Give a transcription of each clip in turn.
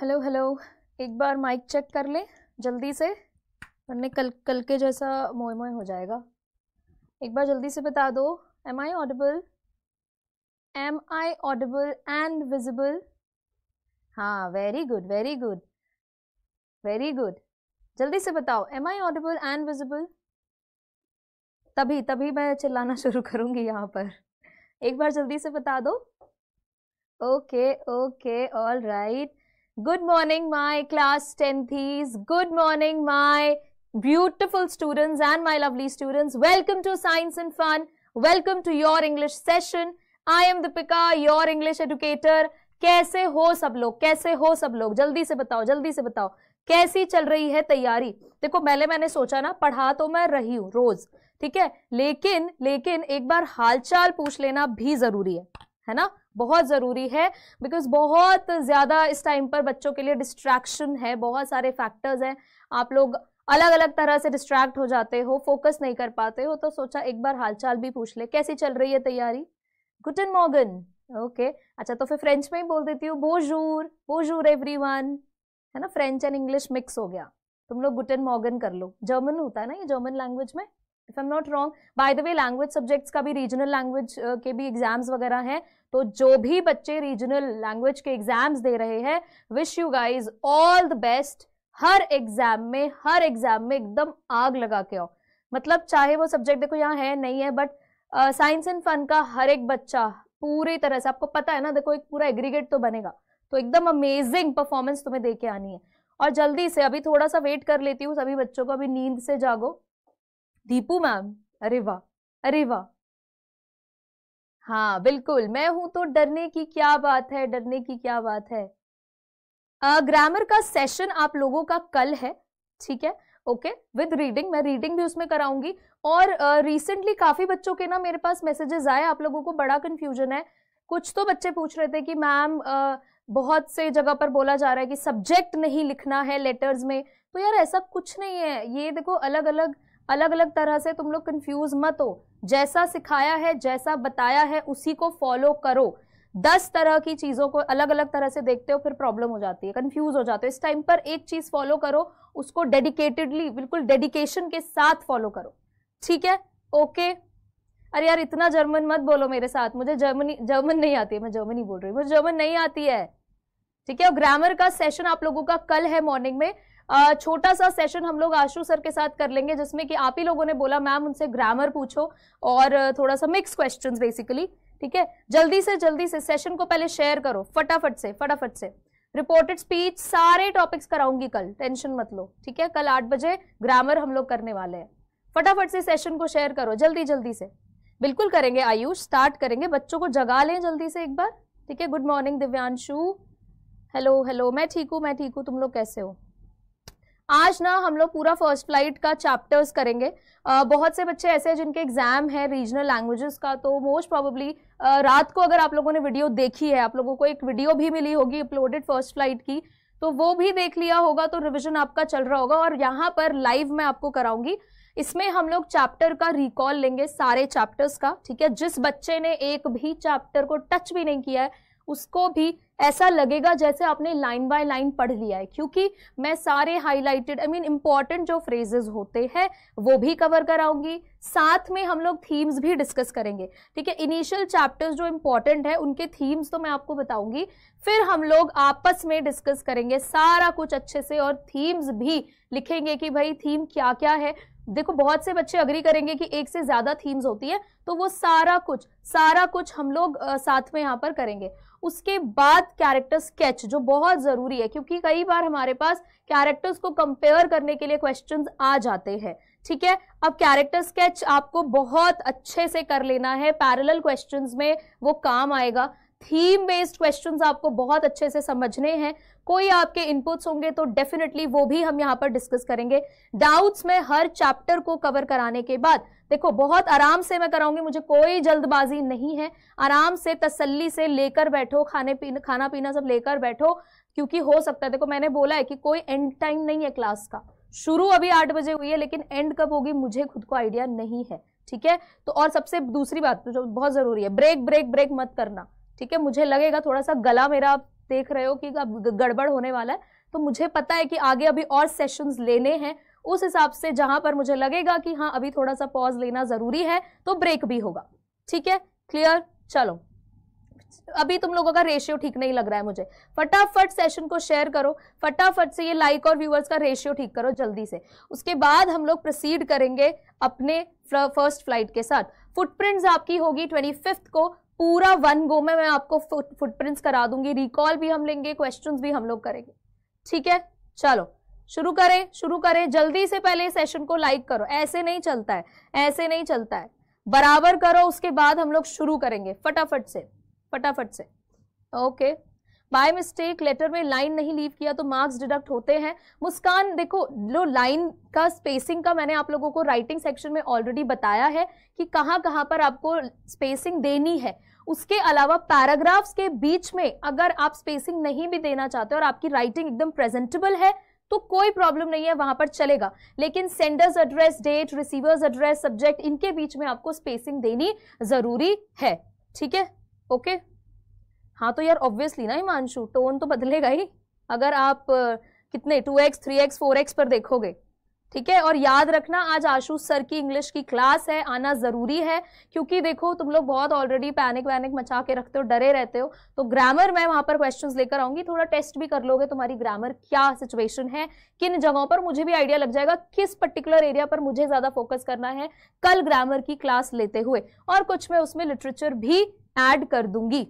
Hello hello एक बार mic check कर लें जल्दी से वरने कल कल के जैसा मोए मोए हो जाएगा एक बार जल्दी से बता दो am I audible am I audible and visible हाँ very good very good very good जल्दी से बताओ am I audible and visible तभी तभी मैं चिल्लाना शुरू करूँगी यहाँ पर एक बार जल्दी से बता दो okay okay all right good morning my class tenthies good morning my beautiful students and my lovely student welcome to science and fun welcome to your English session I am Deepika your English educator कैसे हो सब लोग कैसे हो सब लोग जल्दी से बताओ जल्दी से बताओ कैसी चल रही है तैयारी देखो पहले मैंने सोचा ना पढ़ा तो मैं रही हूं रोज ठीक है लेकिन लेकिन एक बार हालचाल पूछ लेना भी जरूरी है है ना बहुत ज़रूरी है बिकॉज बहुत ज़्यादा इस टाइम पर बच्चों के लिए डिस्ट्रैक्शन है बहुत सारे फैक्टर्स हैं आप लोग अलग अलग तरह से डिस्ट्रैक्ट हो जाते हो फोकस नहीं कर पाते हो तो सोचा एक बार हालचाल भी पूछ ले कैसी चल रही है तैयारी गुटन मॉगन ओके अच्छा तो फिर फ्रेंच में ही बोल देती हूँ बोजूर बोजूर एवरी है ना फ्रेंच एंड इंग्लिश मिक्स हो गया तुम लोग गुटन मॉगन कर लो जर्मन होता है ना ये जर्मन लैंग्वेज में if am not wrong by the way language subjects का भी रीजनल लैंग्वेज uh, के भी एग्जाम्स वगैरह हैं तो जो भी बच्चे रीजनल लैंग्वेज के एग्जाम्स दे रहे हैं wish you guys all the best हर एग्जाम में हर एग्जाम में एकदम आग लगा के आओ मतलब चाहे वो सब्जेक्ट देखो यहाँ है नहीं है बट साइंस एंड फन का हर एक बच्चा पूरी तरह से आपको पता है ना देखो एक पूरा एग्रीगेट तो बनेगा तो एकदम अमेजिंग परफॉर्मेंस तुम्हें देके आनी है और जल्दी से अभी थोड़ा सा वेट कर लेती हूँ सभी बच्चों को अभी नींद से जागो दीपू मैम अरे वाह अरे वाह हाँ बिल्कुल मैं हूं तो डरने की क्या बात है डरने की क्या बात है ग्रामर का सेशन आप लोगों का कल है ठीक है ओके विद रीडिंग मैं रीडिंग भी उसमें कराऊंगी और रिसेंटली uh, काफी बच्चों के ना मेरे पास मैसेजेस आए आप लोगों को बड़ा कंफ्यूजन है कुछ तो बच्चे पूछ रहे थे कि मैम uh, बहुत से जगह पर बोला जा रहा है कि सब्जेक्ट नहीं लिखना है लेटर्स में तो यार ऐसा कुछ नहीं है ये देखो अलग अलग अलग अलग तरह से तुम लोग कंफ्यूज मत हो जैसा सिखाया है जैसा बताया है उसी को फॉलो करो दस तरह की चीज़ों को अलग अलग तरह से देखते हो फिर प्रॉब्लम हो जाती है कंफ्यूज हो जाते हो इस टाइम पर एक चीज़ फॉलो करो उसको डेडिकेटेडली बिल्कुल डेडिकेशन के साथ फॉलो करो ठीक है ओके अरे यार इतना जर्मन मत बोलो मेरे साथ मुझे जर्मनी जर्मन नहीं आती है मैं जर्मनी बोल रही हूँ मुझे जर्मन नहीं आती है ठीक है और ग्रामर का सेशन आप लोगों का कल है मॉर्निंग में छोटा सा सेशन हम लोग आशु सर के साथ कर लेंगे जिसमें कि आप ही लोगों ने बोला मैम उनसे ग्रामर पूछो और थोड़ा सा मिक्स क्वेश्चंस बेसिकली ठीक है जल्दी से जल्दी से सेशन को पहले शेयर करो फटाफट से फटाफट से रिपोर्टेड स्पीच सारे टॉपिक्स कराऊंगी कल टेंशन मत लो ठीक है कल आठ बजे ग्रामर हम लोग करने वाले हैं फटाफट से सेशन को शेयर करो जल्दी जल्दी से बिल्कुल करेंगे आयुष स्टार्ट करेंगे बच्चों को जगा लें जल्दी से एक बार ठीक है good morning Divyanshu hello hello मैं ठीक हूँ मैं ठीक हूँ तुम लोग कैसे हो आज ना हम लोग पूरा फर्स्ट फ्लाइट का चैप्टर्स करेंगे आ, बहुत से बच्चे ऐसे हैं जिनके एग्जाम है रीजनल लैंग्वेजेस का तो मोस्ट प्रॉबली रात को अगर आप लोगों ने वीडियो देखी है आप लोगों को एक वीडियो भी मिली होगी अपलोडेड फर्स्ट फ्लाइट की तो वो भी देख लिया होगा तो रिविजन आपका चल रहा होगा और यहाँ पर लाइव मैं आपको कराऊंगी इसमें हम लोग चैप्टर का रिकॉल लेंगे सारे चैप्टर्स का ठीक है जिस बच्चे ने एक भी चैप्टर को टच भी नहीं किया है उसको भी ऐसा लगेगा जैसे आपने लाइन बाय लाइन पढ़ लिया है क्योंकि मैं सारे हाईलाइटेड आई मीन इम्पॉर्टेंट जो फ्रेजेस होते हैं वो भी कवर कराऊंगी साथ में हम लोग थीम्स भी डिस्कस करेंगे ठीक है इनिशियल चैप्टर्स जो इम्पॉर्टेंट है उनके थीम्स तो मैं आपको बताऊंगी फिर हम लोग आपस में डिस्कस करेंगे सारा कुछ अच्छे से और थीम्स भी लिखेंगे कि भाई थीम क्या क्या है देखो बहुत से बच्चे अग्री करेंगे कि एक से ज़्यादा थीम्स होती है तो वो सारा कुछ सारा कुछ हम लोग साथ में यहाँ पर करेंगे उसके बाद कैरेक्टर स्केच जो बहुत ज़रूरी है क्योंकि कई बार हमारे पास कैरेक्टर्स को कंपेयर करने के लिए क्वेश्चन आ जाते हैं ठीक है अब कैरेक्टर स्केच आपको बहुत अच्छे से कर लेना है पैरेलल क्वेश्चंस में वो काम आएगा थीम बेस्ड क्वेश्चंस आपको बहुत अच्छे से समझने हैं कोई आपके इनपुट्स होंगे तो डेफिनेटली वो भी हम यहाँ पर डिस्कस करेंगे डाउट्स में हर चैप्टर को कवर कराने के बाद देखो बहुत आराम से मैं कराऊंगी मुझे कोई जल्दबाजी नहीं है आराम से तसल्ली से लेकर बैठो खाने पीन, खाना पीना सब लेकर बैठो क्योंकि हो सकता है देखो मैंने बोला है कि कोई एंड टाइम नहीं है क्लास का शुरू अभी आठ बजे हुई है लेकिन एंड कब होगी मुझे खुद को आइडिया नहीं है ठीक है तो और सबसे दूसरी बात तो जो बहुत ज़रूरी है ब्रेक ब्रेक ब्रेक मत करना ठीक है मुझे लगेगा थोड़ा सा गला मेरा आप देख रहे हो कि अब गड़बड़ होने वाला है तो मुझे पता है कि आगे अभी और सेशंस लेने हैं उस हिसाब से जहां पर मुझे लगेगा कि हाँ अभी थोड़ा सा पॉज लेना जरूरी है तो ब्रेक भी होगा ठीक है क्लियर चलो अभी तुम लोगों का रेशियो ठीक नहीं लग रहा है मुझे फटाफट सेशन को शेयर करो फटाफट से ये लाइक और व्यूअर्स का रेशियो ठीक करो जल्दी से उसके बाद हम लोग प्रोसीड करेंगे अपने फर्स्ट फ्लाइट के साथ फुटप्रिंट्स आपकी होगी ट्वेंटी को पूरा वन गो में मैं आपको फुटप्रिंट्स करा दूंगी रिकॉल भी हम लेंगे क्वेश्चंस भी हम लोग करेंगे ठीक है चलो शुरू करें शुरू करें जल्दी से पहले सेशन को लाइक करो ऐसे नहीं चलता है ऐसे नहीं चलता है बराबर करो उसके बाद हम लोग शुरू करेंगे फटाफट से फटाफट से ओके बाय मिस्टेक लेटर में लाइन नहीं लीव किया तो मार्क्स डिडक्ट होते हैं मुस्कान देखो जो लाइन का स्पेसिंग का मैंने आप लोगों को राइटिंग सेक्शन में ऑलरेडी बताया है कि कहाँ कहाँ पर आपको स्पेसिंग देनी है उसके अलावा पैराग्राफ्स के बीच में अगर आप स्पेसिंग नहीं भी देना चाहते और आपकी राइटिंग एकदम प्रेजेंटेबल है तो कोई प्रॉब्लम नहीं है वहां पर चलेगा लेकिन sender's address date receiver's address subject इनके बीच में आपको स्पेसिंग देनी जरूरी है ठीक है ओके हाँ तो यार ऑब्वियसली ना हिमांशु टोन तो बदलेगा ही अगर आप कितने two X three X four X पर देखोगे ठीक है और याद रखना आज आशुष सर की इंग्लिश की क्लास है आना ज़रूरी है क्योंकि देखो तुम लोग बहुत ऑलरेडी पैनिक वैनिक मचा के रखते हो डरे रहते हो तो ग्रामर मैं वहां पर क्वेश्चन लेकर आऊंगी थोड़ा टेस्ट भी कर लोगे तुम्हारी ग्रामर क्या सिचुएशन है किन जगहों पर मुझे भी आइडिया लग जाएगा किस पर्टिकुलर एरिया पर मुझे ज़्यादा फोकस करना है कल ग्रामर की क्लास लेते हुए और कुछ मैं उसमें लिटरेचर भी एड कर दूंगी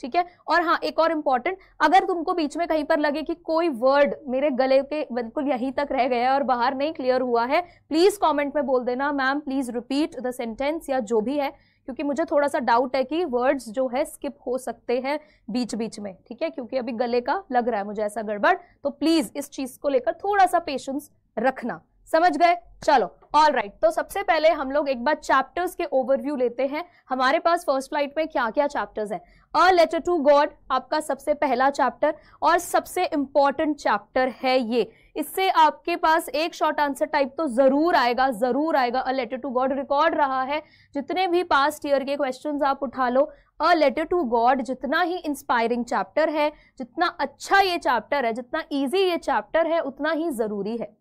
ठीक है और हाँ एक और इम्पॉर्टेंट अगर तुमको बीच में कहीं पर लगे कि कोई वर्ड मेरे गले के बिल्कुल यहीं तक रह गया है और बाहर नहीं क्लियर हुआ है प्लीज़ कमेंट में बोल देना ma'am please repeat the sentence या जो भी है क्योंकि मुझे थोड़ा सा डाउट है कि वर्ड्स जो है स्किप हो सकते हैं बीच बीच में ठीक है क्योंकि अभी गले का लग रहा है मुझे ऐसा गड़बड़ तो प्लीज़ इस चीज़ को लेकर थोड़ा सा पेशेंस रखना समझ गए चलो ऑल राइट right. तो सबसे पहले हम लोग एक बार चैप्टर्स के ओवरव्यू लेते हैं हमारे पास फर्स्ट फ्लाइट में क्या क्या चैप्टर्स हैं अ लेटर टू गॉड आपका सबसे पहला चैप्टर और सबसे इंपॉर्टेंट चैप्टर है ये इससे आपके पास एक शॉर्ट आंसर टाइप तो जरूर आएगा जरूर आएगा a letter to God record रहा है जितने भी पास्ट ईयर के क्वेश्चन आप उठा लो अ लेटर टू गॉड जितना ही इंस्पायरिंग चैप्टर है जितना अच्छा ये चैप्टर है जितना ईजी ये चैप्टर है उतना ही जरूरी है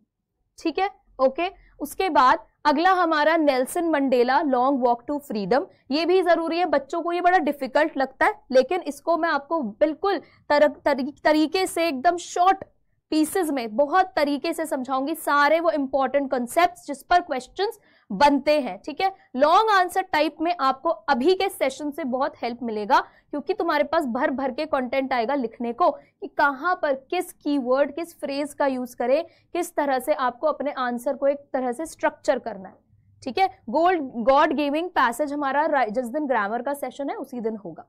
ठीक है ओके उसके बाद अगला हमारा Nelson Mandela long walk to freedom ये भी ज़रूरी है बच्चों को ये बड़ा डिफिकल्ट लगता है लेकिन इसको मैं आपको बिल्कुल तर, तर, तरीके से एकदम शॉर्ट पीसेज में बहुत तरीके से समझाऊंगी सारे वो इंपॉर्टेंट कॉन्सेप्ट जिस पर क्वेश्चंस बनते हैं ठीक है लॉन्ग आंसर टाइप में आपको अभी के सेशन से बहुत हेल्प मिलेगा क्योंकि तुम्हारे पास भर भर के कंटेंट आएगा लिखने को कि कहां पर किस कीवर्ड किस फ्रेज का यूज करें किस तरह से आपको अपने आंसर को एक तरह से स्ट्रक्चर करना है ठीक है गोल्ड गॉड गिविंग पैसेज हमारा जिस दिन ग्रामर का सेशन है उसी दिन होगा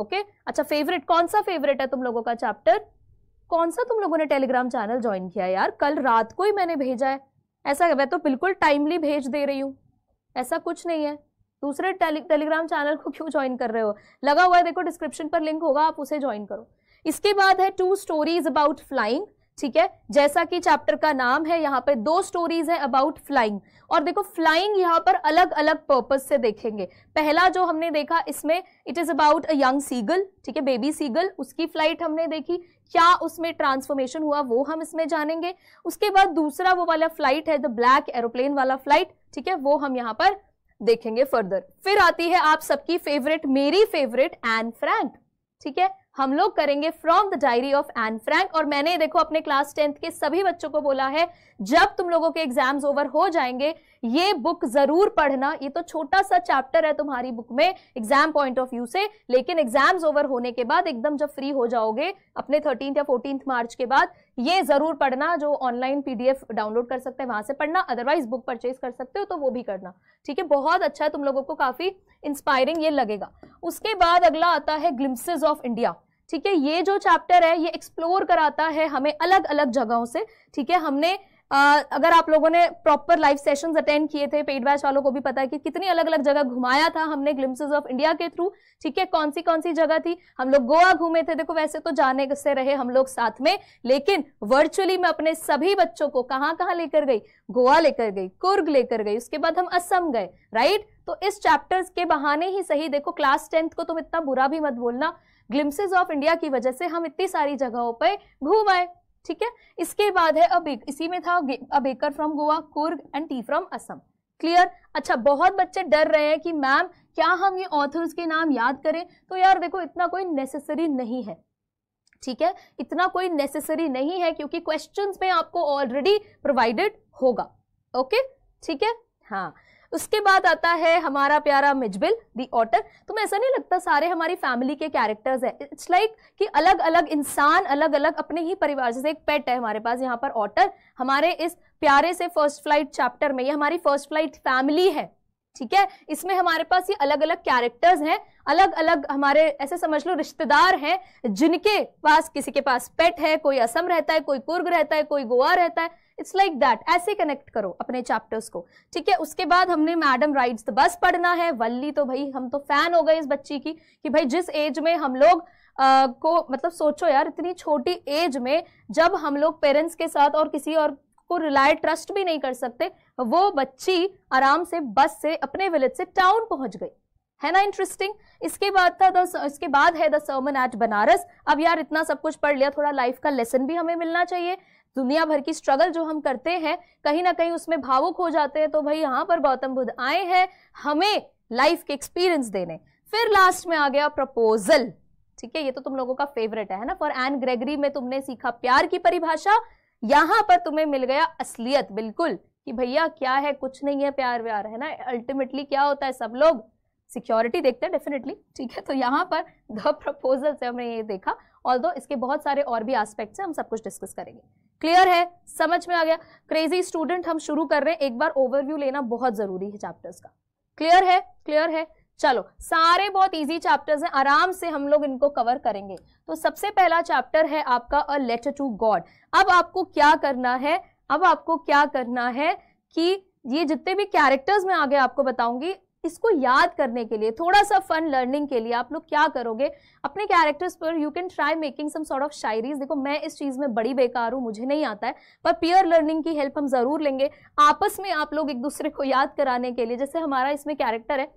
ओके अच्छा फेवरेट कौन सा फेवरेट है तुम लोगों का चैप्टर कौन सा तुम लोगों ने टेलीग्राम चैनल ज्वाइन किया यार कल रात को ही मैंने भेजा है ऐसा मैं तो बिल्कुल टाइमली भेज दे रही हूँ ऐसा कुछ नहीं है दूसरे टेली, टेलीग्राम चैनल को क्यों ज्वाइन कर रहे हो लगा हुआ है देखो डिस्क्रिप्शन पर लिंक होगा आप उसे ज्वाइन करो इसके बाद है टू स्टोरीज अबाउट फ्लाइंग ठीक है जैसा कि चैप्टर का नाम है यहाँ पर दो स्टोरीज है अबाउट फ्लाइंग और देखो फ्लाइंग यहाँ पर अलग अलग पर्पज से देखेंगे पहला जो हमने देखा इसमें it is about a young seagull ठीक है बेबी सीगल उसकी फ्लाइट हमने देखी क्या उसमें ट्रांसफॉर्मेशन हुआ वो हम इसमें जानेंगे उसके बाद दूसरा वो वाला फ्लाइट है द ब्लैक एरोप्लेन वाला फ्लाइट ठीक है वो हम यहाँ पर देखेंगे फर्दर फिर आती है आप सबकी फेवरेट मेरी फेवरेट एन फ्रैंक ठीक है हम लोग करेंगे from the diary of Anne Frank और मैंने देखो अपने क्लास टेंथ के सभी बच्चों को बोला है जब तुम लोगों के एग्जाम्स ओवर हो जाएंगे ये बुक जरूर पढ़ना ये तो छोटा सा चैप्टर है तुम्हारी बुक में एग्जाम पॉइंट ऑफ व्यू से लेकिन एग्जाम्स ओवर होने के बाद एकदम जब फ्री हो जाओगे अपने थर्टींथ या फोर्टींथ मार्च के बाद ये ज़रूर पढ़ना जो ऑनलाइन पीडीएफ डाउनलोड कर सकते हैं वहां से पढ़ना अदरवाइज बुक परचेज कर सकते हो तो वो भी करना ठीक है बहुत अच्छा है तुम लोगों को काफ़ी इंस्पायरिंग ये लगेगा उसके बाद अगला आता है ग्लिम्सिस ऑफ इंडिया ठीक है ये जो चैप्टर है ये एक्सप्लोर कराता है हमें अलग अलग जगहों से ठीक है हमने अगर आप लोगों ने प्रॉपर लाइव सेशंस अटेंड किए थे पेड बैच वालों को भी पता है कि कितनी अलग अलग जगह घुमाया था हमने ग्लिम्सेज ऑफ इंडिया के थ्रू ठीक है कौन सी कौन सी जगह थी हम लोग गोवा घूमे थे देखो वैसे तो जाने से रहे हम लोग साथ में लेकिन वर्चुअली मैं अपने सभी बच्चों को कहाँ कहाँ लेकर गई गोवा लेकर गई कुर्ग लेकर गई उसके बाद हम असम गए राइट तो इस चैप्टर्स के बहाने ही सही देखो क्लास टेंथ को तुम इतना बुरा भी मत बोलना ग्लिम्सेज ऑफ इंडिया की वजह से हम इतनी सारी जगहों पर घूम आए ठीक है इसके बाद है अब इसी में था a baker from Goa Coorg and tea from Assam clear अच्छा बहुत बच्चे डर रहे हैं कि मैम क्या हम ये ऑथर्स के नाम याद करें तो यार देखो इतना कोई नेसेसरी नहीं है ठीक है इतना कोई नेसेसरी नहीं है क्योंकि क्वेश्चंस में आपको ऑलरेडी प्रोवाइडेड होगा ओके ठीक है हाँ उसके बाद आता है हमारा प्यारा मिजबिल दी ऑटर तुम्हें ऐसा नहीं लगता सारे हमारी फैमिली के कैरेक्टर्स है इट्स लाइक like कि अलग अलग इंसान अलग अलग अपने ही परिवार जैसे एक पेट है हमारे पास यहाँ पर ऑटर हमारे इस प्यारे से फर्स्ट फ्लाइट चैप्टर में ये हमारी फर्स्ट फ्लाइट फैमिली है ठीक है इसमें हमारे पास ये अलग अलग कैरेक्टर्स हैं अलग अलग हमारे ऐसे समझ लो रिश्तेदार हैं जिनके पास किसी के पास पेट है कोई असम रहता है कोई कुर्ग रहता है कोई गोवा रहता है इट्स लाइक दैट ऐसे कनेक्ट करो अपने चैप्टर्स को ठीक है उसके बाद हमने मैडम राइड्स द बस पढ़ना है वल्ली तो भाई हम तो फैन हो गए इस बच्ची की कि भाई जिस एज में हम लोग आ, को मतलब सोचो यार इतनी छोटी एज में जब हम लोग पेरेंट्स के साथ और किसी और को रिलाय ट्रस्ट भी नहीं कर सकते वो बच्ची आराम से बस से अपने विलेज से टाउन पहुंच गई है ना इंटरेस्टिंग इसके बाद था दस इसके बाद है द सर्मन एट बनारस अब यार इतना सब कुछ पढ़ लिया थोड़ा लाइफ का लेसन भी हमें मिलना चाहिए दुनिया भर की स्ट्रगल जो हम करते हैं कहीं ना कहीं उसमें भावुक हो जाते हैं तो भाई यहाँ पर गौतम बुद्ध आए हैं हमें लाइफ के एक्सपीरियंस देने फिर लास्ट में आ गया प्रपोजल ठीक है ये तो तुम लोगों का फेवरेट है ना फॉर एन ग्रेगरी में तुमने सीखा प्यार की परिभाषा यहाँ पर तुम्हें मिल गया असलियत बिल्कुल कि भैया क्या है कुछ नहीं है प्यार व्यार है ना अल्टीमेटली क्या होता है सब लोग सिक्योरिटी देखते हैं डेफिनेटली ठीक है तो यहाँ पर द प्रपोजल से हमने ये देखा ऑल इसके बहुत सारे और भी एस्पेक्ट्स हैं हम सब कुछ डिस्कस करेंगे क्लियर है समझ में आ गया क्रेजी स्टूडेंट हम शुरू कर रहे हैं एक बार ओवरव्यू लेना बहुत जरूरी है चैप्टर्स का क्लियर है क्लियर है चलो सारे बहुत इजी चैप्टर्स हैं आराम से हम लोग इनको कवर करेंगे तो सबसे पहला चैप्टर है आपका अ लेटर टू गॉड अब आपको क्या करना है अब आपको क्या करना है कि ये जितने भी कैरेक्टर्स मैं आगे आपको बताऊंगी इसको याद करने के लिए थोड़ा सा फन लर्निंग के लिए आप लोग क्या करोगे अपने कैरेक्टर्स पर you can try making some sort of शायरीज देखो मैं इस चीज़ में बड़ी बेकार हूं मुझे नहीं आता है पर पियर लर्निंग की हेल्प हम ज़रूर लेंगे आपस में आप लोग एक दूसरे को याद कराने के लिए जैसे हमारा इसमें कैरेक्टर है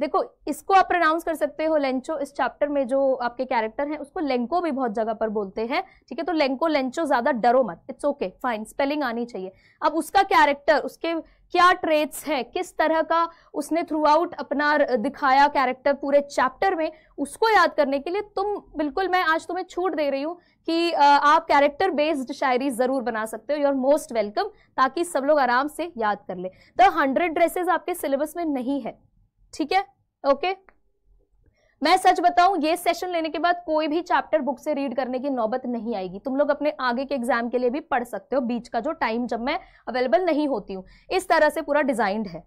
देखो इसको आप प्रोनाउंस कर सकते हो लेंचो इस चैप्टर में जो आपके कैरेक्टर हैं उसको लेंको भी बहुत जगह पर बोलते हैं ठीक है तो लेंको लेंचो ज़्यादा डरो मत इट्स ओके फाइन स्पेलिंग आनी चाहिए अब उसका कैरेक्टर उसके क्या ट्रेट्स हैं किस तरह का उसने थ्रू आउट अपना दिखाया कैरेक्टर पूरे चैप्टर में उसको याद करने के लिए तुम बिल्कुल मैं आज तुम्हें छूट दे रही हूँ कि आप कैरेक्टर बेस्ड शायरी ज़रूर बना सकते हो यू आर मोस्ट वेलकम ताकि सब लोग आराम से याद कर ले द हंड्रेड ड्रेसेस आपके सिलेबस में नहीं है ठीक है ओके okay? मैं सच बताऊं ये सेशन लेने के बाद कोई भी चैप्टर बुक से रीड करने की नौबत नहीं आएगी तुम लोग अपने आगे के एग्जाम के लिए भी पढ़ सकते हो बीच का जो टाइम जब मैं अवेलेबल नहीं होती हूँ इस तरह से पूरा डिजाइंड है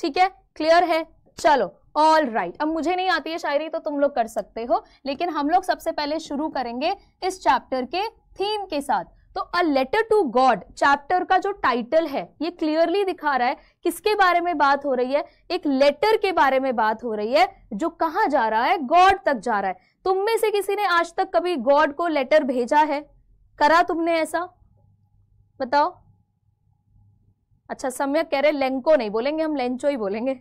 ठीक है क्लियर है चलो ऑल राइट right. अब मुझे नहीं आती है शायरी तो तुम लोग कर सकते हो लेकिन हम लोग सबसे पहले शुरू करेंगे इस चैप्टर के थीम के साथ तो a letter to God chapter का जो टाइटल है ये क्लियरली दिखा रहा है किसके बारे में बात हो रही है एक लेटर के बारे में बात हो रही है जो कहा जा रहा है गॉड तक जा रहा है तुम में से किसी ने आज तक कभी गॉड को लेटर भेजा है करा तुमने ऐसा बताओ अच्छा सम्यक कह रहे लेंको नहीं बोलेंगे हम लेंचो ही बोलेंगे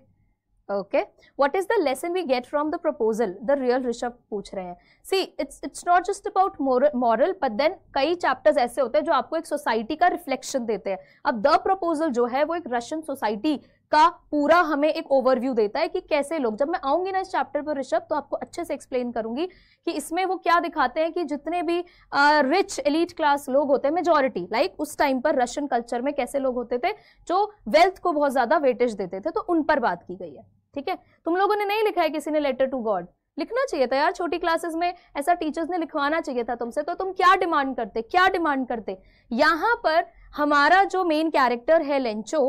okay what is the lesson we get from the proposal the real Rishabh पूछ रहे हैं see it's it's not just about moral but then कई चैप्टर्स ऐसे होते हैं जो आपको एक सोसाइटी का रिफ्लेक्शन देते हैं अब द प्रपोजल जो है वो एक रशियन सोसाइटी का पूरा हमें एक ओवरव्यू देता है कि कैसे लोग जब मैं आऊंगी ना इस चैप्टर पर ऋषभ तो आपको अच्छे से एक्सप्लेन करूंगी कि इसमें वो क्या दिखाते हैं कि जितने भी रिच एलिट क्लास लोग होते हैं मेजोरिटी लाइक उस टाइम पर रशियन कल्चर में कैसे लोग होते थे जो वेल्थ को बहुत ज्यादा वेटेज देते थे तो उन पर बात की गई है ठीक है तुम लोगों ने नहीं लिखा है किसी ने लेटर टू गॉड लिखना चाहिए था यार छोटी क्लासेस में ऐसा टीचर्स ने लिखवाना चाहिए था तुमसे तो तुम क्या डिमांड करते क्या डिमांड करते यहाँ पर हमारा जो मेन कैरेक्टर है लेंचो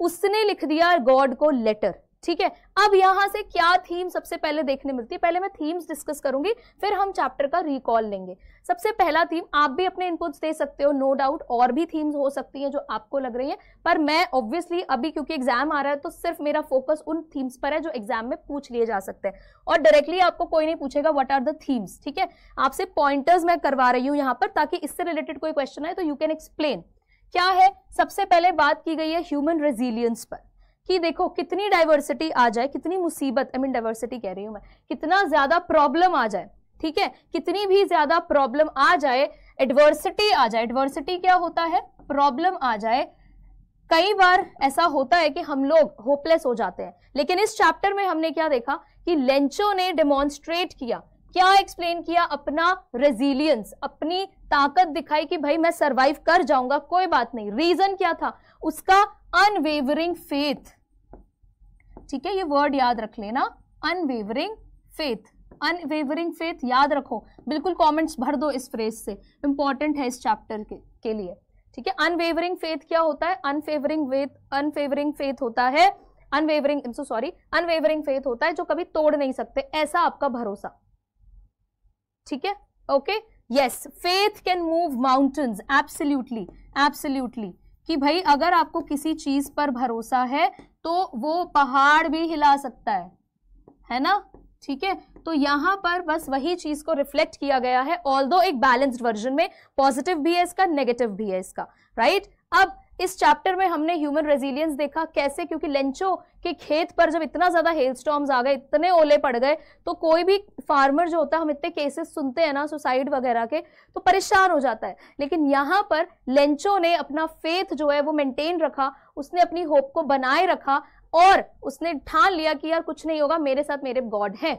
उसने लिख दिया गॉड को लेटर ठीक है अब यहां से क्या थीम सबसे पहले देखने मिलती है पहले मैं थीम्स डिस्कस करूंगी फिर हम चैप्टर का रिकॉल लेंगे सबसे पहला थीम आप भी अपने इनपुट्स दे सकते हो नो डाउट और भी थीम्स हो सकती हैं जो आपको लग रही हैं पर मैं ऑब्वियसली अभी क्योंकि एग्जाम आ रहा है तो सिर्फ मेरा फोकस उन थीम्स पर है जो एग्जाम में पूछ लिए जा सकते हैं और डायरेक्टली आपको कोई नहीं पूछेगा वट आर द थीम्स ठीक है आपसे पॉइंटर्स मैं करवा रही हूँ यहाँ पर ताकि इससे रिलेटेड कोई क्वेश्चन आए तो यू कैन एक्सप्लेन क्या है सबसे पहले बात की गई है ह्यूमन रेजिलियंस पर कि देखो कितनी डाइवर्सिटी आ जाए कितनी मुसीबत आई मीन डाइवर्सिटी कह रही हूँ मैं कितना ज़्यादा प्रॉब्लम आ जाए ठीक है कितनी भी ज़्यादा प्रॉब्लम आ जाए एडवर्सिटी आ जाए एडवर्सिटी क्या होता है प्रॉब्लम आ जाए कई बार ऐसा होता है कि हम लोग होपलेस हो जाते हैं लेकिन इस चैप्टर में हमने क्या देखा कि लेंचो ने डेमोन्स्ट्रेट किया क्या एक्सप्लेन किया अपना रेजिलियंस अपनी ताकत दिखाई कि भाई मैं सरवाइव कर जाऊंगा कोई बात नहीं रीजन क्या था उसका अनवेवरिंग फेथ ठीक है ये वर्ड याद रख लेना अनवेवरिंग फेथ अनवेवरिंग फेथ याद रखो बिल्कुल कमेंट्स भर दो इस फ्रेज से इंपॉर्टेंट है इस चैप्टर के, के लिए ठीक है अनवेवरिंग फेथ क्या होता है अनफेवरिंग वेथ अनफेवरिंग फेथ होता है अनवेवरिंग सॉरी अनवेवरिंग फेथ होता है जो कभी तोड़ नहीं सकते ऐसा आपका भरोसा ठीक है okay yes faith can move mountains absolutely absolutely कि भाई अगर आपको किसी चीज पर भरोसा है तो वो पहाड़ भी हिला सकता है है ना ठीक है तो यहां पर बस वही चीज को रिफ्लेक्ट किया गया है ऑल एक बैलेंस्ड वर्जन में पॉजिटिव भी है इसका नेगेटिव भी है इसका राइट right? अब इस चैप्टर में हमने ह्यूमन रेजिलियंस देखा कैसे क्योंकि लेंचो के खेत पर जब इतना ज़्यादा हेल आ गए इतने ओले पड़ गए तो कोई भी फार्मर जो होता है हम इतने केसेस सुनते हैं ना सुसाइड वगैरह के तो परेशान हो जाता है लेकिन यहाँ पर लेंचो ने अपना फेथ जो है वो मेंटेन रखा उसने अपनी होप को बनाए रखा और उसने ठान लिया कि यार कुछ नहीं होगा मेरे साथ मेरे गॉड है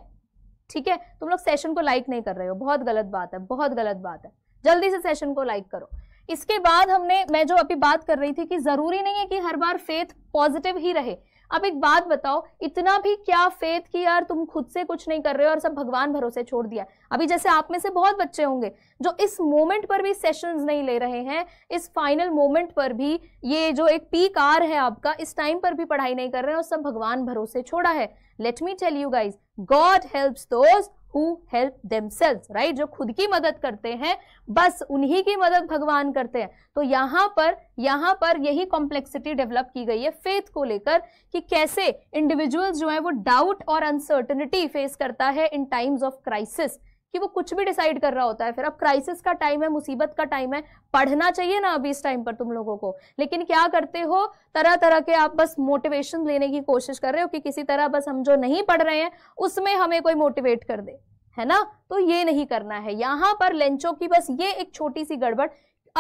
ठीक है तुम लोग सेशन को लाइक नहीं कर रहे हो बहुत गलत बात है बहुत गलत बात है जल्दी से सेशन को लाइक करो इसके बाद हमने मैं जो अभी बात कर रही थी कि जरूरी नहीं है कि हर बार फेथ पॉजिटिव ही रहे अब एक बात बताओ इतना भी क्या फेथ कि यार तुम खुद से कुछ नहीं कर रहे हो और सब भगवान भरोसे छोड़ दिया अभी जैसे आप में से बहुत बच्चे होंगे जो इस मोमेंट पर भी सेशंस नहीं ले रहे हैं इस फाइनल मोमेंट पर भी ये जो एक पीक आर है आपका इस टाइम पर भी पढ़ाई नहीं कर रहे हैं और सब भगवान भरोसे छोड़ा है let me tell you guys God helps those who help themselves right जो खुद की मदद करते हैं बस उन्हीं की मदद भगवान करते हैं तो यहाँ पर यहाँ पर यही कॉम्प्लेक्सिटी डेवलप की गई है फेथ को लेकर कि कैसे इंडिविजुअल्स जो है वो डाउट और अनसर्टनिटी फेस करता है इन टाइम्स ऑफ क्राइसिस कि वो कुछ भी डिसाइड कर रहा होता है फिर अब क्राइसिस का टाइम है मुसीबत का टाइम है पढ़ना चाहिए ना अभी इस टाइम पर तुम लोगों को लेकिन क्या करते हो तरह तरह के आप बस मोटिवेशन लेने की कोशिश कर रहे हो कि किसी तरह बस हम जो नहीं पढ़ रहे हैं उसमें हमें कोई मोटिवेट कर दे है ना तो ये नहीं करना है यहां पर लेंचो की बस ये एक छोटी सी गड़बड़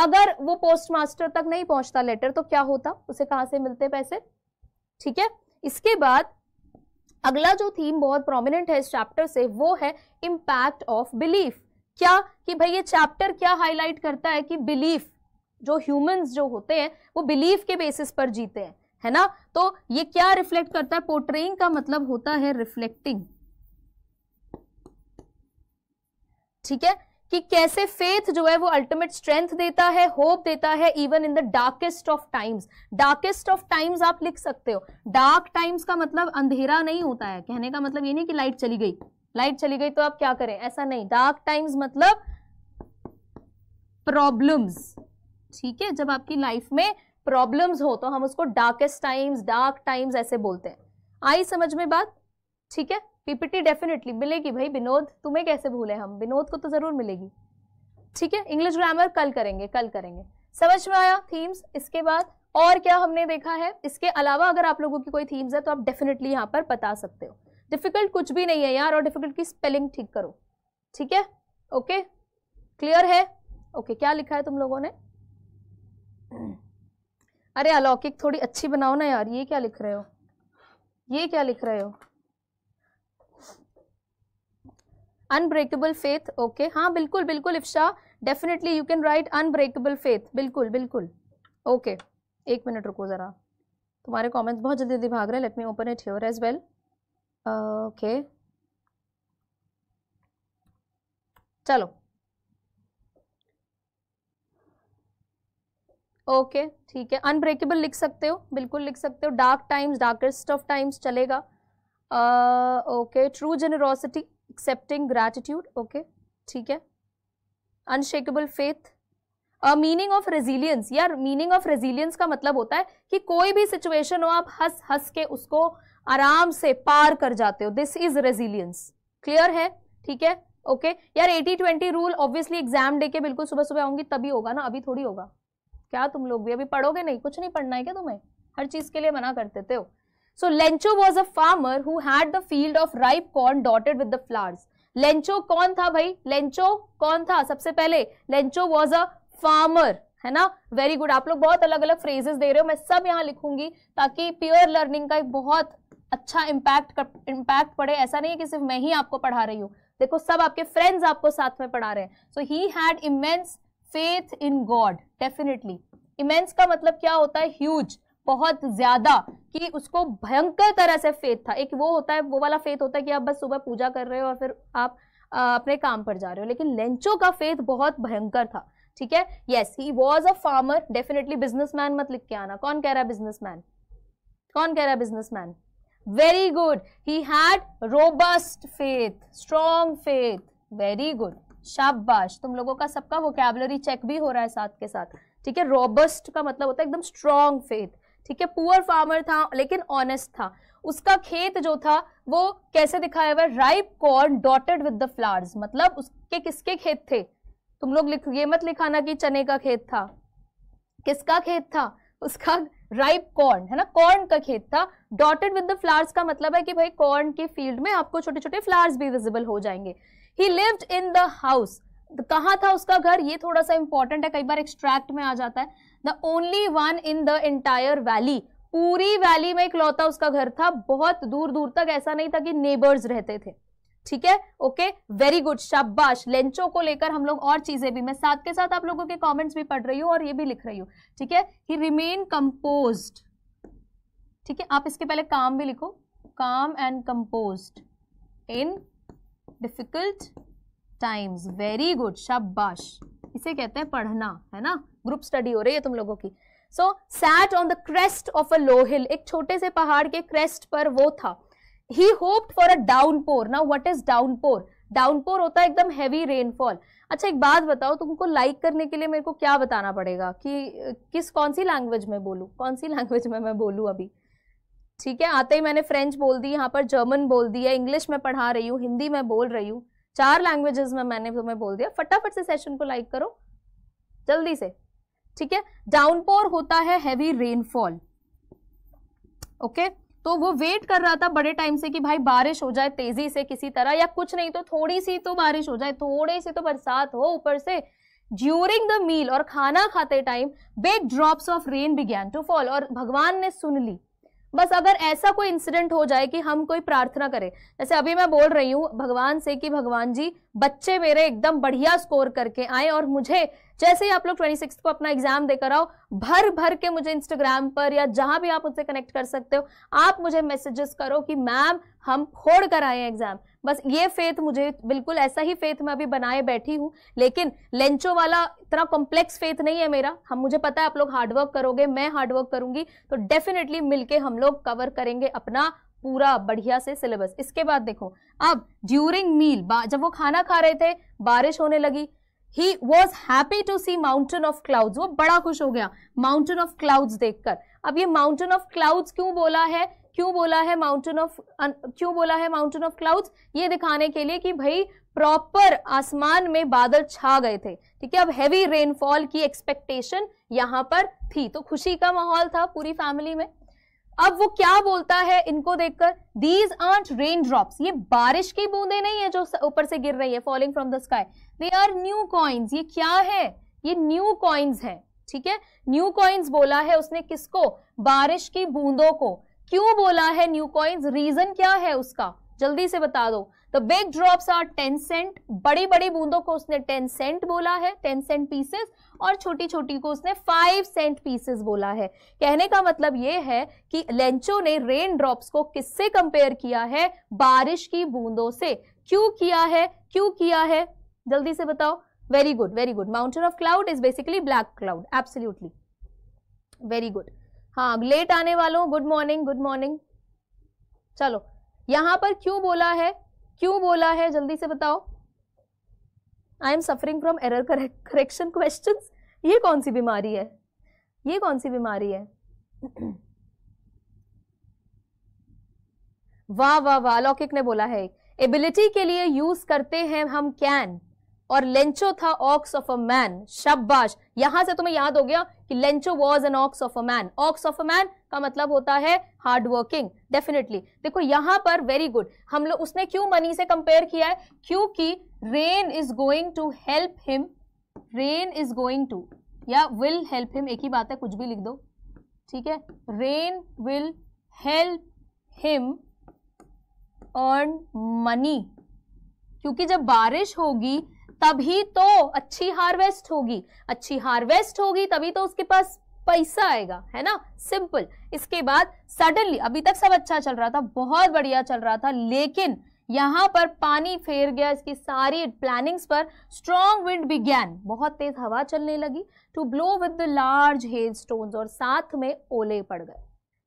अगर वो पोस्ट तक नहीं पहुंचता लेटर तो क्या होता उसे कहां से मिलते पैसे ठीक है इसके बाद अगला जो थीम बहुत प्रोमिनेंट है इस चैप्टर से वो है इम्पैक्ट ऑफ बिलीफ क्या कि भाई ये चैप्टर क्या हाईलाइट करता है कि बिलीफ जो ह्यूमंस जो होते हैं वो बिलीफ के बेसिस पर जीते हैं है ना तो ये क्या रिफ्लेक्ट करता है पोर्ट्रेइंग का मतलब होता है रिफ्लेक्टिंग ठीक है कि कैसे फेथ जो है वो अल्टीमेट स्ट्रेंथ देता है होप देता है even in the darkest of times darkest of times आप लिख सकते हो डार्क टाइम्स का मतलब अंधेरा नहीं होता है कहने का मतलब ये नहीं कि लाइट चली गई लाइट चली गई तो आप क्या करें ऐसा नहीं डार्क टाइम्स मतलब प्रॉब्लम्स ठीक है जब आपकी लाइफ में प्रॉब्लम्स हो तो हम उसको डार्केस्ट टाइम्स डार्क टाइम्स ऐसे बोलते हैं आई समझ में बात ठीक है पीपीटी डेफिनेटली मिलेगी भाई विनोद तुम्हें कैसे भूले हम विनोद को तो ज़रूर मिलेगी ठीक है इंग्लिश ग्रामर कल करेंगे कल करेंगे समझ में आया थीम्स इसके बाद और क्या हमने देखा है इसके अलावा अगर आप लोगों की कोई थीम्स है तो आप डेफिनेटली यहाँ पर बता सकते हो डिफिकल्ट कुछ भी नहीं है यार और डिफिकल्ट की स्पेलिंग ठीक करो ठीक है ओके क्लियर है ओके क्या लिखा है तुम लोगों ने अरे अलौकिक थोड़ी अच्छी बनाओ ना यार ये क्या लिख रहे हो ये क्या लिख रहे हो अनब्रेकेबल फेथ ओके हाँ बिल्कुल बिल्कुल Ifsha definitely you can write unbreakable faith बिल्कुल बिल्कुल ओके okay. एक मिनट रुको ज़रा तुम्हारे कॉमेंट्स बहुत जल्दी जल्दी भाग रहे हैं let me open it here as well okay चलो ओके okay, ठीक है अनब्रेकेबल लिख सकते हो बिल्कुल लिख सकते हो dark times darkest of times चलेगा okay true generosity accepting gratitude okay ठीक है unshakeable faith meaning of resilience यार मीनिंग ऑफ रेजिलियंस का मतलब होता है कि कोई भी सिचुएशन हो आप हंस हंस के उसको आराम से पार कर जाते हो दिस इज रेजिलियंस क्लियर है ठीक है ओके okay? यार eighty twenty rule obviously exam day के बिल्कुल सुबह सुबह आऊंगी तभी होगा ना अभी थोड़ी होगा क्या तुम लोग भी अभी पढ़ोगे नहीं कुछ नहीं पढ़ना है क्या तुम्हें हर चीज के लिए मना करते देते हो So Lencho was a farmer who had the field of ripe corn dotted with the flowers. Lencho कौन था भाई लेंचो कौन था सबसे पहले लेंचो वॉज अ फार्मर है ना वेरी गुड आप लोग बहुत अलग अलग फ्रेजेस दे रहे हो मैं सब यहाँ लिखूंगी ताकि प्योर लर्निंग का एक बहुत अच्छा इम्पैक्ट इम्पैक्ट पड़े ऐसा नहीं है कि सिर्फ मैं ही आपको पढ़ा रही हूँ देखो सब आपके फ्रेंड्स आपको साथ में पढ़ा रहे हैं so he had immense faith in God definitely immense का मतलब क्या होता है ह्यूज बहुत ज्यादा कि उसको भयंकर तरह से फेथ था एक वो होता है वो वाला फेथ होता है कि आप बस सुबह पूजा कर रहे हो और फिर आप आ, अपने काम पर जा रहे हो लेकिन लेंचो का फेथ बहुत भयंकर था ठीक है yes he was a farmer definitely businessman मत लिख के आना कौन कह रहा है बिजनेसमैन कौन कह रहा है businessman very good he had robust faith strong faith very good शाबाश तुम लोगों का सबका वोकेबलरी चेक भी हो रहा है साथ के साथ ठीक है रोबस्ट का मतलब होता है एकदम स्ट्रॉन्ग फेथ ठीक है पुअर फार्मर था लेकिन ऑनेस्ट था उसका खेत जो था वो कैसे दिखाया हुआ ripe corn dotted with the flowers मतलब उसके किसके खेत थे तुम लोग लिख ये मत लिखाना कि चने का खेत था किसका खेत था उसका राइप कॉर्न है ना कॉर्न का खेत था डॉटेड विद द फ्लावर्स का मतलब है कि भाई कॉर्न के फील्ड में आपको छोटे छोटे फ्लावर्स भी विजिबल हो जाएंगे he lived in the house कहाँ था उसका घर ये थोड़ा सा इंपॉर्टेंट है कई बार एक्सट्रैक्ट में आ जाता है the only one in the entire valley पूरी वैली में इकलौता उसका घर था बहुत दूर दूर तक ऐसा नहीं था कि नेबर्स रहते थे ठीक है ओके वेरी गुड शाबाश लेंचो को लेकर हम लोग और चीजें भी मैं साथ के साथ आप लोगों के कमेंट्स भी पढ़ रही हूँ और ये भी लिख रही हूँ ठीक है ही रिमेन कंपोज ठीक है आप इसके पहले काम भी लिखो calm and compose in difficult times very good शाबाश इसे कहते हैं पढ़ना है ना ग्रुप स्टडी हो रही है तुम लोगों की so sat on the crest of a low hill एक छोटे से पहाड़ के क्रेस्ट पर वो था he hoped for a downpour ना what is downpour downpour होता है एकदम हैवी रेनफॉल अच्छा एक बात बताओ तुमको लाइक करने के लिए मेरे को क्या बताना पड़ेगा कि किस कौन सी लैंग्वेज में बोलूँ कौन सी लैंग्वेज में मैं बोलूँ अभी ठीक है आते ही मैंने फ्रेंच बोल दी यहाँ पर जर्मन बोल दिया इंग्लिश में पढ़ा रही हूँ हिंदी में बोल रही हूँ चार लैंग्वेजेस में मैंने तुम्हें बोल दिया फटाफट से सेशन को लाइक करो जल्दी से ठीक है डाउनपोर होता है हैवी रेनफॉल ओके तो वो वेट कर रहा था बड़े टाइम से कि भाई बारिश हो जाए तेजी से किसी तरह या कुछ नहीं तो थोड़ी सी तो बारिश हो जाए थोड़ी सी तो बरसात हो ऊपर से ड्यूरिंग द मील और खाना खाते time big drops of rain began to fall और भगवान ने सुन ली बस अगर ऐसा कोई इंसिडेंट हो जाए कि हम कोई प्रार्थना करें जैसे अभी मैं बोल रही हूँ भगवान से कि भगवान जी बच्चे मेरे एकदम बढ़िया स्कोर करके आए और मुझे जैसे ही आप लोग ट्वेंटी सिक्स को अपना एग्जाम देकर आओ भर भर के मुझे इंस्टाग्राम पर या जहां भी आप मुझसे कनेक्ट कर सकते हो आप मुझे मैसेजेस करो कि मैम हम फोड़ कर आए एग्जाम बस ये फेथ मुझे बिल्कुल ऐसा ही फेथ मैं अभी बनाए बैठी हूँ लेकिन लेंचो वाला इतना कॉम्प्लेक्स फेथ नहीं है मेरा हम मुझे पता है आप लोग हार्डवर्क करोगे मैं हार्डवर्क करूंगी तो डेफिनेटली मिलके हम लोग कवर करेंगे अपना पूरा बढ़िया से सिलेबस इसके बाद देखो अब ड्यूरिंग मील जब वो खाना खा रहे थे बारिश होने लगी he was happy to see mountain of clouds. वो बड़ा खुश हो गया माउंटेन ऑफ क्लाउड्स देखकर अब ये माउंटेन ऑफ क्लाउड्स क्यों बोला है क्यों बोला है माउंटेन ऑफ क्यों बोला है माउंटेन ऑफ क्लाउड्स ये दिखाने के लिए कि भाई प्रॉपर आसमान में बादल छा गए थे ठीक है अब हैवी रेनफॉल की एक्सपेक्टेशन यहाँ पर थी तो खुशी का माहौल था पूरी फैमिली में अब वो क्या बोलता है इनको देखकर दीज आर्ट रेन ड्रॉप्स ये बारिश की बूंदे नहीं है जो ऊपर से गिर रही है falling from the sky they are new coins ये क्या है ये न्यू कॉइन्स है ठीक है न्यू कॉइन्स बोला है उसने किसको बारिश की बूंदों को क्यों बोला है न्यू कॉइन्स रीजन क्या है उसका जल्दी से बता दो the big drops are ten cent बड़ी बड़ी बूंदों को उसने टेन सेंट बोला है टेन सेंट पीसेस और छोटी छोटी को उसने फाइव सेंट पीसेस बोला है कहने का मतलब यह है कि लेंचो ने रेन ड्रॉप्स को किससे कंपेयर किया है बारिश की बूंदों से क्यों किया है क्यों किया है जल्दी से बताओ very good very good mountain of cloud is basically black cloud absolutely very good हाँ लेट आने वालों गुड मॉर्निंग गुड मॉर्निंग चलो यहां पर क्यों बोला है क्यों बोला है जल्दी से बताओ I am suffering from error correction question ये कौन सी बीमारी है ये कौन सी बीमारी है वाह वाह वाह लौकिक ने बोला है एबिलिटी के लिए यूज करते हैं हम कैन और लेंचो था ऑक्स ऑफ अ मैन शब्बाश यहां से तुम्हें याद हो गया कि Lencho was an ox of a man ox of a man का मतलब होता है हार्ड वर्किंग डेफिनेटली देखो यहां पर वेरी गुड हम लोग उसने क्यों मनी से कंपेयर किया है क्योंकि rain is going to help him rain is going to या विल हेल्प हिम एक ही बात है कुछ भी लिख दो ठीक है rain will help him earn money क्योंकि जब बारिश होगी तभी तो अच्छी हार्वेस्ट होगी अच्छी हार्वेस्ट होगी तभी तो उसके पास पैसा आएगा है ना सिंपल इसके बाद सडनली अभी तक सब अच्छा चल रहा था बहुत बढ़िया चल रहा था लेकिन यहां पर पानी फेर गया इसकी सारी प्लानिंग्स पर स्ट्रॉन्ग विंड बिगैन बहुत तेज हवा चलने लगी to blow with the large hailstone और साथ में ओले पड़ गए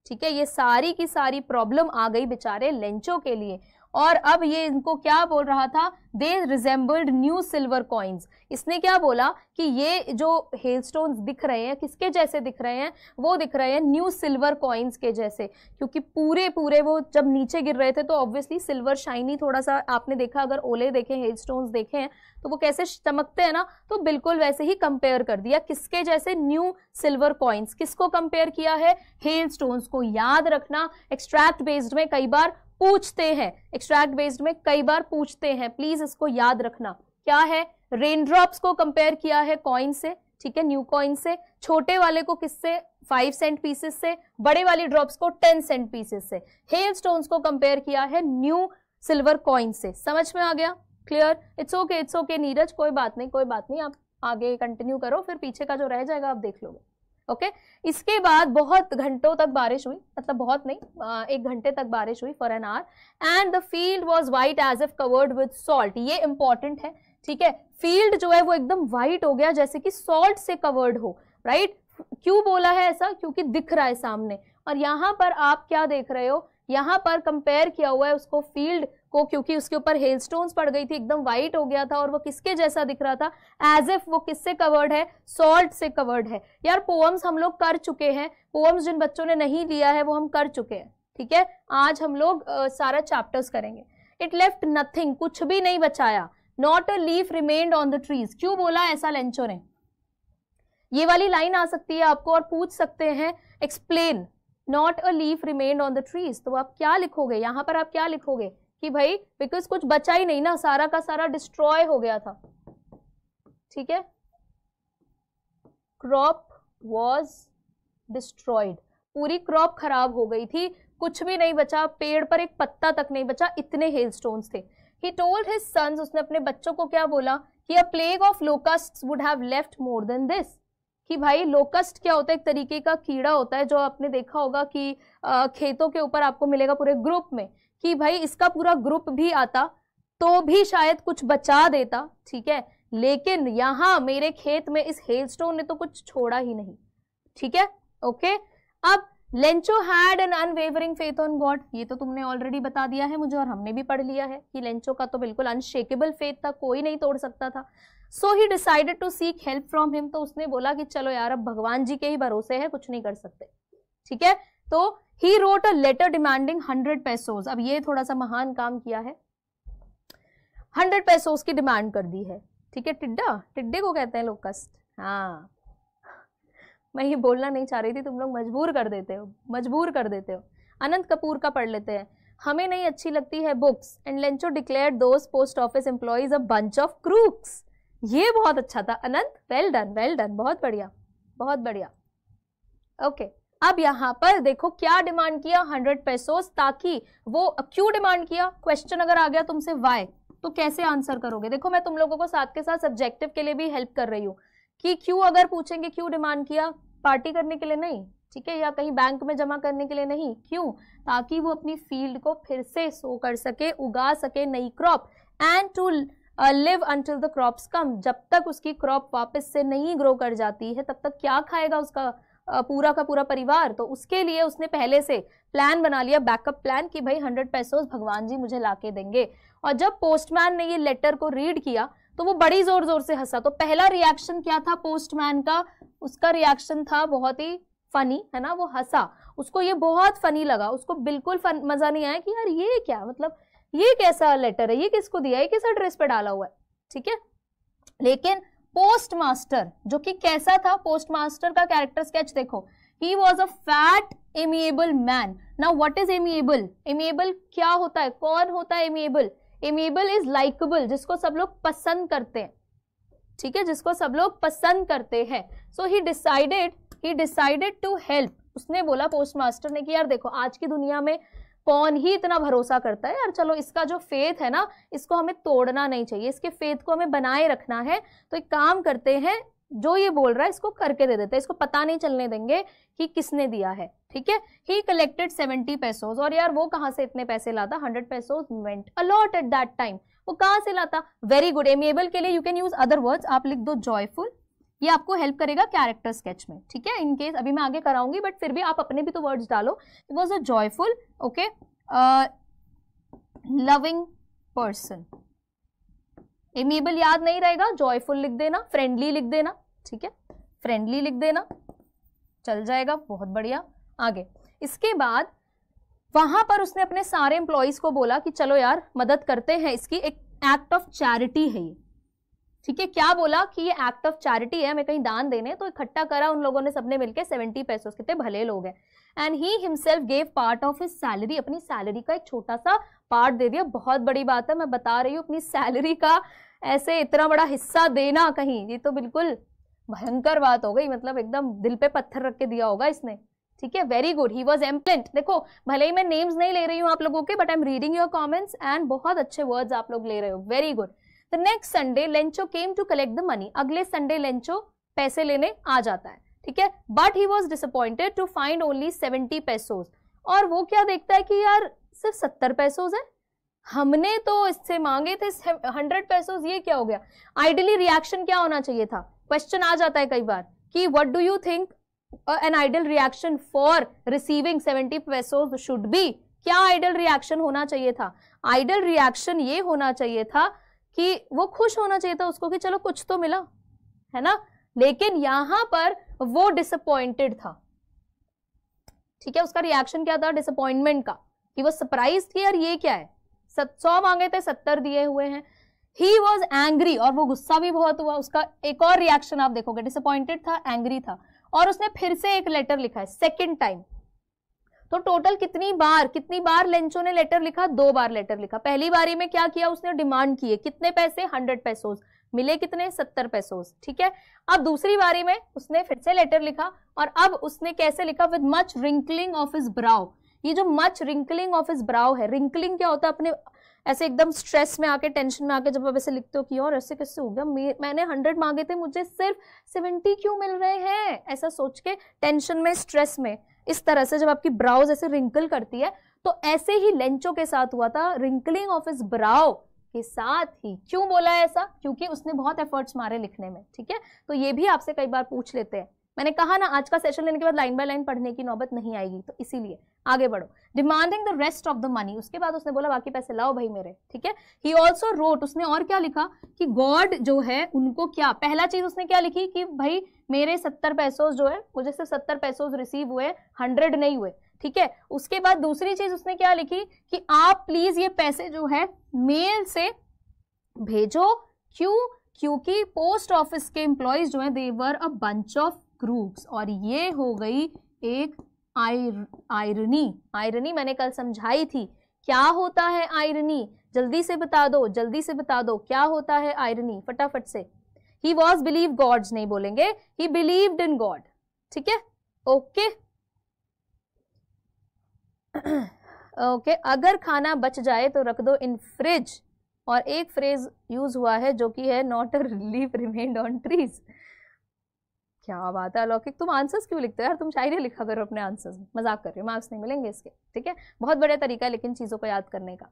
ठीक है ये सारी की सारी प्रॉब्लम आ गई बेचारे लेंचो के लिए और अब ये इनको क्या बोल रहा था they resembled new silver coins इसने क्या बोला कि ये जो हेल दिख रहे हैं किसके जैसे दिख रहे हैं वो दिख रहे हैं न्यू सिल्वर कॉइन्स के जैसे क्योंकि पूरे पूरे वो जब नीचे गिर रहे थे तो ऑब्वियसली सिल्वर शाइनी थोड़ा सा आपने देखा अगर ओले देखे हेल स्टोन देखे हैं तो वो कैसे चमकते हैं ना तो बिल्कुल वैसे ही कंपेयर कर दिया किसके जैसे न्यू सिल्वर कॉइन्स किसको कंपेयर किया है हेल स्टोन्स को याद रखना एक्सट्रैक्ट बेस्ड में कई बार पूछते हैं एक्सट्रैक्ट बेस्ड में कई बार पूछते हैं प्लीज इसको याद रखना क्या है रेनड्रॉप्स को कंपेयर किया है कॉइन से ठीक है न्यू कॉइन से छोटे वाले को किससे फाइव सेंट पीसेस से बड़े वाले ड्रॉप्स को टेन सेंट पीसेस से हेल स्टोन को कंपेयर किया है न्यू सिल्वर कॉइन से समझ में आ गया clear it's okay it's okay Neeraj कोई बात नहीं कोई बात नहीं आप आगे कंटिन्यू करो फिर पीछे का जो रह जाएगा आप देख लोगे ओके इसके बाद बहुत घंटों तक बारिश हुई मतलब बहुत नहीं एक घंटे तक बारिश हुई for an hour and the field was white as if covered with salt ये इंपॉर्टेंट है ठीक है फील्ड जो है वो एकदम वाइट हो गया जैसे कि सॉल्ट से कवर्ड हो राइट क्यों बोला है ऐसा क्योंकि दिख रहा है सामने और यहां पर आप क्या देख रहे हो यहां पर कंपेयर किया हुआ है उसको फील्ड को क्योंकि उसके ऊपर हेल पड़ गई थी एकदम व्हाइट हो गया था और वो किसके जैसा दिख रहा था एज इफ वो किससे कवर्ड है सॉल्ट से कवर्ड है यार पोअम्स हम लोग कर चुके हैं पोअम्स जिन बच्चों ने नहीं लिया है वो हम कर चुके हैं ठीक है आज हम लोग आ, सारा चैप्टर्स करेंगे इट लेफ्ट नथिंग कुछ भी नहीं बचाया not a leaf remained on the trees क्यों बोला ऐसा लेंचो ने ये वाली लाइन आ सकती है आपको और पूछ सकते हैं explain not a leaf remained on the trees तो आप क्या लिखोगे यहां पर आप क्या लिखोगे कि भाई बिकॉज कुछ बचा ही नहीं ना सारा का सारा डिस्ट्रॉय हो गया था ठीक है क्रॉप वॉज डिस्ट्रॉयड पूरी क्रॉप खराब हो गई थी कुछ भी नहीं बचा पेड़ पर एक पत्ता तक नहीं बचा इतने हेल स्टोन्स थे ही टोल्ड हिज सन्स उसने अपने बच्चों को क्या बोला कि a plague of locust would have left more than this कि भाई लोकस्ट क्या होता है एक तरीके का कीड़ा होता है जो आपने देखा होगा कि आ, खेतों के ऊपर आपको मिलेगा पूरे ग्रुप में कि भाई इसका पूरा ग्रुप भी आता तो भी शायद कुछ बचा देता ठीक है लेकिन यहां मेरे खेत में इस हेलस्टोन ने तो कुछ छोड़ा ही नहीं ठीक है ओके अब Lencho had an unwavering faith on God ये तो तुमने ऑलरेडी बता दिया है मुझे और हमने भी पढ़ लिया है कि लेंचो का तो बिल्कुल अनशेकेबल फेथ था कोई नहीं तोड़ सकता था so he decided to seek help from him तो उसने बोला कि चलो यार अब भगवान जी के ही भरोसे है कुछ नहीं कर सकते ठीक है तो he wrote a letter demanding hundred pesos अब ये थोड़ा सा महान काम किया है हंड्रेड पैसोज की डिमांड कर दी है ठीक है टिड्डा टिड्डे को कहते हैं लोग हाँ मैं ये बोलना नहीं चाह रही थी तुम लोग मजबूर कर देते हो मजबूर कर देते हो अनंत कपूर का पढ़ लेते हैं हमें नहीं अच्छी लगती है books and Lencho declared those post office employees a bunch of crooks ये बहुत अच्छा था Anant well done well done बहुत बढ़िया बहुत बढ़िया ओके okay. अब यहाँ पर देखो क्या डिमांड किया हंड्रेड पैसोस ताकि वो क्यों डिमांड किया क्वेश्चन अगर आ गया तुमसे वाई तो कैसे आंसर करोगे देखो मैं तुम लोगों को साथ के साथ सब्जेक्टिव के लिए भी हेल्प कर रही हूँ कि क्यों अगर पूछेंगे क्यों डिमांड किया पार्टी करने के लिए नहीं ठीक है या कहीं बैंक में जमा करने के लिए नहीं क्यों ताकि वो अपनी फील्ड को फिर से सो कर सके उगा सके नई crop and to live until the crops come जब तक उसकी क्रॉप वापस से नहीं ग्रो कर जाती है तब तक क्या खाएगा उसका पूरा का पूरा परिवार तो उसके लिए उसने पहले से प्लान बना लिया बैकअप प्लान कि भाई हंड्रेड पैसोज भगवान जी मुझे ला देंगे और जब पोस्टमैन ने ये लेटर को रीड किया तो वो बड़ी जोर जोर से हंसा तो पहला रिएक्शन क्या था पोस्टमैन का उसका रिएक्शन था बहुत ही फनी है ना वो हंसा उसको ये बहुत फनी लगा उसको बिल्कुल फन मजा नहीं आया कि यार ये क्या मतलब ये कैसा लेटर है ये किसको दिया है किस एड्रेस पे डाला हुआ है ठीक है लेकिन पोस्ट मास्टर जो कि कैसा था पोस्ट मास्टर का कैरेक्टर स्केच देखो he was a fat amiable man now what is amiable amiable क्या होता है कौन होता है एमिएबल एमिएबल इज लाइकेबल जिसको सब लोग पसंद करते हैं ठीक है जिसको सब लोग पसंद करते हैं so he decided he decided to help उसने बोला पोस्ट मास्टर ने कि यार देखो आज की दुनिया में कौन ही इतना भरोसा करता है यार चलो इसका जो फेथ है ना इसको हमें तोड़ना नहीं चाहिए इसके फेथ को हमें बनाए रखना है तो एक काम करते हैं जो ये बोल रहा है इसको करके दे देते हैं इसको पता नहीं चलने देंगे कि किसने दिया है ठीक है ही कलेक्टेड सेवेंटी पैसोज और यार वो कहाँ से इतने पैसे लाता hundred पैसोज went allot at that time वो कहाँ से लाता वेरी गुड एमिएबल के लिए you can use other words आप लिख दो जॉयफुल ये आपको हेल्प करेगा कैरेक्टर स्केच में ठीक है इनकेस अभी मैं आगे कराऊंगी बट फिर भी आप अपने भी तो वर्ड्स डालो it was a joyful okay loving person amiable याद नहीं रहेगा जॉयफुल लिख देना फ्रेंडली लिख देना ठीक है फ्रेंडली लिख देना चल जाएगा बहुत बढ़िया आगे इसके बाद वहां पर उसने अपने सारे एम्प्लॉयज को बोला कि चलो यार मदद करते हैं इसकी एक एक्ट ऑफ चैरिटी है ये ठीक है क्या बोला कि ये एक्ट ऑफ चैरिटी है मैं कहीं दान देने तो इकट्ठा करा उन लोगों ने सबने मिलकर सेवेंटी पैसों कितने भले लोग हैं and he himself gave part of his salary अपनी सैलरी का एक छोटा सा पार्ट दे दिया बहुत बड़ी बात है मैं बता रही हूँ अपनी सैलरी का ऐसे इतना बड़ा हिस्सा देना कहीं ये तो बिल्कुल भयंकर बात हो गई मतलब एकदम दिल पे पत्थर रख के दिया होगा इसने ठीक है वेरी गुड ही वॉज एम्पलेंट देखो भले ही मैं नेम्स नहीं ले रही हूँ आप लोगों के but I am reading your comments and बहुत अच्छे वर्ड्स आप लोग ले रहे हो very good the next Sunday Lencho came to collect the money अगले संडे लेंचो पैसे लेने आ जाता है ठीक है but he was disappointed to find only seventy pesos और वो क्या देखता है कि यार सिर्फ सत्तर पैसोज है हमने तो इससे मांगे थे हंड्रेड पैसोज ये क्या हो गया आइडियली रिएक्शन क्या होना चाहिए था क्वेश्चन आ जाता है कई बार कि what do you think an ideal reaction for receiving seventy pesos should be क्या आइडल रिएक्शन होना चाहिए था आइडल रिएक्शन ये होना चाहिए था कि वो खुश होना चाहिए था उसको कि चलो कुछ तो मिला है ना लेकिन यहां पर वो डिसअपॉइंटेड था ठीक है उसका रिएक्शन क्या था डिसअपॉइंटमेंट का कि वो सरप्राइज थी यार ये क्या है सौ मांगे थे सत्तर दिए हुए हैं ही वॉज एंग्री और वो गुस्सा भी बहुत हुआ उसका एक और रिएक्शन आप देखोगे डिसअपॉइंटेड था एंग्री था और उसने फिर से एक लेटर लिखा है सेकेंड टाइम तो टोटल कितनी बार कितनी बार लेंचो ने लेटर लिखा दो बार लेटर लिखा पहली बारी में क्या किया उसने डिमांड किए कितने पैसे हंड्रेड पैसोज मिले कितने सत्तर पैसोज ठीक है अब दूसरी बारी में उसने फिर से लेटर लिखा और अब उसने कैसे लिखा with much wrinkling of his brow ये जो much wrinkling of his brow है रिंकलिंग क्या होता है अपने ऐसे एकदम स्ट्रेस में आके टेंशन में आके जब आप ऐसे लिखते हो कि और ऐसे कैसे हो गया मैंने हंड्रेड मांगे थे मुझे सिर्फ सेवेंटी क्यों मिल रहे हैं ऐसा सोच के टेंशन में स्ट्रेस में इस तरह से जब आपकी ब्राउज ऐसे रिंकल करती है तो ऐसे ही लेंचो के साथ हुआ था रिंकलिंग ऑफ इस ब्राउ के साथ ही क्यों बोला है ऐसा क्योंकि उसने बहुत एफर्ट्स मारे लिखने में ठीक है तो ये भी आपसे कई बार पूछ लेते हैं मैंने कहा ना आज का सेशन लेने के बाद लाइन बाय लाइन पढ़ने की नौबत नहीं आएगी तो इसीलिए आगे बढ़ो demanding the rest of the money उसके बाद उसने बोला बाकी पैसे लाओ भाई मेरे ठीक है ही ऑल्सो रोट उसने और क्या लिखा कि गॉड जो है उनको क्या पहला चीज उसने क्या लिखी कि भाई मेरे सत्तर पैसों जो है मुझे सिर्फ सत्तर पैसों रिसीव हुए हंड्रेड नहीं हुए ठीक है उसके बाद दूसरी चीज उसने क्या लिखी कि आप प्लीज ये पैसे जो है मेल से भेजो क्यों क्योंकि पोस्ट ऑफिस के एम्प्लॉयज जो है they were a bunch of groups और ये हो गई एक आयर आयरनी आयरनी मैंने कल समझाई थी क्या होता है आयरनी जल्दी से बता दो जल्दी से बता दो क्या होता है आयरनी फटाफट से ही वॉज बिलीव गॉड्स नहीं बोलेंगे ही बिलीव्ड इन गॉड ठीक है ओके ओके अगर खाना बच जाए तो रख दो इन फ्रिज और एक फ्रेज यूज हुआ है जो कि है not a leaf remained on trees क्या बात है अलौकिक तुम आंसर्स क्यों लिखते हो यार तुम शायरी लिखा करो अपने आंसर्स में मजाक कर रहे हो मार्क्स नहीं मिलेंगे इसके ठीक है बहुत बढ़िया तरीका है लेकिन चीज़ों को याद करने का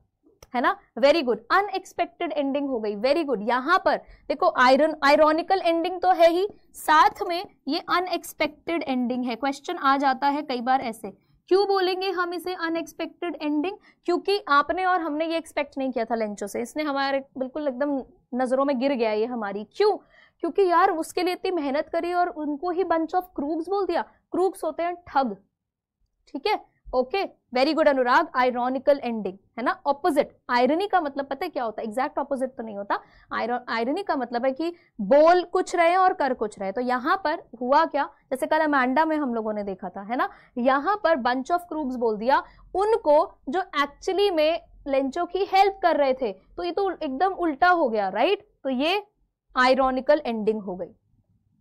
है ना वेरी गुड अनएक्सपेक्टेड एंडिंग हो गई वेरी गुड यहां पर देखो आयरन आयरोनिकल एंडिंग तो है ही साथ में ये अनएक्सपेक्टेड एंडिंग है क्वेश्चन आ जाता है कई बार ऐसे क्यों बोलेंगे हम इसे अनएक्सपेक्टेड एंडिंग क्योंकि आपने और हमने ये एक्सपेक्ट नहीं किया था लेंचो से इसने हमारे बिल्कुल एकदम नज़रों में गिर गया ये हमारी क्यों क्योंकि यार उसके लिए इतनी मेहनत करी और उनको ही बंच ऑफ क्रूक्स बोल दिया क्रूक्स होते हैं ठग ठीक है okay very good Anurag ironical ending है ना ऑपोजिट आयरनी का मतलब पता है क्या होता है एग्जैक्ट ऑपोजिट तो नहीं होता आयरनी का मतलब है कि बोल कुछ रहे और कर कुछ रहे तो यहाँ पर हुआ क्या जैसे कल अमांडा में हम लोगों ने देखा था है ना यहाँ पर बंच ऑफ क्रूब्स बोल दिया उनको जो एक्चुअली में लेंचो की हेल्प कर रहे थे तो ये तो एकदम उल्टा हो गया राइट तो ये आयरॉनिकल एंडिंग हो गई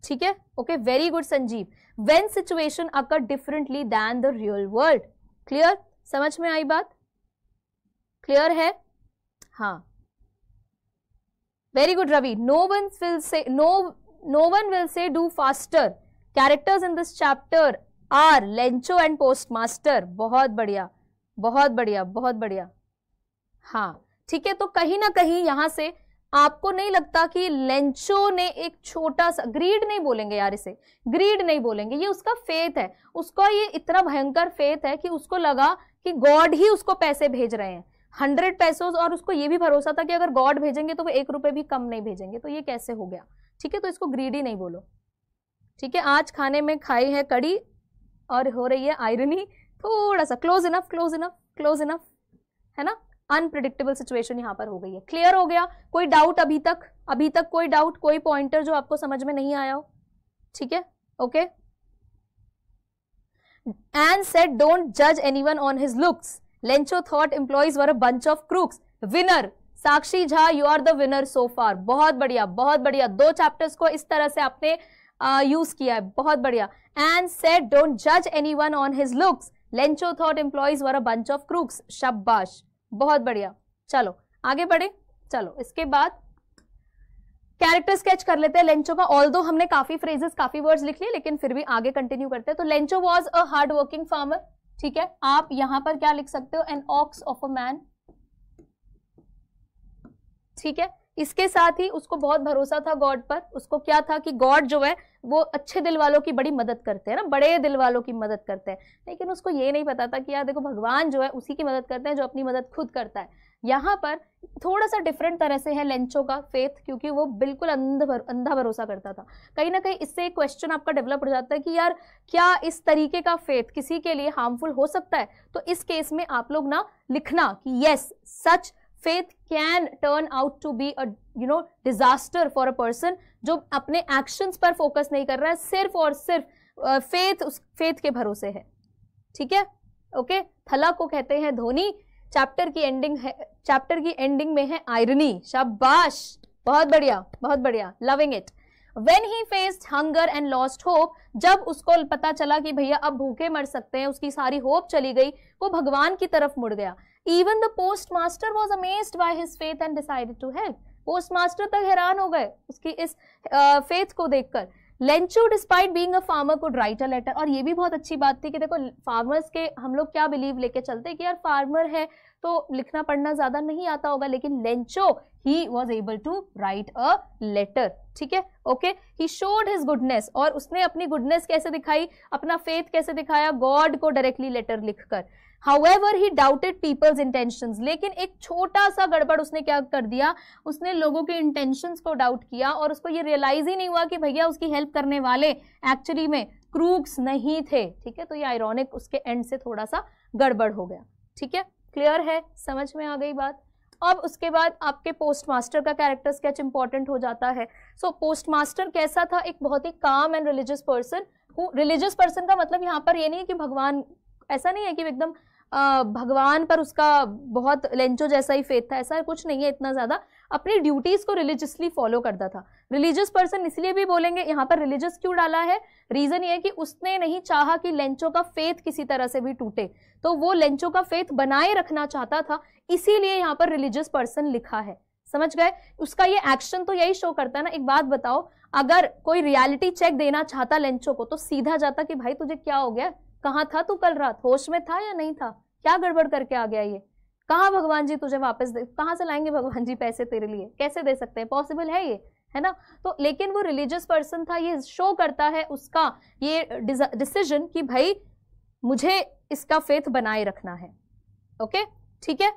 ठीक है okay very good Sanjeev when situation occur differently than the real world clear समझ में आई बात क्लियर है हाँ good Ravi no one will say no no one will say do faster characters in this chapter are Lencho and postmaster बहुत बढ़िया बहुत बढ़िया बहुत बढ़िया हाँ ठीक है तो कहीं ना कहीं यहां से आपको नहीं लगता कि लेंचो ने एक छोटा सा ग्रीड नहीं बोलेंगे यार इसे ग्रीड नहीं बोलेंगे ये उसका फेथ है उसका ये इतना भयंकर फेथ है कि उसको लगा कि गॉड ही उसको पैसे भेज रहे हैं हंड्रेड पैसों और उसको ये भी भरोसा था कि अगर गॉड भेजेंगे तो वो एक रुपये भी कम नहीं भेजेंगे तो ये कैसे हो गया ठीक है तो इसको ग्रीड ही नहीं बोलो ठीक है आज खाने में खाई है कड़ी और हो रही है आयरनी थोड़ा सा close enough close enough close enough है ना अनप्रडिक्टेबल सिचुएशन यहाँ पर हो गई है क्लियर हो गया कोई डाउट अभी तक अभी तक कोई डाउट कोई पॉइंटर जो आपको समझ में नहीं आया हो ठीक है ओके एन सेट डोंट जज one on his looks Lencho thought employees were a bunch of crooks winner Sakshi Jha you are the winner so far बहुत बढ़िया बहुत बढ़िया दो चैप्टर्स को इस तरह से आपने यूज uh, किया है बहुत बढ़िया एंड सेट डोंट जज anyone on his looks Lencho thought employees were a bunch of crooks शब्बाश बहुत बढ़िया चलो आगे बढ़े चलो इसके बाद कैरेक्टर स्केच कर लेते हैं लेंचो का ऑल दो हमने काफी फ्रेजेस काफी वर्ड्स लिख लिए लेकिन फिर भी आगे कंटिन्यू करते हैं तो Lencho was a hard working farmer ठीक है आप यहां पर क्या लिख सकते हो an ox of a man ठीक है इसके साथ ही उसको बहुत भरोसा था गॉड पर उसको क्या था कि गॉड जो है वो अच्छे दिल वालों की बड़ी मदद करते हैं ना बड़े दिल वालों की मदद करते हैं लेकिन उसको ये नहीं पता था कि यार देखो भगवान जो है उसी की मदद करते हैं जो अपनी मदद खुद करता है यहाँ पर थोड़ा सा डिफरेंट तरह से है लेंचो का फेथ क्योंकि वो बिल्कुल अंध भर, अंधा भरोसा करता था कहीं ना कहीं इससे एक क्वेश्चन आपका डेवलप हो जाता है कि यार क्या इस तरीके का फेथ किसी के लिए हार्मफुल हो सकता है तो इस केस में आप लोग ना लिखना कि yes such faith can turn out to be a you know disaster for a person जो अपने एक्शंस पर फोकस नहीं कर रहा है सिर्फ और सिर्फ फेथ उस फेथ के भरोसे है ठीक है ओके थला को कहते हैं धोनी चैप्टर की एंडिंग है चैप्टर की एंडिंग में है आयरनी शाबाश बहुत बढ़िया बहुत बढ़िया loving it when he faced hunger and lost hope जब उसको पता चला कि भैया अब भूखे मर सकते हैं उसकी सारी होप चली गई वो भगवान की तरफ मुड़ गया even the postmaster was amazed by his faith and decided to help postmaster तक हैरान हो गए उसकी इस फेथ uh, को देखकर Lencho despite being a farmer could write a letter और ये भी बहुत अच्छी बात थी कि देखो फार्मर्स के हम लोग क्या बिलीव लेके चलते कि यार फार्मर है तो लिखना पढ़ना ज्यादा नहीं आता होगा लेकिन Lencho he was able to write a letter ठीक है okay he showed his goodness और उसने अपनी गुडनेस कैसे दिखाई अपना फेथ कैसे दिखाया गॉड को डायरेक्टली लेटर लिखकर however he doubted people's intention लेकिन एक छोटा सा गड़बड़ उसने क्या कर दिया उसने लोगों के इंटेंशन को डाउट किया और उसको ये रियलाइज ही नहीं हुआ कि भैया उसकी हेल्प करने वाले एक्चुअली में क्रूक्स नहीं थे ठीक है तो ये आयरॉनिक उसके एंड से थोड़ा सा गड़बड़ हो गया ठीक है क्लियर है समझ में आ गई बात अब उसके बाद आपके पोस्ट मास्टर का कैरेक्टर स्केच इंपॉर्टेंट हो जाता है सो पोस्ट मास्टर कैसा था एक बहुत ही calm and religious person religious person का मतलब यहाँ पर ये नहीं है कि भगवान ऐसा नहीं है कि एकदम भगवान पर उसका बहुत लेंचो जैसा ही फेथ था ऐसा कुछ नहीं है इतना ज़्यादा अपनी ड्यूटीज़ को रिलीजियसली फॉलो करता था रिलीजियस पर्सन इसलिए भी बोलेंगे यहाँ पर रिलीजियस क्यों डाला है रीज़न ये है कि उसने नहीं चाहा कि लेंचो का फेथ किसी तरह से भी टूटे तो वो लेंचो का फेथ बनाए रखना चाहता था इसीलिए यहाँ पर रिलीजियस पर्सन लिखा है समझ गए उसका ये एक्शन तो यही शो करता है ना एक बात बताओ अगर कोई रियलिटी चेक देना चाहता लेंचो को तो सीधा जाता कि भाई तुझे क्या हो गया कहाँ था तू कल रात होश में था या नहीं था क्या गड़बड़ करके आ गया ये कहाँ भगवान जी तुझे वापस दे कहाँ से लाएंगे भगवान जी पैसे तेरे लिए कैसे दे सकते हैं पॉसिबल है ये है ना तो लेकिन वो रिलीजियस पर्सन था ये शो करता है उसका ये डिसीजन कि भाई मुझे इसका फेथ बनाए रखना है ओके ठीक है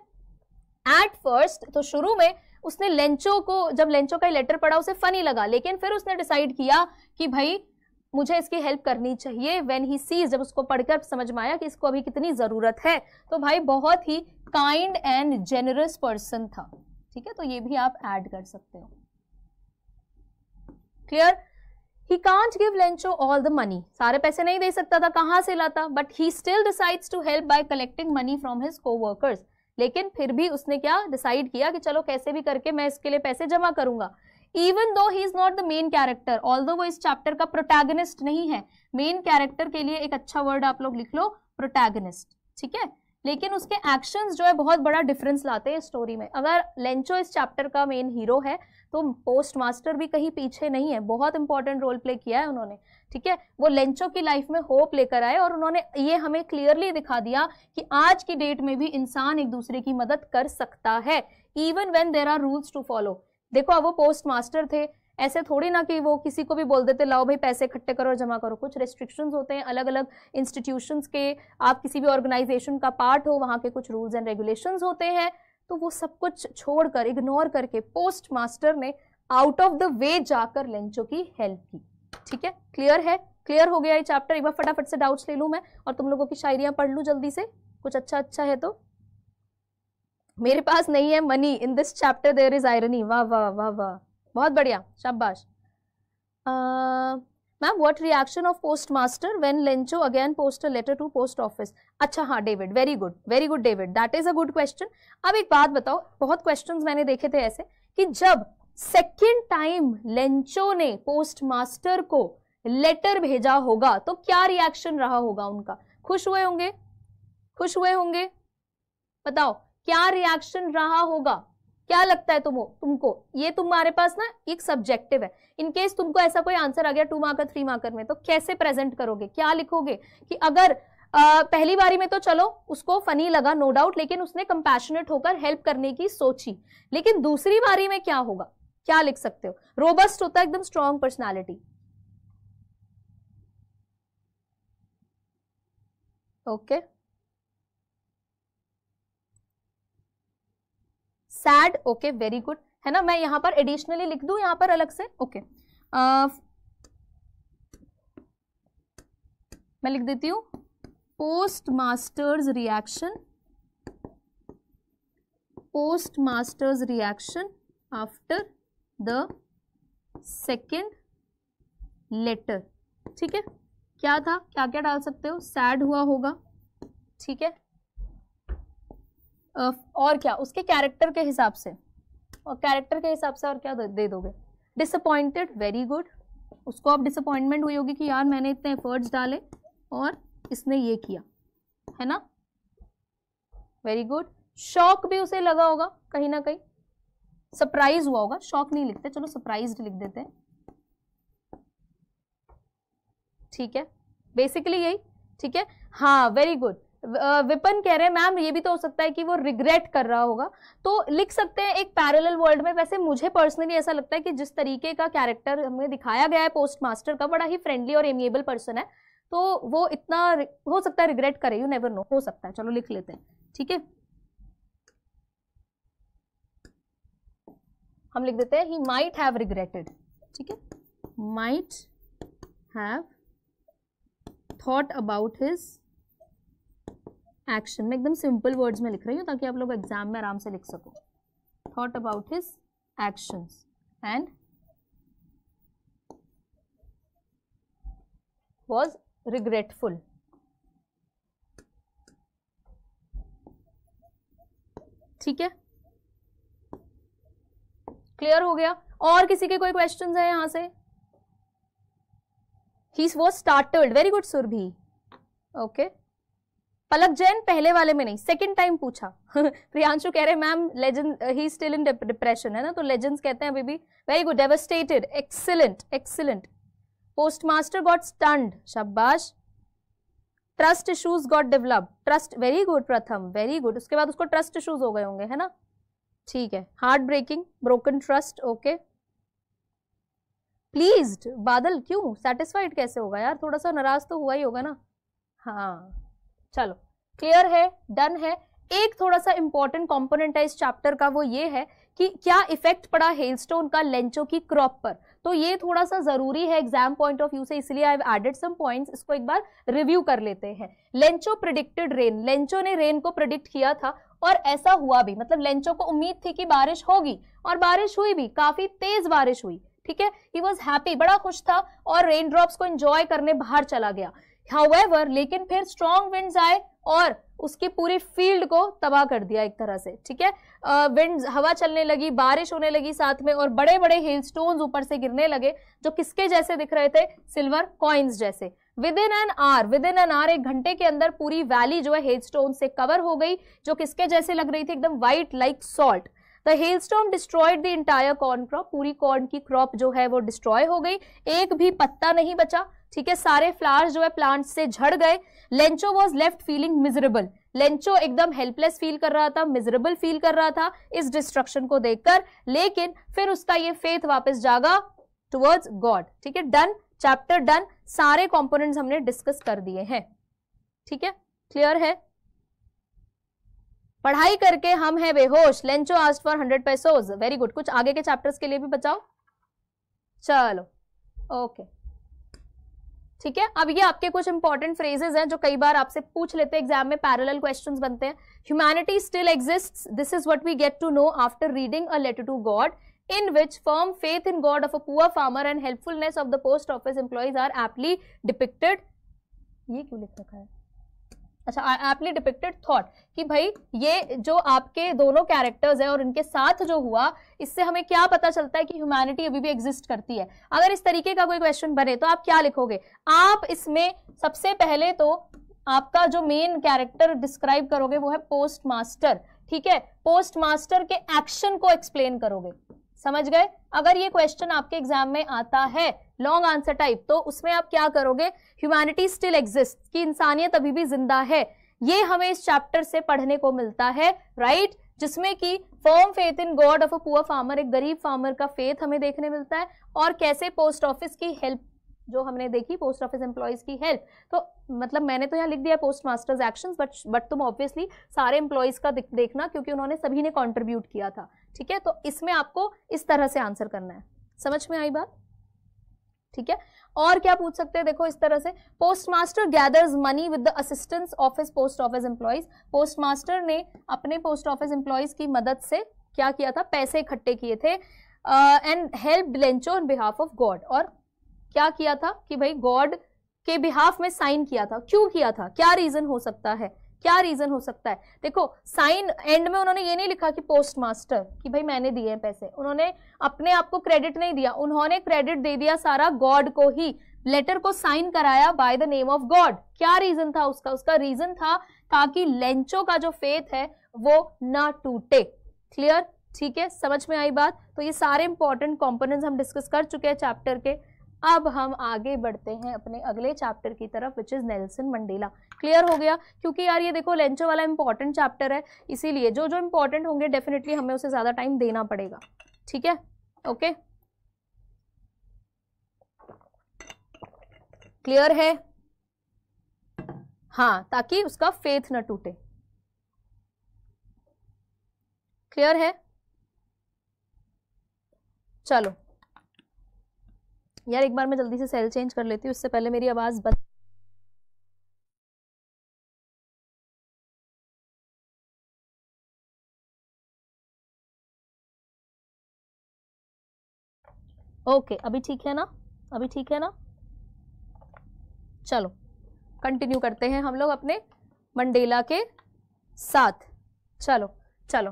एट फर्स्ट तो शुरू में उसने लेंचो को जब लेंचो का लेटर पढ़ा उसे फनी लगा लेकिन फिर उसने डिसाइड किया कि भाई मुझे इसकी हेल्प करनी चाहिए वेन ही सीज जब उसको पढ़कर समझ में आया कि इसको अभी कितनी ज़रूरत है तो भाई बहुत ही काइंड एंड जेनरस पर्सन था ठीक है तो ये भी आप ऐड कर सकते हो clear he can't give Lencho all the money सारे पैसे नहीं दे सकता था कहाँ से लाता but he still decides to help by collecting money from his coworkers लेकिन फिर भी उसने क्या डिसाइड किया कि चलो कैसे भी करके मैं इसके लिए पैसे जमा करूंगा even though he is not the main character all वो इस चैप्टर का प्रोटैगनिस्ट नहीं है मेन कैरेक्टर के लिए एक अच्छा वर्ड आप लोग लिख लो प्रोटैगनिस्ट ठीक है लेकिन उसके एक्शन जो है बहुत बड़ा डिफरेंस लाते हैं स्टोरी में अगर लेंचो इस चैप्टर का मेन हीरो है तो पोस्ट मास्टर भी कहीं पीछे नहीं है बहुत इंपॉर्टेंट रोल प्ले किया है उन्होंने ठीक है वो लेंचो की लाइफ में होप लेकर आए और उन्होंने ये हमें क्लियरली दिखा दिया कि आज की डेट में भी इंसान एक दूसरे की मदद कर सकता है even when there are rules to follow देखो अब वो पोस्ट मास्टर थे ऐसे थोड़ी ना कि वो किसी को भी बोल देते लाओ भाई पैसे इकट्ठे करो और जमा करो कुछ रेस्ट्रिक्शन होते हैं अलग अलग इंस्टीट्यूशंस के आप किसी भी ऑर्गेनाइजेशन का पार्ट हो वहाँ के कुछ रूल्स एंड रेगुलेशंस होते हैं तो वो सब कुछ छोड़कर इग्नोर करके पोस्ट मास्टर ने आउट ऑफ द वे जाकर लेंचो की हेल्प की ठीक है क्लियर है क्लियर हो गया ये चैप्टर एक बार फटाफट से डाउट्स ले लूँ मैं और तुम लोगों की शायरियाँ पढ़ लूँ जल्दी से कुछ अच्छा अच्छा है तो मेरे पास नहीं है money in this chapter there is irony वाह वाह वाह वाह बहुत बढ़िया शाबाश ma'am what reaction of post master when Lencho again post letter to post office अच्छा हाँ David very good very good David that is a good question अब एक बात बताओ बहुत क्वेश्चन मैंने देखे थे ऐसे कि जब सेकेंड टाइम लेंचो ने पोस्ट मास्टर को लेटर भेजा होगा तो क्या रिएक्शन रहा होगा उनका खुश हुए होंगे खुश हुए होंगे बताओ क्या रिएक्शन रहा होगा क्या लगता है तुमको तुमको ये तुम्हारे पास ना एक सब्जेक्टिव है इनकेस तुमको ऐसा कोई आंसर आ गया टू मार्कर थ्री मार्कर में तो कैसे प्रेजेंट करोगे क्या लिखोगे कि अगर आ, पहली बारी में तो चलो उसको फनी लगा नो no डाउट लेकिन उसने कंपैशनेट होकर हेल्प करने की सोची लेकिन दूसरी बारी में क्या होगा क्या लिख सकते हो रोबस्ट होता है एकदम strong personality okay okay. Sad okay very good है ना मैं यहाँ पर एडिशनली लिख दू यहाँ पर अलग से ओके okay. uh, मैं लिख देती हूँ post master's reaction post master's reaction after the second letter ठीक है क्या था क्या क्या डाल सकते हो सैड हुआ होगा ठीक है और क्या उसके कैरेक्टर के हिसाब से और कैरेक्टर के हिसाब से और क्या दे दोगे डिसअपॉइंटेड वेरी गुड उसको आप डिसअपॉइंटमेंट हुई होगी कि यार मैंने इतने एफर्ट्स डाले और इसने ये किया है ना वेरी गुड शौक भी उसे लगा होगा कहीं ना कहीं सरप्राइज हुआ होगा शौक नहीं लिखते चलो सरप्राइज लिख देते हैं ठीक है बेसिकली यही ठीक है हाँ वेरी गुड विपन कह रहे हैं मैम ये भी तो हो सकता है कि वो रिग्रेट कर रहा होगा तो लिख सकते हैं एक पैरेलल वर्ल्ड में वैसे मुझे पर्सनली ऐसा लगता है कि जिस तरीके का कैरेक्टर हमें दिखाया गया है पोस्ट मास्टर का बड़ा ही फ्रेंडली और एमिएबल पर्सन है तो वो इतना हो सकता है रिग्रेट करे यू नेवर नो हो सकता है चलो लिख लेते हैं ठीक है हम लिख देते हैं ही माइट हैव रिग्रेटेड ठीक है might have thought about his action में एकदम सिंपल वर्ड्स में लिख रही हूँ ताकि आप लोग एग्जाम में आराम से लिख सको thought about his actions and was regretful ठीक है क्लियर हो गया और किसी के कोई क्वेश्चन है यहां से ही was startled very good Surabhi okay Palak Jain पहले वाले में नहीं सेकंड टाइम पूछा प्रियांशु कह रहे ma'am legend he still in depression है ना तो लेजेंड्स कहते हैं अभी भी very good devastated excellent excellent post master got stunned शब्बाश trust issues got develop trust very good Pratham very good उसके बाद उसको ट्रस्ट इशूज हो गए होंगे है ना ठीक है heart breaking broken trust okay please Badal क्यों सेटिस्फाइड कैसे होगा यार थोड़ा सा नाराज तो हुआ ही होगा ना हाँ चलो क्लियर है डन है एक थोड़ा सा इंपॉर्टेंट कॉम्पोनेंट है इस चैप्टर का वो ये है कि क्या इफेक्ट पड़ा हेलस्टोन का लेंचो की क्रॉप पर तो ये थोड़ा सा जरूरी है एग्जाम पॉइंट ऑफ व्यू से इसलिए आई एडेड सम पॉइंट्स इसको एक बार रिव्यू कर लेते हैं लेंचो प्रिडिक्टेड रेन लेंचो ने रेन को प्रिडिक्ट किया था और ऐसा हुआ भी मतलब लेंचो को उम्मीद थी कि बारिश होगी और बारिश हुई भी काफी तेज बारिश हुई ठीक है ही वॉज हैप्पी बड़ा खुश था और रेन ड्रॉप्स को एंजॉय करने बाहर चला गया हाउएवर लेकिन फिर स्ट्रॉन्ग विंड्स आए और उसकी पूरी फील्ड को तबाह कर दिया एक तरह से ठीक है विंड हवा चलने लगी बारिश होने लगी साथ में और बड़े बड़े हिल स्टोन ऊपर से गिरने लगे जो किसके जैसे दिख रहे थे सिल्वर कॉइन्स जैसे within an hour within an hour एक घंटे के अंदर पूरी वैली जो है हिल स्टोन से कवर हो गई जो किसके जैसे लग रही थी एकदम white like salt the hailstorm destroyed the entire corn crop पूरी कॉर्न की क्रॉप जो है वो डिस्ट्रॉय हो गई एक भी पत्ता नहीं बचा ठीक है सारे फ्लावर्स जो है प्लांट से झड़ गए Lencho was left feeling miserable Lencho एकदम हेल्पलेस फील कर रहा था मिजरेबल फील कर रहा था इस डिस्ट्रक्शन को देखकर लेकिन फिर उसका ये फेथ वापस जागा टुवर्ड्स गॉड ठीक है डन चैप्टर डन सारे कॉम्पोनेंट हमने डिस्कस कर दिए हैं ठीक है क्लियर है पढ़ाई करके हम हैं बेहोश लेंचो आज for hundred pesos very good कुछ आगे के चैप्टर्स के लिए भी बचाओ चलो ओके okay. ठीक है अब ये आपके कुछ इंपॉर्टेंट फ्रेजेस हैं जो कई बार आपसे पूछ लेते हैं एग्जाम में पैरेलल क्वेश्चंस बनते हैं humanity still exist this is what we get to know after reading a letter to God in which firm faith in God of a poor farmer and helpfulness of the post office employees are aptly depicted ये क्यों लिख रखा है अच्छा aptly depicted thought कि भाई ये जो आपके दोनों कैरेक्टर्स हैं और इनके साथ जो हुआ इससे हमें क्या पता चलता है कि ह्यूमैनिटी अभी भी एग्जिस्ट करती है अगर इस तरीके का कोई क्वेश्चन बने तो आप क्या लिखोगे आप इसमें सबसे पहले तो आपका जो मेन कैरेक्टर डिस्क्राइब करोगे वो है पोस्ट मास्टर ठीक है पोस्ट मास्टर के एक्शन को एक्सप्लेन करोगे समझ गए अगर ये क्वेश्चन आपके एग्जाम में आता है लॉन्ग आंसर टाइप तो उसमें आप क्या करोगे ह्यूमैनिटी स्टिल एग्जिस्ट कि इंसानियत अभी भी जिंदा है ये हमें इस चैप्टर से पढ़ने को मिलता है राइट right? जिसमें कि form faith in God of a poor farmer एक गरीब फार्मर का फेथ हमें देखने मिलता है और कैसे पोस्ट ऑफिस की हेल्प जो हमने देखी पोस्ट ऑफिस एम्प्लॉयज़ की हेल्प तो मतलब मैंने तो यहाँ लिख दिया post master's action but but तुम ऑब्वियसली सारे एम्प्लॉयज़ का देखना क्योंकि उन्होंने सभी ने कॉन्ट्रीब्यूट किया था ठीक है तो इसमें आपको इस तरह से आंसर करना है समझ में आई बात ठीक है और क्या पूछ सकते हैं देखो इस तरह से post master gathers money with the assistance of his post office employees post master ने अपने पोस्ट ऑफिस एम्प्लॉयज की मदद से क्या किया था पैसे इकट्ठे किए थे and help Lencho on behalf of God और क्या किया था कि भाई गॉड के बिहाफ में साइन किया था क्यों किया था क्या रीजन हो सकता है क्या रीजन हो सकता है देखो साइन एंड में उन्होंने ये नहीं लिखा कि पोस्ट मास्टर कि भाई मैंने दिए हैं पैसे उन्होंने अपने आप को क्रेडिट नहीं दिया उन्होंने क्रेडिट दे दिया सारा गॉड को ही लेटर को साइन कराया by the name of God क्या रीजन था उसका उसका रीजन था ताकि लेंचो का जो फेथ है वो ना टूटे क्लियर ठीक है समझ में आई बात तो ये सारे इंपॉर्टेंट कॉम्पोनेंट हम डिस्कस कर चुके हैं चैप्टर के अब हम आगे बढ़ते हैं अपने अगले चैप्टर की तरफ which is Nelson Mandela clear हो गया क्योंकि यार ये देखो लेंचो वाला इंपॉर्टेंट चैप्टर है इसीलिए जो जो इंपॉर्टेंट होंगे डेफिनेटली हमें उसे ज़्यादा टाइम देना पड़ेगा ठीक है ओके क्लियर है हाँ ताकि उसका फेथ न टूटे क्लियर है चलो यार एक बार मैं जल्दी से सेल चेंज कर लेती हूँ उससे पहले मेरी आवाज़ बंद ओके अभी ठीक है ना अभी ठीक है ना चलो कंटिन्यू करते हैं हम लोग अपने मंडेला के साथ चलो चलो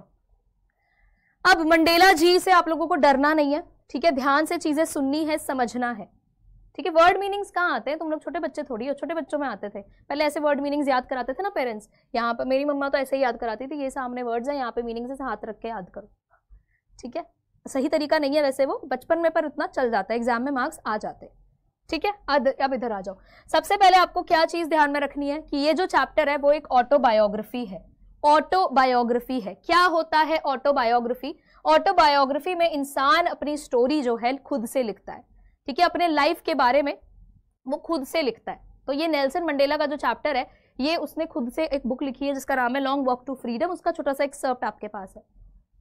अब मंडेला जी से आप लोगों को डरना नहीं है ठीक है ध्यान से चीज़ें सुननी है समझना है ठीक है वर्ड मीनिंग्स कहाँ आते हैं तुम लोग छोटे बच्चे थोड़ी हो छोटे बच्चों में आते थे पहले ऐसे वर्ड मीनिंग्स याद कराते थे ना पेरेंट्स यहाँ पर मेरी मम्मा तो ऐसे ही याद कराती थी ये सामने वर्ड्स हैं यहाँ पे मीनिंग्स है हाथ रख के याद करो ठीक है सही तरीका नहीं है वैसे वो बचपन में पर उतना चल जाता है एग्जाम में मार्क्स आ जाते हैं ठीक है अब इधर आ जाओ सबसे पहले आपको क्या चीज़ ध्यान में रखनी है कि ये जो चैप्टर है वो एक ऑटोबायोग्राफी है ऑटोबायोग्राफी है क्या होता है ऑटोबायोग्राफी ऑटोबायोग्राफी में इंसान अपनी स्टोरी जो है खुद से लिखता है ठीक है अपने लाइफ के बारे में वो खुद से लिखता है तो ये नेल्सन मंडेला का जो चैप्टर है ये उसने खुद से एक बुक लिखी है जिसका नाम है लॉन्ग वॉक टू फ्रीडम उसका छोटा सा एक सर्प्ट आपके पास है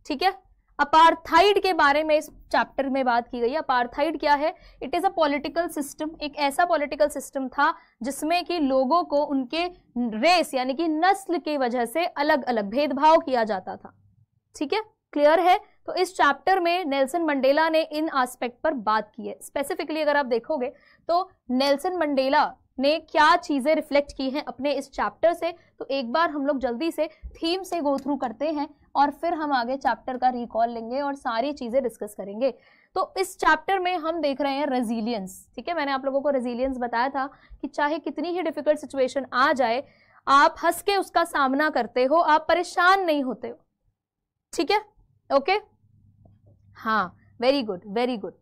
ठीक है अपार्थाइड के बारे में इस चैप्टर में बात की गई है अपार्थाइड क्या है it is a political system एक ऐसा पॉलिटिकल सिस्टम था जिसमें कि लोगों को उनके रेस यानी कि नस्ल की वजह से अलग अलग भेदभाव किया जाता था ठीक है क्लियर है तो इस चैप्टर में नेल्सन मंडेला ने इन आस्पेक्ट पर बात की है स्पेसिफिकली अगर आप देखोगे तो नेल्सन मंडेला ने क्या चीज़ें रिफ्लेक्ट की हैं अपने इस चैप्टर से तो एक बार हम लोग जल्दी से थीम से गो थ्रू करते हैं और फिर हम आगे चैप्टर का रिकॉल लेंगे और सारी चीज़ें डिस्कस करेंगे तो इस चैप्टर में हम देख रहे हैं रेजिलियंस ठीक है मैंने आप लोगों को रेजिलियंस बताया था कि चाहे कितनी ही डिफिकल्ट सिचुएशन आ जाए आप हंस के उसका सामना करते हो आप परेशान नहीं होते हो ठीक है ओके हाँ वेरी गुड वेरी गुड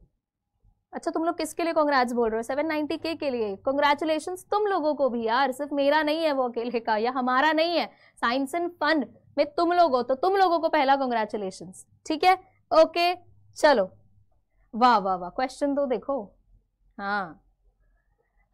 अच्छा तुम लोग किसके लिए कांग्रेस बोल रहे हो सेवन नाइनटी के के लिए कॉन्ग्रेचुलेशन तुम लोगों को भी यार सिर्फ मेरा नहीं है वो अकेले का या हमारा नहीं है साइंस एंड फन में तुम लोगों तो तुम लोगों को पहला कॉन्ग्रेचुलेशन ठीक है ओके चलो वाह वाह वाह क्वेश्चन तो देखो हाँ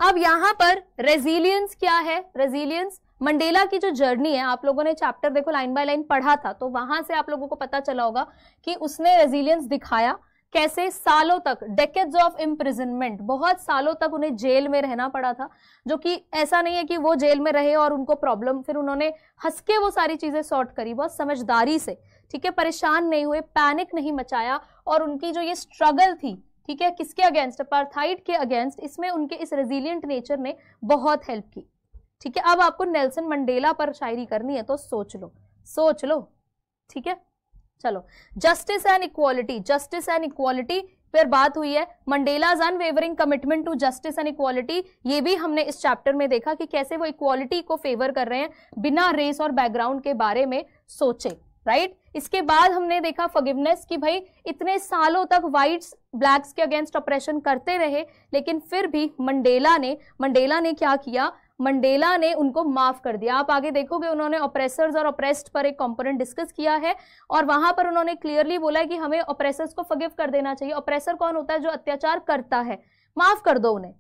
अब यहां पर रेजिलियंस क्या है रेजिलियंस मंडेला की जो जर्नी है आप लोगों ने चैप्टर देखो लाइन बाय लाइन पढ़ा था तो वहां से आप लोगों को पता चला होगा कि उसने रेजिलियंस दिखाया कैसे सालों तक डेकेड्स ऑफ इम्प्रिजनमेंट बहुत सालों तक उन्हें जेल में रहना पड़ा था जो कि ऐसा नहीं है कि वो जेल में रहे और उनको प्रॉब्लम फिर उन्होंने हंस के वो सारी चीज़ें सॉर्ट करी बहुत समझदारी से ठीक है परेशान नहीं हुए पैनिक नहीं मचाया और उनकी जो ये स्ट्रगल थी ठीक है किसके अगेंस्ट अपार्थाइड के अगेंस्ट इसमें उनके इस रेजिलियंट नेचर ने बहुत हेल्प की ठीक है अब आपको नेल्सन मंडेला पर शायरी करनी है तो सोच लो सोच लो ठीक है चलो justice and equality justice and equality फिर बात हुई है Mandela's unwavering commitment to justice and equality ये भी हमने इस चैप्टर में देखा कि कैसे वो इक्वालिटी को फेवर कर रहे हैं बिना रेस और बैकग्राउंड के बारे में सोचे राइट इसके बाद हमने देखा फगिवनेस कि भाई इतने सालों तक वाइट्स ब्लैक्स के अगेंस्ट ऑपरेशन करते रहे लेकिन फिर भी मंडेला ने मंडेला ने क्या किया मंडेला ने उनको माफ कर दिया आप आगे देखोगे उन्होंने ऑपरेसर्स और ऑपरेस्ड पर एक कंपोनेंट डिस्कस किया है और वहां पर उन्होंने क्लियरली बोला कि हमें ऑपरेसर्स को फगिव कर देना चाहिए ऑप्रेसर कौन होता है जो अत्याचार करता है माफ कर दो उन्हें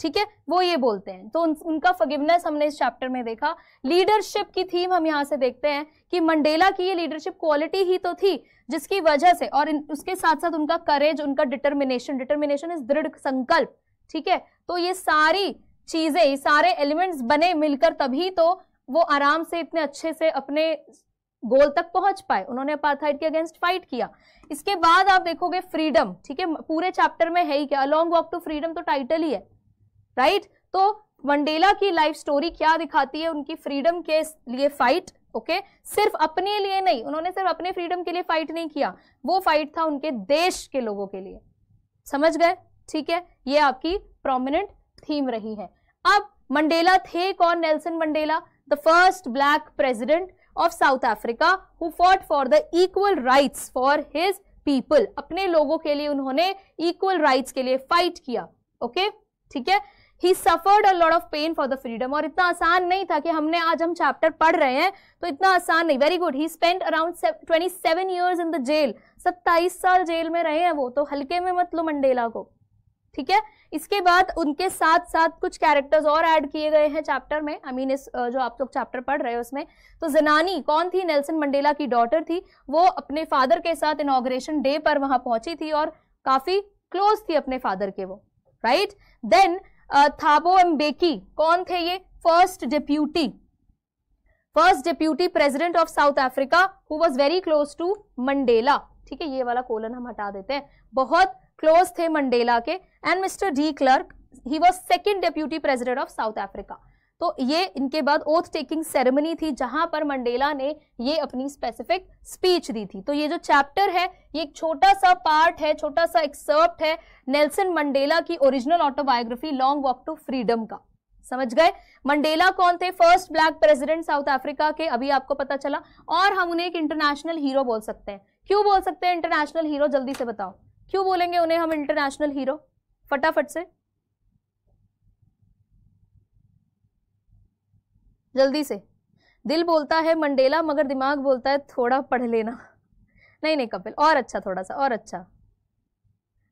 ठीक है वो ये बोलते हैं तो उन, उनका फगिवनेस हमने इस चैप्टर में देखा लीडरशिप की थीम हम यहाँ से देखते हैं कि मंडेला की ये लीडरशिप क्वालिटी ही तो थी जिसकी वजह से और इन, उसके साथ साथ उनका करेज उनका डिटर्मिनेशन डिटर्मिनेशन इज दृढ़ संकल्प ठीक है तो ये सारी चीजें सारे एलिमेंट्स बने मिलकर तभी तो वो आराम से इतने अच्छे से अपने गोल तक पहुंच पाए उन्होंने अपार्थाइड के अगेंस्ट फाइट किया इसके बाद आप देखोगे फ्रीडम ठीक है पूरे चैप्टर में है ही क्या अलॉन्ग वॉक टू फ्रीडम तो टाइटल ही है राइट right? तो मंडेला की लाइफ स्टोरी क्या दिखाती है उनकी फ्रीडम के लिए फाइट ओके okay? सिर्फ अपने लिए नहीं उन्होंने सिर्फ अपने फ्रीडम के लिए फाइट नहीं किया वो फाइट था उनके देश के लोगों के लिए समझ गए ठीक है ये आपकी प्रोमिनेंट थीम रही है अब मंडेला थे कौन Nelson Mandela the first black president of South Africa who fought for the equal rights for his people अपने लोगों के लिए उन्होंने इक्वल राइट्स के लिए फाइट किया ओके ठीक है he suffered a lot of pain for the freedom और इतना आसान नहीं था कि हमने आज हम चैप्टर पढ़ रहे हैं तो इतना आसान नहीं very good he spend around twenty seven years in the jail सत्ताईस साल जेल में रहे हैं वो तो हल्के में मत लो मंडेला को ठीक है इसके बाद उनके साथ साथ कुछ कैरेक्टर्स और ऐड किए गए हैं चैप्टर में आई मीन इस जो आप लोग चैप्टर पढ़ रहे हो उसमें तो जनानी कौन थी नेल्सन मंडेला की डॉटर थी वो अपने फादर के साथ इनाग्रेशन डे पर वहां पहुंची थी और काफी क्लोज थी अपने फादर के वो राइट देन थाबो एम्बेकी कौन थे ये first deputy first deputy president of South Africa who was very close to Mandela ठीक है ये वाला कोलन हम हटा देते हैं बहुत क्लोज थे मंडेला के and mister de Klerk he was second deputy president of South Africa तो ये इनके बाद ओथ टेकिंग सेरेमनी थी जहां पर मंडेला ने ये अपनी स्पेसिफिक स्पीच दी थी तो ये जो चैप्टर है ये एक छोटा सा पार्ट है छोटा सा एक्सर्प्ट है नेल्सन मंडेला की original autobiography long walk to freedom का समझ गए मंडेला कौन थे first black president South Africa के अभी आपको पता चला और हम उन्हें एक इंटरनेशनल हीरो बोल सकते हैं क्यों बोल सकते हैं इंटरनेशनल हीरो जल्दी से बताओ क्यों बोलेंगे उन्हें हम इंटरनेशनल हीरो फटाफट से जल्दी से दिल बोलता है मंडेला मगर दिमाग बोलता है थोड़ा पढ़ लेना नहीं नहीं कपिल और अच्छा थोड़ा सा और अच्छा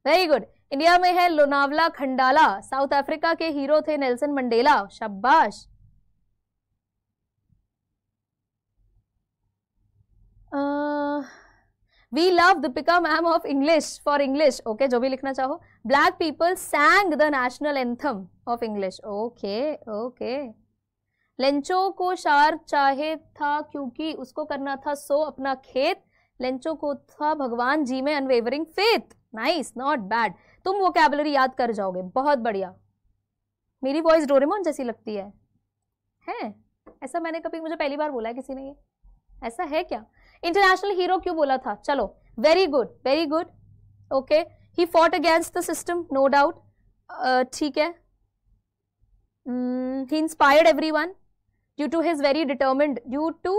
वेरी गुड इंडिया में है लोनावला खंडाला साउथ अफ्रीका के हीरो थे नेल्सन मंडेला शाबाश uh... we love Deepika ma'am of English for English okay जो भी लिखना चाहो black people sang the national anthem of English okay okay Lencho को शार चाहे था क्योंकि उसको करना था सो अपना खेत लेंचो को था भगवान जी में unwavering faith nice not bad तुम वो कैबलरी याद कर जाओगे बहुत बढ़िया मेरी वॉइस डोरेमोन जैसी लगती है हैं ऐसा मैंने कभी मुझे पहली बार बोला है किसी ने ये ऐसा है क्या इंटरनेशनल हीरो क्यों बोला था चलो very good very good okay he fought against the system no doubt ठीक है he inspired everyone due to his very determined due to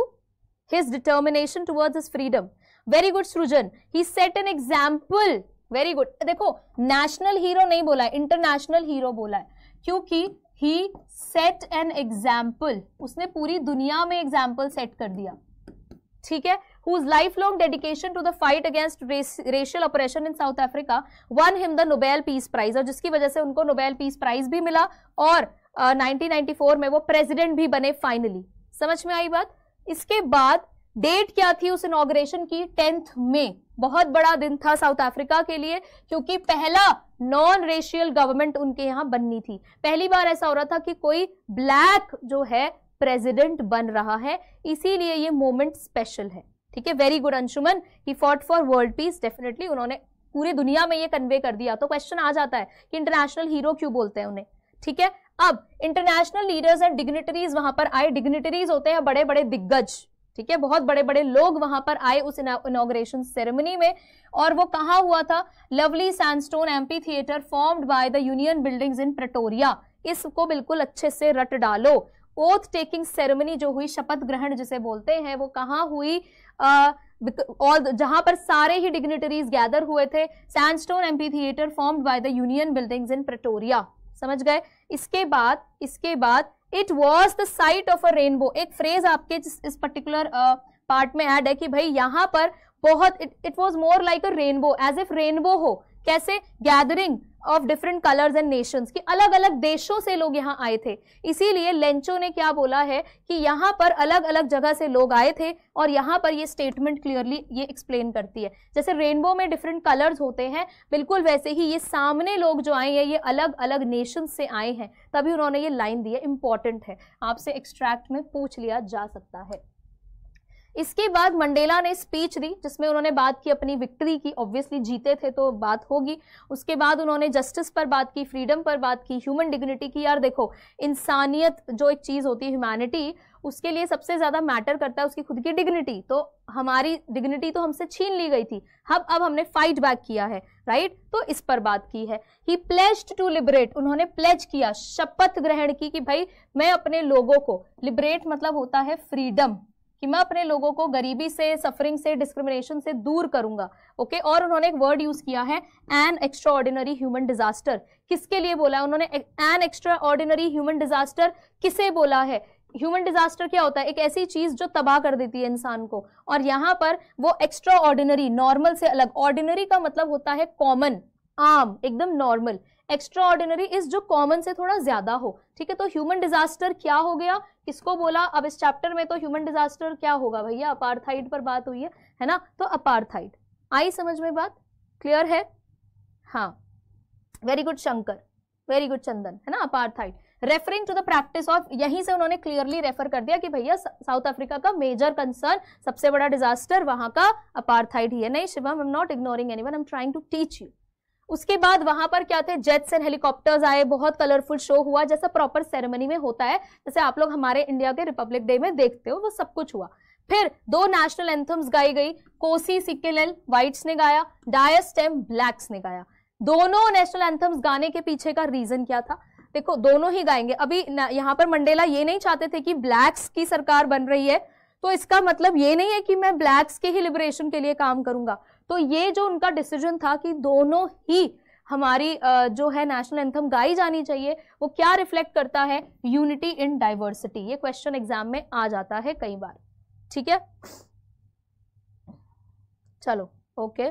his determination toward his freedom very good Srijan he set an example very good देखो national hero नहीं बोला है international hero बोला है क्योंकि ही set an example उसने पूरी दुनिया में एग्जाम्पल सेट कर दिया ठीक है whose lifelong dedication to the fight against race, racial oppression in South Africa won him the Nobel Peace Prize और जिसकी वजह से उनको Nobel Peace Prize भी मिला और uh, 1994 में वो President भी बने finally. समझ में आई बात इसके बाद डेट क्या थी उस इनग्रेशन की टेंथ में बहुत बड़ा दिन था साउथ अफ्रीका के लिए क्योंकि पहला नॉन रेशियल गवर्नमेंट उनके यहां बननी थी पहली बार ऐसा हो रहा था कि कोई ब्लैक जो है प्रेसिडेंट बन रहा है इसीलिए ये मोमेंट स्पेशल है ठीक है very good Anshuman he fought for world peace definitely उन्होंने पूरी दुनिया में ये कन्वे कर दिया तो क्वेश्चन आ जाता है कि इंटरनेशनल हीरो क्यों बोलते हैं उन्हें ठीक है अब इंटरनेशनल लीडर्स एंड डिग्नेटरीज वहां पर आए डिग्नेटरीज होते हैं बड़े बड़े दिग्गज ठीक है बहुत बड़े बड़े लोग वहां पर आए उस इनोग्रेशन सेरेमनी में और वो कहा हुआ था lovely sandstone amphitheatre formed by the union buildings in Pretoria इसको बिल्कुल अच्छे से रट डालो ओथ टेकिंग सेरेमनी जो हुई शपथ ग्रहण जिसे बोलते हैं वो कहाँ हुई और जहां पर सारे ही डिग्नेटरीज गैदर हुए थे sandstone amphitheatre form by the union buildings in Pretoria समझ गए इसके बाद इसके बाद it was the sight of a rainbow एक फ्रेज आपके इस पर्टिकुलर पार्ट में ऐड है कि भाई यहाँ पर बहुत it was more like a rainbow as if rainbow हो कैसे gathering of different colours and nations की अलग अलग देशों से लोग यहाँ आए थे इसीलिए लेंचो ने क्या बोला है कि यहाँ पर अलग अलग जगह से लोग आए थे और यहाँ पर ये स्टेटमेंट क्लियरली ये एक्सप्लेन करती है जैसे रेनबो में डिफरेंट कलर्स होते हैं बिल्कुल वैसे ही ये सामने लोग जो आए हैं ये अलग अलग नेशन से आए हैं तभी उन्होंने ये लाइन दी है इंपॉर्टेंट है आपसे एक्सट्रैक्ट में पूछ लिया जा सकता है इसके बाद मंडेला ने स्पीच दी जिसमें उन्होंने बात की अपनी विक्ट्री की ऑब्वियसली जीते थे तो बात होगी उसके बाद उन्होंने जस्टिस पर बात की फ्रीडम पर बात की ह्यूमन डिग्निटी की यार देखो इंसानियत जो एक चीज़ होती है ह्यूमैनिटी उसके लिए सबसे ज़्यादा मैटर करता है उसकी खुद की डिग्निटी तो हमारी डिग्निटी तो हमसे छीन ली गई थी अब अब हमने फाइट बैक किया है राइट तो इस पर बात की है ही प्लेज टू लिबरेट उन्होंने प्लेज किया शपथ ग्रहण की कि भाई मैं अपने लोगों को लिबरेट मतलब होता है फ्रीडम कि मैं अपने लोगों को गरीबी से सफरिंग से डिस्क्रिमिनेशन से दूर करूंगा ओके okay? और उन्होंने एक वर्ड यूज किया है an extraordinary human disaster किसके लिए बोला है उन्होंने an extraordinary human disaster किसे बोला है ह्यूमन डिजास्टर क्या होता है एक ऐसी चीज जो तबाह कर देती है इंसान को और यहाँ पर वो एक्स्ट्रा ऑर्डिनरी नॉर्मल से अलग ऑर्डिनरी का मतलब होता है कॉमन आम एकदम नॉर्मल एक्स्ट्रा ऑर्डिनरी इज जो कॉमन से थोड़ा ज्यादा हो ठीक है तो ह्यूमन डिजास्टर क्या हो गया किसको बोला अब इस चैप्टर में तो ह्यूमन डिजास्टर क्या होगा भैया अपारथाइड पर बात हुई है है ना तो अपारथाइड आई समझ में बात क्लियर है हाँ very good Shankar very good Chandan है ना apartheid referring to the practice of यहीं से उन्होंने क्लियरली रेफर कर दिया कि भैया साउथ अफ्रीका का मेजर कंसर्न सबसे बड़ा डिजास्टर वहां का अपारथाइड ही है नहीं Shivam I am not ignoring anyone I am trying to teach you उसके बाद वहां पर क्या थे जेट्स एंड हेलीकॉप्टर्स आए बहुत कलरफुल शो हुआ जैसा प्रॉपर सेरेमनी में होता है जैसे आप लोग हमारे इंडिया के रिपब्लिक डे में देखते हो वो सब कुछ हुआ फिर दो नेशनल एंथम्स गाई गई कोसी सिक्केल व्हाइट्स ने गाया डायर स्टेम ब्लैक्स ने गाया दोनों नेशनल एंथम्स गाने के पीछे का रीजन क्या था देखो दोनों ही गाएंगे अभी यहाँ पर मंडेला ये नहीं चाहते थे कि ब्लैक्स की सरकार बन रही है तो इसका मतलब ये नहीं है कि मैं ब्लैक्स के ही लिबरेशन के लिए काम करूंगा तो ये जो उनका डिसीजन था कि दोनों ही हमारी जो है नेशनल एंथम गाई जानी चाहिए वो क्या रिफ्लेक्ट करता है यूनिटी इन डाइवर्सिटी ये क्वेश्चन एग्जाम में आ जाता है कई बार ठीक है चलो ओके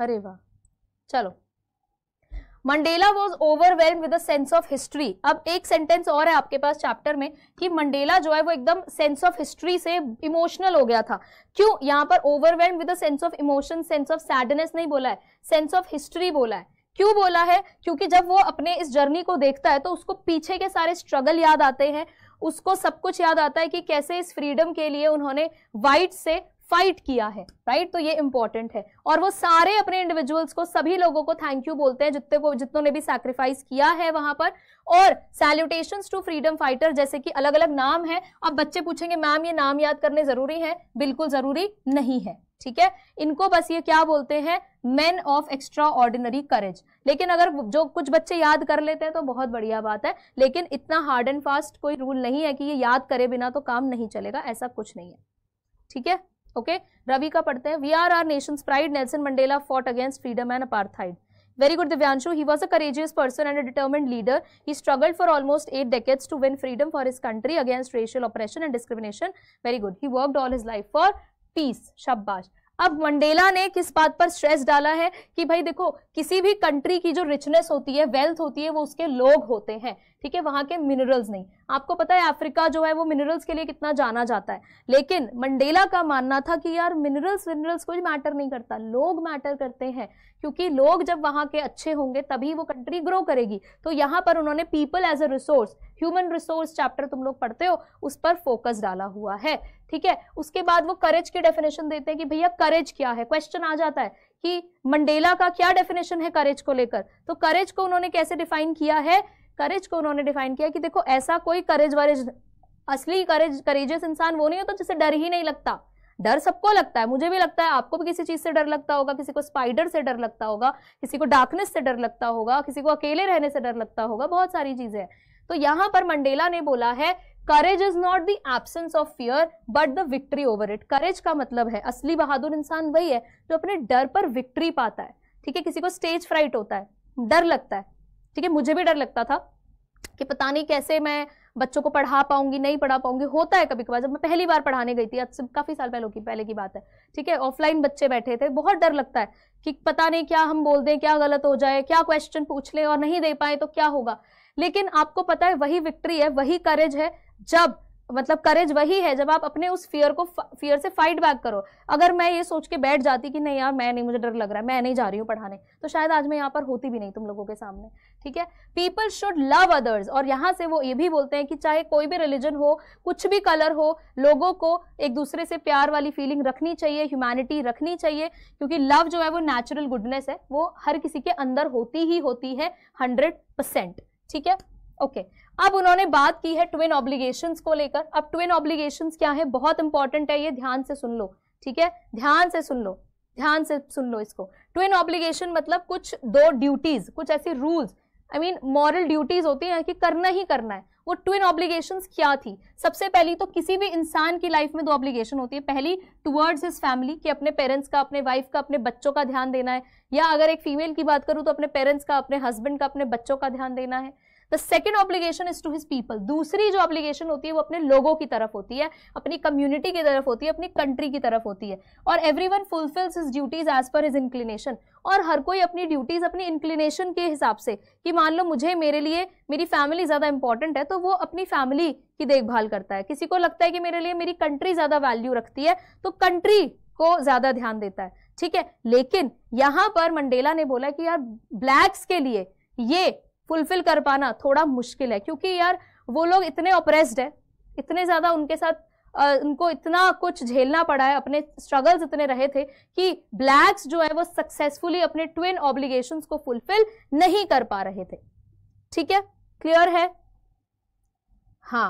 अरे वाह चलो Mandela was overwhelm with sense of history अब एक सेंटेंस और है आपके पास चैप्टर में कि मंडेला जो है वो एकदम सेंस ऑफ हिस्ट्री से इमोशनल हो गया था क्यों यहाँ पर overwhelm with sense of emotion sense of sadness नहीं बोला है सेंस ऑफ हिस्ट्री बोला है क्यों बोला है क्योंकि जब वो अपने इस जर्नी को देखता है तो उसको पीछे के सारे स्ट्रगल याद आते हैं उसको सब कुछ याद आता है कि कैसे इस फ्रीडम के लिए उन्होंने वाइट से फाइट किया है राइट तो ये इंपॉर्टेंट है और वो सारे अपने इंडिविजुअल्स को सभी लोगों को थैंक यू बोलते हैं जितने को जितनों ने भी सैक्रिफाइस किया है वहां पर और सैल्यूटेशन टू फ्रीडम फाइटर जैसे कि अलग अलग नाम है अब बच्चे पूछेंगे मैम ये नाम याद करने जरूरी है बिल्कुल जरूरी नहीं है ठीक है इनको बस ये क्या बोलते हैं man of extraordinary courage लेकिन अगर जो कुछ बच्चे याद कर लेते हैं तो बहुत बढ़िया बात है लेकिन इतना हार्ड एंड फास्ट कोई रूल नहीं है कि ये याद करे बिना तो काम नहीं चलेगा ऐसा कुछ नहीं है ठीक है Okay, Ravika, का पढ़ते हैं we are our nation's pride Nelson Mandela fought against freedom and Very good, Divyanshu. He was a courageous person and a determined leader. He struggled for almost eight decades to win freedom for his country against racial oppression and discrimination. Very good. He worked all his life for peace. Shabbash. अब Mandela ने किस बात पर stress डाला है कि भाई देखो किसी भी कंट्री की जो रिचनेस होती है वेल्थ होती है वो उसके लोग होते हैं ठीक है वहां के मिनरल्स नहीं आपको पता है अफ्रीका जो है वो मिनरल्स के लिए कितना जाना जाता है लेकिन मंडेला का मानना था कि यार मिनरल्स विनरल्स कोई मैटर नहीं करता लोग मैटर करते हैं क्योंकि लोग जब वहाँ के अच्छे होंगे तभी वो कंट्री ग्रो करेगी तो यहाँ पर उन्होंने people as a resource human resource chapter तुम लोग पढ़ते हो उस पर फोकस डाला हुआ है ठीक है उसके बाद वो करेज की डेफिनेशन देते हैं कि भैया करेज क्या है क्वेश्चन आ जाता है कि मंडेला का क्या डेफिनेशन है करेज को लेकर तो करेज को उन्होंने कैसे डिफाइन किया है करेज को उन्होंने डिफाइन किया कि देखो ऐसा कोई करेज वरेज असली करेज करेजियस इंसान वो नहीं होता जिसे डर ही नहीं लगता डर सबको लगता है मुझे भी लगता है आपको भी किसी चीज से डर लगता होगा किसी को स्पाइडर से डर लगता होगा किसी को डार्कनेस से डर लगता होगा किसी को अकेले रहने से डर लगता होगा बहुत सारी चीजें हैं तो यहां पर मंडेला ने बोला है courage is not the absence of fear but the victory over it courage का मतलब है असली बहादुर इंसान वही है जो अपने डर पर विक्ट्री पाता है ठीक है किसी को स्टेज फ्राइट होता है डर लगता है ठीक है मुझे भी डर लगता था कि पता नहीं कैसे मैं बच्चों को पढ़ा पाऊंगी नहीं पढ़ा पाऊंगी होता है कभी कभार जब मैं पहली बार पढ़ाने गई थी अब से काफ़ी साल पहले की पहले की बात है ठीक है ऑफलाइन बच्चे बैठे थे बहुत डर लगता है कि पता नहीं क्या हम बोल दें क्या गलत हो जाए क्या क्वेश्चन पूछ लें और नहीं दे पाए तो क्या होगा लेकिन आपको पता है वही विक्ट्री है वही करेज है जब मतलब करेज वही है जब आप अपने उस फियर को फियर से फाइट बैक करो अगर मैं ये सोच के बैठ जाती कि नहीं यार मैं नहीं मुझे डर लग रहा है मैं नहीं जा रही हूँ पढ़ाने तो शायद आज मैं यहाँ पर होती भी नहीं तुम लोगों के सामने ठीक है पीपल शुड लव अदर्स और यहाँ से वो ये भी बोलते हैं कि चाहे कोई भी रिलीजन हो कुछ भी कलर हो लोगों को एक दूसरे से प्यार वाली फीलिंग रखनी चाहिए ह्यूमैनिटी रखनी चाहिए क्योंकि लव जो है वो नेचुरल गुडनेस है वो हर किसी के अंदर होती ही होती है हंड्रेड परसेंट ठीक है ओके अब उन्होंने बात की है ट्विन ऑब्लिगेशन को लेकर अब ट्विन ऑब्लिगेशन क्या है बहुत इंपॉर्टेंट है ये ध्यान से सुन लो ठीक है ध्यान से सुन लो ध्यान से सुन लो इसको ट्विन ऑब्लिगेशन मतलब कुछ दो ड्यूटीज कुछ ऐसी rules I mean moral duties होती हैं कि करना ही करना है वो ट्विन ऑब्लिगेशन क्या थी सबसे पहली तो किसी भी इंसान की लाइफ में दो ऑब्लिगेशन होती है पहली टुवर्ड्स हिज फैमिली कि अपने पेरेंट्स का अपने वाइफ का अपने बच्चों का ध्यान देना है या अगर एक फीमेल की बात करूँ तो अपने पेरेंट्स का अपने हस्बैंड का अपने बच्चों का ध्यान देना है the second obligation is to his people दूसरी जो ऑब्लिगेशन होती है वो अपने लोगों की तरफ होती है अपनी कम्युनिटी की तरफ होती है अपनी कंट्री की तरफ होती है और every one fulfils his duties as per his inclination और हर कोई अपनी ड्यूटीज अपनी इंक्लिनेशन के हिसाब से कि मान लो मुझे मेरे लिए मेरी फैमिली ज़्यादा इंपॉर्टेंट है तो वो अपनी फैमिली की देखभाल करता है किसी को लगता है कि मेरे लिए मेरी कंट्री ज़्यादा वैल्यू रखती है तो कंट्री को ज़्यादा ध्यान देता है ठीक है लेकिन यहां पर मंडेला ने बोला कि यार ब्लैक्स के लिए ये फुलफिल कर पाना थोड़ा मुश्किल है क्योंकि यार वो लोग इतने ऑप्रेस्ड है इतने ज्यादा उनके साथ उनको इतना कुछ झेलना पड़ा है अपने स्ट्रगल्स इतने रहे थे कि ब्लैक्स जो है वो सक्सेसफुली अपने ट्विन ऑब्लिगेशन को फुलफिल नहीं कर पा रहे थे ठीक है क्लियर है हाँ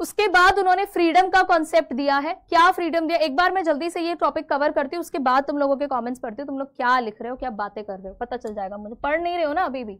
उसके बाद उन्होंने फ्रीडम का कॉन्सेप्ट दिया है क्या फ्रीडम दिया एक बार मैं जल्दी से ये टॉपिक कवर करती हूँ उसके बाद तुम लोगों के कमेंट्स पढ़ती हूँ तुम लोग क्या लिख रहे हो क्या बातें कर रहे हो पता चल जाएगा मुझे पढ़ नहीं रहे हो ना अभी भी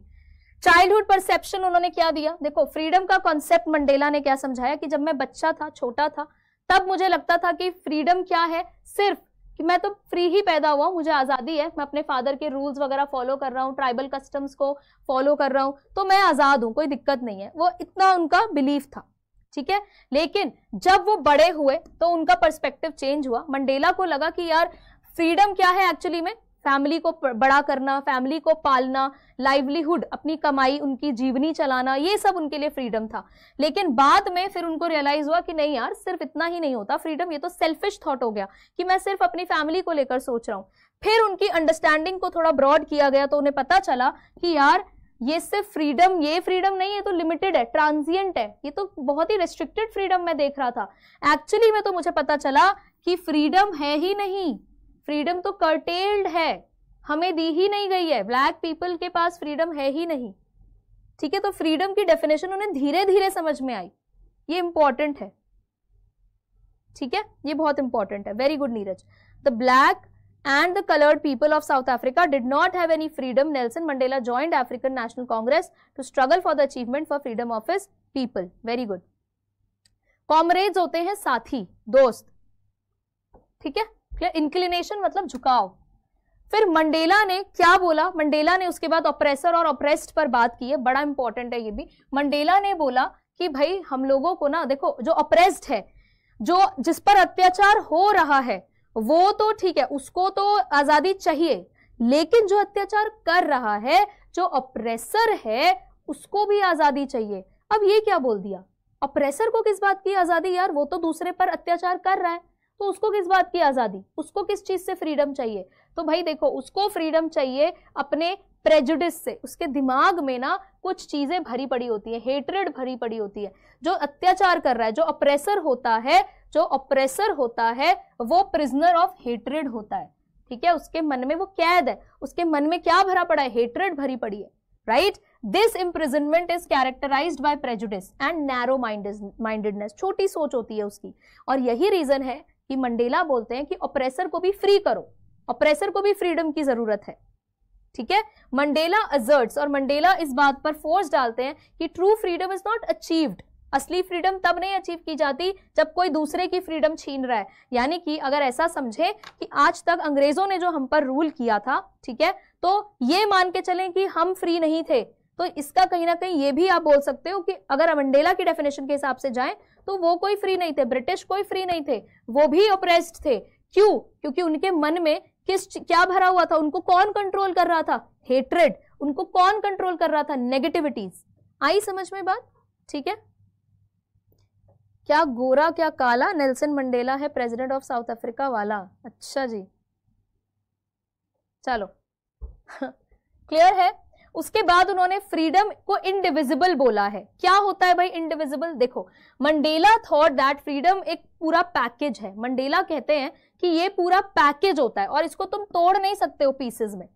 चाइल्डहुड परसेप्शन उन्होंने क्या दिया देखो फ्रीडम का कॉन्सेप्ट मंडेला ने क्या समझाया कि जब मैं बच्चा था छोटा था तब मुझे लगता था कि फ्रीडम क्या है सिर्फ कि मैं तो फ्री ही पैदा हुआ मुझे आज़ादी है मैं अपने फादर के रूल्स वगैरह फॉलो कर रहा हूँ ट्राइबल कस्टम्स को फॉलो कर रहा हूँ तो मैं आज़ाद हूँ कोई दिक्कत नहीं है वो इतना उनका बिलीफ था ठीक है लेकिन जब वो बड़े हुए तो उनका पर्सपेक्टिव चेंज हुआ मंडेला को लगा कि यार फ्रीडम क्या है एक्चुअली में फैमिली को बड़ा करना फैमिली को पालना लाइवलीहुड अपनी कमाई उनकी जीवनी चलाना ये सब उनके लिए फ्रीडम था लेकिन बाद में फिर उनको रियलाइज हुआ कि नहीं यार सिर्फ इतना ही नहीं होता फ्रीडम ये तो सेल्फिश थॉट हो गया कि मैं सिर्फ अपनी फैमिली को लेकर सोच रहा हूँ फिर उनकी अंडरस्टैंडिंग को थोड़ा ब्रॉड किया गया तो उन्हें पता चला कि यार ये सिर्फ फ्रीडम ये फ्रीडम नहीं तो है तो लिमिटेड है ट्रांजिएंट है ये तो बहुत ही रेस्ट्रिक्टेड फ्रीडम मैं देख रहा था एक्चुअली में तो मुझे पता चला कि फ्रीडम है ही नहीं फ्रीडम तो कर्टेल्ड है हमें दी ही नहीं गई है ब्लैक पीपल के पास फ्रीडम है ही नहीं ठीक है तो फ्रीडम की डेफिनेशन उन्हें धीरे धीरे समझ में आई ये इंपॉर्टेंट है ठीक है ये बहुत इंपॉर्टेंट है very good Neeraj the black and the colored people of South Africa did not have any freedom, Nelson Mandela joined African National Congress to struggle for the achievement for freedom of his people. Very good. comrades hote hain sathi dost theek hai clear inclination matlab झुकाव फिर Mandela ने क्या बोला Mandela ने उसके बाद oppressor और oppressed पर बात की है बड़ा इंपॉर्टेंट है ये भी मंडेला ने बोला कि भाई हम लोगों को ना देखो जो ऑपरेस्ड है जो जिस पर अत्याचार हो रहा है वो तो ठीक है उसको तो आजादी चाहिए लेकिन जो अत्याचार कर रहा है जो अप्रेसर है उसको भी आजादी चाहिए अब ये क्या बोल दिया अप्रेसर को किस बात की आजादी यार वो तो दूसरे पर अत्याचार कर रहा है तो उसको किस बात की आजादी उसको किस चीज से फ्रीडम चाहिए तो भाई देखो उसको फ्रीडम चाहिए अपने प्रेजुडिस से उसके दिमाग में ना कुछ चीजें भरी पड़ी होती है हेटरेड भरी पड़ी होती है जो अत्याचार कर रहा है जो अप्रेसर होता है जो ऑपरेसर होता है वो प्रिजनर ऑफ हेट्रेड होता है ठीक है उसके मन में वो कैद है उसके मन में क्या भरा पड़ा है हेट्रेड भरी पड़ी है right this imprisonment is characterize by prejudice and narrow mindedness छोटी सोच होती है उसकी और यही रीजन है कि मंडेला बोलते हैं कि ऑप्रेसर को भी फ्री करो ऑपरेसर को भी फ्रीडम की जरूरत है ठीक है मंडेला अजर्ट्स और मंडेला इस बात पर फोर्स डालते हैं कि true freedom is not achieved असली फ्रीडम तब नहीं अचीव की जाती जब कोई दूसरे की फ्रीडम छीन रहा है यानी कि अगर ऐसा समझे कि आज तक अंग्रेजों ने जो हम पर रूल किया था ठीक है तो ये मान के चले कि हम फ्री नहीं थे तो इसका कहीं ना कहीं ये भी आप बोल सकते हो कि अगर अमंडेला की डेफिनेशन के हिसाब से जाएं तो वो कोई फ्री नहीं थे ब्रिटिश कोई फ्री नहीं थे वो भी अप्रेस्ड थे क्यों क्योंकि उनके मन में किस क्या भरा हुआ था उनको कौन कंट्रोल कर रहा था हेट्रेड उनको कौन कंट्रोल कर रहा था नेगेटिविटीज आई समझ में बात ठीक है क्या गोरा क्या काला नेल्सन मंडेला है प्रेसिडेंट ऑफ साउथ अफ्रीका वाला अच्छा जी चलो क्लियर है उसके बाद उन्होंने फ्रीडम को इनडिविजिबल बोला है क्या होता है भाई इनडिविजिबल देखो मंडेला थॉट दैट फ्रीडम एक पूरा पैकेज है मंडेला कहते हैं कि ये पूरा पैकेज होता है और इसको तुम तोड़ नहीं सकते हो पीसेज में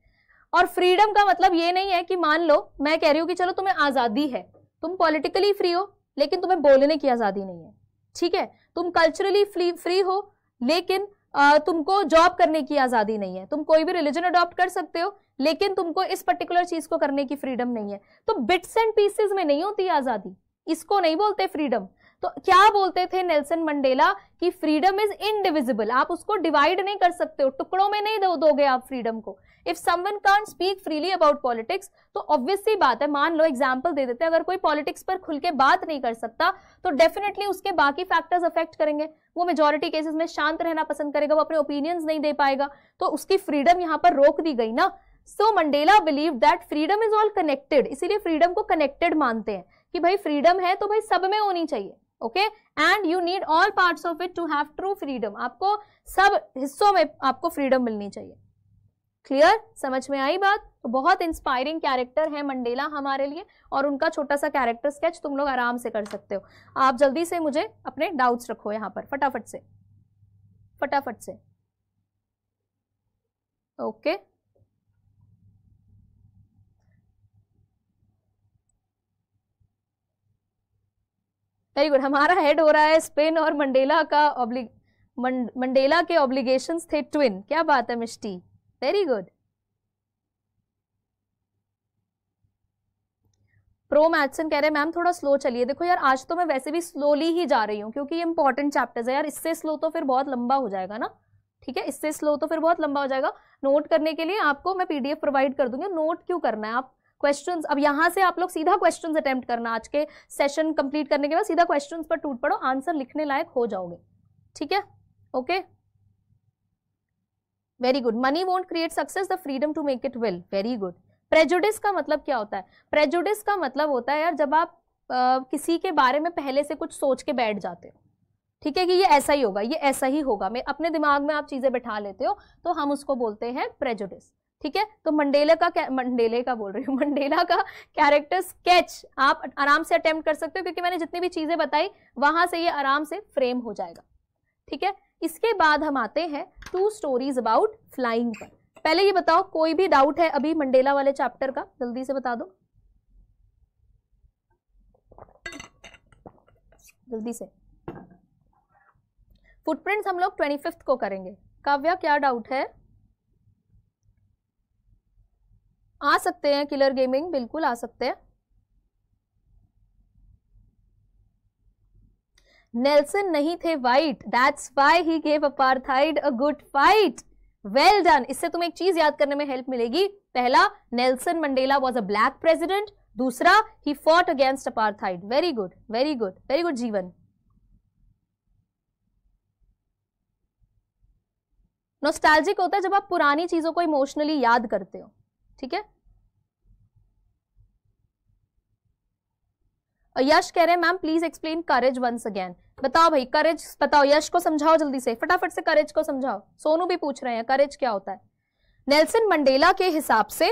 और फ्रीडम का मतलब ये नहीं है कि मान लो मैं कह रही हूं कि चलो तुम्हें आज़ादी है तुम पॉलिटिकली फ्री हो लेकिन तुम्हें बोलने की आज़ादी नहीं है ठीक है तुम कल्चरली फ्री हो लेकिन तुमको जॉब करने की आज़ादी नहीं है तुम कोई भी रिलीजन अडॉप्ट कर सकते हो लेकिन तुमको इस पर्टिकुलर चीज़ को करने की फ्रीडम नहीं है तो बिट्स एंड पीसेज में नहीं होती आज़ादी इसको नहीं बोलते फ्रीडम तो क्या बोलते थे नेल्सन मंडेला कि फ्रीडम इज इनडिविजिबल आप उसको डिवाइड नहीं कर सकते हो टुकड़ों में नहीं दो, दोगे आप फ्रीडम को if someone can't speak freely about politics तो ऑब्वियसली बात है मान लो एग्जाम्पल दे देते हैं अगर कोई पॉलिटिक्स पर खुल के बात नहीं कर सकता तो डेफिनेटली उसके बाकी फैक्टर्स अफेक्ट करेंगे वो मेजोरिटी केसेस में शांत रहना पसंद करेगा वो अपने ओपिनियंस नहीं दे पाएगा तो उसकी फ्रीडम यहाँ पर रोक दी गई ना so Mandela believe that freedom is all connected इसीलिए फ्रीडम को कनेक्टेड मानते हैं कि भाई फ्रीडम है तो भाई सब में होनी चाहिए okay and you need all parts of it to have true freedom आपको सब हिस्सों में आपको फ्रीडम मिलनी चाहिए क्लियर समझ में आई बात तो बहुत इंस्पायरिंग कैरेक्टर है मंडेला हमारे लिए और उनका छोटा सा कैरेक्टर स्केच तुम लोग आराम से कर सकते हो आप जल्दी से मुझे अपने डाउट्स रखो यहाँ पर फटाफट से फटाफट से ओके okay. वेरी गुड हमारा हेड हो रहा है स्पेन और मंडेला का मंडेला के ऑब्लिगेशन थे ट्विन क्या बात है Misty very good pro Matheson कह रहे हैं मैम थोड़ा स्लो चलिए देखो यार आज तो मैं वैसे भी स्लोली ही जा रही हूँ क्योंकि ये इंपॉर्टेंट चैप्टर्स है यार इससे स्लो तो फिर बहुत लंबा हो जाएगा ना ठीक है इससे स्लो तो फिर बहुत लंबा हो जाएगा नोट करने के लिए आपको मैं पीडीएफ प्रोवाइड कर दूंगी नोट क्यों करना है आप क्वेश्चन अब यहाँ से आप लोग सीधा क्वेश्चन अटैम्प्ट करना आज के सेशन कंप्लीट करने के बाद सीधा क्वेश्चन पर टूट पड़ो आंसर लिखने लायक हो जाओगे ठीक है okay very good money won't create success the freedom to make it will very good prejudice का मतलब क्या होता है प्रेजुडिस का मतलब होता है यार जब आप आ, किसी के बारे में पहले से कुछ सोच के बैठ जाते हो ठीक है कि ये ऐसा ही होगा ये ऐसा ही होगा मैं अपने दिमाग में आप चीज़ें बैठा लेते हो तो हम उसको बोलते हैं प्रेजुडिस ठीक है तो मंडेला का मंडेले का बोल रही हूँ मंडेला का कैरेक्टर स्केच आप आराम से अटेम्प्ट कर सकते हो क्योंकि मैंने जितनी भी चीज़ें बताई वहां से ये आराम से फ्रेम हो जाएगा ठीक है इसके बाद हम आते हैं टू स्टोरीज अबाउट फ्लाइंग पर पहले ये बताओ कोई भी डाउट है अभी मंडेला वाले चैप्टर का जल्दी से बता दो जल्दी से फुटप्रिंट्स हम लोग ट्वेंटी को करेंगे काव्या क्या डाउट है आ सकते हैं किलर गेमिंग बिल्कुल आ सकते हैं नेल्सन नहीं थे white that's why he gave apartheid a good fight well done इससे तुम्हें एक चीज याद करने में हेल्प मिलेगी पहला Nelson Mandela was a black president दूसरा he fought against apartheid very good very good very good जीवन नोस्टैल्जिक होता है जब आप पुरानी चीजों को इमोशनली याद करते हो ठीक है यश uh, कह रहे हैं ma'am please explain courage once again बताओ भाई करेज बताओ यश को समझाओ जल्दी से फटाफट से करेज को समझाओ सोनू भी पूछ रहे हैं करेज क्या होता है नेल्सन मंडेला के हिसाब से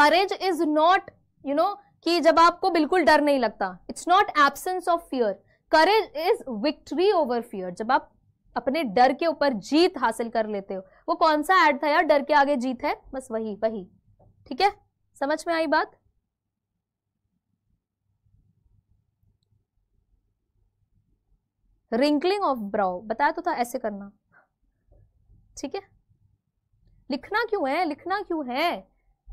courage is not you know कि जब आपको बिल्कुल डर नहीं लगता it's not absence of fear courage is victory over fear जब आप अपने डर के ऊपर जीत हासिल कर लेते हो वो कौन सा एड था यार डर के आगे जीत है बस वही वही ठीक है समझ में आई बात रिंकलिंग ऑफ ब्राउ बताया तो था ऐसे करना ठीक है लिखना क्यों है लिखना क्यों है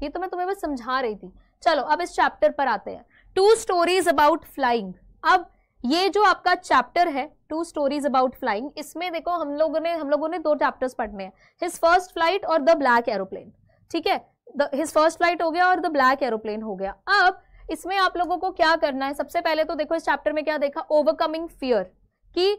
ये तो मैं तुम्हें बस समझा रही थी चलो अब इस चैप्टर पर आते हैं टू स्टोरीज अबाउट फ्लाइंग अब ये जो आपका चैप्टर है टू स्टोरीज अबाउट फ्लाइंग इसमें देखो हम लोगों ने हम लोगों ने दो चैप्टर्स पढ़ने हैं हिज फर्स्ट फ्लाइट और द ब्लैक एरोप्लेन ठीक है हिज फर्स्ट फ्लाइट हो गया और द ब्लैक एरोप्लेन हो गया अब इसमें आप लोगों को क्या करना है सबसे पहले तो देखो इस चैप्टर में क्या देखा ओवरकमिंग फियर कि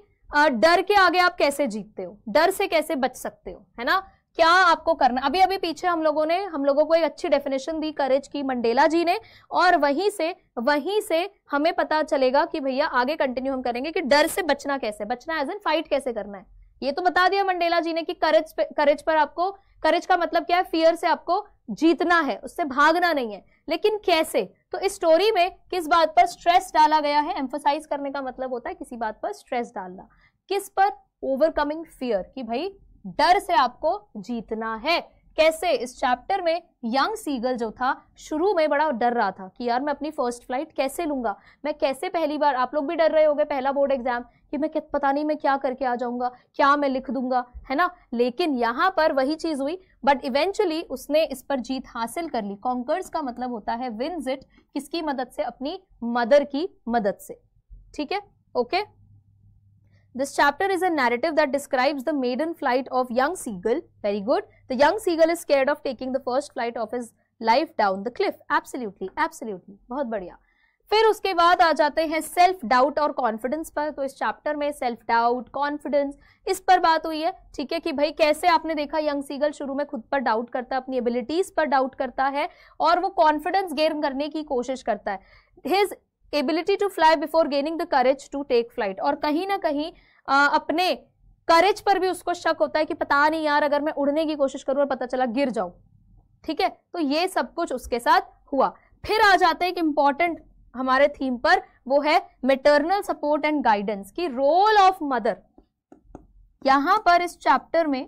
डर के आगे आप कैसे जीतते हो डर से कैसे बच सकते हो है ना क्या आपको करना अभी अभी पीछे हम लोगों ने हम लोगों को एक अच्छी डेफिनेशन दी करेज की मंडेला जी ने और वहीं से वहीं से हमें पता चलेगा कि भैया आगे कंटिन्यू हम करेंगे कि डर से बचना कैसे बचना एज एन फाइट कैसे करना है ये तो बता दिया मंडेला जी ने कि करेज करेज पर आपको करेज का मतलब क्या है फियर से आपको जीतना है उससे भागना नहीं है लेकिन कैसे तो इस स्टोरी में किस बात पर स्ट्रेस डाला गया है एम्फोसाइज करने का मतलब होता है किसी बात पर स्ट्रेस डालना किस पर ओवरकमिंग फियर कि भाई डर से आपको जीतना है कैसे इस चैप्टर में यंग सीगल जो था शुरू में बड़ा डर रहा था कि यार मैं अपनी फर्स्ट फ्लाइट कैसे लूंगा मैं कैसे पहली बार आप लोग भी डर रहे होगे पहला बोर्ड एग्जाम कि मैं पता नहीं मैं क्या करके आ जाऊंगा क्या मैं लिख दूंगा है ना लेकिन यहाँ पर वही चीज़ हुई बट इवेंचुअली उसने इस पर जीत हासिल कर ली कॉन्कर्स का मतलब होता है विन्स इट किसकी मदद से अपनी मदर की मदद से ठीक है okay this chapter is a narrative that describes the maiden flight of young seagull very good The young seagull is scared of taking the first flight of his life down the cliff. Absolutely, absolutely. बहुत बढ़िया फिर उसके बाद आ जाते हैं self doubt और confidence पर तो इस चैप्टर में सेल्फ डाउट कॉन्फिडेंस इस पर बात हुई है ठीक है कि भाई कैसे आपने देखा यंग सीगल शुरू में खुद पर डाउट करता है अपनी एबिलिटीज पर डाउट करता है और वो कॉन्फिडेंस गेन करने की कोशिश करता है his ability to fly before gaining the courage to take flight और कहीं ना कहीं आ, अपने करेज पर भी उसको शक होता है कि पता नहीं यार अगर मैं उड़ने की कोशिश करूं और पता चला गिर जाऊं ठीक है तो ये सब कुछ उसके साथ हुआ फिर आ जाते हैं एक इंपॉर्टेंट हमारे थीम पर वो है मेटर्नल सपोर्ट एंड गाइडेंस की रोल ऑफ मदर यहां पर इस चैप्टर में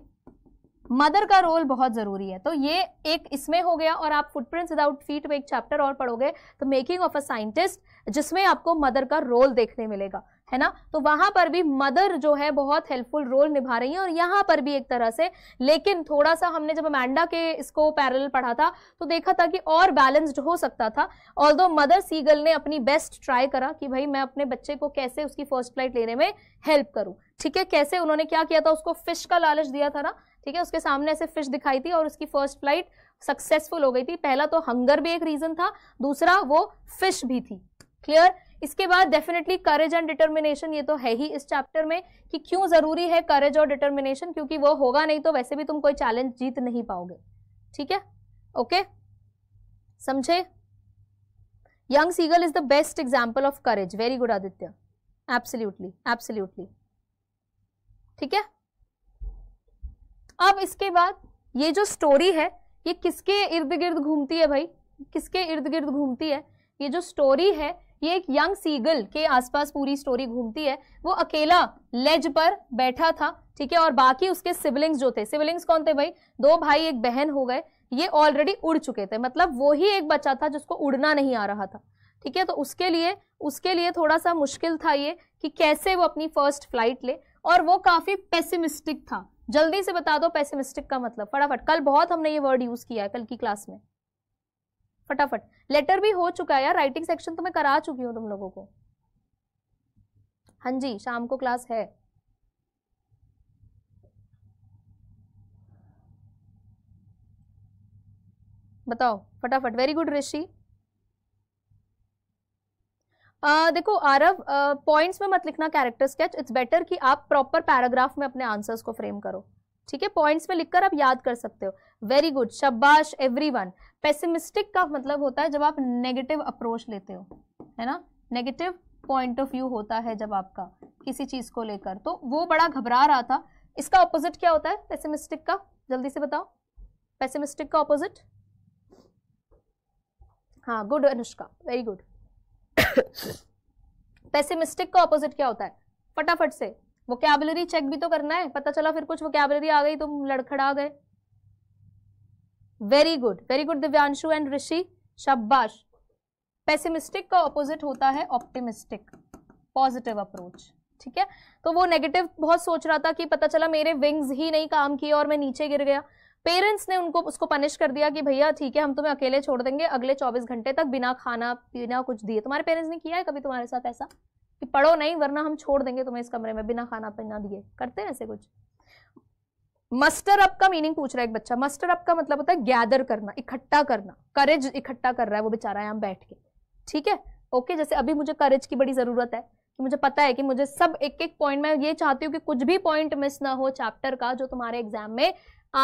मदर का रोल बहुत जरूरी है तो ये एक इसमें हो गया और आप फुटप्रिंट्स विदाउट फीट में एक चैप्टर और पढ़ोगे तो मेकिंग ऑफ अ साइंटिस्ट जिसमें आपको मदर का रोल देखने मिलेगा है ना तो वहां पर भी मदर जो है बहुत हेल्पफुल रोल निभा रही है और यहां पर भी एक तरह से लेकिन थोड़ा सा हमने जब अमेंडा के इसको पैरल पढ़ा था तो देखा था कि और बैलेंस्ड हो सकता था ऑल मदर सीगल ने अपनी बेस्ट ट्राई करा कि भाई मैं अपने बच्चे को कैसे उसकी फर्स्ट फ्लाइट लेने में हेल्प करूं ठीक है कैसे उन्होंने क्या किया था उसको फिश का लालच दिया था ना ठीक है उसके सामने ऐसे फिश दिखाई थी और उसकी फर्स्ट फ्लाइट सक्सेसफुल हो गई थी पहला तो हंगर भी एक रीजन था दूसरा वो फिश भी थी क्लियर इसके बाद डेफिनेटली करेज एंड डिटर्मिनेशन ये तो है ही इस चैप्टर में कि क्यों ज़रूरी है करेज और डिटर्मिनेशन क्योंकि वो होगा नहीं तो वैसे भी तुम कोई चैलेंज जीत नहीं पाओगे ठीक है ओके समझे young seagull is the best example of courage very good Aditya absolutely absolutely ठीक है अब इसके बाद ये जो स्टोरी है ये किसके इर्द गिर्द घूमती है भाई किसके इर्द गिर्द घूमती है ये जो स्टोरी है ये एक यंग सीगल के आसपास पूरी स्टोरी घूमती है वो अकेला लेज पर बैठा था ठीक है और बाकी उसके सिबलिंग्स जो थे सिबलिंग्स कौन थे भाई दो भाई एक बहन हो गए ये ऑलरेडी उड़ चुके थे मतलब वो ही एक बच्चा था जिसको उड़ना नहीं आ रहा था ठीक है तो उसके लिए उसके लिए थोड़ा सा मुश्किल था ये कि कैसे वो अपनी फर्स्ट फ्लाइट ले और वो काफ़ी पेसिमिस्टिक था जल्दी से बता दो पेसिमिस्टिक का मतलब फटाफट कल बहुत हमने ये वर्ड यूज़ किया है कल की क्लास में फटाफट लेटर भी हो चुका है यार राइटिंग सेक्शन तो मैं करा चुकी हूँ तुम लोगों को हाँ जी शाम को क्लास है बताओ फटाफट वेरी गुड ऋषि देखो आरव पॉइंट्स में मत लिखना कैरेक्टर स्केच इट्स बेटर कि आप प्रॉपर पैराग्राफ में अपने आंसर्स को फ्रेम करो ठीक है पॉइंट्स में लिखकर आप याद कर सकते हो वेरी गुड शब्बाश एवरीवन पेसिमिस्टिक का मतलब होता है जब आप नेगेटिव अप्रोच लेते हो है ना नेगेटिव पॉइंट ऑफ व्यू होता है जब आपका किसी चीज को लेकर तो वो बड़ा घबरा रहा था इसका ऑपोजिट क्या होता है पेसिमिस्टिक का जल्दी से बताओ पेसिमिस्टिक का ऑपोजिट हाँ good Anushka very good pessimistic का ऑपोजिट क्या होता है फटाफट से वोकेबलरी चेक भी तो करना है पता चला फिर कुछ वोकेबलरी आ गई तुम लड़खड़ा गए very good very good Divyanshu and Rishi शब्बाश पेसिमिस्टिक का ऑपोजिट होता है ऑप्टिमिस्टिक पॉजिटिव अप्रोच ठीक है तो वो नेगेटिव बहुत सोच रहा था कि पता चला मेरे विंग्स ही नहीं काम किए और मैं नीचे गिर गया पेरेंट्स ने उनको उसको पनिश कर दिया कि भैया ठीक है हम तुम्हें अकेले छोड़ देंगे अगले 24 घंटे तक बिना खाना पीना कुछ दिए तुम्हारे पेरेंट्स ने किया है कभी तुम्हारे साथ ऐसा कि पढ़ो नहीं वरना हम छोड़ देंगे तुम्हें इस कमरे में बिना खाना पीना दिए करते हैं ऐसे कुछ मस्टर अप का मीनिंग पूछ रहा है एक बच्चा मस्टर अप का मतलब होता है गैदर करना इकट्ठा करना करेज इकट्ठा कर रहा है वो बेचारा यहाँ बैठ के ठीक है ओके जैसे अभी मुझे करेज की बड़ी ज़रूरत है कि मुझे पता है कि मुझे सब एक एक पॉइंट में ये चाहती हूँ कि कुछ भी पॉइंट मिस ना हो चैप्टर का जो तुम्हारे एग्जाम में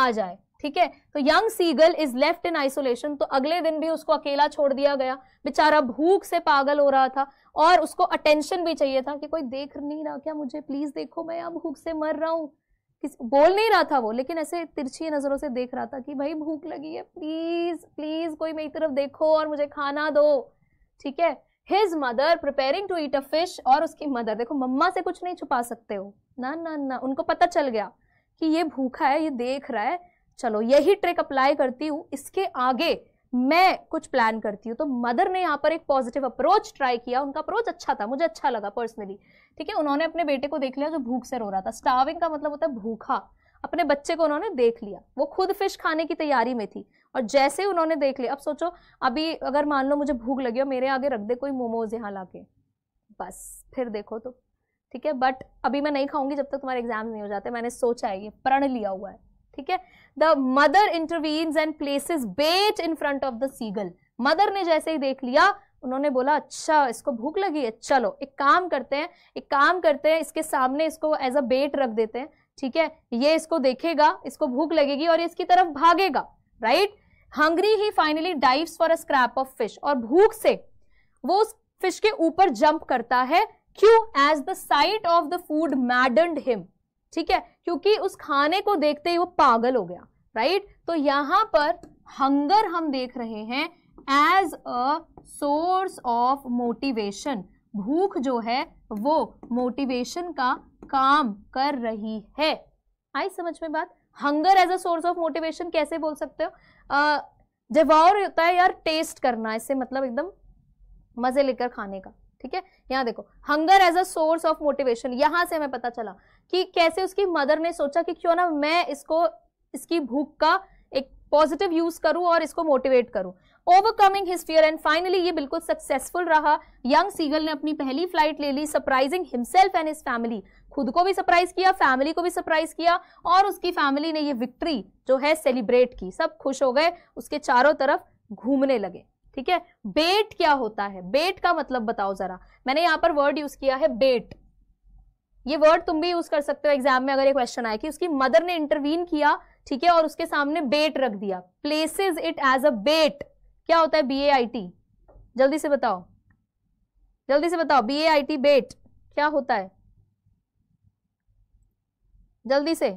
आ जाए ठीक है तो young seagull is left in isolation तो अगले दिन भी उसको अकेला छोड़ दिया गया बेचारा भूख से पागल हो रहा था और उसको अटेंशन भी चाहिए था कि कोई देख नहीं रहा क्या मुझे प्लीज देखो मैं यहाँ भूख से मर रहा हूँ किस बोल नहीं रहा था वो लेकिन ऐसे तिरछी नज़रों से देख रहा था कि भाई भूख लगी है प्लीज़ प्लीज़ कोई मेरी तरफ देखो और मुझे खाना दो ठीक है his mother preparing to eat a fish और उसकी मदर देखो मम्मा से कुछ नहीं छुपा सकते हो ना ना ना उनको पता चल गया कि ये भूखा है ये देख रहा है चलो यही ट्रिक अप्लाई करती हूँ इसके आगे मैं कुछ प्लान करती हूँ तो मदर ने यहाँ पर एक पॉजिटिव अप्रोच ट्राई किया उनका अप्रोच अच्छा था मुझे अच्छा लगा पर्सनली ठीक है उन्होंने अपने बेटे को देख लिया जो भूख से रो रहा था स्टाविंग का मतलब होता है भूखा अपने बच्चे को उन्होंने देख लिया वो खुद फिश खाने की तैयारी में थी और जैसे ही उन्होंने देख लिया अब सोचो अभी अगर मान लो मुझे भूख लगी हो मेरे आगे रख दे कोई मोमोज यहाँ ला बस फिर देखो तो ठीक है बट अभी मैं नहीं खाऊंगी जब तक तुम्हारे एग्जाम नहीं हो जाते मैंने सोचा है ये प्रण लिया हुआ है ठीक है the mother intervenes and places bait in front of the seagull mother ने जैसे ही देख लिया उन्होंने बोला अच्छा इसको भूख लगी है अच्छा चलो एक काम करते हैं एक काम करते हैं इसके सामने इसको एज अ बेट रख देते हैं ठीक है ये इसको देखेगा इसको भूख लगेगी और इसकी तरफ भागेगा right hungry he finally dives for a scrap of fish और भूख से वो उस फिश के ऊपर जंप करता है क्यों as the sight of the food maddened him ठीक है क्योंकि उस खाने को देखते ही वो पागल हो गया राइट right? तो यहां पर हंगर हम देख रहे हैं as a source of motivation भूख जो है वो मोटिवेशन का काम कर रही है आई समझ में बात hunger as a source of motivation कैसे बोल सकते हो और होता है यार टेस्ट करना इससे मतलब एकदम मजे लेकर खाने का ठीक है यहाँ देखो hunger as a source of motivation यहां से हमें पता चला कि कैसे उसकी मदर ने सोचा कि क्यों ना मैं इसको इसकी भूख का एक पॉजिटिव यूज करूं और इसको मोटिवेट करूँ overcoming his fear and finally ये बिल्कुल सक्सेसफुल रहा यंग सीगल ने अपनी पहली फ्लाइट ले ली surprising himself and his family खुद को भी सरप्राइज किया फैमिली को भी सरप्राइज किया और उसकी फैमिली ने ये विक्ट्री जो है सेलिब्रेट की सब खुश हो गए उसके चारों तरफ घूमने लगे ठीक है बेट क्या होता है बेट का मतलब बताओ जरा मैंने यहाँ पर वर्ड यूज किया है बेट ये वर्ड तुम भी यूज कर सकते हो एग्जाम में अगर ये क्वेश्चन आए कि उसकी मदर ने इंटरवीन किया ठीक है और उसके सामने बेट रख दिया places it as a bait क्या होता है बी ए आई टी जल्दी से बताओ जल्दी से बताओ बी ए आई टी बेट क्या होता है जल्दी से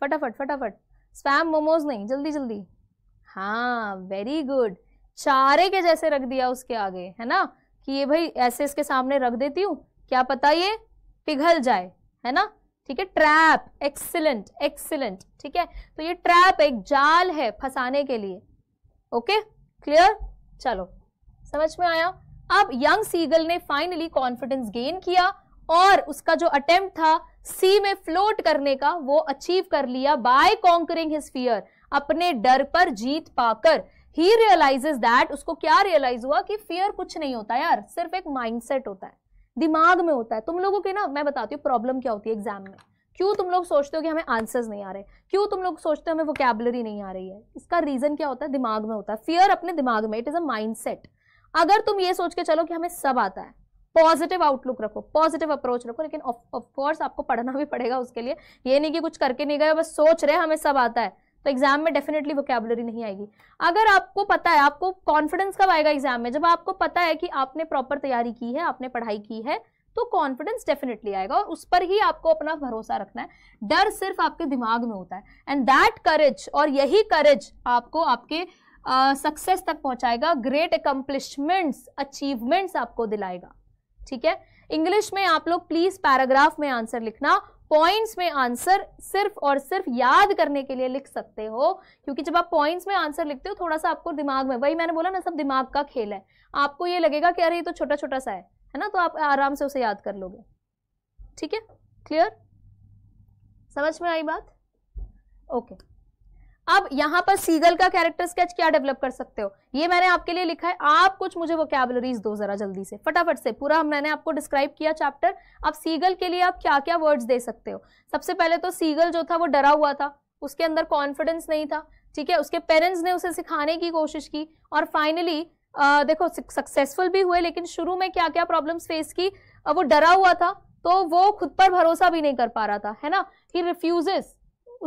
फटाफट फटाफट स्पैम मोमोज नहीं जल्दी जल्दी हाँ वेरी गुड चारे के जैसे रख दिया उसके आगे है ना कि ये भाई ऐसे इसके सामने रख देती हूँ क्या पता ये पिघल जाए है ना ठीक है ट्रैप एक्सिलेंट एक्सिलेंट ठीक है तो ये ट्रैप एक जाल है फंसाने के लिए ओके क्लियर चलो समझ में आया अब यंग सीगल ने फाइनली कॉन्फिडेंस गेन किया और उसका जो अटेम्प्ट था सी में फ्लोट करने का वो अचीव कर लिया बाय कॉन्करिंग हिज फियर अपने डर पर जीत पाकर ही रियलाइजेज दैट उसको क्या रियलाइज हुआ कि फियर कुछ नहीं होता यार सिर्फ एक माइंडसेट होता है दिमाग में होता है तुम लोगों के ना मैं बताती हूँ प्रॉब्लम क्या होती है एग्जाम में क्यों तुम लोग सोचते हो कि हमें आंसर्स नहीं आ रहे क्यों तुम लोग सोचते हो हमें वोकेबलरी नहीं आ रही है इसका रीज़न क्या होता है दिमाग में होता है फियर अपने दिमाग में इट इज़ अ माइंड अगर तुम ये सोच के चलो कि हमें सब आता है पॉजिटिव आउटलुक रखो पॉजिटिव अप्रोच रखो लेकिन ऑफ कोर्स आपको पढ़ना भी पड़ेगा उसके लिए ये नहीं कि कुछ करके नहीं गए बस सोच रहे हमें सब आता है तो एग्जाम में डेफिनेटली वोकेबलरी नहीं आएगी अगर आपको पता है आपको कॉन्फिडेंस कब आएगा एग्जाम में जब आपको पता है कि आपने प्रॉपर तैयारी की है आपने पढ़ाई की है तो कॉन्फिडेंस डेफिनेटली आएगा और उस पर ही आपको अपना भरोसा रखना है डर सिर्फ आपके दिमाग में होता है एंड दैट करेज और यही करेज आपको आपके सक्सेस uh, तक पहुंचाएगा ग्रेट अकम्पलिशमेंट्स अचीवमेंट्स आपको दिलाएगा ठीक है इंग्लिश में आप लोग प्लीज पैराग्राफ में आंसर लिखना पॉइंट्स में आंसर सिर्फ और सिर्फ याद करने के लिए लिख सकते हो क्योंकि जब आप पॉइंट्स में आंसर लिखते हो थोड़ा सा आपको दिमाग में वही मैंने बोला ना सब दिमाग का खेल है आपको ये लगेगा कि अरे ये तो छोटा छोटा सा है है ना तो आप आराम से उसे याद कर लोगे ठीक है क्लियर समझ में आई बात ओके okay. अब यहाँ पर सीगल का कैरेक्टर स्केच क्या डेवलप कर सकते हो ये मैंने आपके लिए लिखा है आप कुछ मुझे वो कैबलरीज दो जरा जल्दी से फटाफट से पूरा मैंने आपको डिस्क्राइब किया चैप्टर अब सीगल के लिए आप क्या क्या वर्ड्स दे सकते हो सबसे पहले तो सीगल जो था वो डरा हुआ था उसके अंदर कॉन्फिडेंस नहीं था ठीक है उसके पेरेंट्स ने उसे सिखाने की कोशिश की और फाइनली देखो सक्सेसफुल भी हुए लेकिन शुरू में क्या क्या प्रॉब्लम्स फेस की वो डरा हुआ था तो वो खुद पर भरोसा भी नहीं कर पा रहा था है ना ही रिफ्यूजेस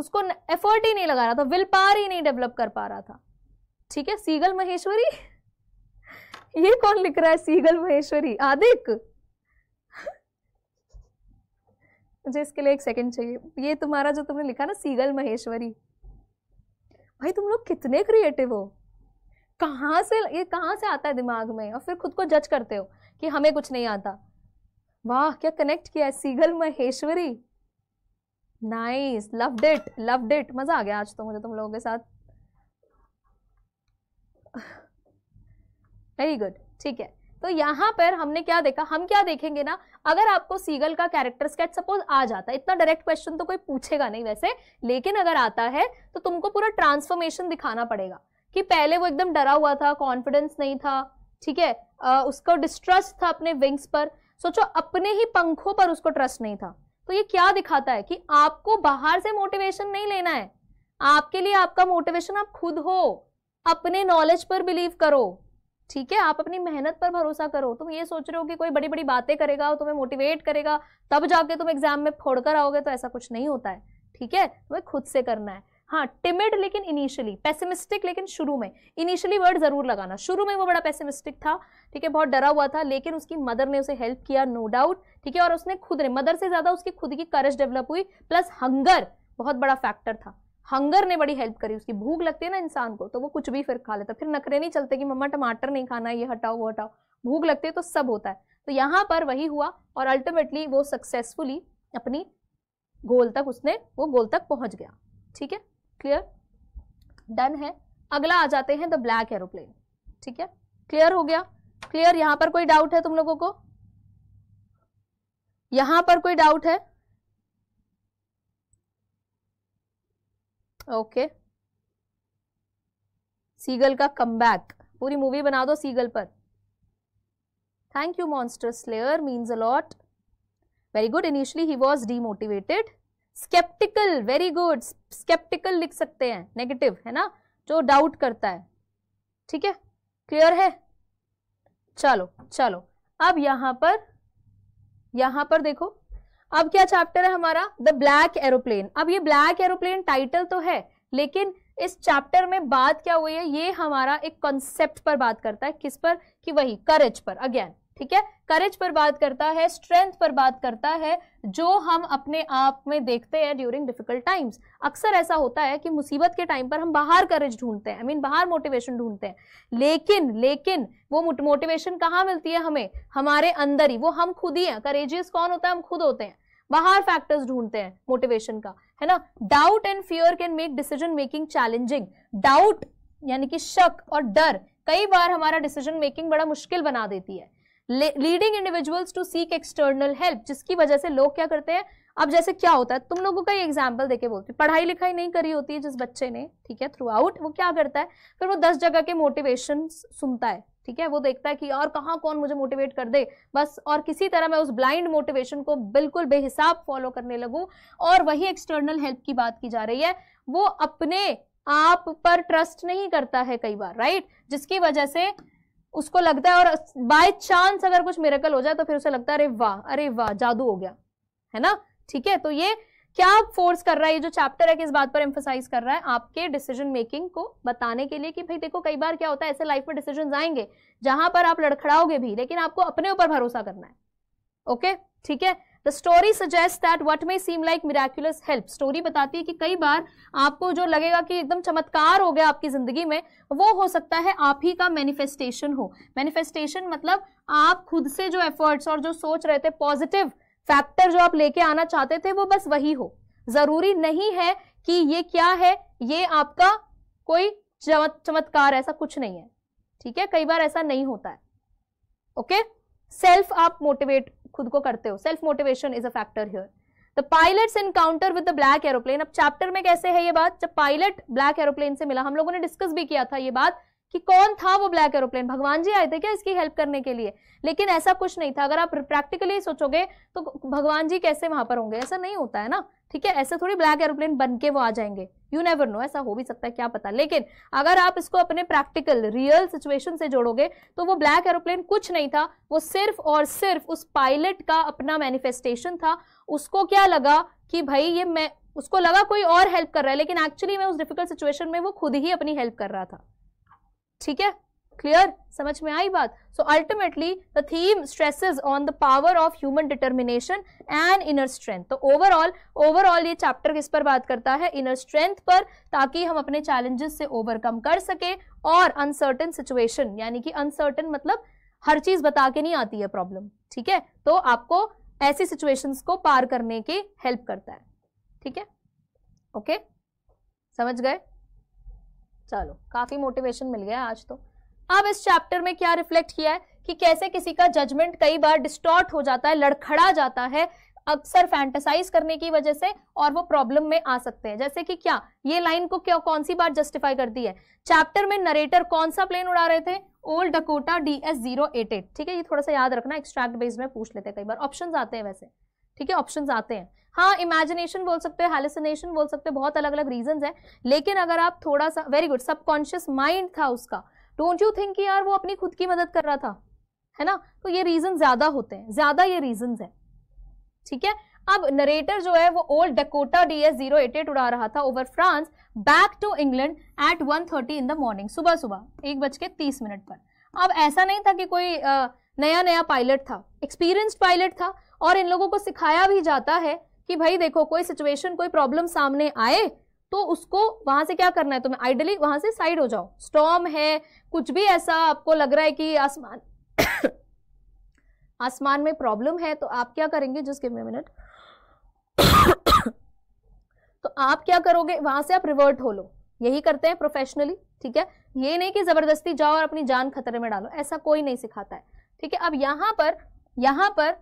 उसको एफर्ट ही नहीं लगा रहा था विल पार ही नहीं डेवलप कर पा रहा था ठीक है सीगल महेश्वरी ये कौन लिख रहा है सीगल महेश्वरी आदिक मुझे इसके लिए एक सेकंड चाहिए ये तुम्हारा जो तुमने लिखा ना सीगल महेश्वरी भाई तुम लोग कितने क्रिएटिव हो कहाँ से ये कहाँ से आता है दिमाग में और फिर खुद को जज करते हो कि हमें कुछ नहीं आता वाह क्या कनेक्ट किया है seagull Maheshwari nice loved it loved it मजा आ गया आज तो मुझे तुम लोगों के साथ वेरी गुड ठीक है तो यहाँ पर हमने क्या देखा हम क्या देखेंगे ना अगर आपको सीगल का कैरेक्टर स्केच सपोज आ जाता है इतना डायरेक्ट क्वेश्चन तो कोई पूछेगा नहीं वैसे लेकिन अगर आता है तो तुमको पूरा ट्रांसफॉर्मेशन दिखाना पड़ेगा कि पहले वो एकदम डरा हुआ था कॉन्फिडेंस नहीं था ठीक है उसका डिस्ट्रस्ट था अपने विंग्स पर सोचो अपने ही पंखों पर उसको ट्रस्ट नहीं था तो ये क्या दिखाता है कि आपको बाहर से मोटिवेशन नहीं लेना है आपके लिए आपका मोटिवेशन आप खुद हो अपने नॉलेज पर बिलीव करो ठीक है आप अपनी मेहनत पर भरोसा करो तुम ये सोच रहे हो कि कोई बड़ी बड़ी बातें करेगा और तुम्हें मोटिवेट करेगा तब जाके तुम एग्जाम में फोड़ कर आओगे तो ऐसा कुछ नहीं होता है ठीक है तुम्हें खुद से करना है हाँ टिमिड लेकिन इनिशियली पेसिमिस्टिक लेकिन शुरू में इनिशियली वर्ड जरूर लगाना शुरू में वो बड़ा पेसिमिस्टिक था ठीक है बहुत डरा हुआ था लेकिन उसकी मदर ने उसे हेल्प किया नो डाउट ठीक है और उसने खुद ने मदर से ज़्यादा उसकी खुद की करेज डेवलप हुई प्लस हंगर बहुत बड़ा फैक्टर था हंगर ने बड़ी हेल्प करी उसकी भूख लगती है ना इंसान को तो वो कुछ भी फिर खा लेता फिर नखरे नहीं चलते कि मम्मा टमाटर नहीं खाना ये हटाओ वो हटाओ भूख लगती है तो सब होता है तो यहाँ पर वही हुआ और अल्टीमेटली वो सक्सेसफुली अपनी गोल तक उसने वो गोल तक पहुंच गया ठीक है क्लियर डन है अगला आ जाते हैं द ब्लैक एरोप्लेन ठीक है क्लियर हो गया क्लियर यहां पर कोई डाउट है तुम लोगों को यहां पर कोई डाउट है ओके सीगल का कम पूरी मूवी बना दो सीगल पर thank you monster slayer means a lot very good initially he was demotivated sceptical very good sceptical लिख सकते हैं नेगेटिव है ना जो डाउट करता है ठीक है क्लियर है चलो चलो अब यहां पर यहां पर देखो अब क्या चैप्टर है हमारा द ब्लैक एरोप्लेन अब ये ब्लैक एरोप्लेन टाइटल तो है लेकिन इस चैप्टर में बात क्या हुई है ये हमारा एक कॉन्सेप्ट पर बात करता है किस पर कि वही करेज पर अगेन ठीक है करेज पर बात करता है स्ट्रेंथ पर बात करता है जो हम अपने आप में देखते हैं ड्यूरिंग डिफिकल्ट टाइम्स अक्सर ऐसा होता है कि मुसीबत के टाइम पर हम बाहर करेज ढूंढते हैं आई I मीन mean, बाहर मोटिवेशन ढूंढते हैं लेकिन लेकिन वो मोटिवेशन कहाँ मिलती है हमें हमारे अंदर ही वो हम खुद ही हैं करेजियस कौन होता है हम खुद होते हैं बाहर फैक्टर्स ढूंढते हैं मोटिवेशन का है ना doubt and fear can make decision making challenging doubt यानी कि शक और डर कई बार हमारा डिसीजन मेकिंग बड़ा मुश्किल बना देती है leading individuals to seek external help जिसकी वजह से लोग क्या करते हैं अब जैसे क्या होता है तुम लोगों का ये एग्जाम्पल देके बोलते हैं पढ़ाई लिखाई नहीं करी होती है जिस बच्चे ने ठीक है थ्रू आउट वो क्या करता है फिर वो दस जगह के मोटिवेशन सुनता है ठीक है वो देखता है कि और कहाँ कौन मुझे मोटिवेट कर दे बस और किसी तरह मैं उस ब्लाइंड मोटिवेशन को बिल्कुल बेहिसाब फॉलो करने लगूँ और वही एक्सटर्नल हेल्प की बात की जा रही है वो अपने आप पर ट्रस्ट नहीं करता है कई बार राइट जिसकी वजह से उसको लगता है और बाय चांस अगर कुछ मेरेकल हो जाए तो फिर उसे लगता है अरे वाह अरे वाह जादू हो गया है ना ठीक है तो ये क्या फोर्स कर रहा है ये जो चैप्टर है किस बात पर एम्फोसाइज कर रहा है आपके डिसीजन मेकिंग को बताने के लिए कि भाई देखो कई बार क्या होता है ऐसे लाइफ में डिसीजन आएंगे जहां पर आप लड़खड़ाओगे भी लेकिन आपको अपने ऊपर भरोसा करना है ओके ठीक है the story suggest that what may seem like miraculous help story बताती है कि कई बार आपको जो लगेगा कि एकदम चमत्कार हो गया आपकी ज़िंदगी में वो हो सकता है आप ही का मैनिफेस्टेशन हो मैनिफेस्टेशन मतलब आप खुद से जो एफर्ट्स और जो सोच रहे थे पॉजिटिव फैक्टर जो आप लेके आना चाहते थे वो बस वही हो ज़रूरी नहीं है कि ये क्या है ये आपका कोई चमत्कार ऐसा कुछ नहीं है ठीक है कई बार ऐसा नहीं होता है ओके सेल्फ आप मोटिवेट खुद को करते हो self motivation is a factor here the pilot's encounter with the black aeroplane अब चैप्टर में कैसे है ये बात जब पायलट ब्लैक एरोप्लेन से मिला हम लोगों ने डिस्कस भी किया था ये बात कि कौन था वो ब्लैक एरोप्लेन भगवान जी आए थे क्या इसकी हेल्प करने के लिए लेकिन ऐसा कुछ नहीं था अगर आप प्रैक्टिकली सोचोगे तो भगवान जी कैसे वहां पर होंगे ऐसा नहीं होता है ना ठीक है ऐसे थोड़ी ब्लैक एरोप्लेन बन के वो आ जाएंगे यू नेवर नो ऐसा हो भी सकता है क्या पता लेकिन अगर आप इसको अपने प्रैक्टिकल रियल सिचुएशन से जोड़ोगे तो वो ब्लैक एरोप्लेन कुछ नहीं था वो सिर्फ और सिर्फ उस पायलट का अपना मैनिफेस्टेशन था उसको क्या लगा कि भाई ये मैं उसको लगा कोई और हेल्प कर रहा है लेकिन एक्चुअली में उस डिफिकल्ट सिचुएशन में वो खुद ही अपनी हेल्प कर रहा था ठीक है क्लियर समझ में आई बात so ultimately the theme stresses on the power of human determination and inner strength तो ओवरऑल ओवरऑल ये चैप्टर किस पर बात करता है इनर स्ट्रेंथ पर ताकि हम अपने चैलेंजेस से ओवरकम कर सके और अनसर्टन सिचुएशन यानी कि अनसर्टन मतलब हर चीज बता के नहीं आती है प्रॉब्लम ठीक है तो आपको ऐसी सिचुएशंस को पार करने की हेल्प करता है ठीक है ओके समझ गए चलो काफी मोटिवेशन मिल गया आज तो अब इस चैप्टर में क्या रिफ्लेक्ट किया है कि कैसे किसी का जजमेंट कई बार डिस्टॉर्ट हो जाता है लड़खड़ा जाता है अक्सर फैंटेसाइज करने की वजह से और वो प्रॉब्लम में आ सकते हैं जैसे कि क्या ये लाइन को क्या कौन सी बात जस्टिफाई करती है चैप्टर में नरेटर कौन सा प्लेन उड़ा रहे थे old Dakota D S zero eight eight ठीक है ये थोड़ा सा याद रखना एक्सट्रैक्ट बेस में पूछ लेते हैं कई बार ऑप्शन आते हैं वैसे ठीक है ऑप्शन आते हैं हाँ इमेजिनेशन बोल सकते हैं हेलिसनेशन बोल सकते हैं बहुत अलग अलग रीजन है लेकिन अगर आप थोड़ा सा वेरी गुड सबकॉन्शियस माइंड था उसका डोंट यू थिंक यार वो अपनी खुद की मदद कर रहा था है ना तो ये रीजन ज्यादा होते हैं ज्यादा ये रीजन है ठीक है अब नरेटर जो है वो old Dakota D S zero eight eight उड़ा रहा था over France back to England at one thirty in the morning सुबह सुबह एक बज के तीस मिनट पर अब ऐसा नहीं था कि कोई नया नया पायलट था एक्सपीरियंस्ड पायलट था और इन लोगों को सिखाया भी जाता है कि भाई देखो कोई सिचुएशन कोई प्रॉब्लम सामने आए तो उसको वहां से क्या करना है तुम्हें आइडली वहां से साइड हो जाओ स्टॉम है कुछ भी ऐसा आपको लग रहा है कि आसमान आसमान में प्रॉब्लम है तो आप क्या करेंगे जस्ट गिव मी मिनट तो आप क्या करोगे वहां से आप रिवर्ट हो लो यही करते हैं प्रोफेशनली ठीक है ये नहीं कि जबरदस्ती जाओ और अपनी जान खतरे में डालो ऐसा कोई नहीं सिखाता है ठीक है अब यहां पर यहां पर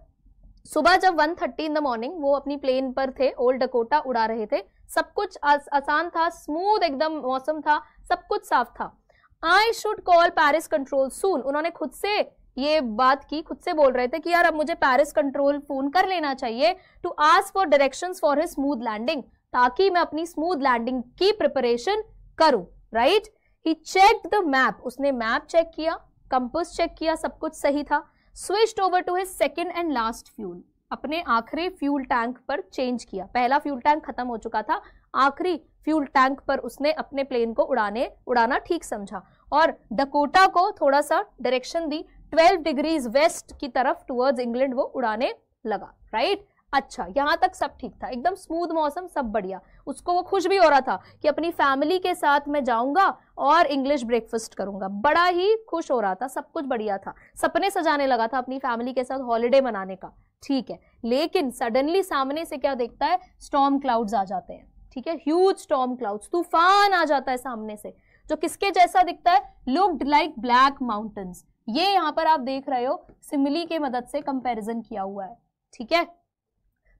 सुबह जब 1:30 इन द मॉर्निंग वो अपनी प्लेन पर थे ओल्ड डकोटा उड़ा रहे थे सब कुछ आस, आसान था स्मूथ एकदम मौसम था सब कुछ साफ था I should call Paris control soon उन्होंने खुद से ये बात की खुद से बोल रहे थे कि यार अब मुझे पैरिस कंट्रोल फोन कर लेना चाहिए to ask for directions for his smooth landing ताकि मैं अपनी स्मूथ लैंडिंग की प्रिपरेशन करूं right he check the map उसने मैप चेक किया कंपस चेक किया सब कुछ सही था switched over to his second and last fuel अपने आखिरी फ्यूल टैंक पर चेंज किया पहला फ्यूल टैंक खत्म हो चुका था आखिरी फ्यूल टैंक पर उसने अपने प्लेन को उड़ाने उड़ाना ठीक समझा और डकोटा को थोड़ा सा डायरेक्शन दी 12 डिग्रीज वेस्ट की तरफ टुवर्ड्स इंग्लैंड वो उड़ाने लगा राइट अच्छा यहाँ तक सब ठीक था एकदम स्मूथ मौसम सब बढ़िया उसको वो खुश भी हो रहा था कि अपनी फैमिली के साथ मैं जाऊँगा और इंग्लिश ब्रेकफास्ट करूँगा बड़ा ही खुश हो रहा था सब कुछ बढ़िया था सपने सजाने लगा था अपनी फैमिली के साथ हॉलीडे मनाने का ठीक है लेकिन सडनली सामने से क्या देखता है स्टॉम क्लाउड्स आ जाते हैं ठीक है ह्यूज स्टॉम क्लाउड्स तूफान आ जाता है सामने से जो किसके जैसा दिखता है लुक्ड लाइक ब्लैक माउंटेन्स ये यहाँ पर आप देख रहे हो सिमली के मदद से कंपेरिजन किया हुआ है ठीक है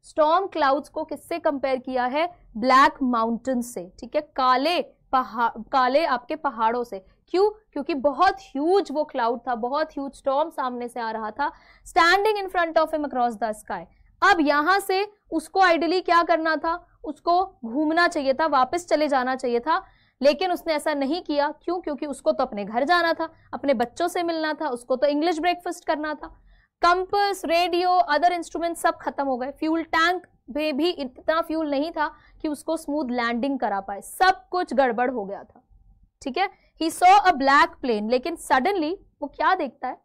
स्टॉम क्लाउड्स को किससे कंपेयर किया है ब्लैक माउंटेन से ठीक है काले पहाड़ काले आपके पहाड़ों से क्यों क्योंकि बहुत ह्यूज वो क्लाउड था बहुत ह्यूज स्टॉम सामने से आ रहा था standing in front of them across the sky अब यहां से उसको आइडली क्या करना था उसको घूमना चाहिए था वापस चले जाना चाहिए था लेकिन उसने ऐसा नहीं किया क्यों क्योंकि उसको तो अपने घर जाना था अपने बच्चों से मिलना था उसको तो इंग्लिश ब्रेकफास्ट करना था कंपस रेडियो अदर इंस्ट्रूमेंट सब खत्म हो गए फ्यूल टैंक में भी इतना फ्यूल नहीं था कि उसको स्मूथ लैंडिंग करा पाए सब कुछ गड़बड़ हो गया था ठीक है he saw a black plane लेकिन सडनली वो क्या देखता है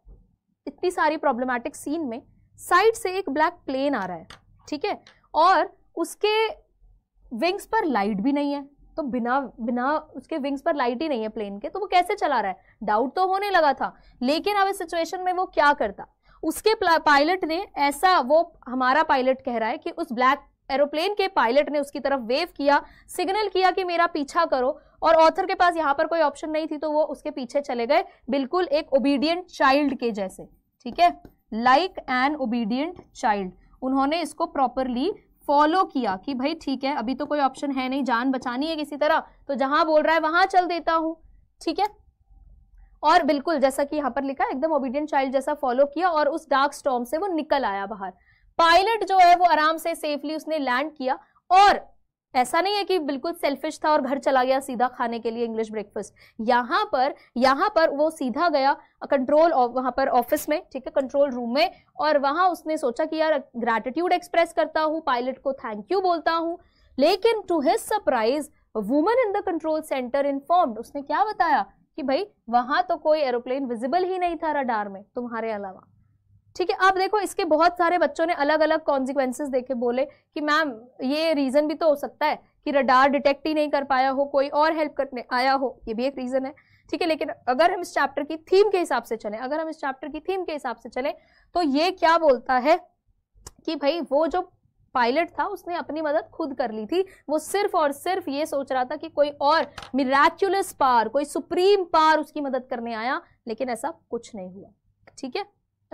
इतनी सारी प्रॉब्लमैटिक सीन में साइड से एक ब्लैक प्लेन आ रहा है ठीक है और उसके विंग्स पर लाइट भी नहीं है तो बिना बिना उसके विंग्स पर लाइट ही नहीं है प्लेन के तो वो कैसे चला रहा है डाउट तो होने लगा था लेकिन अब इस सिचुएशन में वो क्या करता उसके पायलट ने ऐसा वो हमारा पायलट कह रहा है कि उस ब्लैक एरोप्लेन के पायलट ने उसकी तरफ वेव किया सिग्नल किया कि मेरा पीछा करो और ऑथर के पास यहाँ पर कोई ऑप्शन नहीं थी तो वो उसके पीछे चले गए बिल्कुल एक ओबीडियंट चाइल्ड के जैसे ठीक है लाइक एन ओबीडियंट चाइल्ड उन्होंने इसको प्रॉपरली फॉलो किया कि भाई ठीक है अभी तो कोई ऑप्शन है नहीं जान बचानी है किसी तरह तो जहां बोल रहा है वहां चल देता हूं ठीक है और बिल्कुल जैसा कि यहाँ पर लिखा एकदम ओबीडियंट चाइल्ड जैसा फॉलो किया और उस डार्क स्टॉम से वो निकल आया बाहर पायलट जो है वो आराम से सेफली उसने लैंड किया और ऐसा नहीं है कि बिल्कुल सेल्फिश था और घर चला गया सीधा खाने के लिए इंग्लिश ब्रेकफास्ट यहाँ पर यहाँ पर वो सीधा गया कंट्रोल वहाँ पर ऑफिस में ठीक है कंट्रोल रूम में और वहाँ उसने सोचा कि यार ग्रैटिट्यूड एक्सप्रेस करता हूँ पायलट को थैंक यू बोलता हूँ लेकिन to his surprise woman in the control centre informed उसने क्या बताया कि भाई वहां तो कोई एरोप्लेन विजिबल ही नहीं था रडार में तुम्हारे अलावा ठीक है आप देखो इसके बहुत सारे बच्चों ने अलग अलग कॉन्सिक्वेंसेज देखे बोले कि मैम ये रीज़न भी तो हो सकता है कि रडार डिटेक्ट ही नहीं कर पाया हो कोई और हेल्प करने आया हो ये भी एक रीज़न है ठीक है लेकिन अगर हम इस चैप्टर की थीम के हिसाब से चलें अगर हम इस चैप्टर की थीम के हिसाब से चलें तो ये क्या बोलता है कि भाई वो जो पायलट था उसने अपनी मदद खुद कर ली थी वो सिर्फ और सिर्फ ये सोच रहा था कि कोई और मिराचुलस पार कोई सुप्रीम पार उसकी मदद करने आया लेकिन ऐसा कुछ नहीं हुआ ठीक है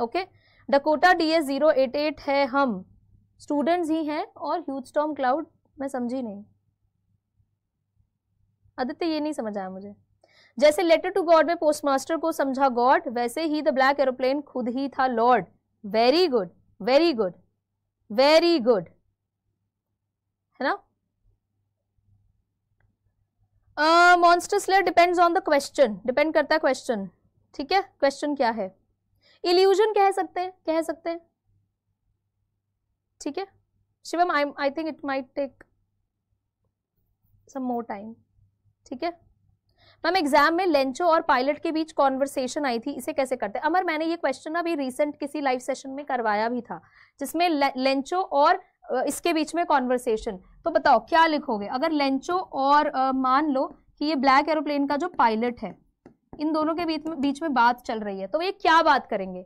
okay Dakota D S zero eight eight है हम स्टूडेंट्स ही हैं और ह्यूज टॉम क्लाउड मैं समझी नहीं आदित्य ये नहीं समझ आया मुझे जैसे लेटर टू गॉड में पोस्ट मास्टर को समझा गॉड वैसे ही द ब्लैक एरोप्लेन खुद ही था Lord very good very good very good है ना monster slayer depends on the question depend करता है क्वेश्चन ठीक है क्वेश्चन क्या है इल्यूजन कह सकते हैं कह सकते हैं ठीक है Shivam I I think it might take some more time ठीक है मैम एग्जाम में लेंचो और पायलट के बीच कॉन्वर्सेशन आई थी इसे कैसे करते हैं अमर मैंने ये क्वेश्चन ना अभी रिसेंट किसी लाइव सेशन में करवाया भी था जिसमें ले, लेंचो और इसके बीच में कॉन्वर्सेशन तो बताओ क्या लिखोगे अगर लेंचो और आ, मान लो कि ये ब्लैक एरोप्लेन का जो पायलट है इन दोनों के बीच में बीच में बात चल रही है तो ये क्या बात करेंगे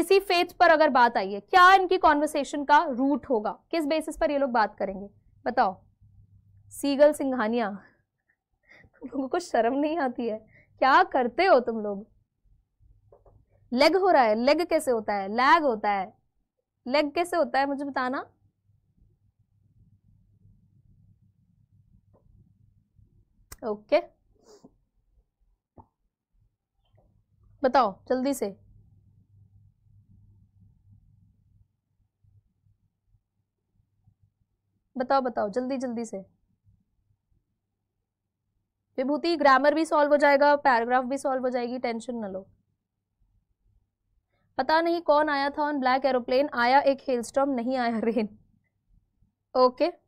इसी फेथ पर अगर बात आई है क्या इनकी कॉन्वर्सेशन का रूट होगा किस बेसिस पर ये लोग बात करेंगे बताओ सीगल सिंघानिया तुम लोगों को शर्म नहीं आती है क्या करते हो तुम लोग लेग हो रहा है लेग कैसे होता है लैग होता है लेग कैसे होता है मुझे बताना ओके बताओ जल्दी से बताओ बताओ जल्दी जल्दी से विभूति ग्रामर भी सॉल्व हो जाएगा पैराग्राफ भी सॉल्व हो जाएगी टेंशन ना लो पता नहीं कौन आया था ऑन ब्लैक एरोप्लेन आया एक हेलस्टॉम नहीं आया रेन ओके okay.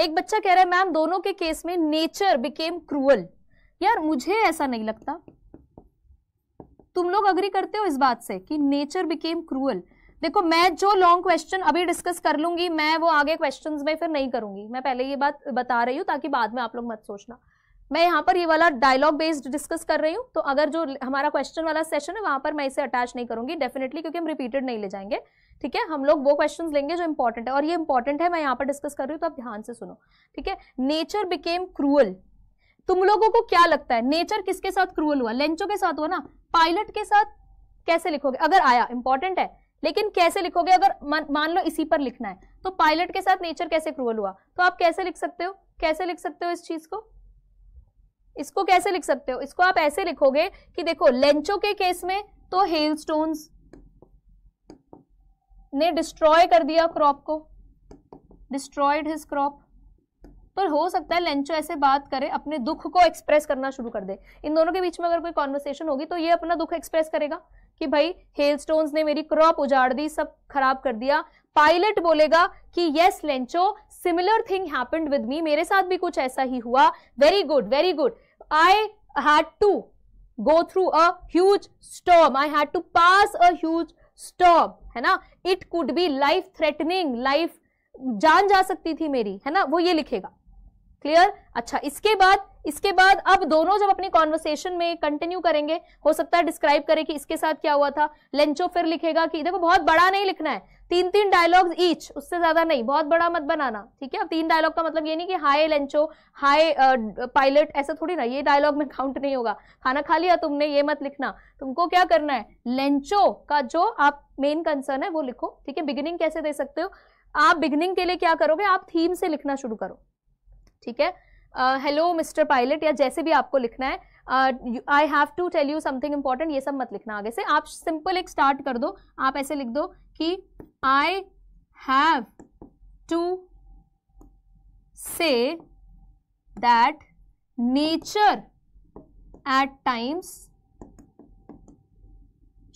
एक बच्चा कह रहा है मैम दोनों के केस में नेचर बिकेम क्रूअल यार मुझे ऐसा नहीं लगता तुम लोग अग्री करते हो इस बात से कि नेचर बिकेम क्रूअल देखो मैं जो लॉन्ग क्वेश्चन अभी डिस्कस कर लूंगी मैं वो आगे क्वेश्चंस में फिर नहीं करूंगी मैं पहले ये बात बता रही हूँ ताकि बाद में आप लोग मत सोचना मैं यहाँ पर ये वाला डायलॉग बेस्ड डिस्कस कर रही हूँ तो अगर जो हमारा क्वेश्चन वाला सेशन है वहां पर मैं इसे अटैच नहीं करूंगी डेफिनेटली क्योंकि हम रिपीटेड नहीं ले जाएंगे ठीक है हम लोग वो क्वेश्चंस लेंगे जो इंपॉर्टेंट है और ये इंपॉर्टेंट है मैं यहाँ पर डिस्कस कर रही हूँ तो आप ध्यान से सुनो ठीक है नेचर बिकेम क्रूअल तुम लोगों को क्या लगता है नेचर किसके साथ क्रूअल हुआ लेंचो के साथ हुआ ना पायलट के साथ कैसे लिखोगे अगर आया इंपॉर्टेंट है लेकिन कैसे लिखोगे अगर मान लो इसी पर लिखना है तो पायलट के साथ नेचर कैसे क्रूअल हुआ तो आप कैसे लिख सकते हो कैसे लिख सकते हो इस चीज को इसको कैसे लिख सकते हो इसको आप ऐसे लिखोगे कि देखो लेंचो के केस में तो हेल स्टोन्स ने डिस्ट्रॉय कर दिया क्रॉप को डिस्ट्रॉयड हिज क्रॉप पर हो सकता है लेंचो ऐसे बात करे अपने दुख को एक्सप्रेस करना शुरू कर दे इन दोनों के बीच में अगर कोई कॉन्वर्सेशन होगी तो ये अपना दुख एक्सप्रेस करेगा कि भाई हेल ने मेरी क्रॉप उजाड़ दी सब खराब कर दिया पायलट बोलेगा कि yes Lencho similar thing happened with me मेरे साथ भी कुछ ऐसा ही हुआ very good very good I had to go through a huge storm I had to pass a huge storm है ना it could be life threatening life जान जा सकती थी मेरी है ना वो ये लिखेगा क्लियर अच्छा इसके बाद इसके बाद अब दोनों जब अपनी कॉन्वर्सेशन में कंटिन्यू करेंगे हो सकता है डिस्क्राइब करें कि इसके साथ क्या हुआ था लेंचो फिर लिखेगा कि देखो बहुत बड़ा नहीं लिखना है तीन तीन डायलॉग्स ईच उससे ज्यादा नहीं बहुत बड़ा मत बनाना ठीक है अब तीन डायलॉग का मतलब ये नहीं कि हाय लेंचो हाय पायलट ऐसा थोड़ी ना ये डायलॉग में काउंट नहीं होगा खाना खा लिया तुमने ये मत लिखना तुमको क्या करना है लेंचो का जो आप मेन कंसर्न है वो लिखो ठीक है बिगिनिंग कैसे दे सकते हो आप बिगिनिंग के लिए क्या करोगे आप थीम से लिखना शुरू करो ठीक है हेलो मिस्टर पायलट या जैसे भी आपको लिखना है I have to tell you something important ये सब मत लिखना आगे से आप सिंपल एक स्टार्ट कर दो आप ऐसे लिख दो कि I have to say that nature at times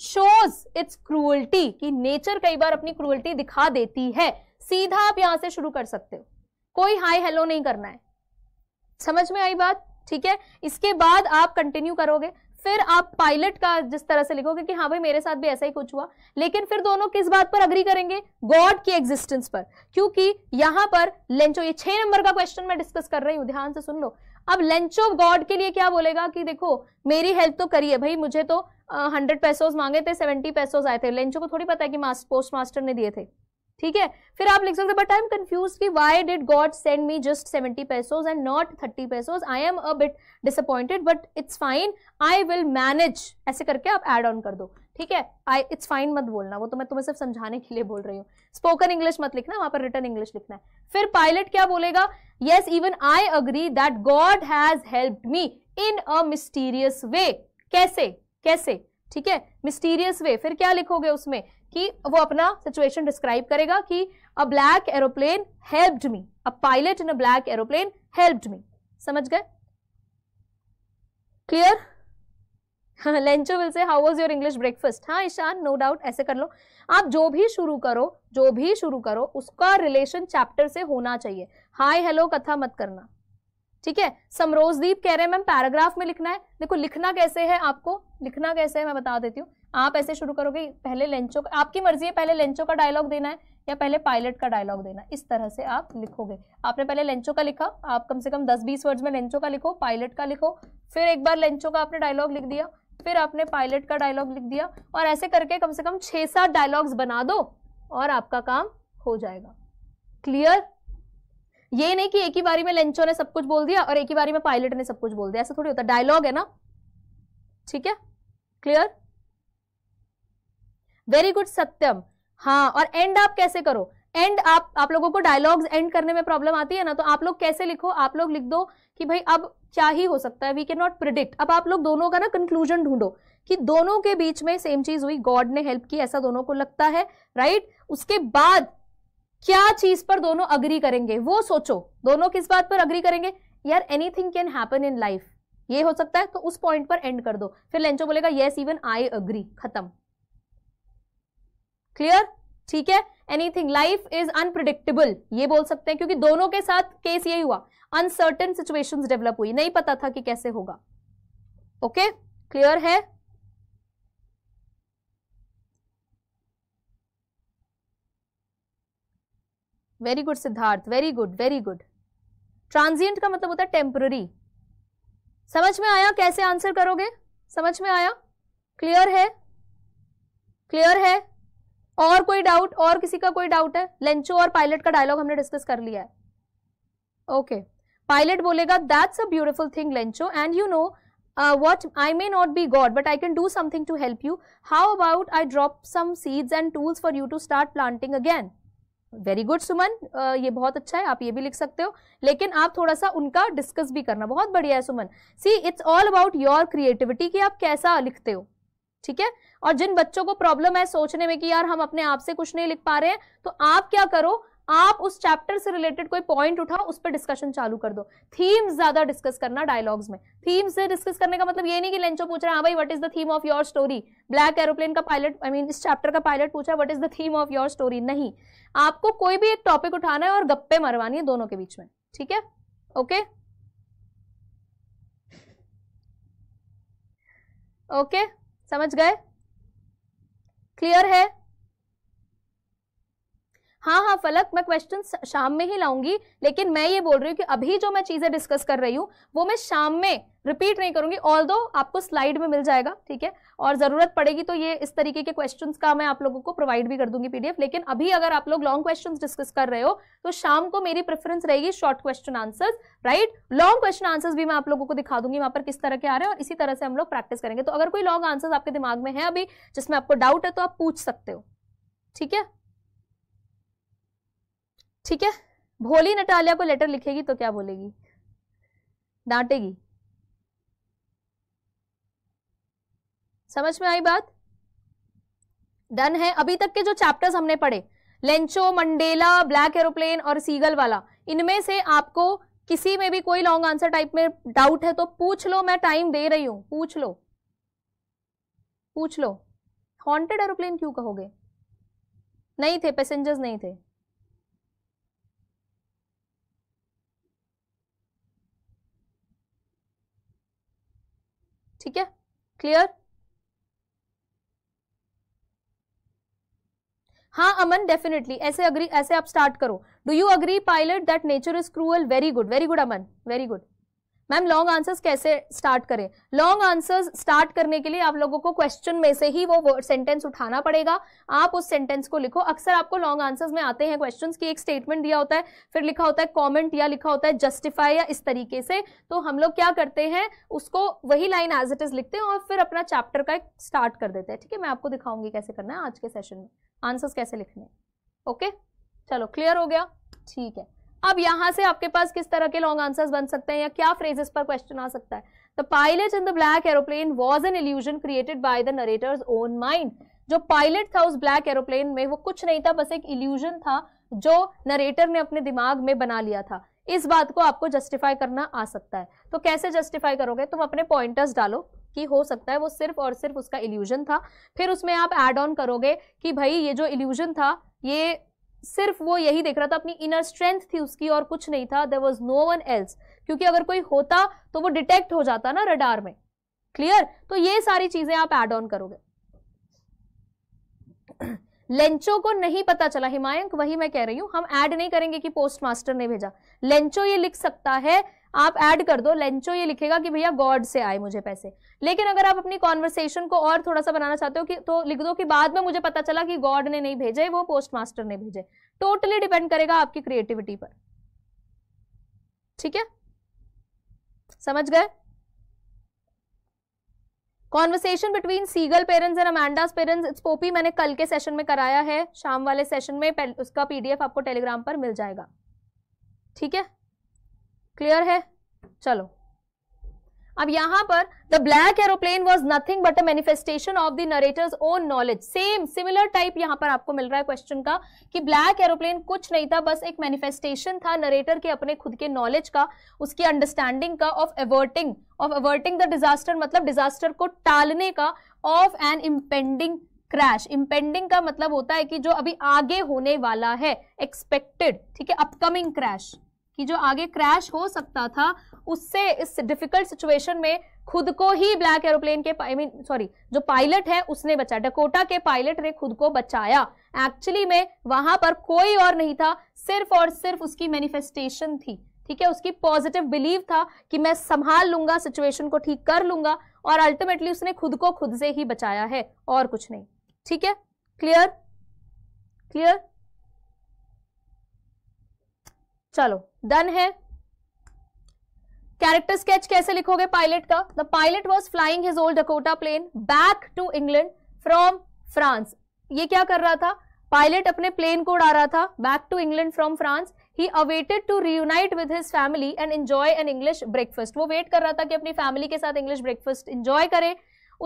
shows its cruelty कि नेचर कई बार अपनी क्रूअल्टी दिखा देती है सीधा आप यहां से शुरू कर सकते हो कोई हाई हेलो नहीं करना है समझ में आई बात ठीक है इसके बाद आप कंटिन्यू करोगे फिर आप पायलट का जिस तरह से लिखोगे कि हाँ भाई मेरे साथ भी ऐसा ही कुछ हुआ लेकिन फिर दोनों किस बात पर अग्री करेंगे गॉड की एग्जिस्टेंस पर क्योंकि यहां पर लेंचो ये छह नंबर का क्वेश्चन मैं डिस्कस कर रही हूं ध्यान से सुन लो अब लेंचो गॉड के लिए क्या बोलेगा कि देखो मेरी हेल्प तो करिए भाई मुझे तो हंड्रेड पैसोज मांगे थे सेवेंटी पैसोज आए थे लेंचो को थोड़ी पता है कि पोस्ट मास्टर ने दिए थे ठीक है फिर आप लिख सकते बट आई एम कंफ्यूज की why did God send me just seventy pesos and not thirty pesos I am a bit disappointed but it's fine I will manage ऐसे करके आप एड ऑन कर दो ठीक है आई इट्स फाइन मत बोलना वो तो मैं तुम्हें सिर्फ समझाने के लिए बोल रही हूँ स्पोकन इंग्लिश मत लिखना वहां पर रिटर्न इंग्लिश लिखना है फिर पायलट क्या बोलेगा yes even I agree that God has help me in a mysterious way कैसे कैसे ठीक है मिस्टीरियस वे फिर क्या लिखोगे उसमें कि वो अपना सिचुएशन डिस्क्राइब करेगा कि a black aeroplane helped me a pilot in a black aeroplane helped me समझ गए clear Lencho will say how was your English breakfast हाँ ईशान नो डाउट ऐसे कर लो आप जो भी शुरू करो जो भी शुरू करो उसका रिलेशन चैप्टर से होना चाहिए हाय हेलो कथा मत करना ठीक है समरोजदीप कह रहे हैं मैम पैराग्राफ में लिखना है देखो लिखना कैसे है आपको लिखना कैसे है मैं बता देती हूँ आप ऐसे शुरू करोगे पहले लेंचो का आपकी मर्जी है पहले लेंचो का डायलॉग देना है या पहले पायलट का डायलॉग देना इस तरह से आप लिखोगे आपने पहले लेंचो का लिखा आप कम से कम 10-20 वर्ड्स में लेंचो का लिखो पायलट का लिखो फिर एक बार लेंचो का आपने डायलॉग लिख दिया फिर आपने पायलट का डायलॉग लिख दिया और ऐसे करके कम से कम छः सात डायलॉग्स बना दो और आपका काम हो जाएगा क्लियर ये नहीं कि एक ही बारी में लेंचो ने सब कुछ बोल दिया और एक ही बारी में पायलट ने सब कुछ बोल दिया ऐसा थोड़ी होता डायलॉग है ना ठीक है क्लियर वेरी गुड सत्यम हाँ और एंड आप कैसे करो एंड आप आप लोगों को डायलॉग्स एंड करने में प्रॉब्लम आती है ना तो आप लोग कैसे लिखो आप लोग लिख दो कि भाई अब क्या ही हो सकता है वी कैन नॉट प्रिडिक्ट अब आप लोग दोनों का ना कंक्लूजन ढूंढो कि दोनों के बीच में सेम चीज हुई गॉड ने हेल्प की ऐसा दोनों को लगता है राइट right? उसके बाद क्या चीज पर दोनों अग्री करेंगे वो सोचो दोनों किस बात पर अग्री करेंगे यार anything can happen in life ये हो सकता है तो उस पॉइंट पर एंड कर दो फिर लेंचो बोलेगा येस इवन आई अग्री खत्म क्लियर ठीक है एनीथिंग लाइफ इज अनप्रिडिक्टेबल ये बोल सकते हैं क्योंकि दोनों के साथ केस यही हुआ अनसर्टन सिचुएशन डेवलप हुई नहीं पता था कि कैसे होगा ओके okay? क्लियर है very good Siddharth very good very good transient का मतलब होता है टेम्पररी समझ में आया कैसे आंसर करोगे समझ में आया क्लियर है क्लियर है और कोई डाउट और किसी का कोई डाउट है लेंचो और पायलट का डायलॉग हमने डिस्कस कर लिया है ओके पायलट बोलेगा that's a beautiful thing Lencho and you know what I may not be God but I can do something to help you how about I drop some seeds and tools for you to start planting again very good Suman ये बहुत अच्छा है आप ये भी लिख सकते हो लेकिन आप थोड़ा सा उनका डिस्कस भी करना बहुत बढ़िया है Suman see it's all about your creativity कि आप कैसा लिखते हो ठीक है और जिन बच्चों को प्रॉब्लम है सोचने में कि यार हम अपने आप से कुछ नहीं लिख पा रहे हैं तो आप क्या करो आप उस चैप्टर से रिलेटेड कोई पॉइंट उठाओ उस पर डिस्कशन चालू कर दो थीम्स ज्यादा डिस्कस करना डायलॉग्स में थीम्स से डिस्कस करने का मतलब ये नहीं कि लेंचो पूछ रहा है हाँ भाई what is the theme of your story black aeroplane का पायलट आई मीन इस चैप्टर का पायलट पूछा what is the theme of your story नहीं आपको कोई भी एक टॉपिक उठाना है और गप्पे मरवानी है दोनों के बीच में ठीक है ओके ओके समझ गए क्लियर है हाँ हाँ फलक मैं क्वेश्चन शाम में ही लाऊंगी लेकिन मैं ये बोल रही हूँ कि अभी जो मैं चीजें डिस्कस कर रही हूँ वो मैं शाम में रिपीट नहीं करूंगी ऑल दो आपको स्लाइड में मिल जाएगा ठीक है और ज़रूरत पड़ेगी तो ये इस तरीके के क्वेश्चंस का मैं आप लोगों को प्रोवाइड भी कर दूंगी पीडीएफ लेकिन अभी अगर आप लोग लॉन्ग क्वेश्चन डिस्कस कर रहे हो तो शाम को मेरी प्रेफरेंस रहेगी short question answers right long question answers भी मैं आप लोगों को दिखा दूंगी वहां पर किस तरह के आ रहे हैं और इसी तरह से हम लोग प्रैक्टिस करेंगे तो अगर कोई लॉन्ग आंसर आपके दिमाग में है अभी जिसमें आपको डाउट है तो आप पूछ सकते हो ठीक है ठीक है भोली नटालिया को लेटर लिखेगी तो क्या बोलेगी डांटेगी समझ में आई बात डन है अभी तक के जो चैप्टर्स हमने पढ़े लेंचो मंडेला ब्लैक एरोप्लेन और सीगल वाला इनमें से आपको किसी में भी कोई लॉन्ग आंसर टाइप में डाउट है तो पूछ लो मैं टाइम दे रही हूं पूछ लो पूछ लो हॉन्टेड एरोप्लेन क्यों कहोगे नहीं थे पैसेंजर्स नहीं थे ठीक है क्लियर हाँ अमन डेफिनेटली ऐसे अग्री ऐसे आप स्टार्ट करो do you agree pilot that nature is cruel very good very good Aman very good ma'am long answers कैसे स्टार्ट करें लॉन्ग आंसर्स स्टार्ट करने के लिए आप लोगों को क्वेश्चन में से ही वो सेंटेंस उठाना पड़ेगा आप उस सेंटेंस को लिखो अक्सर आपको लॉन्ग आंसर्स में आते हैं क्वेश्चंस की एक स्टेटमेंट दिया होता है फिर लिखा होता है कॉमेंट या लिखा होता है जस्टिफाई या इस तरीके से तो हम लोग क्या करते हैं उसको वही लाइन एज इट इज लिखते हैं और फिर अपना चैप्टर का स्टार्ट कर देते हैं ठीक है मैं आपको दिखाऊंगी कैसे करना है आज के सेशन में आंसर्स कैसे लिखने ओके चलो क्लियर हो गया ठीक है अब यहां से आपके पास किस तरह के लॉन्ग आंसर्स बन सकते हैं या क्या फ्रेजेस पर क्वेश्चन आ सकता है the pilot in the black aeroplane was an illusion created by the narrator's own mind जो पायलट था उस ब्लैक एरोप्लेन में वो कुछ नहीं था बस एक इल्यूजन था जो नरेटर ने अपने दिमाग में बना लिया था इस बात को आपको जस्टिफाई करना आ सकता है तो कैसे जस्टिफाई करोगे तुम अपने पॉइंटर्स डालो कि हो सकता है वो सिर्फ और सिर्फ उसका इल्यूजन था फिर उसमें आप एड ऑन करोगे कि भाई ये जो इल्यूजन था ये सिर्फ वो यही देख रहा था अपनी इनर स्ट्रेंथ थी उसकी और कुछ नहीं था there was no one else क्योंकि अगर कोई होता तो वो डिटेक्ट हो जाता ना रडार में क्लियर तो ये सारी चीजें आप एड ऑन करोगे लेंचो को नहीं पता चला हिमायंक वही मैं कह रही हूं हम ऐड नहीं करेंगे कि पोस्ट मास्टर ने भेजा लेंचो ये लिख सकता है आप ऐड कर दो लेंचो ये लिखेगा कि भैया गॉड से आए मुझे पैसे लेकिन अगर आप अपनी कॉन्वर्सेशन को और थोड़ा सा बनाना चाहते हो कि तो लिख दो कि बाद में मुझे पता चला कि गॉड ने नहीं भेजे वो पोस्ट मास्टर ने भेजे टोटली डिपेंड करेगा आपकी क्रिएटिविटी पर ठीक है समझ गए conversation between seagull parents and Amanda's parents it's Poppy मैंने कल के सेशन में कराया है शाम वाले सेशन में उसका पीडीएफ आपको टेलीग्राम पर मिल जाएगा ठीक है क्लियर है चलो अब यहां पर the black aeroplane was nothing but a manifestation of the narrator's own knowledge same similar type यहां पर आपको मिल रहा है क्वेश्चन का कि ब्लैक एरोप्लेन कुछ नहीं था बस एक मैनिफेस्टेशन था नरेटर के अपने खुद के नॉलेज का उसकी अंडरस्टैंडिंग का of averting of averting the disaster मतलब डिजास्टर को टालने का of an impending crash impending का मतलब होता है कि जो अभी आगे होने वाला है एक्सपेक्टेड ठीक है अपकमिंग क्रैश कि जो आगे क्रैश हो सकता था उससे इस डिफिकल्ट सिचुएशन में खुद को ही ब्लैक एरोप्लेन के आई मीन सॉरी जो पायलट है उसने बचाया डकोटा के पायलट ने खुद को बचाया एक्चुअली में वहां पर कोई और नहीं था सिर्फ और सिर्फ उसकी मैनिफेस्टेशन थी ठीक है उसकी पॉजिटिव बिलीव था कि मैं संभाल लूंगा सिचुएशन को ठीक कर लूंगा और अल्टीमेटली उसने खुद को खुद से ही बचाया है और कुछ नहीं ठीक है क्लियर क्लियर चलो डन है कैरेक्टर स्केच कैसे लिखोगे पायलट का the pilot was flying his old Dakota plane back to England from France ये क्या कर रहा था पायलट अपने प्लेन को उड़ा रहा था back to England from France he awaited to reunite with his family and enjoy an English breakfast वो वेट कर रहा था कि अपनी फैमिली के साथ इंग्लिश ब्रेकफास्ट एंजॉय करें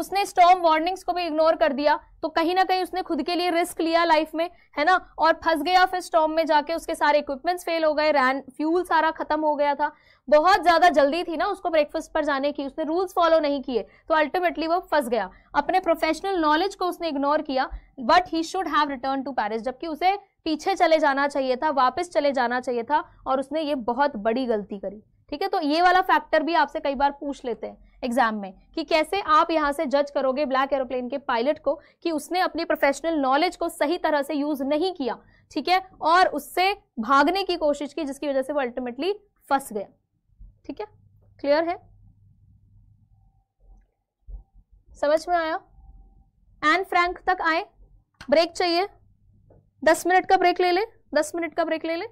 उसने स्टॉम वार्निंग्स को भी इग्नोर कर दिया तो कहीं ना कहीं उसने खुद के लिए रिस्क लिया लाइफ में है ना और फंस गया फिर स्टॉम में जाके उसके सारे इक्विपमेंट्स फेल हो गए रैन फ्यूल सारा खत्म हो गया था बहुत ज्यादा जल्दी थी ना उसको ब्रेकफास्ट पर जाने की उसने रूल्स फॉलो नहीं किए तो अल्टीमेटली वो फंस गया अपने प्रोफेशनल नॉलेज को उसने इग्नोर किया but he should have return to Paris जबकि उसे पीछे चले जाना चाहिए था वापस चले जाना चाहिए था और उसने ये बहुत बड़ी गलती करी ठीक है तो ये वाला फैक्टर भी आपसे कई बार पूछ लेते हैं एग्जाम में कि कैसे आप यहां से जज करोगे ब्लैक एरोप्लेन के पायलट को कि उसने अपनी प्रोफेशनल नॉलेज को सही तरह से यूज नहीं किया ठीक है और उससे भागने की कोशिश की जिसकी वजह से वो अल्टीमेटली फंस गया ठीक है क्लियर है समझ में आया एन फ्रैंक तक आए ब्रेक चाहिए दस मिनट का ब्रेक ले ले दस मिनट का ब्रेक ले ले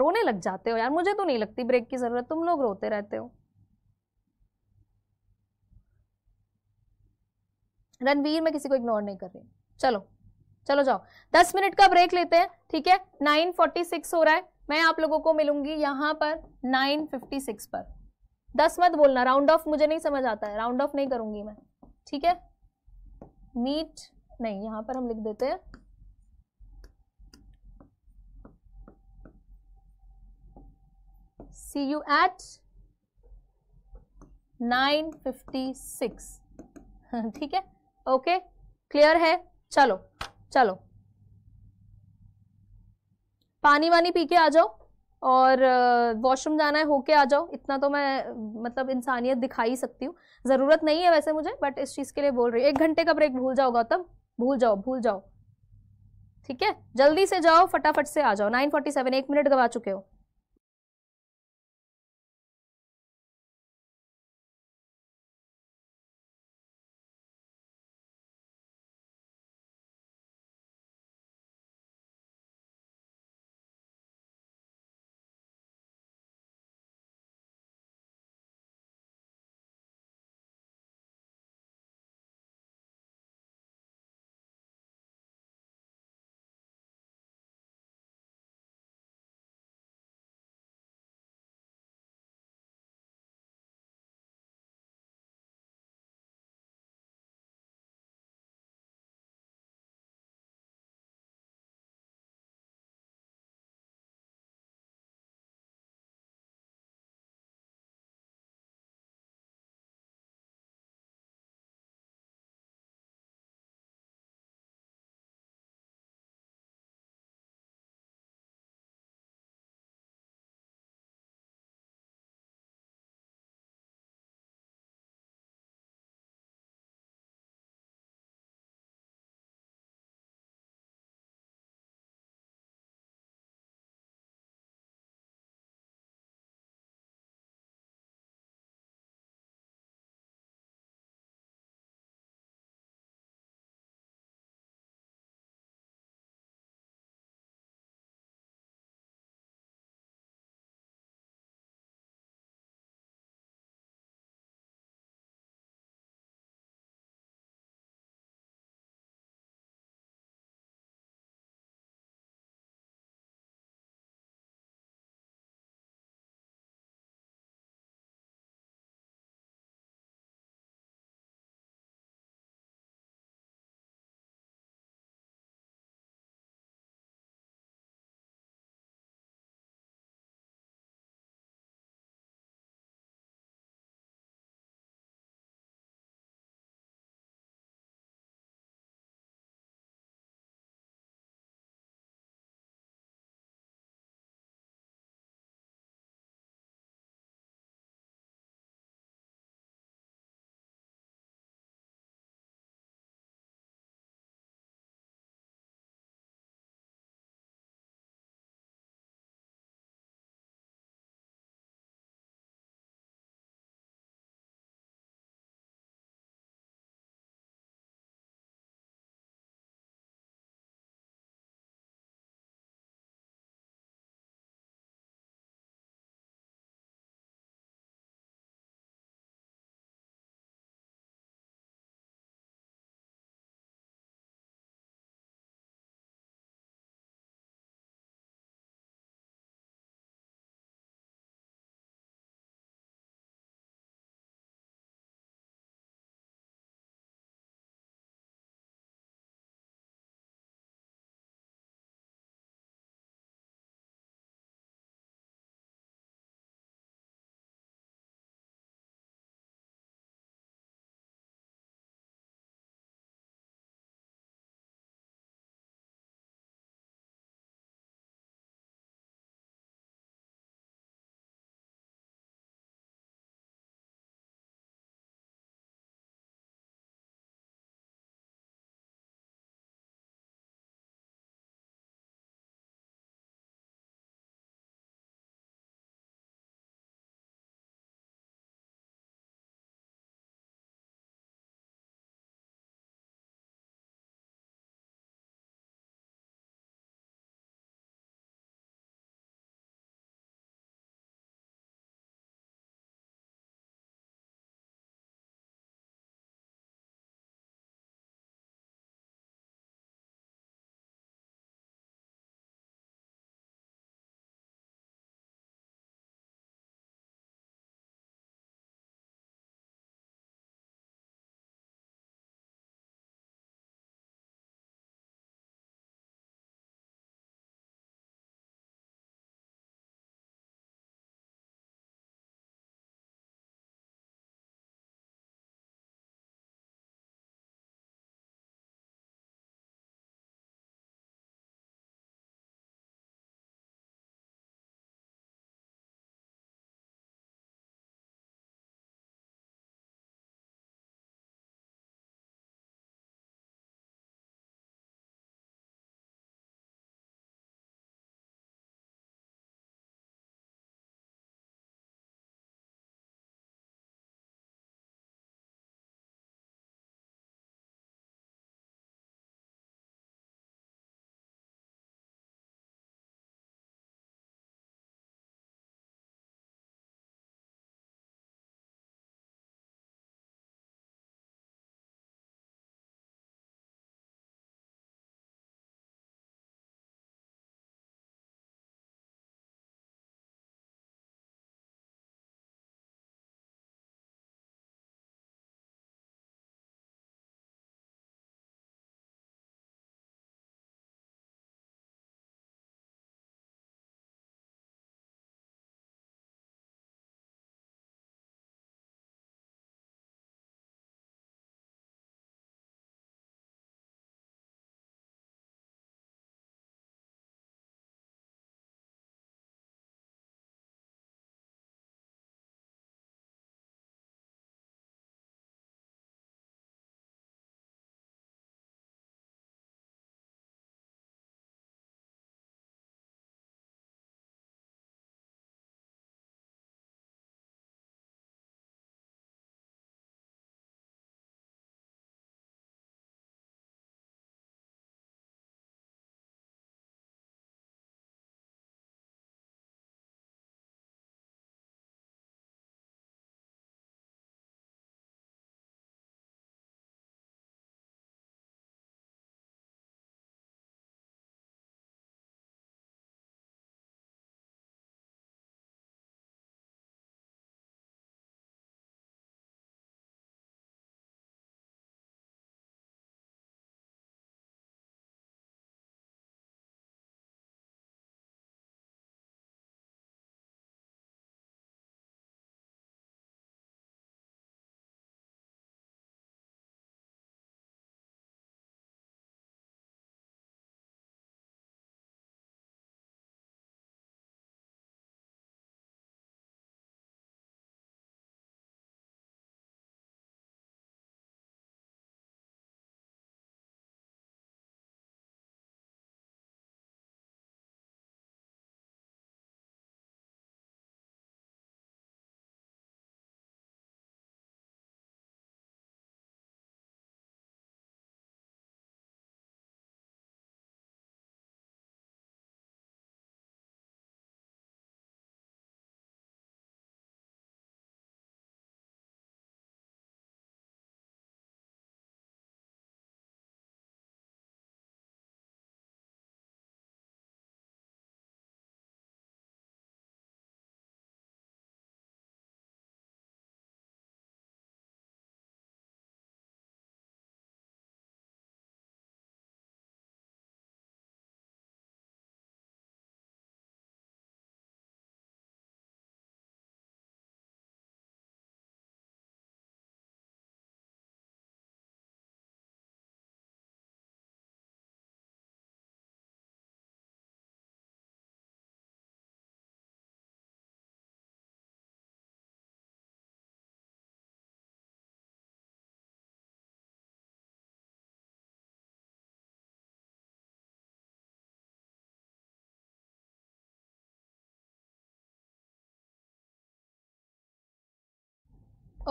रोने लग जाते हो यार मुझे तो नहीं लगती ब्रेक की ज़रूरत तुम लोग रोते रहते हो रणवीर मैं किसी को इग्नोर नहीं कर रही चलो चलो जाओ दस मिनट का ब्रेक लेते हैं ठीक है नाइन फोर्टी सिक्स हो रहा है मैं आप लोगों को मिलूंगी यहां पर नाइन फिफ्टी सिक्स पर दस मत बोलना राउंड ऑफ मुझे नहीं समझ आता है राउंड ऑफ नहीं करूंगी मैं ठीक है मीट नहीं यहां पर हम लिख देते हैं see you at 9:56 ठीक है ओके क्लियर है चलो चलो पानी वानी पी के आ जाओ और वॉशरूम जाना है होके आ जाओ इतना तो मैं मतलब इंसानियत दिखा ही सकती हूँ ज़रूरत नहीं है वैसे मुझे बट इस चीज़ के लिए बोल रही हूँ एक घंटे का ब्रेक भूल जाओ गौतम भूल जाओ भूल जाओ ठीक है जल्दी से जाओ फटाफट से आ जाओ नाइन फोर्टी सेवन एक मिनट गवा चुके हो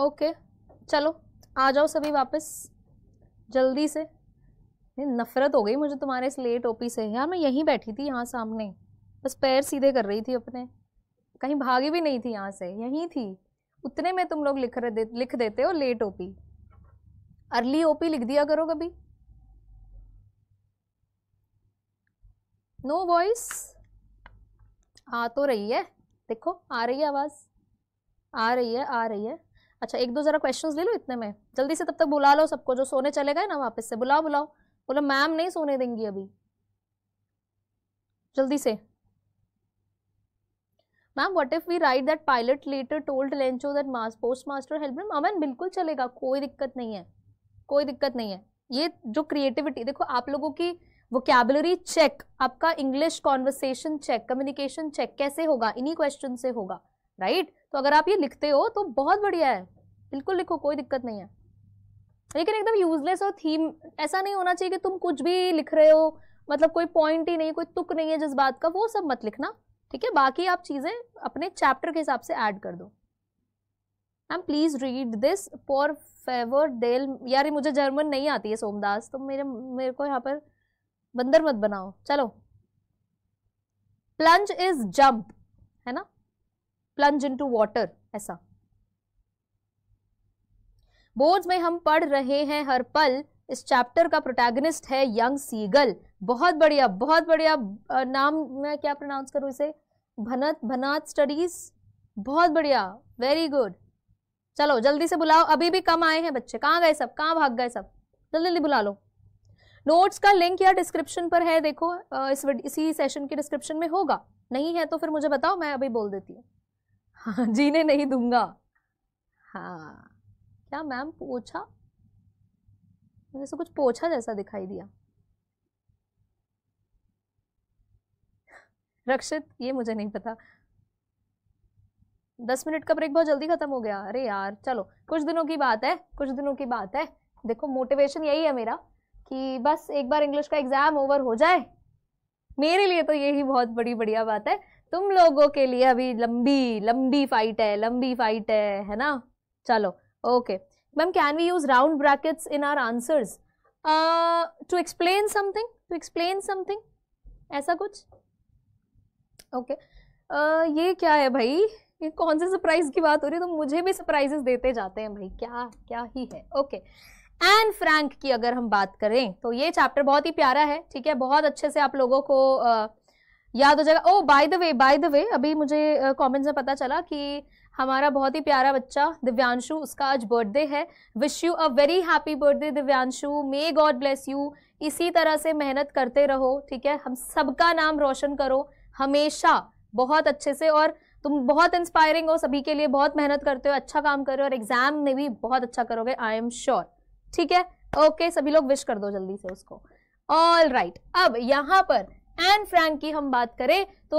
ओके चलो आ जाओ सभी वापस जल्दी से नफ़रत हो गई मुझे तुम्हारे इस लेट ओपी से यार मैं यहीं बैठी थी यहाँ सामने बस पैर सीधे कर रही थी अपने कहीं भागी भी नहीं थी यहाँ से यहीं थी उतने में तुम लोग लिख दे लिख देते हो लेट ओपी अर्ली ओपी लिख दिया करो कभी नो वॉइस आ तो रही है देखो आ रही है आवाज़ आ रही है आ रही है अच्छा एक दो जरा क्वेश्चंस ले लो इतने में जल्दी से तब तक बुला लो सबको जो सोने चले गए ना वापस से बुलाओ बुलाओ बोलो मैम नहीं सोने देंगी अभी जल्दी से ma'am what if we write that pilot letter told Lencho that mass post master help Aman बिल्कुल चलेगा कोई दिक्कत नहीं है कोई दिक्कत नहीं है ये जो क्रिएटिविटी देखो आप लोगों की वोकेबलरी चेक आपका English conversation check communication check कैसे होगा इन्हीं क्वेश्चन से होगा राइट तो अगर आप ये लिखते हो तो बहुत बढ़िया है बिल्कुल लिखो कोई दिक्कत नहीं है लेकिन एकदम यूजलेस और थीम ऐसा नहीं होना चाहिए कि तुम कुछ भी लिख रहे हो मतलब कोई पॉइंट ही नहीं कोई तुक नहीं है जिस बात का वो सब मत लिखना ठीक है बाकी आप चीज़ें अपने चैप्टर के हिसाब से ऐड कर दो ma'am please read this for favour डेल यार मुझे जर्मन नहीं आती है सोमदास तो मेरे मेरे को यहाँ पर बंदर मत बनाओ चलो प्लंज इज जम्प है ना प्लंज इन टू वॉटर ऐसा बोर्ड में हम पढ़ रहे हैं हर पल इस चैप्टर का प्रोटैगनिस्ट है यंग सीगल बहुत बढ़िया बहुत बढ़िया नाम मैं क्या प्रोनाउंस करूं इसे भनत भनात स्टडीज बहुत बढ़िया वेरी गुड चलो जल्दी से बुलाओ अभी भी कम आए हैं बच्चे कहाँ गए सब कहाँ भाग गए सब जल्दी जल्दी बुला लो नोट्स का लिंक या डिस्क्रिप्शन पर है देखो इस इसी सेशन के डिस्क्रिप्शन में होगा नहीं है तो फिर मुझे बताओ मैं अभी बोल देती हूँ हाँ जीने नहीं दूंगा हाँ क्या मैम पोछा मुझे कुछ पोछा जैसा दिखाई दिया रक्षित ये मुझे नहीं पता दस मिनट का ब्रेक बहुत जल्दी खत्म हो गया अरे यार चलो कुछ दिनों की बात है कुछ दिनों की बात है देखो मोटिवेशन यही है मेरा कि बस एक बार इंग्लिश का एग्जाम ओवर हो जाए मेरे लिए तो यही बहुत बड़ी बढ़िया बात है तुम लोगों के लिए अभी लंबी लंबी फाइट है लंबी फाइट है है ना चलो okay ma'am can we use round brackets in our answers to explain something to explain something ऐसा कुछ ओके okay. uh, ये क्या है भाई ये कौन से सरप्राइज की बात हो रही है तो मुझे भी सरप्राइजेस देते जाते हैं भाई क्या क्या ही है ओके okay. एन फ्रैंक की अगर हम बात करें तो ये चैप्टर बहुत ही प्यारा है ठीक है बहुत अच्छे से आप लोगों को uh, याद हो जाएगा oh by the way by the way अभी मुझे कमेंट्स में पता चला कि हमारा बहुत ही प्यारा बच्चा दिव्यांशु उसका आज बर्थडे है wish you a very happy birthday Divyanshu may God bless you इसी तरह से मेहनत करते रहो ठीक है हम सबका नाम रोशन करो हमेशा बहुत अच्छे से और तुम बहुत इंस्पायरिंग हो सभी के लिए बहुत मेहनत करते हो अच्छा काम कर रहे हो और एग्जाम में भी बहुत अच्छा करोगे आई एम श्योर ठीक है ओके सभी लोग विश कर दो जल्दी से उसको ऑल राइट right. अब यहाँ पर एन फ्रैंक की हम बात करें तो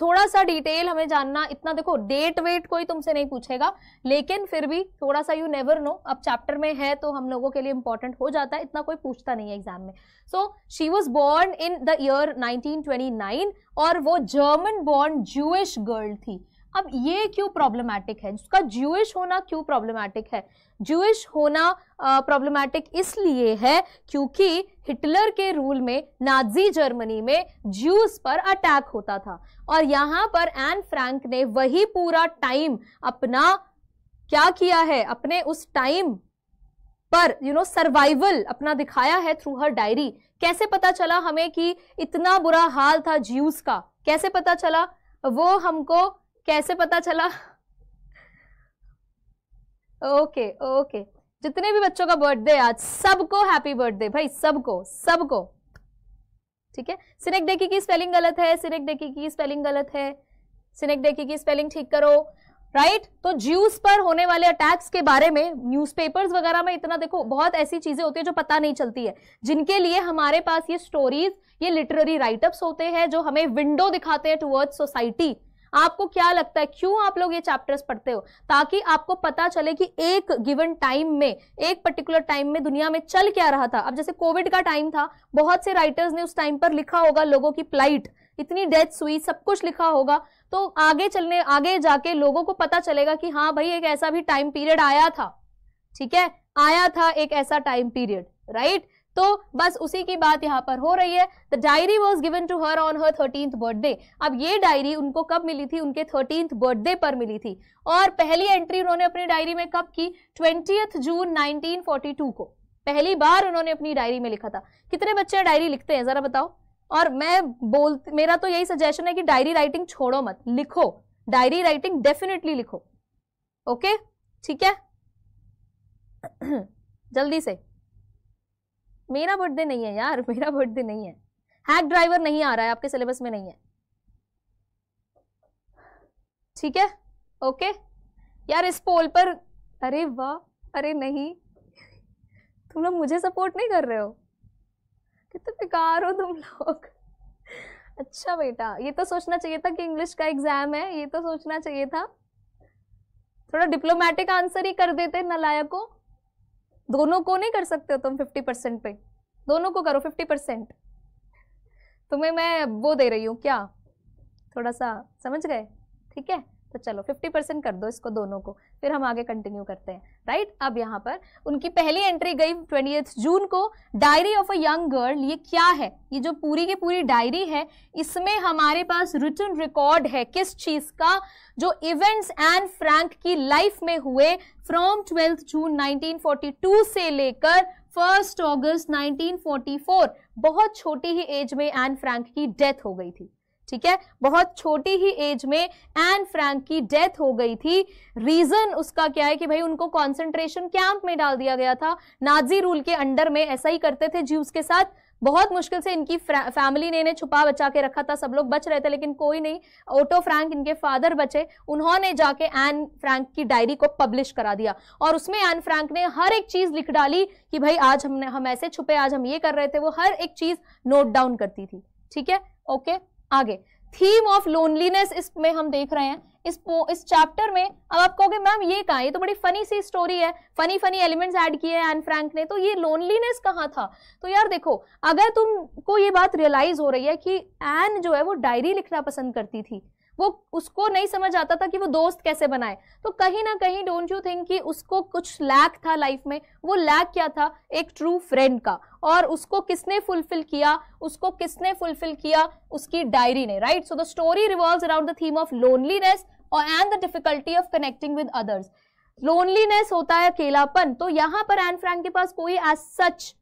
थोड़ा सा डिटेल हमें जानना इतना देखो डेट वेट कोई तुमसे नहीं पूछेगा लेकिन फिर भी थोड़ा सा यू नेवर नो अब चैप्टर में है तो हम लोगों के लिए इंपॉर्टेंट हो जाता है इतना कोई पूछता नहीं है एग्जाम में so she was born in the year 1929 और वो जर्मन बॉर्न ज्यूश गर्ल थी अब ये क्यों प्रॉब्लमैटिक है जिसका ज्यूइश होना क्यों प्रॉब्लमैटिक है ज्यूइश होना प्रॉब्लमैटिक इसलिए है क्योंकि हिटलर के रूल में नाजी जर्मनी में ज्यूस पर अटैक होता था और यहां पर एन फ्रैंक ने वही पूरा टाइम अपना क्या किया है अपने उस टाइम पर यू नो सर्वाइवल अपना दिखाया है थ्रू हर डायरी कैसे पता चला हमें कि इतना बुरा हाल था ज्यूस का कैसे पता चला वो हमको कैसे पता चला ओके ओके जितने भी बच्चों का बर्थडे आज सबको हैप्पी बर्थडे भाई सबको सबको ठीक है सिनेक देखी की स्पेलिंग गलत है सिनेक डेकी की स्पेलिंग गलत है सिनेक देखी की स्पेलिंग ठीक करो राइट तो ज्यूस पर होने वाले अटैक्स के बारे में न्यूज़पेपर्स वगैरह में इतना देखो बहुत ऐसी चीजें होती है जो पता नहीं चलती है जिनके लिए हमारे पास ये स्टोरीज ये लिटरेरी राइटअप्स होते हैं जो हमें विंडो दिखाते हैं टुवर्ड्स सोसाइटी आपको क्या लगता है क्यों आप लोग ये चैप्टर्स पढ़ते हो ताकि आपको पता चले कि एक गिवन टाइम में एक पर्टिकुलर टाइम में दुनिया में चल क्या रहा था अब जैसे कोविड का टाइम था बहुत से राइटर्स ने उस टाइम पर लिखा होगा लोगों की प्लाइट इतनी डेथ हुई सब कुछ लिखा होगा तो आगे चलने आगे जाके लोगों को पता चलेगा कि हाँ भाई एक ऐसा भी टाइम पीरियड आया था ठीक है आया था एक ऐसा टाइम पीरियड राइट तो बस उसी की बात यहाँ पर हो रही है the diary was given to her on her thirteenth birthday अब ये डायरी उनको कब मिली थी उनके थर्टींथ बर्थडे पर मिली थी और पहली एंट्री उन्होंने अपनी डायरी में कब की ट्वेंटीथ जून 1942 को पहली बार उन्होंने अपनी डायरी में लिखा था कितने बच्चे डायरी लिखते हैं जरा बताओ और मैं बोल मेरा तो यही सजेशन है कि डायरी राइटिंग छोड़ो मत लिखो डायरी राइटिंग डेफिनेटली लिखो ओके ठीक है जल्दी से मेरा बर्थडे नहीं है यार मेरा बर्थडे नहीं है हैक ड्राइवर नहीं आ रहा है आपके सिलेबस में नहीं है ठीक है ओके यार इस पोल पर अरे वाह अरे नहीं तुम लोग मुझे सपोर्ट नहीं कर रहे हो कितने बेकार हो तुम लोग अच्छा बेटा ये तो सोचना चाहिए था कि इंग्लिश का एग्जाम है ये तो सोचना चाहिए था थोड़ा डिप्लोमेटिक आंसर ही कर देते नलायक को दोनों को नहीं कर सकते हो तुम फिफ्टी परसेंट पे दोनों को करो फिफ्टी परसेंट तुम्हें मैं वो दे रही हूँ क्या थोड़ा सा समझ गए ठीक है तो चलो 50 परसेंट कर दो इसको दोनों को फिर हम आगे कंटिन्यू करते हैं राइट अब यहाँ पर उनकी पहली एंट्री गई ट्वेंटी जून को diary of a young girl ये क्या है ये जो पूरी की पूरी डायरी है इसमें हमारे पास रिटर्न रिकॉर्ड है किस चीज़ का जो इवेंट्स एंड फ्रैंक की लाइफ में हुए फ्रॉम ट्वेल्थ जून नाइनटीन से लेकर फर्स्ट ऑगस्ट 1944 बहुत छोटी ही एज में एन फ्रैंक की डेथ हो गई थी ठीक है बहुत छोटी ही एज में एन फ्रैंक की डेथ हो गई थी रीजन उसका क्या है कि भाई उनको कॉन्सेंट्रेशन कैंप में डाल दिया गया था नाजी रूल के अंडर में ऐसा ही करते थे ज्यूस के साथ बहुत मुश्किल से इनकी फैमिली ने इन्हें छुपा बचा के रखा था सब लोग बच रहे थे लेकिन कोई नहीं ओटो फ्रैंक इनके फादर बचे उन्होंने जाके एन फ्रैंक की डायरी को पब्लिश करा दिया और उसमें एन फ्रैंक ने हर एक चीज लिख डाली कि भाई आज हमने हम ऐसे छुपे आज हम ये कर रहे थे वो हर एक चीज नोट डाउन करती थी ठीक है ओके आगे थीम ऑफ लोनलीनेस इसमें हम देख रहे हैं इस इस चैप्टर में अब आप कहोगे मैम ये कहा ये तो बड़ी फनी सी स्टोरी है फनी फनी एलिमेंट्स ऐड किए हैं एन फ्रैंक ने तो ये लोनलीनेस कहाँ था तो यार देखो अगर तुमको ये बात रियलाइज हो रही है कि एन जो है वो डायरी लिखना पसंद करती थी वो उसको नहीं समझ आता था कि वो दोस्त कैसे बनाए तो कहीं ना कहीं डोंट यू थिंक कि उसको कुछ लैक था लाइफ में वो लैक क्या था एक ट्रू फ्रेंड का और उसको किसने फुलफिल किया उसको किसने फुलफिल किया उसकी डायरी ने right so the story revolve around the theme of loneliness और and the difficulty of connecting with others loneliness होता है अकेलापन तो यहाँ पर एन फ्रैंक के पास कोई एज सच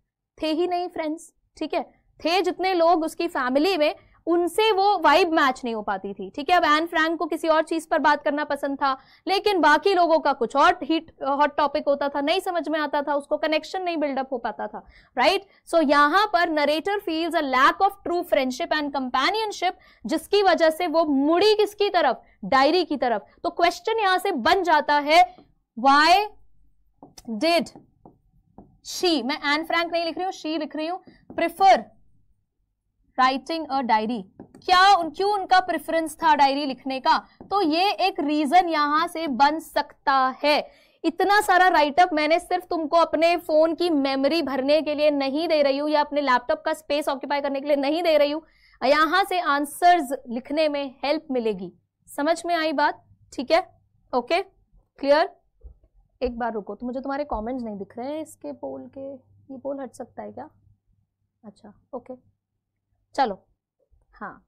थे ही नहीं फ्रेंड्स ठीक है थे जितने लोग उसकी फैमिली में उनसे वो वाइब मैच नहीं हो पाती थी ठीक है अब एन फ्रैंक को किसी और चीज पर बात करना पसंद था लेकिन बाकी लोगों का कुछ और हीट हॉट टॉपिक होता था नहीं समझ में आता था उसको कनेक्शन नहीं बिल्डअप हो पाता था राइट सो यहां पर narrator feels a lack of true friendship and companionship जिसकी वजह से वो मुड़ी किसकी तरफ डायरी की तरफ तो क्वेश्चन यहां से बन जाता है वाई डिड शी मैं एन फ्रैंक नहीं लिख रही हूं शी लिख रही हूं प्रिफर राइटिंग अ डायरी क्या उन क्यों उनका प्रेफरेंस था डायरी लिखने का तो ये एक रीजन यहाँ से बन सकता है इतना सारा राइटअप मैंने सिर्फ तुमको अपने फोन की मेमोरी भरने के लिए नहीं दे रही हूँ या अपने लैपटॉप का स्पेस ऑक्यूपाई करने के लिए नहीं दे रही हूँ यहाँ से आंसर्स लिखने में हेल्प मिलेगी समझ में आई बात ठीक है ओके क्लियर एक बार रुको तो मुझे तुम्हारे कमेंट्स नहीं दिख रहे हैं इसके पोल के ये पोल हट सकता है क्या अच्छा ओके चलो हाँ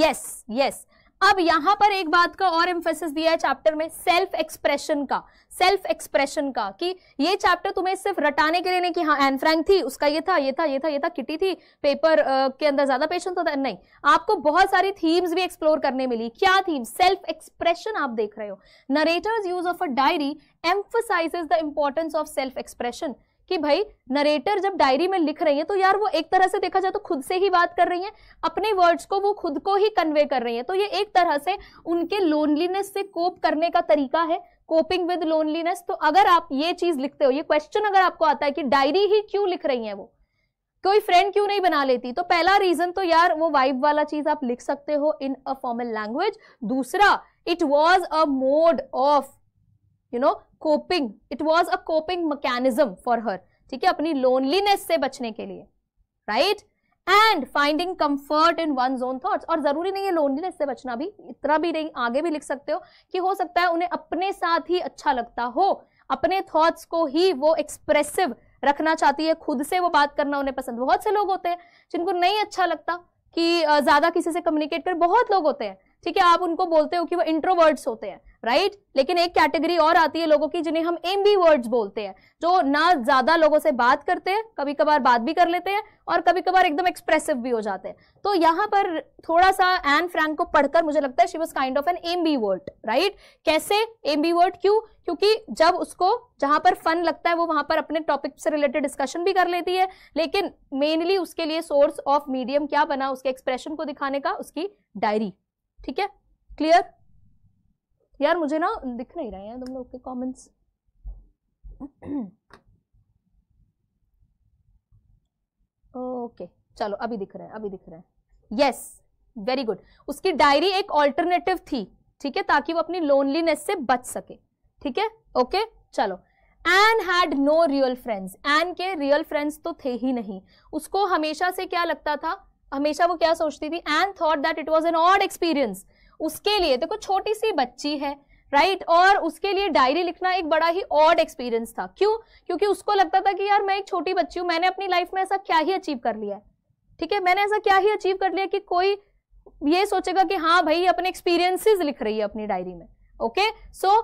यस यस अब यहां पर एक बात का और एम्फेसिस दिया है चैप्टर में सेल्फ एक्सप्रेशन का सेल्फ एक्सप्रेशन का कि ये चैप्टर तुम्हें सिर्फ रटाने के लिए नहीं कि हाँ एन फ्रैंक थी उसका ये था ये था ये था ये था किटी थी पेपर uh, के अंदर ज्यादा पेशेंस होता है नहीं आपको बहुत सारी थीम्स भी एक्सप्लोर करने मिली क्या थीम सेल्फ एक्सप्रेशन आप देख रहे हो narrator's use of a diary emphasise the importance of self expression कि भाई नरेटर जब डायरी में लिख रही है तो यार वो एक तरह से देखा जाए तो खुद से ही बात कर रही है अपने वर्ड्स को वो खुद को ही कन्वे कर रही है तो ये एक तरह से उनके लोनलीनेस से कोप करने का तरीका है कोपिंग विद लोनलीनेस तो अगर आप ये चीज लिखते हो ये क्वेश्चन अगर आपको आता है कि डायरी ही क्यों लिख रही है वो कोई फ्रेंड क्यों नहीं बना लेती तो पहला रीजन तो यार वो वाइब वाला चीज आप लिख सकते हो इन अ फॉर्मल लैंग्वेज दूसरा it was a mode of you know coping it was a coping mechanism for her ठीक है अपनी लोनलीनेस से बचने के लिए right and finding comfort in one's own thoughts और जरूरी नहीं है लोनलीनेस से बचना भी इतना भी नहीं आगे भी लिख सकते हो कि हो सकता है उन्हें अपने साथ ही अच्छा लगता हो अपने थॉट्स को ही वो एक्सप्रेसिव रखना चाहती है खुद से वो बात करना उन्हें पसंद बहुत से लोग होते हैं जिनको नहीं अच्छा लगता कि ज़्यादा किसी से कम्युनिकेट कर बहुत लोग होते हैं ठीक है आप उनको बोलते हो कि वो इंट्रोवर्ड्स होते हैं राइट लेकिन एक कैटेगरी और आती है लोगों की जिन्हें हम एम बी वर्ड्स बोलते हैं जो ना ज्यादा लोगों से बात करते हैं कभी कभार बात भी कर लेते हैं और कभी कभार एकदम एक्सप्रेसिव भी हो जाते हैं तो यहाँ पर थोड़ा सा एन फ्रैंक को पढ़कर मुझे लगता है she was kind of an बी वर्ड राइट कैसे बी वर्ड क्यों क्योंकि जब उसको जहां पर फन लगता है वो वहां पर अपने टॉपिक से रिलेटेड डिस्कशन भी कर लेती है लेकिन मेनली उसके लिए सोर्स ऑफ मीडियम क्या बना उसके एक्सप्रेशन को दिखाने का उसकी डायरी ठीक है क्लियर यार मुझे ना दिख नहीं रहे हैं तुम लोग के कमेंट्स ओके चलो अभी दिख रहे हैं अभी दिख रहे हैं यस वेरी गुड उसकी डायरी एक ऑल्टरनेटिव थी ठीक है ताकि वो अपनी लोनलीनेस से बच सके ठीक है ओके चलो Anne had no real friends Anne के रियल फ्रेंड्स तो थे ही नहीं उसको हमेशा से क्या लगता था हमेशा वो क्या सोचती थी Anne thought that it was an odd experience उसके लिए देखो छोटी सी बच्ची है राइट right? और उसके लिए डायरी लिखना एक बड़ा ही ऑड एक्सपीरियंस था क्यों क्योंकि उसको लगता था कि यार मैं एक छोटी बच्ची हूं मैंने अपनी लाइफ में ऐसा क्या ही अचीव कर लिया है ठीक है मैंने ऐसा क्या ही अचीव कर लिया कि कोई ये सोचेगा कि हाँ भाई अपने एक्सपीरियंसेस लिख रही है अपनी डायरी में okay okay? So so,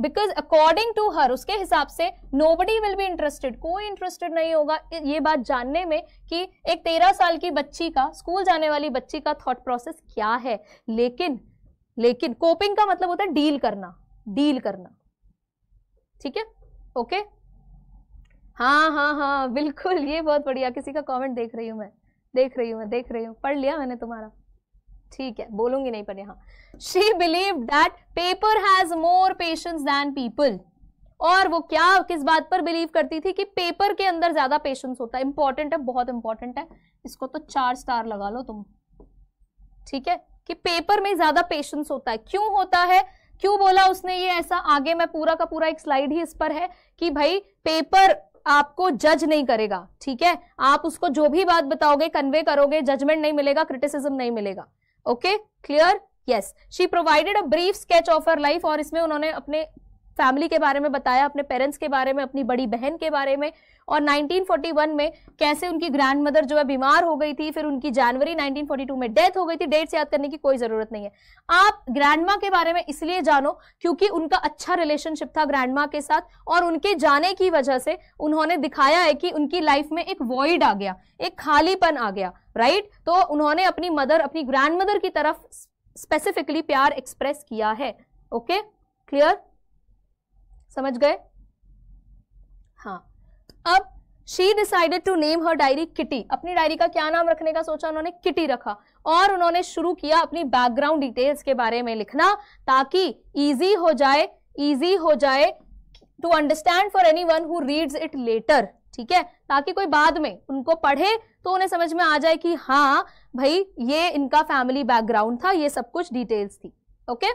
because according to her उसके हिसाब से nobody will be interested कोई इंटरेस्टेड नहीं होगा ये बात जानने में कि एक तेरह साल की बच्ची का स्कूल जाने वाली बच्ची का थॉट प्रोसेस क्या है लेकिन लेकिन कोपिंग का मतलब होता है डील करना डील करना ठीक है ओके हाँ हाँ हाँ बिल्कुल ये बहुत बढ़िया किसी का कॉमेंट देख रही हूँ मैं देख रही हूँ मैं देख रही हूँ पढ़ लिया मैंने तुम्हारा ठीक है बोलूंगी नहीं पर यहां she believe that paper has more patience than people और वो क्या किस बात पर बिलीव करती थी कि पेपर के अंदर ज्यादा पेशेंस होता है इंपॉर्टेंट है बहुत इंपॉर्टेंट है इसको तो चार स्टार लगा लो तुम ठीक है कि पेपर में ज्यादा पेशेंस होता है क्यों होता है क्यों बोला उसने ये ऐसा आगे मैं पूरा का पूरा एक स्लाइड ही इस पर है कि भाई पेपर आपको जज नहीं करेगा ठीक है आप उसको जो भी बात बताओगे कन्वे करोगे जजमेंट नहीं मिलेगा क्रिटिसिज्म नहीं मिलेगा okay clear yes she provided a brief sketch of her life और इसमें उन्होंने अपने फैमिली के बारे में बताया अपने पेरेंट्स के बारे में अपनी बड़ी बहन के बारे में और 1941 में कैसे उनकी ग्रैंड मदर जो है बीमार हो गई थी फिर उनकी जनवरी 1942 में डेथ हो गई थी डेट्स याद करने की कोई ज़रूरत नहीं है आप ग्रैंड के बारे में इसलिए जानो क्योंकि उनका अच्छा रिलेशनशिप था ग्रैंड के साथ और उनके जाने की वजह से उन्होंने दिखाया है कि उनकी लाइफ में एक वॉइड आ गया एक खालीपन आ गया राइट तो उन्होंने अपनी मदर अपनी ग्रैंड मदर की तरफ स्पेसिफिकली प्यार एक्सप्रेस किया है ओके क्लियर समझ गए हाँ अब she decided to name her diary Kitty अपनी डायरी का क्या नाम रखने का सोचा उन्होंने किटी रखा और उन्होंने शुरू किया अपनी बैकग्राउंड डिटेल्स के बारे में लिखना ताकि ईजी हो जाए ईजी हो जाए to understand for anyone who reads it later ठीक है ताकि कोई बाद में उनको पढ़े तो उन्हें समझ में आ जाए कि हाँ भाई ये इनका फैमिली बैकग्राउंड था ये सब कुछ डिटेल्स थी okay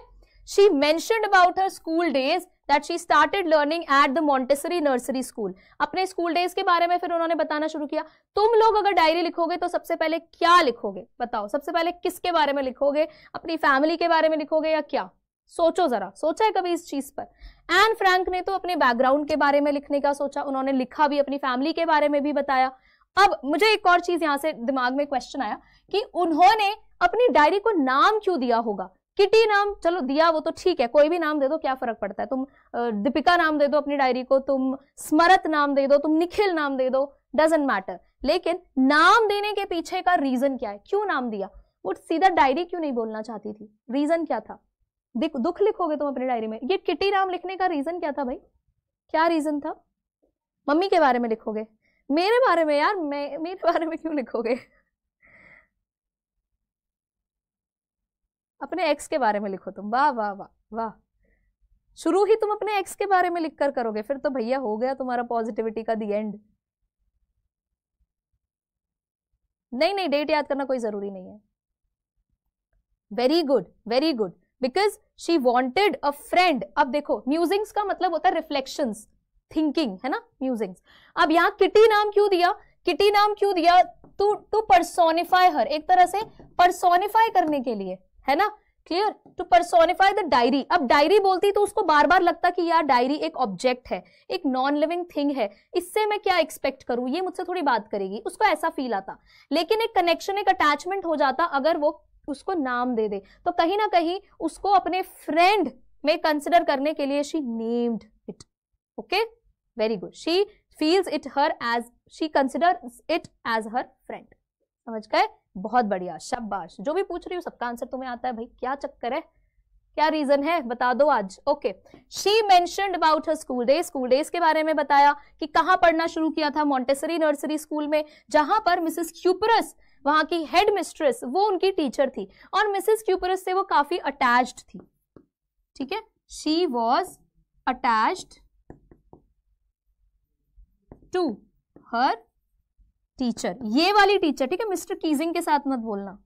she mention about her school days that she started learning at the Montessori nursery school अपने स्कूल डेज के बारे में फिर उन्होंने बताना शुरू किया तुम लोग अगर डायरी लिखोगे तो सबसे पहले क्या लिखोगे बताओ सबसे पहले किसके बारे में लिखोगे अपनी फैमिली के बारे में लिखोगे या क्या सोचो जरा सोचा है कभी इस चीज पर एन फ्रैंक ने तो अपने बैकग्राउंड के बारे में लिखने का सोचा उन्होंने लिखा भी अपनी फैमिली के बारे में भी बताया अब मुझे एक और चीज यहाँ से दिमाग में क्वेश्चन आया कि उन्होंने अपनी डायरी को नाम क्यों दिया होगा किटी नाम चलो दिया वो तो ठीक है कोई भी नाम दे दो क्या फर्क पड़ता है तुम दीपिका नाम दे दो अपनी डायरी को तुम स्मरत नाम दे दो तुम निखिल नाम दे दो डजेंट मैटर लेकिन नाम देने के पीछे का रीजन क्या है क्यों नाम दिया वो सीधा डायरी क्यों नहीं बोलना चाहती थी रीजन क्या था दुख लिखोगे तुम अपनी डायरी में ये किटी नाम लिखने का रीजन क्या था भाई क्या रीजन था मम्मी के बारे में लिखोगे मेरे बारे में यार मैं मेरे बारे में क्यों लिखोगे अपने एक्स के बारे में लिखो तुम वाह वाह वाह वाह शुरू ही तुम अपने एक्स के बारे में लिख कर करोगे फिर तो भैया हो गया तुम्हारा पॉजिटिविटी का दी एंड नहीं नहीं डेट याद करना कोई जरूरी नहीं है very good very good because she wanted a friend अब देखो म्यूजिंग्स का मतलब होता है रिफ्लेक्शन थिंकिंग है ना म्यूजिंग्स अब यहाँ किटी नाम क्यों दिया किटी नाम क्यों दिया टू टू परसोनिफाई हर एक तरह से परसोनिफाई करने के लिए है ना clear to personify the diary अब डायरी बोलती तो उसको बार बार लगता कि यार डायरी एक ऑब्जेक्ट है एक नॉन लिविंग थिंग है इससे मैं क्या एक्सपेक्ट करूं ये मुझसे थोड़ी बात करेगी उसको ऐसा फील आता लेकिन एक कनेक्शन एक अटैचमेंट हो जाता अगर वो उसको नाम दे दे तो कहीं ना कहीं उसको अपने फ्रेंड में कंसिडर करने के लिए she named it okay very good she feels it her as she consider it as her friend समझ गए बहुत बढ़िया शाबाश जो भी पूछ रही हूँ सबका आंसर तुम्हें आता है भाई क्या चक्कर है क्या रीजन है बता दो आज ओके शी मैं about her school days school days के बारे में बताया कि कहाँ पढ़ना शुरू किया था मॉन्टेसरी नर्सरी स्कूल में जहां पर मिसिस क्यूपरस वहां की हेड मिस्ट्रेस वो उनकी टीचर थी और मिसिस क्यूपरस से वो काफी अटैच थी ठीक है she was attach to her teacher ये वाली टीचर ठीक है मिस्टर कीजिंग के साथ मत बोलना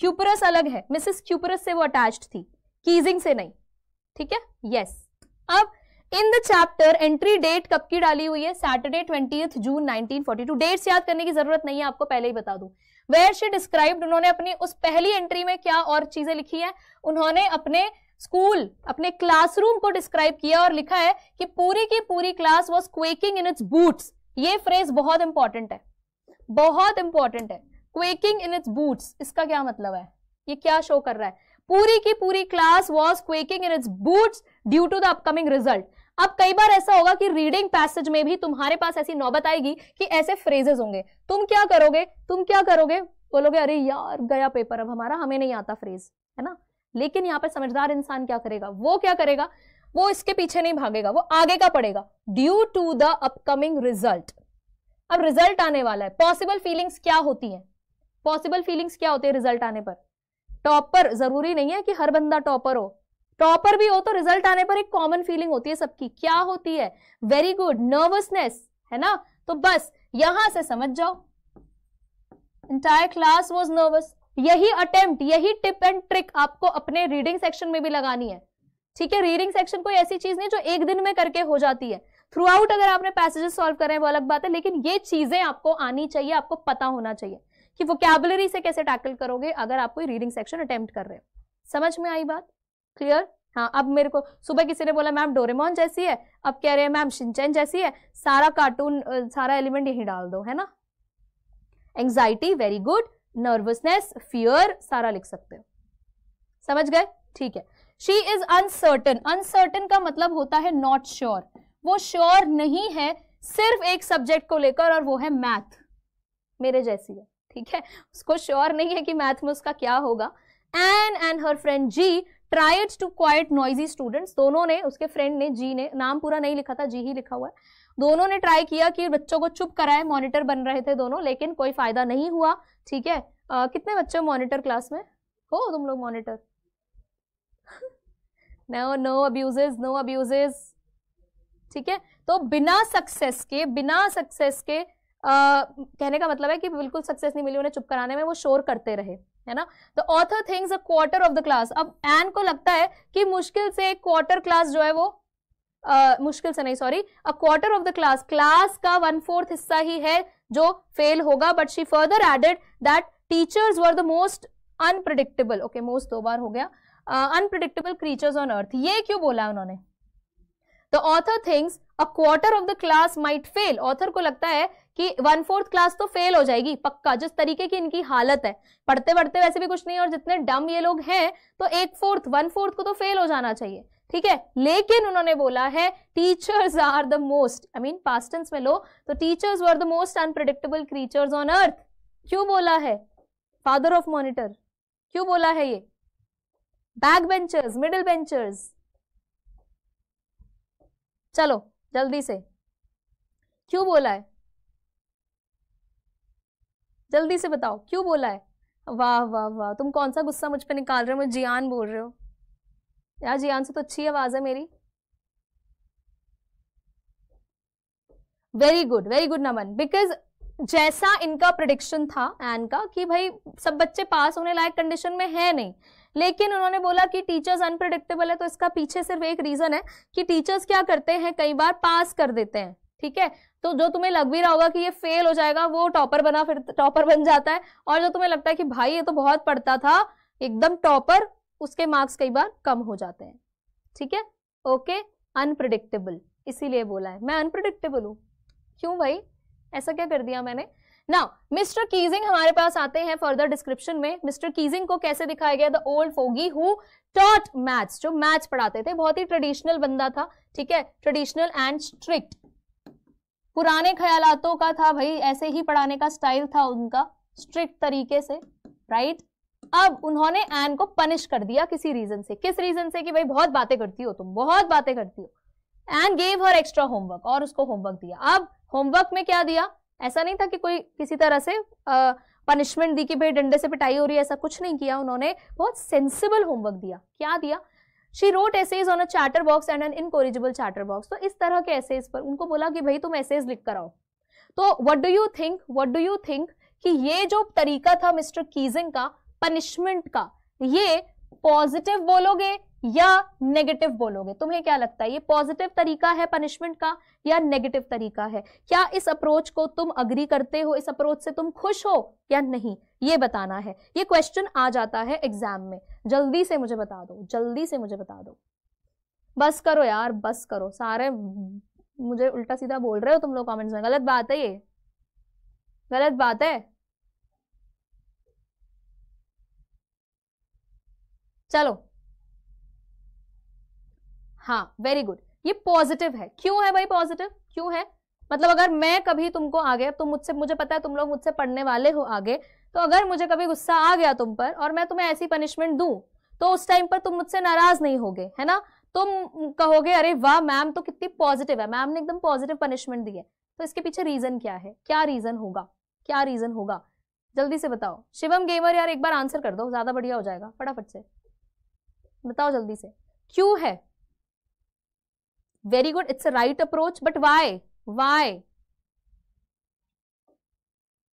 क्यूपरस अलग है मिसेस क्यूपरस से वो अटैच थी कीजिंग से नहीं ठीक है यस अब in the chapter entry date कब की डाली हुई है सैटरडे ट्वेंटी जून 1942 डेट्स याद करने की जरूरत नहीं है आपको पहले ही बता दू वेयर शी डिस्क्राइब्ड उन्होंने अपनी उस पहली एंट्री में क्या और चीजें लिखी है उन्होंने अपने स्कूल अपने क्लासरूम को डिस्क्राइब किया और लिखा है कि पूरी की पूरी class was quaking in its boots ये फ्रेज बहुत इंपॉर्टेंट है बहुत इंपॉर्टेंट है क्वेकिंग इन इट्स बूट्स इसका क्या मतलब है ये क्या शो कर रहा है पूरी की पूरी class was quaking in its boots due to the upcoming result अब कई बार ऐसा होगा कि रीडिंग पैसेज में भी तुम्हारे पास ऐसी नौबत आएगी कि ऐसे फ्रेजेस होंगे तुम क्या करोगे तुम क्या करोगे बोलोगे अरे यार गया पेपर अब हमारा हमें नहीं आता फ्रेज है ना लेकिन यहाँ पर समझदार इंसान क्या करेगा वो क्या करेगा वो इसके पीछे नहीं भागेगा वो आगे का पड़ेगा due to the upcoming result अब रिजल्ट आने वाला है पॉसिबल फीलिंग्स क्या होती हैं पॉसिबल फीलिंग्स क्या होती है रिजल्ट आने पर टॉपर जरूरी नहीं है कि हर बंदा टॉपर हो टॉपर भी हो तो रिजल्ट आने पर एक कॉमन फीलिंग होती है सबकी क्या होती है वेरी गुड नर्वसनेस है ना तो बस यहां से समझ जाओ इंटायर क्लास वॉज नर्वस यही अटेम्प्ट यही टिप एंड ट्रिक आपको अपने रीडिंग सेक्शन में भी लगानी है ठीक है रीडिंग सेक्शन कोई ऐसी चीज नहीं जो एक दिन में करके हो जाती है थ्रू आउट अगर आपने पैसेजेस सॉल्व कर रहे हैं वो अलग बात है लेकिन ये चीजें आपको आनी चाहिए आपको पता होना चाहिए कि वोकेबलरी से कैसे टैकल करोगे अगर आप कोई रीडिंग सेक्शन अटेम्प्ट कर रहे हो समझ में आई बात क्लियर हाँ अब मेरे को सुबह किसी ने बोला मैम डोरेमोन जैसी है अब कह रहे हैं मैम शिंचन जैसी है सारा कार्टून सारा एलिमेंट यही डाल दो है ना anxiety very good nervousness fear सारा लिख सकते हो समझ गए ठीक है शी इज अनसर्टन अनसर्टन का मतलब होता है नॉट श्योर sure. वो श्योर नहीं है सिर्फ एक सब्जेक्ट को लेकर और वो है मैथ मेरे जैसी है ठीक है उसको श्योर नहीं है कि मैथ में उसका क्या होगा एन एंड हर फ्रेंड जी tried to quite noisy students दोनों ने उसके फ्रेंड ने जी ने नाम पूरा नहीं लिखा था जी ही लिखा हुआ है दोनों ने ट्राई किया कि बच्चों को चुप कराए मॉनिटर बन रहे थे दोनों लेकिन कोई फायदा नहीं हुआ ठीक है आ, कितने बच्चे मॉनिटर क्लास में हो तुम लोग monitor no no abuses no abuses ठीक है तो बिना सक्सेस के बिना सक्सेस के आ, कहने का मतलब है कि बिल्कुल सक्सेस नहीं मिली उन्हें चुप कराने में वो शोर करते रहे है ना तो author thinks a quarter of the class अब एन को लगता है कि मुश्किल से एक क्वार्टर क्लास जो है वो आ, मुश्किल से नहीं sorry a quarter of the class class का वन फोर्थ हिस्सा ही है जो फेल होगा but she further added that teachers were the most unpredictable okay most दो बार हो गया अनप्रडिक्टेबल क्रीचर्स ऑन अर्थ ये क्यों बोला उन्होंने the author thinks a quarter of the class might fail author को लगता है कि वन फोर्थ क्लास तो फेल हो जाएगी पक्का जिस तरीके की इनकी हालत है पढ़ते पढ़ते वैसे भी कुछ नहीं और जितने डम ये लोग हैं तो एक फोर्थ वन फोर्थ को तो फेल हो जाना चाहिए ठीक है लेकिन उन्होंने बोला है teachers are the most I mean past tense में लो तो teachers were the most unpredictable creatures on earth क्यों बोला है फादर ऑफ मॉनिटर क्यों बोला है ये बैक बेंचर्स मिडिल बेंचर्स चलो जल्दी से क्यों बोला है जल्दी से बताओ क्यों बोला है वाह वाह वाह तुम कौन सा गुस्सा मुझ पर निकाल रहे हो मुझे जियान बोल रहे हो यार जियान से तो अच्छी आवाज है मेरी very good very good Naman because जैसा इनका प्रडिक्शन था एन का कि भाई सब बच्चे पास होने लायक कंडीशन में है नहीं लेकिन उन्होंने बोला कि टीचर्स अनप्रडिक्टेबल है तो इसका पीछे सिर्फ एक रीजन है कि टीचर्स क्या करते हैं कई बार पास कर देते हैं ठीक है तो जो तुम्हें लग भी रहा होगा कि ये फेल हो जाएगा वो टॉपर बना फिर टॉपर बन जाता है और जो तुम्हें लगता है कि भाई ये तो बहुत पढ़ता था एकदम टॉपर उसके मार्क्स कई बार कम हो जाते हैं ठीक है ओके अनप्रडिक्टेबल इसीलिए बोला है मैं अनप्रडिक्टेबल हूं क्यों भाई ऐसा क्या कर दिया मैंने नाउ मिस्टर कीजिंग हमारे पास आते हैं फर्दर डिस्क्रिप्शन में मिस्टर कीजिंग को कैसे दिखाया गया the old fogey who taught maths जो मैथ्स पढ़ाते थे बहुत ही ट्रेडिशनल बंदा था ठीक है ट्रेडिशनल एंड स्ट्रिक्ट पुराने ख्यालातों का था भाई ऐसे ही पढ़ाने का स्टाइल था उनका स्ट्रिक्ट तरीके से राइट right? अब उन्होंने एन को पनिश कर दिया किसी रीजन से किस रीजन से कि भाई बहुत बातें करती हो तुम बहुत बातें करती हो Anne gave her extra homework और उसको होमवर्क दिया अब होमवर्क में क्या दिया ऐसा नहीं था कि कोई किसी तरह से पनिशमेंट दी कि भाई डंडे से पिटाई हो रही है ऐसा कुछ नहीं किया उन्होंने बहुत सेंसिबल होमवर्क दिया क्या दिया she wrote essays on a chatterbox and an incorrigible chatterbox तो इस तरह के एसेज पर उनको बोला कि भाई तुम एसेज लिख कर आओ तो what do you think what do you think कि ये जो तरीका था मिस्टर कीजिंग का पनिशमेंट का ये पॉजिटिव बोलोगे या नेगेटिव बोलोगे तुम्हें क्या लगता है ये पॉजिटिव तरीका है पनिशमेंट का या नेगेटिव तरीका है क्या इस अप्रोच को तुम अग्री करते हो इस अप्रोच से तुम खुश हो या नहीं ये बताना है ये क्वेश्चन आ जाता है एग्जाम में जल्दी से मुझे बता दो जल्दी से मुझे बता दो बस करो यार बस करो सारे मुझे उल्टा सीधा बोल रहे हो तुम लोग कॉमेंट्स में गलत बात है ये गलत बात है चलो हाँ वेरी गुड ये पॉजिटिव है क्यों है भाई पॉजिटिव क्यों है मतलब अगर मैं कभी तुमको आ गया तुम मुझसे मुझे पता है तुम लोग मुझसे पढ़ने वाले हो आगे तो अगर मुझे कभी गुस्सा आ गया तुम पर और मैं तुम्हें ऐसी पनिशमेंट दूं तो उस टाइम पर तुम मुझसे नाराज नहीं होगे है ना तुम कहोगे अरे वाह मैम तो कितनी पॉजिटिव है मैम ने एकदम पॉजिटिव पनिशमेंट दी है तो इसके पीछे रीजन क्या है क्या रीजन होगा क्या रीजन होगा जल्दी से बताओ शिवम गेमर यार एक बार आंसर कर दो ज्यादा बढ़िया हो जाएगा फटाफट से बताओ जल्दी से क्यों है very good it's a right approach but why why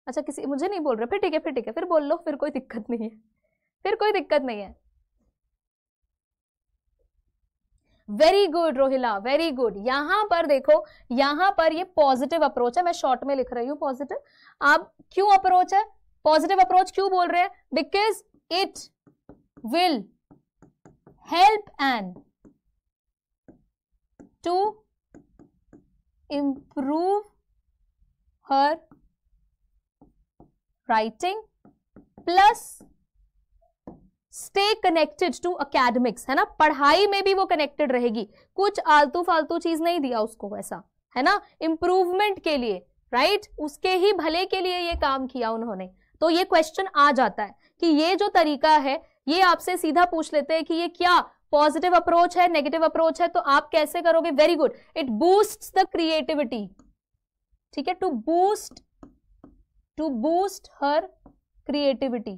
अच्छा किसी मुझे नहीं बोल रहे फिर ठीक है फिर ठीक है फिर बोल लो फिर कोई दिक्कत नहीं है फिर कोई दिक्कत नहीं है very good Rohila very good यहां पर देखो यहां पर ये पॉजिटिव अप्रोच है मैं शॉर्ट में लिख रही हूं पॉजिटिव आप क्यों अप्रोच है पॉजिटिव अप्रोच क्यों बोल रहे हैं because it will help and to improve her writing plus stay connected to academics है ना पढ़ाई में भी वो कनेक्टेड रहेगी कुछ आलतू फालतू चीज नहीं दिया उसको वैसा है ना इंप्रूवमेंट के लिए राइट right? उसके ही भले के लिए ये काम किया उन्होंने तो ये क्वेश्चन आ जाता है कि ये जो तरीका है ये आपसे सीधा पूछ लेते हैं कि ये क्या पॉजिटिव अप्रोच है नेगेटिव अप्रोच है तो आप कैसे करोगे very good it boost the creativity ठीक है to boost to boost her creativity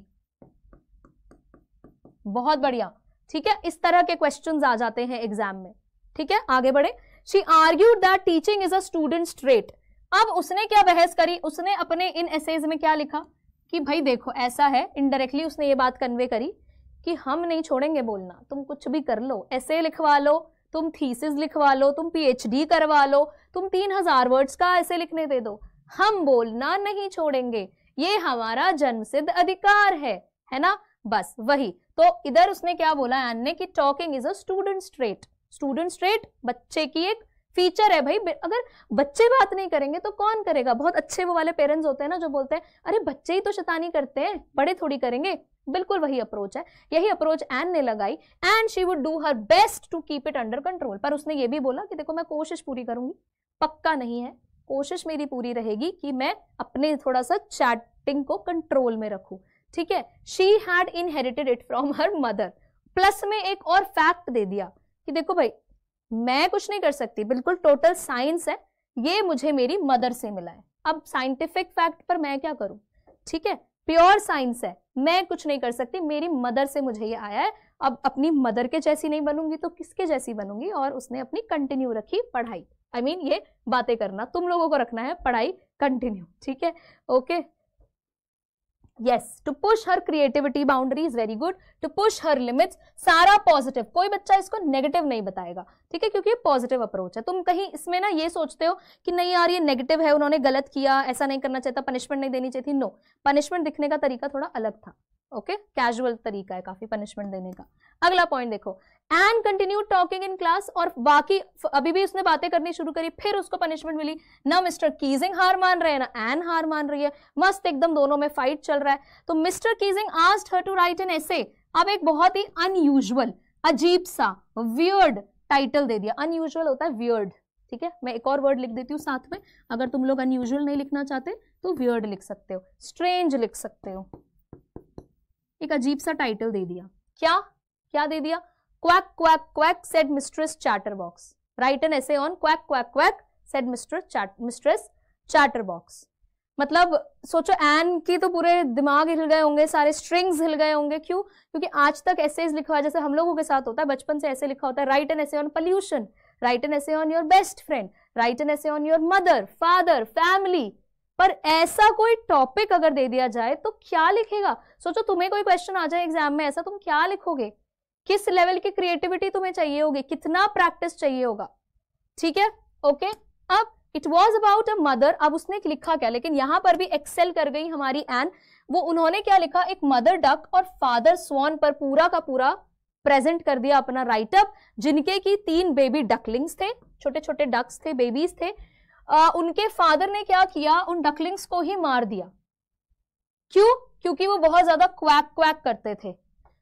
बहुत बढ़िया ठीक है इस तरह के क्वेश्चंस आ जाते हैं एग्जाम में ठीक है आगे बढ़े she argued that teaching is a student trait अब उसने क्या बहस करी उसने अपने इन एसेज में क्या लिखा कि भाई देखो ऐसा है इनडायरेक्टली उसने ये बात कन्वे करी कि हम नहीं छोड़ेंगे बोलना तुम कुछ भी कर लो ऐसे लिखवा लो तुम थीसिस लिखवा लो तुम पीएचडी करवा लो तुम तीन हजार वर्ड्स का ऐसे लिखने दे दो हम बोलना नहीं छोड़ेंगे ये हमारा जन्मसिद्ध अधिकार है है ना बस वही तो इधर उसने क्या बोला एन ने कि talking is a student trait student trait बच्चे की एक फीचर है भाई अगर बच्चे बात नहीं करेंगे तो कौन करेगा बहुत अच्छे वो वाले पेरेंट्स होते हैं ना जो बोलते हैं अरे बच्चे ही तो शैतानी करते हैं बड़े थोड़ी करेंगे बिल्कुल वही अप्रोच है यही अप्रोच एन ने लगाई and she would do her best to keep it under control पर उसने ये भी बोला कि देखो मैं कोशिश पूरी करूंगी पक्का नहीं है कोशिश मेरी पूरी रहेगी कि मैं अपने थोड़ा सा चैटिंग को कंट्रोल में रखू ठीक है she had inherited it from her mother plus में एक और फैक्ट दे दिया कि देखो भाई मैं कुछ नहीं कर सकती बिल्कुल टोटल साइंस है ये मुझे मेरी मदर से मिला है अब साइंटिफिक फैक्ट पर मैं क्या करूं ठीक है प्योर साइंस है मैं कुछ नहीं कर सकती मेरी मदर से मुझे ये आया है अब अपनी मदर के जैसी नहीं बनूंगी तो किसके जैसी बनूंगी और उसने अपनी कंटिन्यू रखी पढ़ाई आई I मीन mean, ये बातें करना तुम लोगों को रखना है पढ़ाई कंटिन्यू ठीक है okay yes to push her creativity boundary is very good to push her limits सारा पॉजिटिव कोई बच्चा इसको नेगेटिव नहीं बताएगा ठीक है क्योंकि ये पॉजिटिव अप्रोच है तुम कहीं इसमें ना ये सोचते हो कि नहीं यार ये नेगेटिव है उन्होंने गलत किया ऐसा नहीं करना चाहता पनिशमेंट नहीं देनी चाहिए नो पनिशमेंट दिखने का तरीका थोड़ा अलग था ओके okay? कैजुअल तरीका है काफी पनिशमेंट देने का अगला पॉइंट देखो and continue talking in class और बाकी अभी भी उसने बातें करनी शुरू करी फिर उसको पनिशमेंट मिली ना मिस्टर कीजिंग हार मान रहे हैं ना एन हार मान रही है मस्त एकदम दोनों में फाइट चल रहा है तो mister Keesing asked her to write an essay अब एक बहुत ही अनयूजल अजीब सा वियर्ड टाइटल दे दिया अनयूजल होता है वियर्ड ठीक है मैं एक और वर्ड लिख देती हूँ साथ में अगर तुम लोग अनयूजल नहीं लिखना चाहते तो वियर्ड लिख सकते हो स्ट्रेंज लिख सकते हो एक अजीब सा टाइटल दे दिया क्या क्या दे दिया Quack, quack, quack, said Mistress Chatterbox. Write an essay on quack, quack, quack, said Mistress, Chat Mistress Chatterbox. मतलब सोचो एन की तो पूरे दिमाग हिल गए होंगे सारे स्ट्रिंग्स हिल गए होंगे क्यों क्योंकि आज तक ऐसे लिखवा जैसे हम लोगों के साथ होता है बचपन से ऐसे लिखा होता है write an essay on pollution write an essay on your best friend write an essay on your mother father family पर ऐसा कोई टॉपिक अगर दे दिया जाए तो क्या लिखेगा सोचो तुम्हें कोई क्वेश्चन आ जाए एग्जाम में ऐसा तुम क्या लिखोगे किस लेवल की क्रिएटिविटी तुम्हें चाहिए होगी कितना प्रैक्टिस चाहिए होगा ठीक है ओके अब it was about a mother अब उसने लिखा क्या लेकिन यहां पर भी एक्सेल कर गई हमारी एन वो उन्होंने क्या लिखा एक मदर डक और फादर स्वान पर पूरा का पूरा प्रेजेंट कर दिया अपना राइटअप जिनके की तीन बेबी डकलिंग्स थे छोटे छोटे डक्स थे बेबीज थे आ, उनके फादर ने क्या किया उन डकलिंग्स को ही मार दिया क्यों क्योंकि वो बहुत ज्यादा क्वैक क्वैक करते थे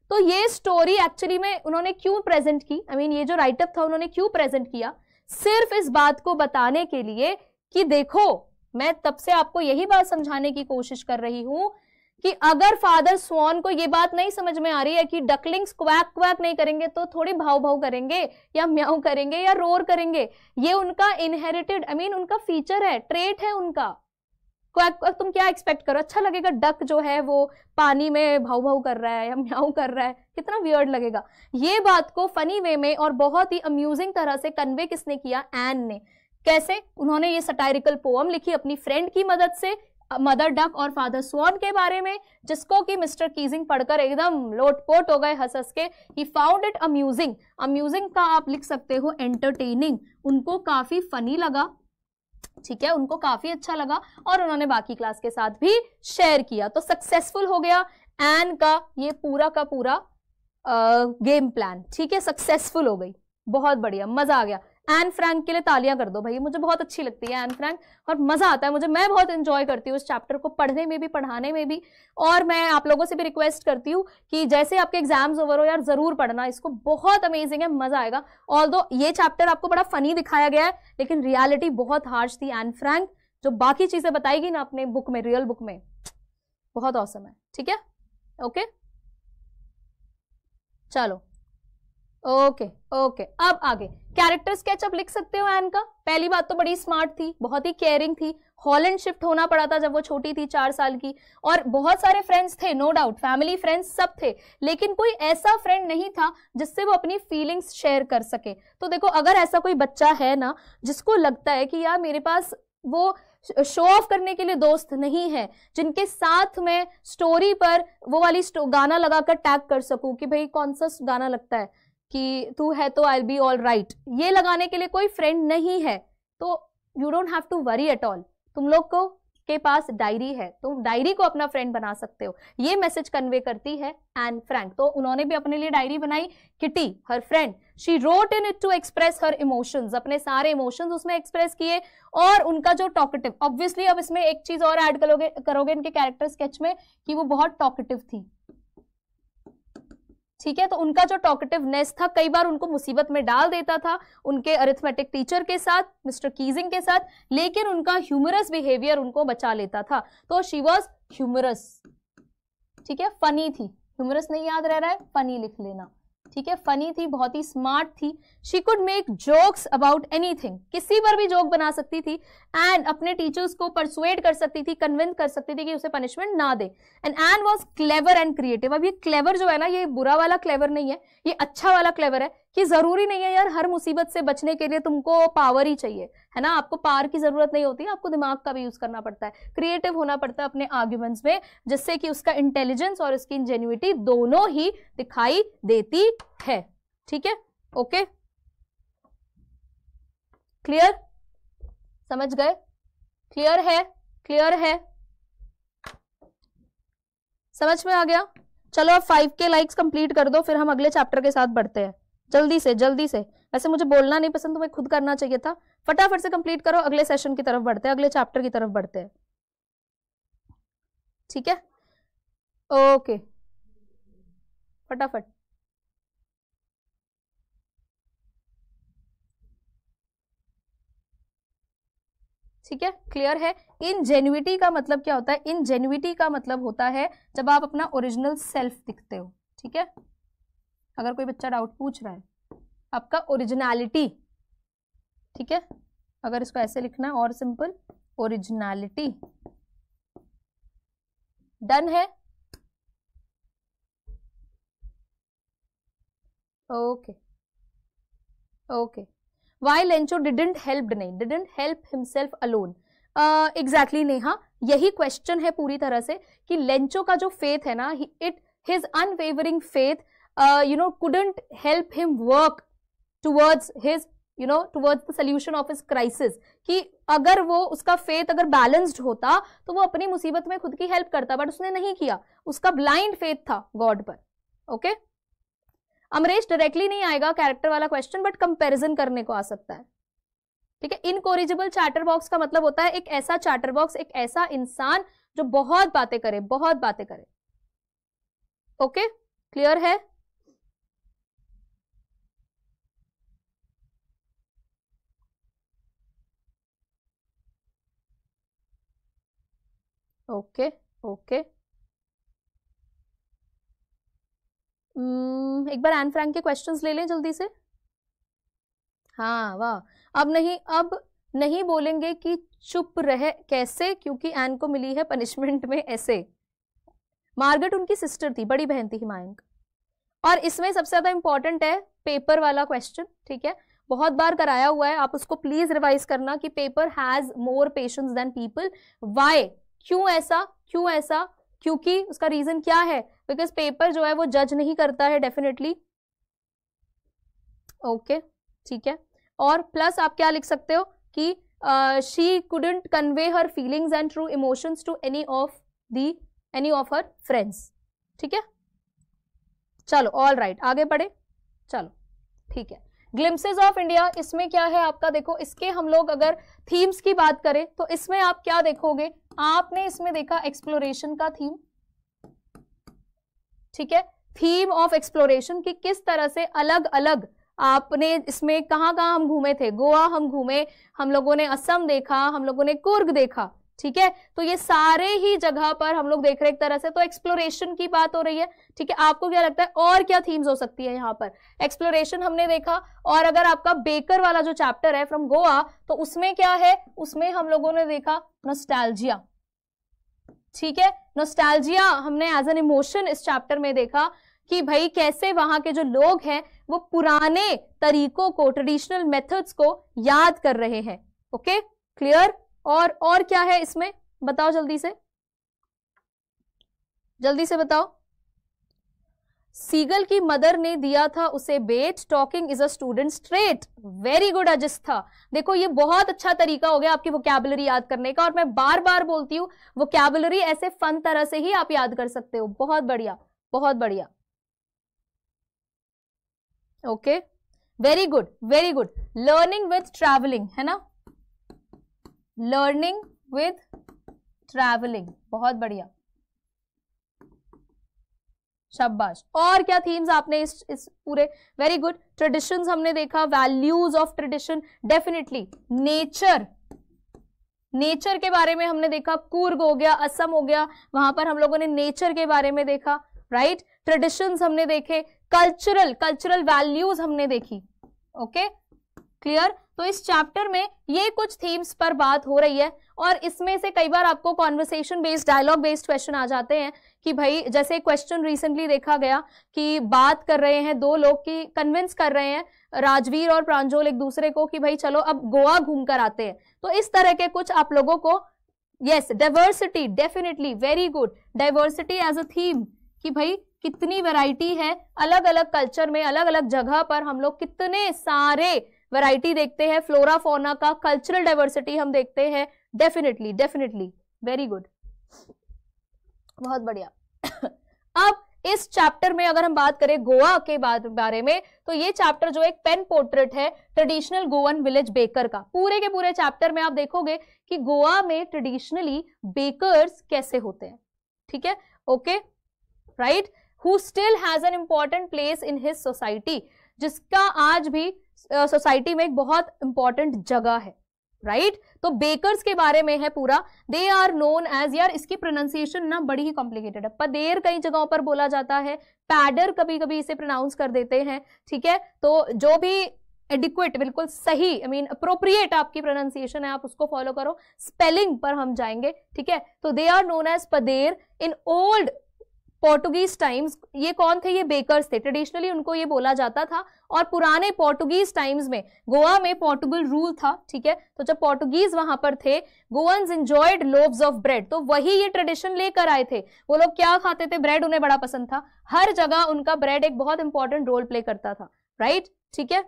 तो ये स्टोरी एक्चुअली में उन्होंने क्यों प्रेजेंट की आई I मीन mean, ये जो राइटअप था उन्होंने क्यों प्रेजेंट किया सिर्फ इस बात को बताने के लिए कि देखो मैं तब से आपको यही बात समझाने की कोशिश कर रही हूं कि अगर फादर स्वान को ये बात नहीं समझ में आ रही है कि डकलिंग्स क्वैक क्वैक नहीं करेंगे तो थोड़े भाव भाव करेंगे या म्याऊ करेंगे या रोर करेंगे ये उनका इनहेरिटेड आई मीन उनका फीचर है ट्रेट है उनका तुम क्या एक्सपेक्ट करो अच्छा लगेगा डक जो है वो पानी में भाव भाव कर रहा है या म्याऊ कर रहा है कितना वियर्ड लगेगा ये बात को फनी वे में और बहुत ही अम्यूजिंग तरह से कन्वे किसने किया एन ने कैसे उन्होंने ये सटायरिकल पोअम लिखी अपनी फ्रेंड की मदद से मदर डक और फादर स्वान के बारे में जिसको कि मिस्टर कीजिंग पढ़कर एकदम लोटपोट हो गए हंस हंस के ही फाउंड इट अम्यूजिंग अम्यूजिंग का आप लिख सकते हो एंटरटेनिंग उनको काफ़ी फनी लगा ठीक है उनको काफी अच्छा लगा और उन्होंने बाकी क्लास के साथ भी शेयर किया तो सक्सेसफुल हो गया एन का ये पूरा का पूरा गेम प्लान ठीक है सक्सेसफुल हो गई बहुत बढ़िया मजा आ गया एन फ्रैंक के लिए तालियां कर दो भाई मुझे बहुत अच्छी लगती है एन फ्रैंक और मजा आता है मुझे मैं बहुत इंजॉय करती हूँ उस चैप्टर को पढ़ने में भी पढ़ाने में भी और मैं आप लोगों से भी रिक्वेस्ट करती हूँ कि जैसे आपके एग्जाम्स ओवर हो यार जरूर पढ़ना इसको बहुत अमेजिंग है मजा आएगा ऑल ये चैप्टर आपको बड़ा फनी दिखाया गया है लेकिन रियालिटी बहुत हार्श थी एन फ्रैंक जो बाकी चीजें बताएगी ना अपने बुक में रियल बुक में बहुत औसम है ठीक है ओके चलो ओके ओके अब आगे कैरेक्टर स्केचअप लिख सकते हो एन का पहली बात तो बड़ी स्मार्ट थी बहुत ही केयरिंग थी हॉलैंड शिफ्ट होना पड़ा था जब वो छोटी थी चार साल की और बहुत सारे फ्रेंड्स थे नो डाउट फैमिली फ्रेंड्स सब थे लेकिन कोई ऐसा फ्रेंड नहीं था जिससे वो अपनी फीलिंग्स शेयर कर सके तो देखो अगर ऐसा कोई बच्चा है ना जिसको लगता है कि यार मेरे पास वो शो ऑफ करने के लिए दोस्त नहीं है जिनके साथ मैं स्टोरी पर वो वाली गाना लगाकर टैग कर सकूं कि भाई कौन सा गाना लगता है कि तू है तो आई बी ऑल राइट ये लगाने के लिए कोई फ्रेंड नहीं है तो you don't have to worry at all तुम लोग को के पास डायरी है तुम डायरी को अपना फ्रेंड बना सकते हो ये मैसेज कन्वे करती है एंड फ्रैंक तो उन्होंने भी अपने लिए डायरी बनाई Kitty her friend she wrote in it to express her emotions अपने सारे इमोशंस उसमें एक्सप्रेस किए और उनका जो टॉकेटिव ऑब्वियसली अब इसमें एक चीज और ऐड करोगे करोगे इनके कैरेक्टर स्केच में कि वो बहुत टॉकेटिव थी ठीक है तो उनका जो टॉकेटिवनेस था कई बार उनको मुसीबत में डाल देता था उनके अरिथमेटिक टीचर के साथ मिस्टर कीजिंग के साथ लेकिन उनका ह्यूमरस बिहेवियर उनको बचा लेता था तो शी वॉज ह्यूमरस ठीक है फनी थी ह्यूमरस नहीं याद रह रहा है फनी लिख लेना ठीक है फनी थी बहुत ही स्मार्ट थी she could make jokes about anything किसी पर भी जोक बना सकती थी एंड अपने टीचर्स को परसुएड कर सकती थी कन्विंस कर सकती थी कि उसे पनिशमेंट ना दे and Anne was clever and creative अब ये क्लेवर जो है ना ये बुरा वाला क्लेवर नहीं है ये अच्छा वाला क्लेवर है कि जरूरी नहीं है यार हर मुसीबत से बचने के लिए तुमको पावर ही चाहिए है ना आपको पावर की जरूरत नहीं होती आपको दिमाग का भी यूज करना पड़ता है क्रिएटिव होना पड़ता है अपने आर्ग्यूमेंट्स में जिससे कि उसका इंटेलिजेंस और उसकी इंजेन्यूटी दोनों ही दिखाई देती है ठीक है ओके क्लियर समझ गए क्लियर है क्लियर है समझ में आ गया चलो अब फाइव के लाइक्स कंप्लीट कर दो फिर हम अगले चैप्टर के साथ बढ़ते हैं जल्दी से जल्दी से वैसे मुझे बोलना नहीं पसंद तो मैं खुद करना चाहिए था फटाफट से कंप्लीट करो अगले सेशन की तरफ बढ़ते हैं अगले चैप्टर की तरफ बढ़ते हैं ठीक है ओके फटाफट ठीक है क्लियर है इनजेन्युटी का मतलब क्या होता है इन जेन्युटी का मतलब होता है जब आप अपना ओरिजिनल सेल्फ दिखते हो ठीक है अगर कोई बच्चा डाउट पूछ रहा है आपका ओरिजिनलिटी ठीक है अगर इसको ऐसे लिखना और सिंपल ओरिजिनलिटी डन है okay okay why Lencho didn't help नहीं didn't help himself alone exactly Neha यही क्वेश्चन है पूरी तरह से कि लेंचो का जो फेथ है ना it his unwavering faith you know couldn't help him work towards his you know towards the solution of his crisis कि अगर वो उसका फेथ अगर बैलेंस्ड होता तो वो अपनी मुसीबत में खुद की हेल्प करता बट उसने नहीं किया उसका ब्लाइंड फेथ था गॉड पर ओके okay? अमरेश डायरेक्टली नहीं आएगा कैरेक्टर वाला क्वेश्चन बट कंपेरिजन करने को आ सकता है ठीक है इनकोरिजिबल चार्टर बॉक्स का मतलब होता है एक ऐसा चार्टर बॉक्स एक ऐसा इंसान जो बहुत बातें करे बहुत बातें करे ओके okay? क्लियर है ओके ओके एक बार एन फ्रैंक के क्वेश्चंस ले लें जल्दी से हाँ वाह अब नहीं अब नहीं बोलेंगे कि चुप रहे कैसे क्योंकि एन को मिली है पनिशमेंट में ऐसे मार्गट उनकी सिस्टर थी बड़ी बहन थी हिमायंक और इसमें सबसे ज़्यादा इंपॉर्टेंट है पेपर वाला क्वेश्चन ठीक है बहुत बार कराया हुआ है आप उसको प्लीज रिवाइज करना कि paper has more patience than people why क्यों ऐसा क्यों ऐसा क्योंकि उसका रीजन क्या है बिकॉज पेपर जो है वो जज नहीं करता है डेफिनेटली ओके ठीक है और प्लस आप क्या लिख सकते हो कि she couldn't convey her feelings and true emotions to any of the any of her friends ठीक है चलो ऑल राइट right, आगे बढ़े चलो ठीक है ग्लिम्सेज ऑफ इंडिया इसमें क्या है आपका देखो इसके हम लोग अगर थीम्स की बात करें तो इसमें आप क्या देखोगे आपने इसमें देखा एक्सप्लोरेशन का थीम ठीक है थीम ऑफ एक्सप्लोरेशन की किस तरह से अलग अलग आपने इसमें कहाँ कहाँ हम घूमे थे गोवा हम घूमे हम लोगों ने असम देखा हम लोगों ने कुर्ग देखा ठीक है तो ये सारे ही जगह पर हम लोग देख रहे हैं एक तरह से तो एक्सप्लोरेशन की बात हो रही है ठीक है आपको क्या लगता है और क्या थीम्स हो सकती है यहाँ पर एक्सप्लोरेशन हमने देखा और अगर आपका बेकर वाला जो चैप्टर है फ्रॉम गोवा तो उसमें क्या है उसमें हम लोगों ने देखा नोस्टैल्जिया ठीक है नोस्टैल्जिया हमने एज एन इमोशन इस चैप्टर में देखा कि भाई कैसे वहां के जो लोग हैं वो पुराने तरीकों को ट्रेडिशनल मेथड्स को याद कर रहे हैं ओके क्लियर और और क्या है इसमें बताओ जल्दी से जल्दी से बताओ सीगल की मदर ने दिया था उसे bet talking is a student trait very good Ajistha देखो ये बहुत अच्छा तरीका हो गया आपकी वोकेबलरी याद करने का और मैं बार बार बोलती वो वोकेबलरी ऐसे फन तरह से ही आप याद कर सकते हो बहुत बढ़िया बहुत बढ़िया okay very good very good learning with travelling है ना लर्निंग विद ट्रैवलिंग बहुत बढ़िया शाबाश और क्या थीम्स आपने इस इस पूरे वेरी गुड ट्रेडिशंस हमने देखा values of tradition definitely nature nature के बारे में हमने देखा कूर्ग हो गया असम हो गया वहां पर हम लोगों ने नेचर के बारे में देखा राइट right? ट्रेडिशंस हमने देखे कल्चरल कल्चरल वैल्यूज हमने देखी ओके okay? क्लियर तो इस चैप्टर में ये कुछ थीम्स पर बात हो रही है और इसमें से कई बार आपको conversation based dialogue based question आ जाते हैं कि भाई जैसे क्वेश्चन रिसेंटली देखा गया कि बात कर रहे हैं दो लोग की कन्विंस कर रहे हैं राजवीर और प्रांजोल एक दूसरे को कि भाई चलो अब गोवा घूम कर आते हैं तो इस तरह के कुछ आप लोगों को yes diversity definitely very good diversity as a theme कि भाई कितनी वैरायटी है अलग अलग कल्चर में अलग अलग जगह पर हम लोग कितने सारे वैरायटी देखते हैं फ्लोरा फोना का कल्चरल डाइवर्सिटी हम देखते हैं डेफिनेटली डेफिनेटली वेरी गुड बहुत बढ़िया अब इस चैप्टर में अगर हम बात करें गोवा के बारे में तो ये चैप्टर जो एक पेन पोर्ट्रेट है ट्रेडिशनल गोवन विलेज बेकर का पूरे के पूरे चैप्टर में आप देखोगे कि गोवा में ट्रेडिशनली बेकर्स कैसे होते हैं ठीक है okay right who still has an important place in his society जिसका आज भी सोसाइटी में एक बहुत इंपॉर्टेंट जगह है राइट right? तो बेकर्स के बारे में है पूरा दे आर नोन एज यार इसकी प्रोनाउंसिएशन ना बड़ी ही कॉम्प्लिकेटेड है पदेर कई जगहों पर बोला जाता है पैडर कभी कभी इसे प्रोनाउंस कर देते हैं ठीक है तो जो भी एडिक्वेट बिल्कुल सही आई मीन अप्रोप्रिएट आपकी प्रोनाउंसिएशन है आप उसको फॉलो करो स्पेलिंग पर हम जाएंगे ठीक है तो they are known as pader in old Portuguese times ये कौन थे ये बेकर्स थे ट्रेडिशनली उनको ये बोला जाता था और पुराने पोर्टुगीज टाइम्स में गोवा में पोर्टुगल रूल था ठीक है तो जब पोर्टुगीज वहां पर थे Goans enjoyed loaves of bread तो वही ये ट्रेडिशन लेकर आए थे वो लोग क्या खाते थे ब्रेड उन्हें बड़ा पसंद था हर जगह उनका ब्रेड एक बहुत इंपॉर्टेंट रोल प्ले करता था राइट ठीक है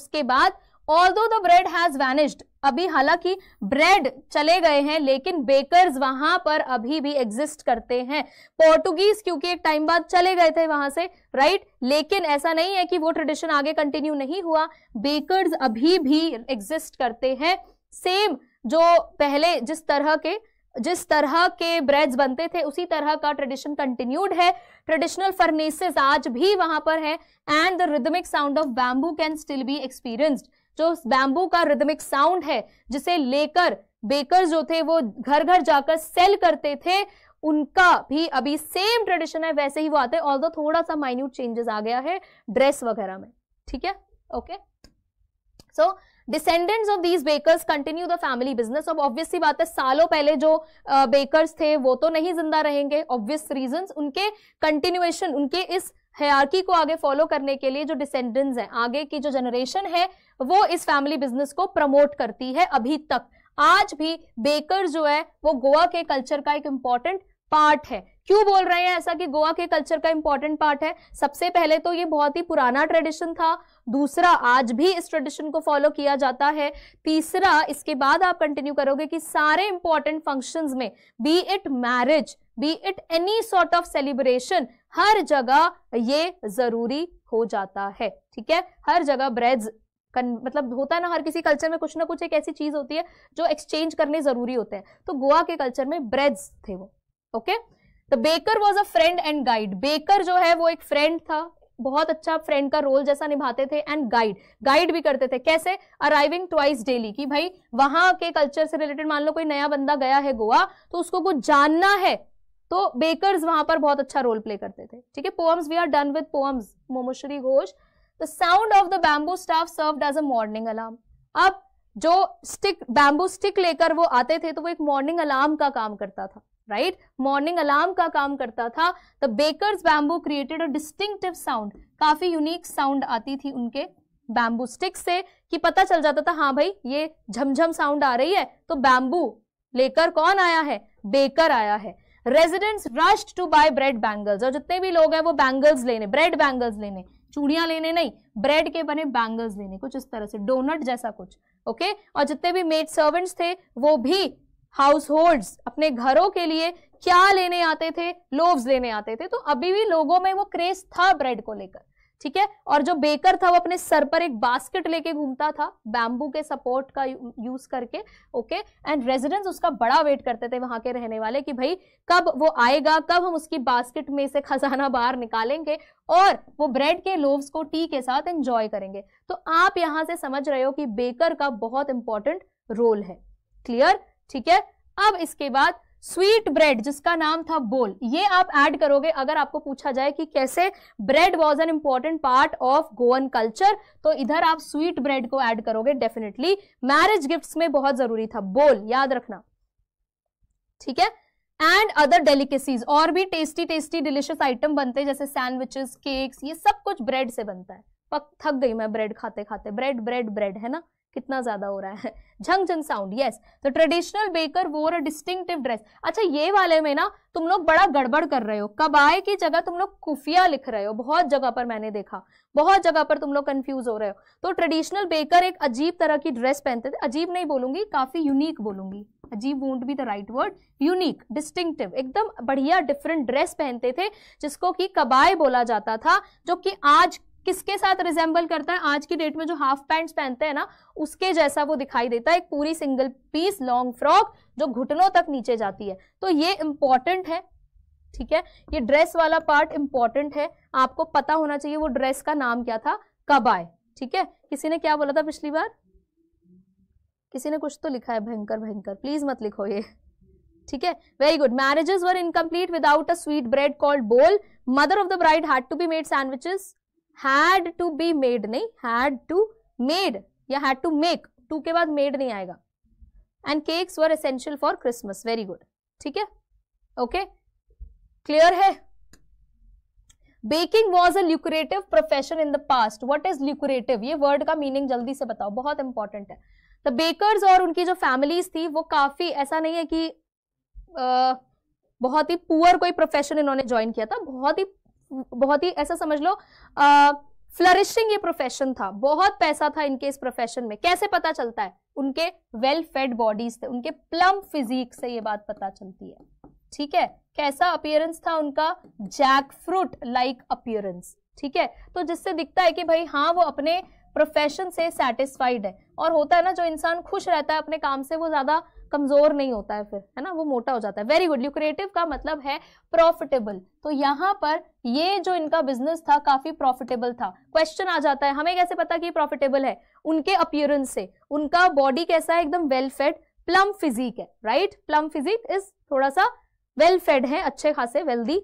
उसके बाद ऑल दो द ब्रेड हैज वैनिश्ड अभी हालांकि ब्रेड चले गए हैं लेकिन बेकर्स वहां पर अभी भी एग्जिस्ट करते हैं पोर्टुगीज क्योंकि एक टाइम बाद चले गए थे वहां से राइट right? लेकिन ऐसा नहीं है कि वो ट्रेडिशन आगे कंटिन्यू नहीं हुआ बेकर्स अभी भी एग्जिस्ट करते हैं सेम जो पहले जिस तरह के जिस तरह के ब्रेड्स बनते थे उसी तरह का ट्रेडिशन कंटिन्यूड है ट्रेडिशनल फर्नेसेस आज भी वहां पर है and the rhythmic sound of bamboo can still be experienced जो बैम्बू का रिदमिक साउंड है जिसे लेकर बेकर जो थे वो घर घर जाकर सेल करते थे उनका भी अभी सेम ट्रेडिशन है वैसे ही वो आते हैं ऑल थोड़ा सा माइन्यूट चेंजेस आ गया है ड्रेस वगैरह में ठीक है okay so descendants of these bakers continue the family business अब ऑब्वियसली बात है सालों पहले जो बेकर्स uh, थे वो तो नहीं जिंदा रहेंगे ऑब्वियस रीजन उनके कंटिन्यूएशन उनके इस हयारकी को आगे फॉलो करने के लिए जो डिसेंडेंट्स हैं आगे की जो जनरेशन है वो इस फैमिली बिजनेस को प्रमोट करती है अभी तक आज भी बेकर जो है वो गोवा के कल्चर का एक इंपॉर्टेंट पार्ट है क्यों बोल रहे हैं ऐसा कि गोवा के कल्चर का इंपॉर्टेंट पार्ट है सबसे पहले तो ये बहुत ही पुराना ट्रेडिशन था दूसरा आज भी इस ट्रेडिशन को फॉलो किया जाता है तीसरा इसके बाद आप कंटिन्यू करोगे कि सारे इंपॉर्टेंट फंक्शंस में be it marriage be it any sort of celebration हर जगह ये जरूरी हो जाता है ठीक है हर जगह ब्रेड कन मतलब होता है ना हर किसी कल्चर में कुछ ना कुछ एक ऐसी चीज होती है जो एक्सचेंज करने जरूरी होते हैं तो गोवा के कल्चर में ब्रेड्स थे वो okay the baker was a friend and guide baker जो है वो एक फ्रेंड था बहुत अच्छा फ्रेंड का रोल जैसा निभाते थे एंड गाइड गाइड भी करते थे कैसे अराइविंग ट्वाइस डेली कि भाई वहां के कल्चर से रिलेटेड मान लो कोई नया बंदा गया है गोवा तो उसको कुछ जानना है तो बेकर्स वहां पर बहुत अच्छा रोल प्ले करते थे ठीक है poems we are done with poems Momoshri Ghosh the sound of the bamboo staff serve as a morning alarm अब जो स्टिक बैम्बू स्टिक लेकर वो आते थे तो वो एक मॉर्निंग अलार्म का काम करता था राइट मॉर्निंग अलार्म का काम करता था the bakers bamboo created a distinctive sound काफी यूनिक साउंड आती थी उनके बैम्बू स्टिक से कि पता चल जाता था हाँ भाई ये झमझम साउंड आ रही है तो बैम्बू लेकर कौन आया है बेकर आया है residents rushed to buy bread bangles और जितने भी लोग हैं वो बैंगल्स लेने ब्रेड बैंगल्स लेने चूड़ियाँ लेने नहीं ब्रेड के बने बैंगल्स लेने कुछ इस तरह से डोनट जैसा कुछ ओके और जितने भी मेड सर्वेंट्स थे वो भी हाउस होल्ड्स अपने घरों के लिए क्या लेने आते थे लोव्स लेने आते थे तो अभी भी लोगों में वो क्रेज था ब्रेड को लेकर ठीक है और जो बेकर था वो अपने सर पर एक बास्केट लेके घूमता था बैम्बू के सपोर्ट का यूज करके ओके एंड रेजिडेंस उसका बड़ा वेट करते थे वहां के रहने वाले कि भाई कब वो आएगा कब हम उसकी बास्केट में से खजाना बाहर निकालेंगे और वो ब्रेड के लोव्स को टी के साथ एंजॉय करेंगे तो आप यहां से समझ रहे हो कि बेकर का बहुत इंपॉर्टेंट रोल है क्लियर ठीक है अब इसके बाद स्वीट ब्रेड जिसका नाम था बोल ये आप ऐड करोगे अगर आपको पूछा जाए कि कैसे bread was an important part of Goan culture तो इधर आप स्वीट ब्रेड को ऐड करोगे डेफिनेटली मैरिज गिफ्ट्स में बहुत जरूरी था बोल याद रखना ठीक है एंड अदर डेलीकेसीज और भी टेस्टी टेस्टी डिलिशियस आइटम बनते हैं जैसे सैंडविचेस केक्स ये सब कुछ ब्रेड से बनता है पक थक गई मैं ब्रेड खाते खाते ब्रेड ब्रेड ब्रेड है ना कितना ज्यादा हो रहा है झंग झंग sound yes the traditional baker wore a distinctive dress अच्छा ये वाले में ना तुम लोग बड़ा गड़बड़ कर रहे हो कबाए की जगह तुम लोग कुफिया लिख रहे हो बहुत जगह पर मैंने देखा बहुत जगह पर तुम लोग कंफ्यूज हो रहे हो तो ट्रेडिशनल बेकर एक अजीब तरह की ड्रेस पहनते थे अजीब नहीं बोलूंगी काफी यूनिक बोलूंगी अजीब won't be the right word unique distinctive एकदम बढ़िया डिफरेंट ड्रेस पहनते थे जिसको कि कबाए बोला जाता था जो कि आज किसके साथ रिजेंबल करता है आज की डेट में जो हाफ पैंट्स पहनते हैं ना उसके जैसा वो दिखाई देता है एक पूरी सिंगल पीस लॉन्ग फ्रॉक जो घुटनों तक नीचे जाती है तो ये इंपॉर्टेंट है ठीक है ये ड्रेस वाला पार्ट इंपॉर्टेंट है आपको पता होना चाहिए वो ड्रेस का नाम क्या था कब आए ठीक है किसी ने क्या बोला था पिछली बार किसी ने कुछ तो लिखा है भयंकर भयंकर प्लीज मत लिखो ये ठीक है very good marriages were incomplete without a sweet bread called bol mother of the bride had to be made sandwiches had to be made नहीं हैड टू मेड या हैड टू मेक टू के बाद made नहीं आएगा and cakes were essential for Christmas very good ठीक है okay clear है baking was a lucrative profession in the past what is lucrative ये वर्ड का मीनिंग जल्दी से बताओ बहुत इंपॉर्टेंट है द बेकर्स और उनकी जो फैमिलीज थी वो काफी ऐसा नहीं है कि आ, बहुत ही पुअर कोई प्रोफेशन इन्होंने ज्वाइन किया था बहुत ही बहुत ही ऐसा समझ लो फ्लरिशिंग ये प्रोफेशन था बहुत पैसा था इनके इस प्रोफेशन में कैसे पता चलता है उनके वेल फेड बॉडीज थे उनके प्लम फिजिक से ये बात पता चलती है ठीक है कैसा अपियरेंस था उनका जैक फ्रूट लाइक अपियरेंस ठीक है तो जिससे दिखता है कि भाई हाँ वो अपने प्रोफेशन से सेटिस्फाइड है और होता है ना जो इंसान खुश रहता है अपने काम से वो ज्यादा कमजोर नहीं होता है फिर है ना वो मोटा हो जाता है वेरी गुड ल्यूक्रेटिव का मतलब है प्रॉफिटेबल तो यहाँ पर ये जो इनका बिजनेस था काफी प्रॉफिटेबल था क्वेश्चन आ जाता है हमें कैसे पता कि प्रॉफिटेबल है उनके अपियरेंस से उनका बॉडी कैसा है एकदम वेल फेड प्लम फिजिक है राइट प्लम फिजिक इज थोड़ा सा वेल फेड है अच्छे खासे वेल्दी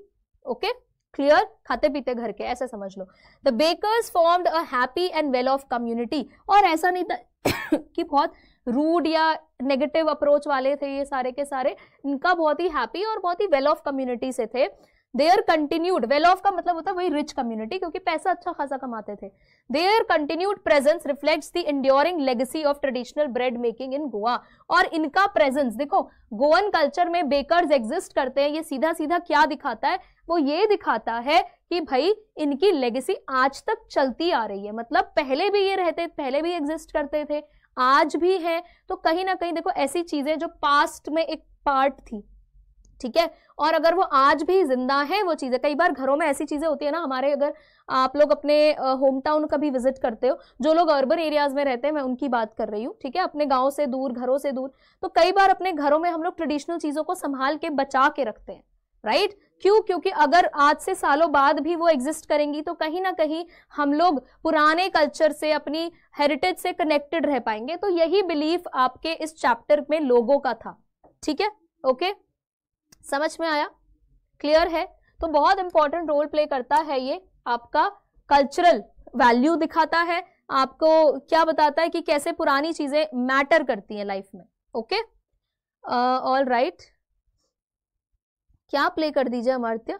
ओके क्लियर खाते पीते घर के ऐसे समझ लो the bakers formed a happy and well off community और ऐसा नहीं था कि बहुत रूड या नेगेटिव अप्रोच वाले थे ये सारे के सारे इनका बहुत ही हैप्पी और बहुत ही वेल ऑफ कम्युनिटी से थे देयर कंटिन्यूड वेल ऑफ का मतलब होता है वही रिच कम्युनिटी क्योंकि पैसा अच्छा खासा कमाते थे their continued presence reflects the enduring legacy of traditional bread making in Goa और इनका प्रेजेंस देखो गोवन कल्चर में बेकर्स एग्जिस्ट करते हैं ये सीधा सीधा क्या दिखाता है वो ये दिखाता है कि भाई इनकी लेगेसी आज तक चलती आ रही है मतलब पहले भी ये रहते पहले भी एग्जिस्ट करते थे आज भी है तो कहीं ना कहीं देखो ऐसी चीजें जो पास्ट में एक पार्ट थी ठीक है और अगर वो आज भी जिंदा है वो चीज़ें कई बार घरों में ऐसी चीज़ें होती है ना हमारे अगर आप लोग अपने होम टाउन का भी विजिट करते हो जो लोग अर्बन एरियाज में रहते हैं मैं उनकी बात कर रही हूँ ठीक है अपने गाँव से दूर घरों से दूर तो कई बार अपने घरों में हम लोग ट्रेडिशनल चीज़ों को संभाल के बचा के रखते हैं राइट क्यों क्योंकि अगर आज से सालों बाद भी वो एग्जिस्ट करेंगी तो कहीं ना कहीं हम लोग पुराने कल्चर से अपनी हेरिटेज से कनेक्टेड रह पाएंगे तो यही बिलीफ आपके इस चैप्टर में लोगों का था ठीक है ओके समझ में आया क्लियर है तो बहुत इंपॉर्टेंट रोल प्ले करता है ये आपका कल्चरल वैल्यू दिखाता है आपको क्या बताता है कि कैसे पुरानी चीजें मैटर करती हैं लाइफ में ओके ऑल राइट क्या प्ले कर दीजिए अमर्त्य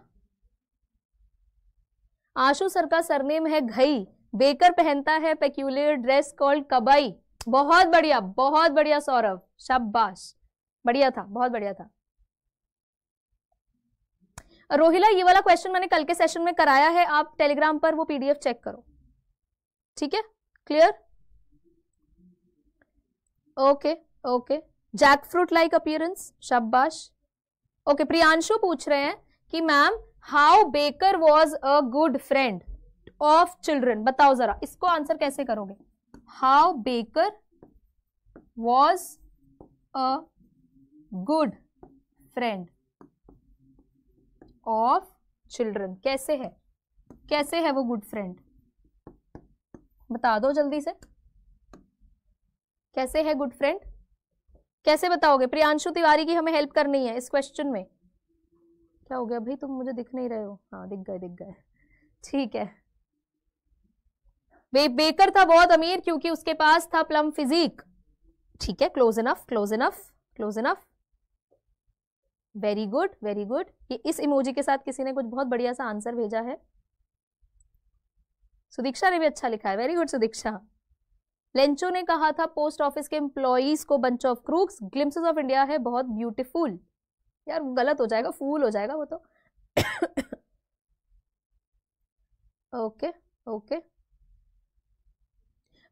आशु सर का सरनेम है घई बेकर पहनता है पेक्यूलियर ड्रेस कॉल्ड कबाई बहुत बढ़िया बहुत बढ़िया सौरभ शाबाश बढ़िया था बहुत बढ़िया था रोहिला ये वाला क्वेश्चन मैंने कल के सेशन में कराया है आप टेलीग्राम पर वो पीडीएफ चेक करो ठीक है clear okay okay jackfruit like appearance शाबाश ओके प्रियांशु पूछ रहे हैं कि ma'am how baker was a good friend of children बताओ जरा इसको आंसर कैसे करोगे how baker was a good friend of children कैसे है कैसे है वो गुड फ्रेंड बता दो जल्दी से कैसे है गुड फ्रेंड कैसे बताओगे प्रियांशु तिवारी की हमें हेल्प करनी है इस क्वेश्चन में क्या हो गया भाई तुम मुझे दिख नहीं रहे हो हाँ दिख गए दिख गए ठीक है वे बेकर था बहुत अमीर क्योंकि उसके पास था प्लम फिजिक ठीक है close enough close enough close enough very good very good ये इस इमोजी के साथ किसी ने कुछ बहुत बढ़िया सा आंसर भेजा है सुदीक्षा ने भी अच्छा लिखा है वेरी गुड सुदीक्षा लेंचो ने कहा था पोस्ट ऑफिस के एम्प्लॉज को bunch of crooks glimpse of India है बहुत ब्यूटीफुल यार गलत हो जाएगा फूल हो जाएगा वो तो okay okay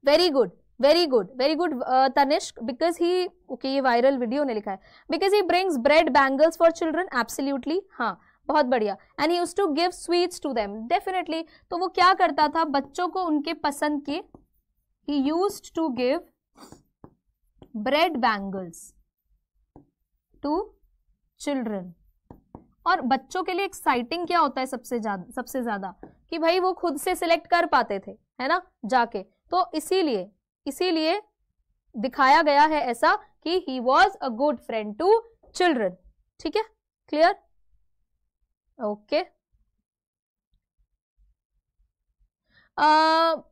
very good very good very good Tanishq because he okay ये वायरल वीडियो ने लिखा है because he brings bread bangles for children absolutely हाँ बहुत बढ़िया and he use to give sweets to them definitely तो वो क्या करता था बच्चों को उनके पसंद के he used to give bread bangles to children और बच्चों के लिए एक्साइटिंग क्या होता है सबसे ज्यादा सबसे ज्यादा कि भाई वो खुद से सिलेक्ट कर पाते थे है ना जाके तो इसीलिए इसीलिए दिखाया गया है ऐसा कि he was a good friend to children ठीक है clear okay okay. uh,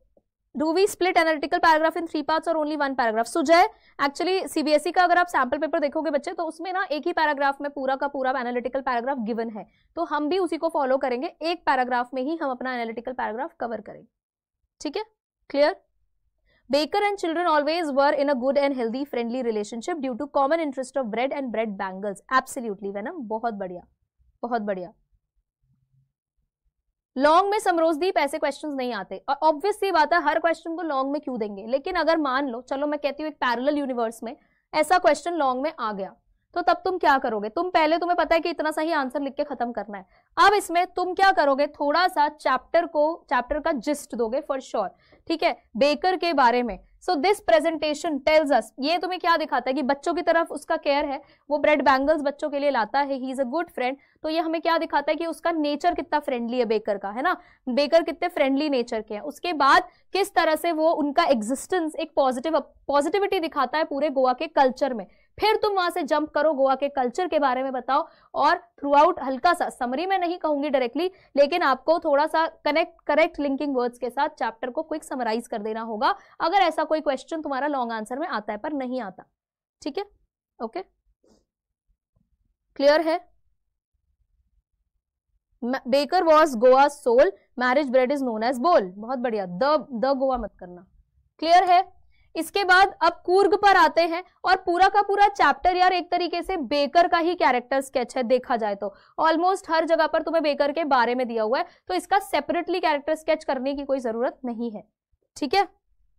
do we split analytical paragraph in three parts और only one paragraph Sujay actually CBSE का अगर आप सैम्पल पेपर देखोगे बच्चे तो उसमें ना एक ही पैराग्राफ में पूरा का पूरा एनालिटिकल पैराग्राफ गिवन है तो हम भी उसी को फॉलो करेंगे एक पैराग्राफ में ही हम अपना एनालिटिकल पैराग्राफ कवर करेंगे ठीक है clear baker and children always were in a good and healthy friendly relationship due to common interest of bread and bread bangles Absolutely, Venom. बहुत बढ़िया बहुत बढ़िया लॉन्ग में समरोजदीप ऐसे क्वेश्चन नहीं आते और ऑब्वियसली बात है हर क्वेश्चन को लॉन्ग में क्यों देंगे लेकिन अगर मान लो चलो मैं कहती हूँ एक पैरल यूनिवर्स में ऐसा क्वेश्चन लॉन्ग में आ गया तो तब तुम क्या करोगे तुम पहले तुम्हें पता है कि इतना सा ही आंसर लिख के खत्म करना है अब इसमें तुम क्या करोगे थोड़ा सा चैप्टर को चैप्टर का जिस्ट दोगे फॉर श्योर ठीक है बेकर के बारे में so this presentation tells us ये तुम्हें क्या दिखाता है कि बच्चों की तरफ उसका केयर है वो ब्रेड बैंगल्स बच्चों के लिए लाता है he is a good friend तो ये हमें क्या दिखाता है कि उसका नेचर कितना फ्रेंडली है बेकर का है ना बेकर कितने फ्रेंडली नेचर के हैं उसके बाद किस तरह से वो उनका एग्जिस्टेंस एक पॉजिटिव पॉजिटिविटी दिखाता है पूरे गोवा के कल्चर में फिर तुम वहां से जंप करो गोवा के कल्चर के बारे में बताओ और थ्रू आउट हल्का सा समरी में नहीं कहूंगी डायरेक्टली लेकिन आपको थोड़ा सा कनेक्ट करेक्ट लिंकिंग वर्ड्स के साथ चैप्टर को क्विक समराइज कर देना होगा अगर ऐसा कोई क्वेश्चन तुम्हारा लॉन्ग आंसर में आता है पर नहीं आता ठीक है ओके क्लियर है baker was Goa soul marriage bread is known as bol बहुत बढ़िया द गोवा मत करना क्लियर है इसके बाद अब कूर्ग पर आते हैं और पूरा का पूरा चैप्टर यार एक तरीके से बेकर का ही कैरेक्टर स्केच है देखा जाए तो ऑलमोस्ट हर जगह पर तुम्हें बेकर के बारे में दिया हुआ है तो इसका सेपरेटली कैरेक्टर स्केच करने की कोई जरूरत नहीं है ठीक है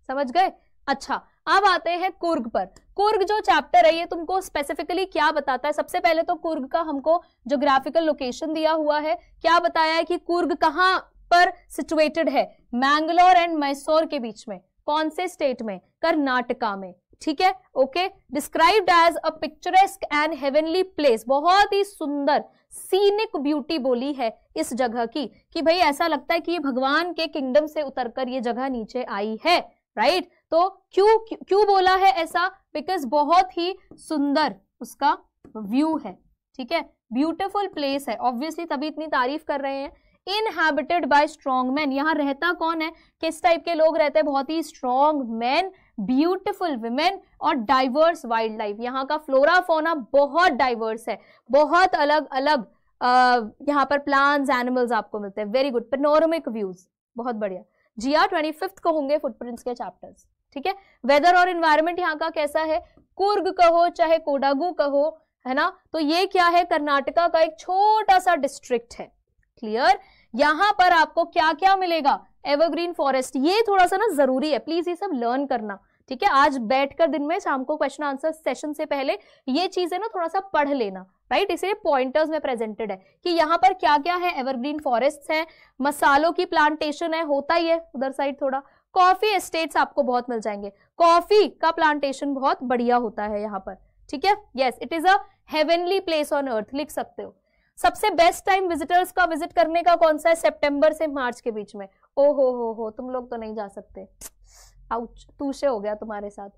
समझ गए अच्छा अब आते हैं कुर्ग पर कुर्ग जो चैप्टर है ये तुमको स्पेसिफिकली क्या बताता है सबसे पहले तो कुर्ग का हमको ग्राफिकल लोकेशन दिया हुआ है क्या बताया है कि कुर्ग कहाँ पर सिचुएटेड है मैंगलोर एंड मैसोर के बीच में कौन से स्टेट में कर्नाटका में ठीक है okay described as a picturesque and heavenly place बहुत ही सुंदर सीनिक ब्यूटी बोली है इस जगह की कि भाई ऐसा लगता है कि ये भगवान के किंगडम से उतरकर ये जगह नीचे आई है राइट तो क्यों क्यों बोला है ऐसा बिकॉज बहुत ही सुंदर उसका व्यू है ठीक है ब्यूटिफुल प्लेस है ऑब्वियसली तभी इतनी तारीफ कर रहे हैं इनहेबिटेड बाय स्ट्रॉन्ग मैन यहाँ रहता कौन है किस टाइप के लोग रहते हैं बहुत ही स्ट्रॉन्ग मैन ब्यूटिफुल वुमेन और डाइवर्स वाइल्ड लाइफ यहाँ का फ्लोरा फोना बहुत डाइवर्स है बहुत अलग अलग uh, यहाँ पर प्लांट्स एनिमल्स आपको मिलते हैं वेरी गुड पेनोरमिक व्यूज बहुत बढ़िया जिया ट्वेंटी फिफ्थ को होंगे फुटप्रिंट्स के चैप्टर्स ठीक है वेदर और इन्वायरमेंट यहाँ का कैसा है कुर्ग कहो चाहे कोडागू कहो है ना तो ये क्या है कर्नाटका का एक छोटा सा डिस्ट्रिक्ट है क्लियर यहां पर आपको क्या क्या मिलेगा एवरग्रीन फॉरेस्ट ये थोड़ा सा ना जरूरी है प्लीज ये सब लर्न करना ठीक है आज बैठकर दिन में शाम को क्वेश्चन आंसर सेशन से पहले ये चीज है ना थोड़ा सा पढ़ लेना राइट इसे पॉइंटर्स में प्रेजेंटेड है कि यहाँ पर क्या क्या है एवरग्रीन फॉरेस्ट है मसालों की प्लांटेशन है होता ही है उधर साइड थोड़ा कॉफी एस्टेट्स आपको बहुत मिल जाएंगे कॉफी का प्लांटेशन बहुत बढ़िया होता है यहाँ पर ठीक है yes it is a heavenly place on earth लिख सकते हो सबसे बेस्ट टाइम विजिटर्स का विजिट करने का कौन सा है सेप्टेम्बर से मार्च के बीच में ओ हो हो हो तुम लोग तो नहीं जा सकते आउच तूशे हो गया तुम्हारे साथ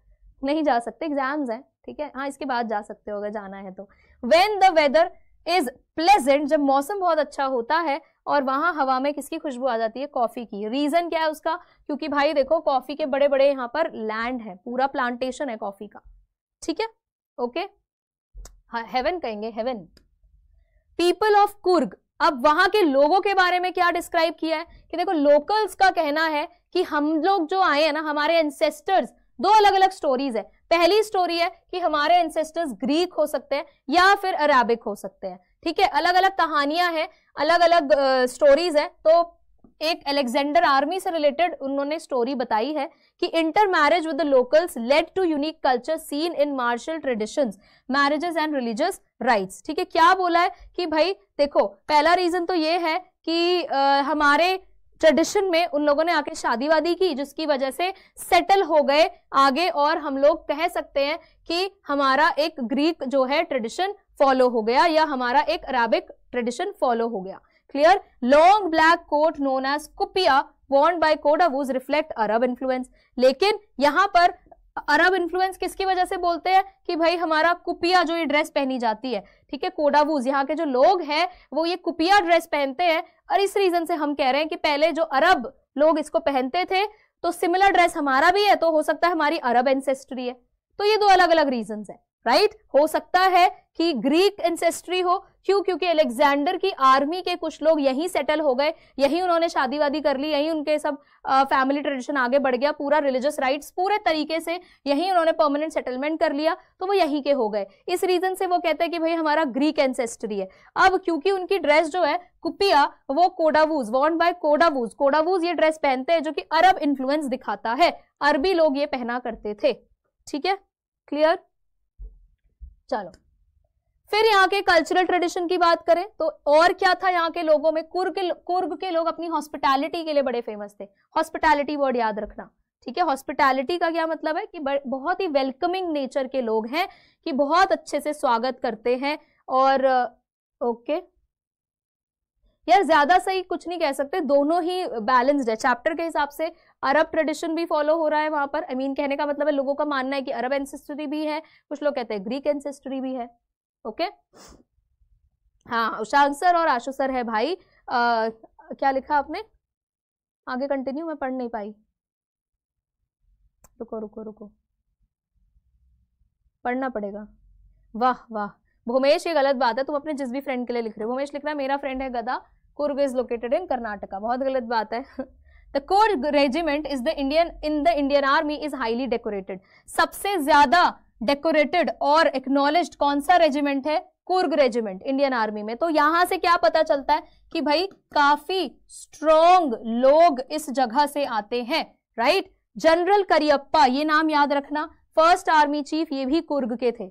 नहीं जा सकते एग्जाम्स हैं ठीक है हाँ इसके बाद जा सकते हो अगर जाना है तो when the weather is pleasant जब मौसम बहुत अच्छा होता है और वहां हवा में किसकी खुशबू आ जाती है कॉफ़ी की रीज़न क्या है उसका क्योंकि भाई देखो कॉफ़ी के बड़े बड़े यहाँ पर लैंड है पूरा प्लांटेशन है कॉफ़ी का ठीक है ओके हेवन हाँ, कहेंगे हेवन पीपल ऑफ कुर्ग अब वहां के लोगों के बारे में क्या डिस्क्राइब किया है कि देखो लोकल्स का कहना है कि हम लोग जो आए हैं ना हमारे एंसेस्टर्स दो अलग अलग स्टोरीज है पहली स्टोरी है कि हमारे एंसेस्टर्स ग्रीक हो सकते हैं या फिर अरेबिक हो सकते हैं ठीक है अलग अलग कहानियां हैं अलग अलग स्टोरीज हैं तो एक अलेक्जेंडर आर्मी से रिलेटेड उन्होंने स्टोरी बताई है कि intermarriage with the locals led to unique culture seen in martial traditions marriages and religious rites ठीक है क्या बोला है कि भाई देखो पहला रीजन तो ये है कि आ, हमारे ट्रेडिशन में उन लोगों ने आके शादी वादी की जिसकी वजह से सेटल हो गए आगे और हम लोग कह सकते हैं कि हमारा एक ग्रीक जो है ट्रेडिशन फॉलो हो गया या हमारा एक अराबिक ट्रेडिशन फॉलो हो गया Clear? Long black coat known as kupiya worn by Kodavus reflect Arab influence. लेकिन यहाँ पर अरब इन्फ्लुएंस किसकी वजह से बोलते हैं कि भाई हमारा कुपिया जो ये ड्रेस पहनी जाती है ठीक है कोडावूज यहाँ के जो लोग हैं वो ये कुपिया ड्रेस पहनते हैं और इस रीजन से हम कह रहे हैं कि पहले जो अरब लोग इसको पहनते थे तो सिमिलर ड्रेस हमारा भी है तो हो सकता है हमारी अरब एंसेस्ट्री है तो ये दो अलग अलग रीजन है राइट हो सकता है कि ग्रीक एंसेस्ट्री हो क्यों क्योंकि अलेक्जेंडर की आर्मी के कुछ लोग यहीं सेटल हो गए यहीं उन्होंने शादी वादी कर ली यहीं उनके सब फैमिली ट्रेडिशन आगे बढ़ गया पूरा रिलीजियस राइट्स पूरे तरीके से यहीं उन्होंने परमानेंट सेटलमेंट कर लिया तो वो यहीं के हो गए इस रीजन से वो कहते हैं कि भाई हमारा ग्रीक एंसेस्ट्री है अब क्योंकि उनकी ड्रेस जो है कुपिया वो कोडावूज वॉर्न बाय कोडावूज कोडावूज ये ड्रेस पहनते हैं जो कि अरब इन्फ्लुएंस दिखाता है अरबी लोग ये पहना करते थे ठीक है क्लियर चलो फिर यहाँ के कल्चरल ट्रेडिशन की बात करें तो और क्या था यहाँ के लोगों में कुर्ग कुर्ग के लोग अपनी हॉस्पिटैलिटी के लिए बड़े फेमस थे हॉस्पिटैलिटी वर्ड याद रखना ठीक है हॉस्पिटैलिटी का क्या मतलब है कि बहुत ही वेलकमिंग नेचर के लोग हैं कि बहुत अच्छे से स्वागत करते हैं और ओके यार ज्यादा सही कुछ नहीं कह सकते दोनों ही बैलेंस्ड है चैप्टर के हिसाब से अरब ट्रेडिशन भी फॉलो हो रहा है वहां पर आई I मीन mean, कहने का मतलब है लोगों का मानना है कि अरब एंसेस्ट्री भी है कुछ लोग कहते हैं ग्रीक एंसेस्ट्री भी है ओके हाँ उषांग सर और आशु सर है भाई आ, क्या लिखा आपने आगे कंटिन्यू मैं पढ़ नहीं पाई रुको रुको रुको पढ़ना पड़ेगा वाह वाह भूमेश ये गलत बात है तुम अपने जिस भी फ्रेंड के लिए लिख रहे हो भूमेश लिख रहा है मेरा फ्रेंड है गदा Coorg is located in Karnataka बहुत गलत बात है the Coorg regiment is the Indian in the Indian army is highly decorated सबसे ज्यादा डेकोरेटेड और एक्नोलेज कौन सा रेजिमेंट है कुर्ग रेजिमेंट इंडियन आर्मी में तो यहां से क्या पता चलता है कि भाई काफी स्ट्रोंग लोग इस जगह से आते हैं राइट जनरल करियप्पा ये नाम याद रखना फर्स्ट आर्मी चीफ ये भी कुर्ग के थे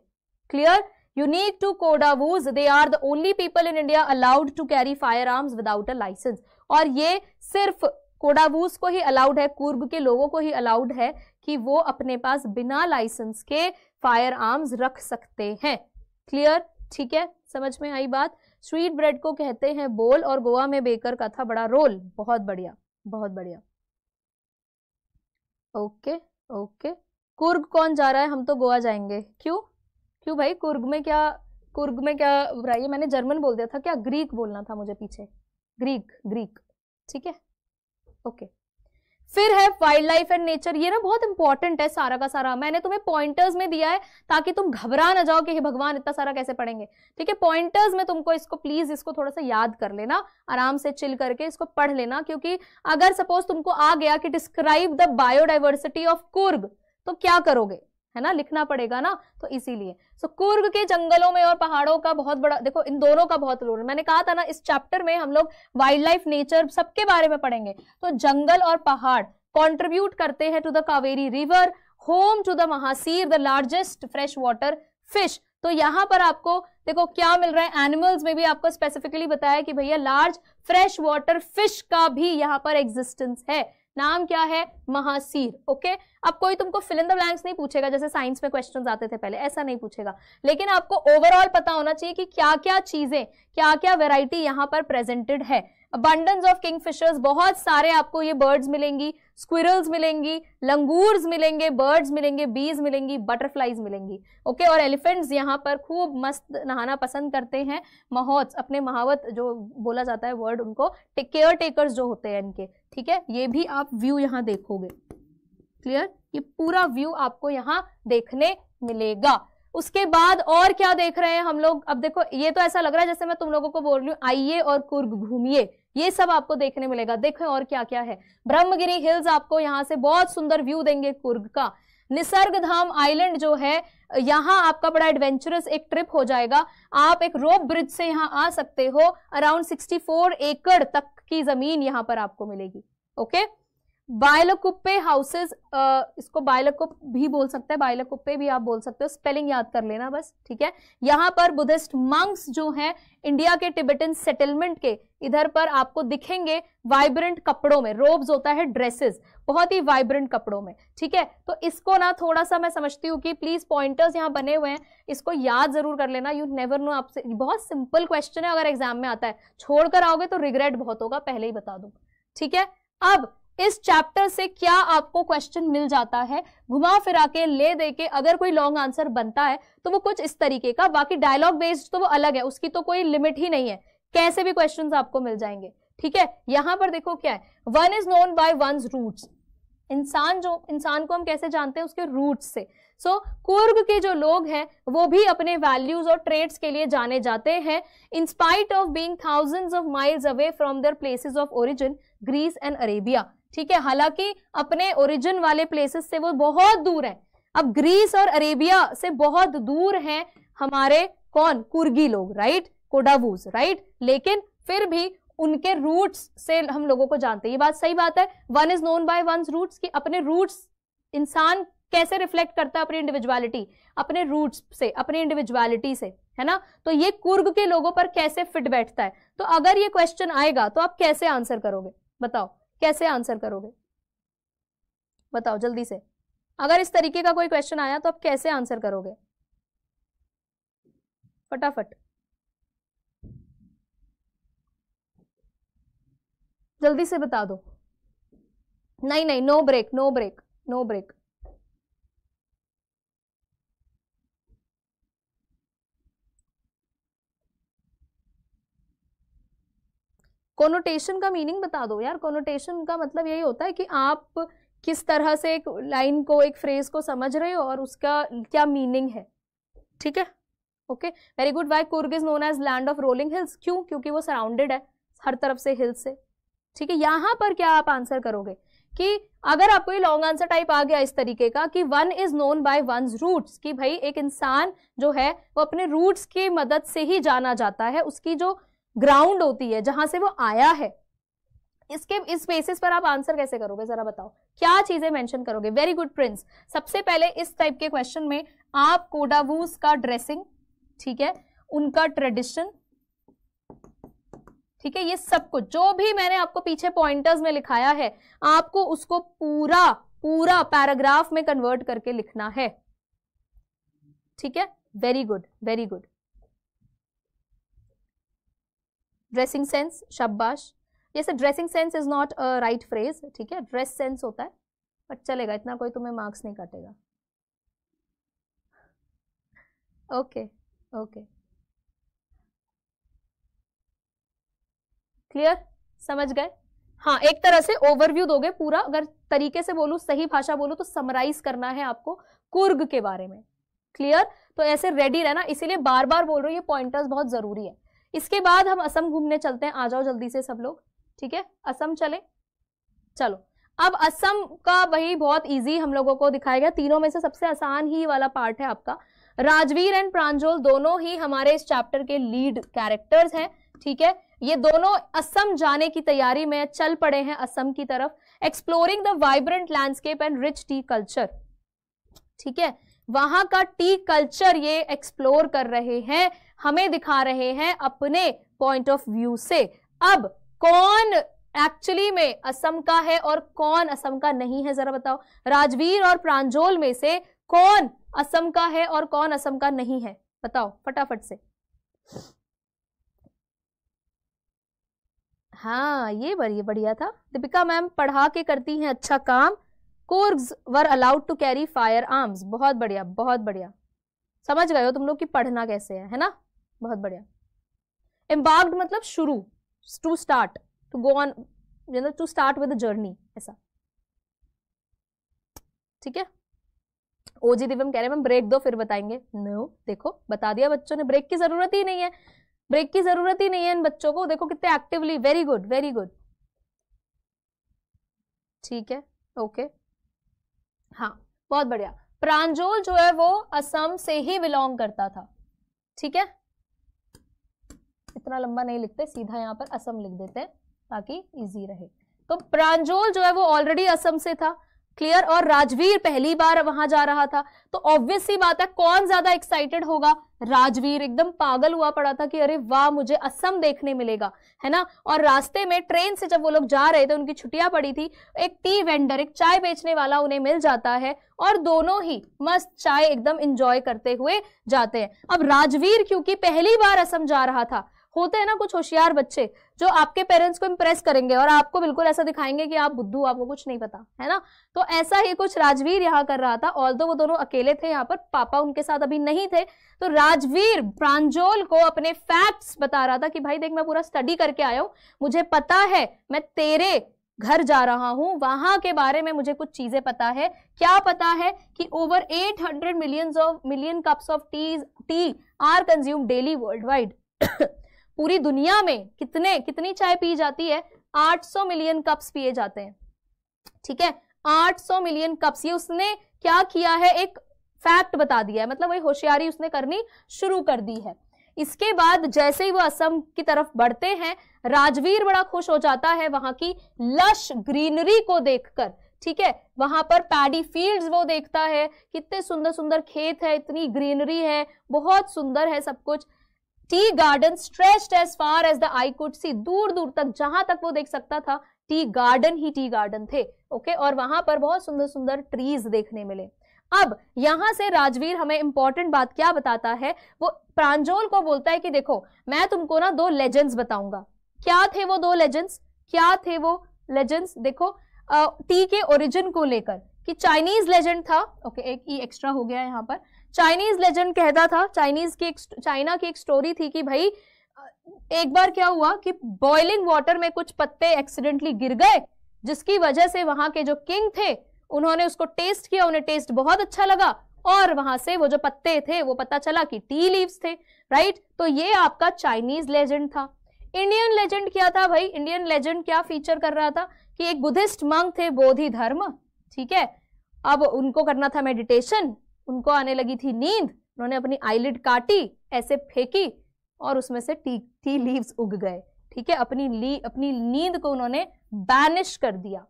clear unique to Kodavas they are the only people in India allowed to carry firearms without a licence और ये सिर्फ कोडावूज को ही अलाउड है कुर्ग के लोगों को ही अलाउड है कि वो अपने पास बिना लाइसेंस के फायर आर्म्स रख सकते हैं क्लियर ठीक है समझ में आई बात स्वीट ब्रेड को कहते हैं बोल और गोवा में बेकर का था बड़ा रोल बहुत बढ़िया बहुत बढ़िया ओके ओके कुर्ग कौन जा रहा है हम तो गोवा जाएंगे क्यों क्यों भाई कुर्ग में क्या कुर्ग में क्या ये मैंने जर्मन बोल दिया था क्या ग्रीक बोलना था मुझे पीछे ग्रीक ग्रीक ठीक है ओके फिर है वाइल्ड लाइफ एंड नेचर ये ना बहुत इंपॉर्टेंट है सारा का सारा मैंने तुम्हें पॉइंटर्स में दिया है ताकि तुम घबरा ना जाओ कि भगवान इतना सारा कैसे पढ़ेंगे ठीक है पॉइंटर्स में तुमको इसको प्लीज इसको थोड़ा सा याद कर लेना आराम से चिल करके इसको पढ़ लेना क्योंकि अगर सपोज तुमको आ गया कि describe the biodiversity of Coorg तो क्या करोगे है ना लिखना पड़ेगा ना तो इसीलिए सो so, कुर्ग के जंगलों में और पहाड़ों का बहुत बड़ा देखो इन दोनों का बहुत रोल मैंने कहा था ना इस चैप्टर में हम लोग वाइल्ड लाइफ नेचर सबके बारे में पढ़ेंगे तो जंगल और पहाड़ कॉन्ट्रीब्यूट करते हैं to the Kaveri river home to the mahseer the largest freshwater fish तो यहाँ पर आपको देखो क्या मिल रहा है एनिमल्स में भी आपको स्पेसिफिकली बताया कि भैया लार्ज फ्रेश वाटर फिश का भी यहाँ पर एग्जिस्टेंस है नाम क्या है महासीर ओके अब कोई तुमको फिल इन द ब्लैंक्स नहीं पूछेगा जैसे साइंस में क्वेश्चन आते थे पहले ऐसा नहीं पूछेगा लेकिन आपको ओवरऑल पता होना चाहिए कि क्या क्या चीजें क्या क्या वेराइटी यहाँ पर प्रेजेंटेड है अबंडेंस ऑफ किंगफिशर्स बहुत सारे आपको ये बर्ड्स मिलेंगी स्क्विरल्स मिलेंगी लंगूर्स मिलेंगे बर्ड्स मिलेंगे बीज मिलेंगी बटरफ्लाइज मिलेंगी ओके और एलिफेंट्स यहाँ पर खूब मस्त नहाना पसंद करते हैं महोत्स अपने महावत जो बोला जाता है वर्ड उनको केयर टेकर्स जो होते हैं इनके ठीक है ये भी आप व्यू यहाँ देखोगे क्लियर ये पूरा व्यू आपको यहाँ देखने मिलेगा उसके बाद और क्या देख रहे हैं हम लोग अब देखो ये तो ऐसा लग रहा है जैसे मैं तुम लोगों को बोल रही हूँ आइए और कुर्ग घूमिए ये सब आपको देखने मिलेगा देखें और क्या क्या है ब्रह्मगिरी हिल्स आपको यहाँ से बहुत सुंदर व्यू देंगे कुर्ग का निसर्ग धाम आइलैंड जो है यहाँ आपका बड़ा एडवेंचरस एक ट्रिप हो जाएगा आप एक रोप ब्रिज से यहाँ आ सकते हो अराउंड 64 एकड़ तक की जमीन यहाँ पर आपको मिलेगी ओके okay? बायलकुप्पे हाउसेज इसको बायलकुप भी बोल सकते हैं बायलकुप्पे भी आप बोल सकते हो स्पेलिंग याद कर लेना बस ठीक है यहाँ पर बुद्धिस्ट मंक्स जो हैं इंडिया के टिबेटन सेटलमेंट के इधर पर आपको दिखेंगे वाइब्रेंट कपड़ों में रोब्स होता है ड्रेसेस बहुत ही वाइब्रेंट कपड़ों में ठीक है तो इसको ना थोड़ा सा मैं समझती हूँ कि प्लीज पॉइंटर्स यहाँ बने हुए हैं इसको याद जरूर कर लेना यू नेवर नो आपसे बहुत सिंपल क्वेश्चन है अगर एग्जाम में आता है छोड़कर आओगे तो रिग्रेट बहुत होगा पहले ही बता दूँ ठीक है अब इस चैप्टर से क्या आपको क्वेश्चन मिल जाता है घुमा फिरा के ले दे के अगर कोई लॉन्ग आंसर बनता है तो वो कुछ इस तरीके का बाकी डायलॉग बेस्ड तो वो अलग है उसकी तो कोई लिमिट ही नहीं है कैसे भी क्वेश्चंस आपको मिल जाएंगे ठीक है यहां पर देखो क्या है one is known by one root इंसान जो इंसान को हम कैसे जानते हैं उसके रूट से सो so, कुर्ग के जो लोग हैं वो भी अपने वैल्यूज और ट्रेड्स के लिए जाने जाते हैं in spite of being thousand of miles away from their places of origin Greece and Arabia ठीक है हालांकि अपने ओरिजिन वाले प्लेसेस से वो बहुत दूर है अब ग्रीस और अरेबिया से बहुत दूर हैं हमारे कौन कुर्गी लोग राइट कोडावूज राइट लेकिन फिर भी उनके रूट्स से हम लोगों को जानते हैं ये बात सही बात है one is known by one roots की अपने रूट्स इंसान कैसे रिफ्लेक्ट करता है अपनी इंडिविजुअलिटी अपने रूट्स से अपनी इंडिविजुअलिटी से है ना तो ये कुर्ग के लोगों पर कैसे फिट बैठता है तो अगर ये क्वेश्चन आएगा तो आप कैसे आंसर करोगे बताओ कैसे आंसर करोगे बताओ जल्दी से अगर इस तरीके का कोई क्वेश्चन आया तो आप कैसे आंसर करोगे फटाफट जल्दी से बता दो नहीं नहीं no break no break no break connotation का मीनिंग बता दो यार कोनोटेशन का मतलब यही होता है कि आप किस तरह से एक लाइन को एक फ्रेज को समझ रहे हो और उसका क्या मीनिंग है ठीक है okay very good why Coorg is known as land of rolling hills क्यों क्योंकि वो सराउंडेड है हर तरफ से हिल्स से ठीक है यहाँ पर क्या आप आंसर करोगे कि अगर आपको ये लॉन्ग आंसर टाइप आ गया इस तरीके का कि one is known by one roots कि भाई एक इंसान जो है वो अपने रूट्स की मदद से ही जाना जाता है उसकी जो ग्राउंड होती है जहां से वो आया है इसके इस बेसिस पर आप आंसर कैसे करोगे जरा बताओ क्या चीजें मेंशन करोगे वेरी गुड प्रिंस सबसे पहले इस टाइप के क्वेश्चन में आप कोडावूस का ड्रेसिंग ठीक है उनका ट्रेडिशन ठीक है ये सब कुछ जो भी मैंने आपको पीछे पॉइंटर्स में लिखाया है आपको उसको पूरा पूरा पैराग्राफ में कन्वर्ट करके लिखना है ठीक है very good very good dressing sense शब्बाश जैसे dressing sense is not a right phrase ठीक है ड्रेस सेंस होता है बट चलेगा इतना कोई तुम्हें मार्क्स नहीं काटेगा ओके ओके क्लियर समझ गए हाँ एक तरह से ओवरव्यू दोगे पूरा अगर तरीके से बोलू सही भाषा बोलू तो समराइज करना है आपको कुर्ग के बारे में क्लियर तो ऐसे रेडी रहना इसीलिए बार बार बोल रही हूँ ये पॉइंटर्स बहुत जरूरी है इसके बाद हम असम घूमने चलते हैं आ जाओ जल्दी से सब लोग ठीक है असम चले चलो अब असम का वही बहुत इजी हम लोगों को दिखाया गया तीनों में से सबसे आसान ही वाला पार्ट है आपका राजवीर एंड प्रांजोल दोनों ही हमारे इस चैप्टर के लीड कैरेक्टर्स हैं ठीक है ये दोनों असम जाने की तैयारी में चल पड़े हैं असम की तरफ exploring the vibrant landscape and rich tea culture ठीक है वहां का टी कल्चर ये एक्सप्लोर कर रहे हैं हमें दिखा रहे हैं अपने पॉइंट ऑफ व्यू से अब कौन एक्चुअली में असम का है और कौन असम का नहीं है जरा बताओ राजवीर और प्रांजोल में से कौन असम का है और कौन असम का नहीं है बताओ फटाफट से हाँ ये बढ़िया बढ़िया था दीपिका मैम पढ़ा के करती हैं अच्छा काम Coorgs were allowed to carry firearms बहुत बढ़िया बहुत बढ़िया समझ गए हो तुम लोग कि पढ़ना कैसे है है ना बहुत बढ़िया एम्बार्ग्ड मतलब शुरू to start to go on to start with journey ऐसा ठीक है ओजी दिव्यम कह रहे हैं मैम ब्रेक दो फिर बताएंगे नो no, देखो बता दिया बच्चों ने ब्रेक की जरूरत ही नहीं है ब्रेक की जरूरत ही नहीं है इन बच्चों को देखो कितने actively very good very good ठीक है ओके okay. हाँ बहुत बढ़िया प्रांजोल जो है वो असम से ही बिलोंग करता था ठीक है इतना लंबा नहीं लिखते सीधा यहां पर असम लिख देते हैं ताकि इजी रहे तो प्रांजोल जो है वो ऑलरेडी असम से था क्लियर और राजवीर पहली बार वहां जा रहा था तो ऑब्वियस ही बात है कौन ज्यादा एक्साइटेड होगा राजवीर एकदम पागल हुआ पड़ा था कि अरे वाह मुझे असम देखने मिलेगा है ना और रास्ते में ट्रेन से जब वो लोग जा रहे थे उनकी छुट्टियां पड़ी थी एक टी वेंडर एक चाय बेचने वाला उन्हें मिल जाता है और दोनों ही मस्त चाय एकदम इंजॉय करते हुए जाते हैं अब राजवीर क्योंकि पहली बार असम जा रहा था होते हैं ना कुछ होशियार बच्चे जो आपके पेरेंट्स को इम्प्रेस करेंगे और आपको बिल्कुल ऐसा दिखाएंगे कि आप बुद्धू आपको कुछ नहीं पता है ना तो ऐसा ही कुछ राजवीर यहाँ कर रहा था ऑल वो दोनों अकेले थे यहाँ पर पापा उनके साथ अभी नहीं थे तो राजवीर प्रांजोल को अपने फैक्ट्स बता रहा था कि भाई देख मैं पूरा स्टडी करके आया हूँ मुझे पता है मैं तेरे घर जा रहा हूं वहां के बारे में मुझे कुछ चीजें पता है क्या पता है कि over 800 million of million cups of teas tea are consume daily worldwide पूरी दुनिया में कितने कितनी चाय पी जाती है 800 मिलियन कप्स पिए जाते हैं ठीक है 800 मिलियन कप्स ये उसने क्या किया है एक फैक्ट बता दिया है मतलब वही होशियारी उसने करनी शुरू कर दी है इसके बाद जैसे ही वो असम की तरफ बढ़ते हैं राजवीर बड़ा खुश हो जाता है वहां की लश ग्रीनरी को देखकर ठीक है वहां पर पैडी फील्ड्स वो देखता है कितने सुंदर सुंदर खेत है इतनी ग्रीनरी है बहुत सुंदर है सब कुछ tea garden stretched as far as the eye could see दूर दूर तक जहां तक वो देख सकता था टी गार्डन ही टी गार्डन थे ओके okay? और वहां पर बहुत सुंदर सुंदर ट्रीज देखने मिले अब यहां से राजवीर हमें इंपॉर्टेंट बात क्या बताता है वो प्रांजोल को बोलता है कि देखो मैं तुमको ना दो लेजेंड्स बताऊंगा क्या थे वो दो लेजेंड्स क्या थे वो लेजेंड्स देखो टी के ओरिजिन को लेकर कि चाइनीज लेजेंड था ओके okay, एक ई एक्स्ट्रा हो गया यहाँ पर चाइनीज लेजेंड कहता था चाइनीज की एक चाइना की एक स्टोरी थी कि भाई एक बार क्या हुआ कि बॉइलिंग वाटर में कुछ पत्ते एक्सीडेंटली गिर गए जिसकी वजह से वहां के जो किंग थे उन्होंने उसको टेस्ट किया उन्हें टेस्ट बहुत अच्छा लगा और वहां से वो जो पत्ते थे वो पता चला कि टी लीव्स थे राइट तो ये आपका चाइनीज लेजेंड था इंडियन लेजेंड क्या था भाई इंडियन लेजेंड क्या फीचर कर रहा था कि एक बुद्धिस्ट मंग थे बोधि धर्म ठीक है अब उनको करना था मेडिटेशन उनको आने लगी थी नींद उन्होंने अपनी आईलिड काटी ऐसे फेंकी और उसमें से टी टी लीव्स उग गए ठीक है अपनी ली अपनी नींद को उन्होंने बैनिश कर दिया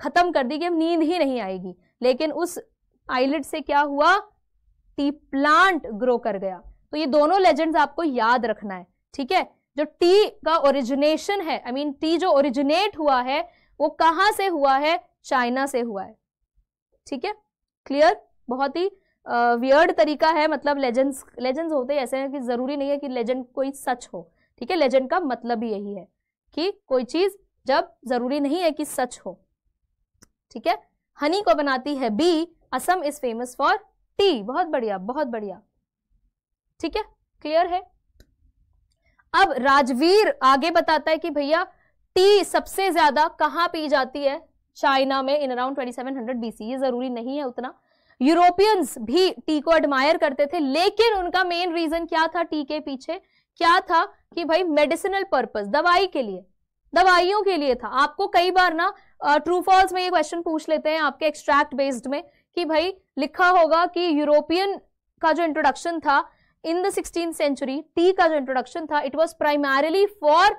खत्म कर दी कि अब नींद ही नहीं आएगी लेकिन उस आईलिड से क्या हुआ टी प्लांट ग्रो कर गया तो ये दोनों लेजेंड्स आपको याद रखना है ठीक है जो टी का ओरिजिनेशन है आई मीन टी जो ओरिजिनेट हुआ है वो कहां से हुआ है चाइना से हुआ है ठीक है क्लियर बहुत ही वियर्ड uh, तरीका है मतलब लेजेंड्स लेजेंड्स होते हैं ऐसे हैं कि ज़रूरी नहीं है कि लेजेंड कोई सच हो ठीक है लेजेंड का मतलब ही यही है कि कोई चीज़ जब ज़रूरी नहीं है कि सच हो ठीक है हनी को बनाती है bee Assam is famous for tea बहुत बढ़िया बहुत बढ़िया ठीक है क्लियर है अब राजवीर आगे बताता है कि भैया टी सबसे ज्यादा कहाँ पी जाती है चाइना में in around twenty seven hundred BC ये जरूरी नहीं है उतना यूरोपियंस भी टी को एडमायर करते थे लेकिन उनका मेन रीजन क्या था टी के पीछे क्या था कि भाई मेडिसिनल पर्पज दवाई के लिए दवाइयों के लिए था आपको कई बार ना ट्रू फॉल्स में ये क्वेश्चन पूछ लेते हैं आपके एक्सट्रैक्ट बेस्ड में कि भाई लिखा होगा कि यूरोपियन का जो इंट्रोडक्शन था in the sixteen century tea का जो इंट्रोडक्शन था it was primarily for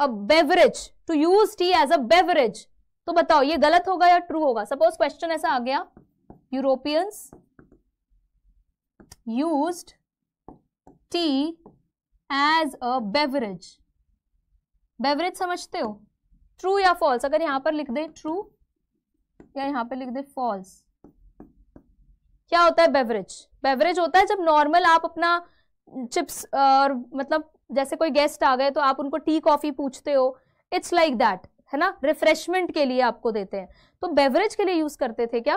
a beverage to use tea as a beverage तो बताओ ये गलत होगा या ट्रू होगा सपोज क्वेश्चन ऐसा आ गया Europeans used tea as a beverage. Beverage समझते हो True या false? अगर यहां पर लिख दे true या यहां पर लिख दे false. क्या होता है बेवरेज बेवरेज होता है जब नॉर्मल आप अपना चिप्स और मतलब जैसे कोई गेस्ट आ गए तो आप उनको टी कॉफी पूछते हो इट्स लाइक दैट है ना रिफ्रेशमेंट के लिए आपको देते हैं तो बेवरेज के लिए यूज करते थे क्या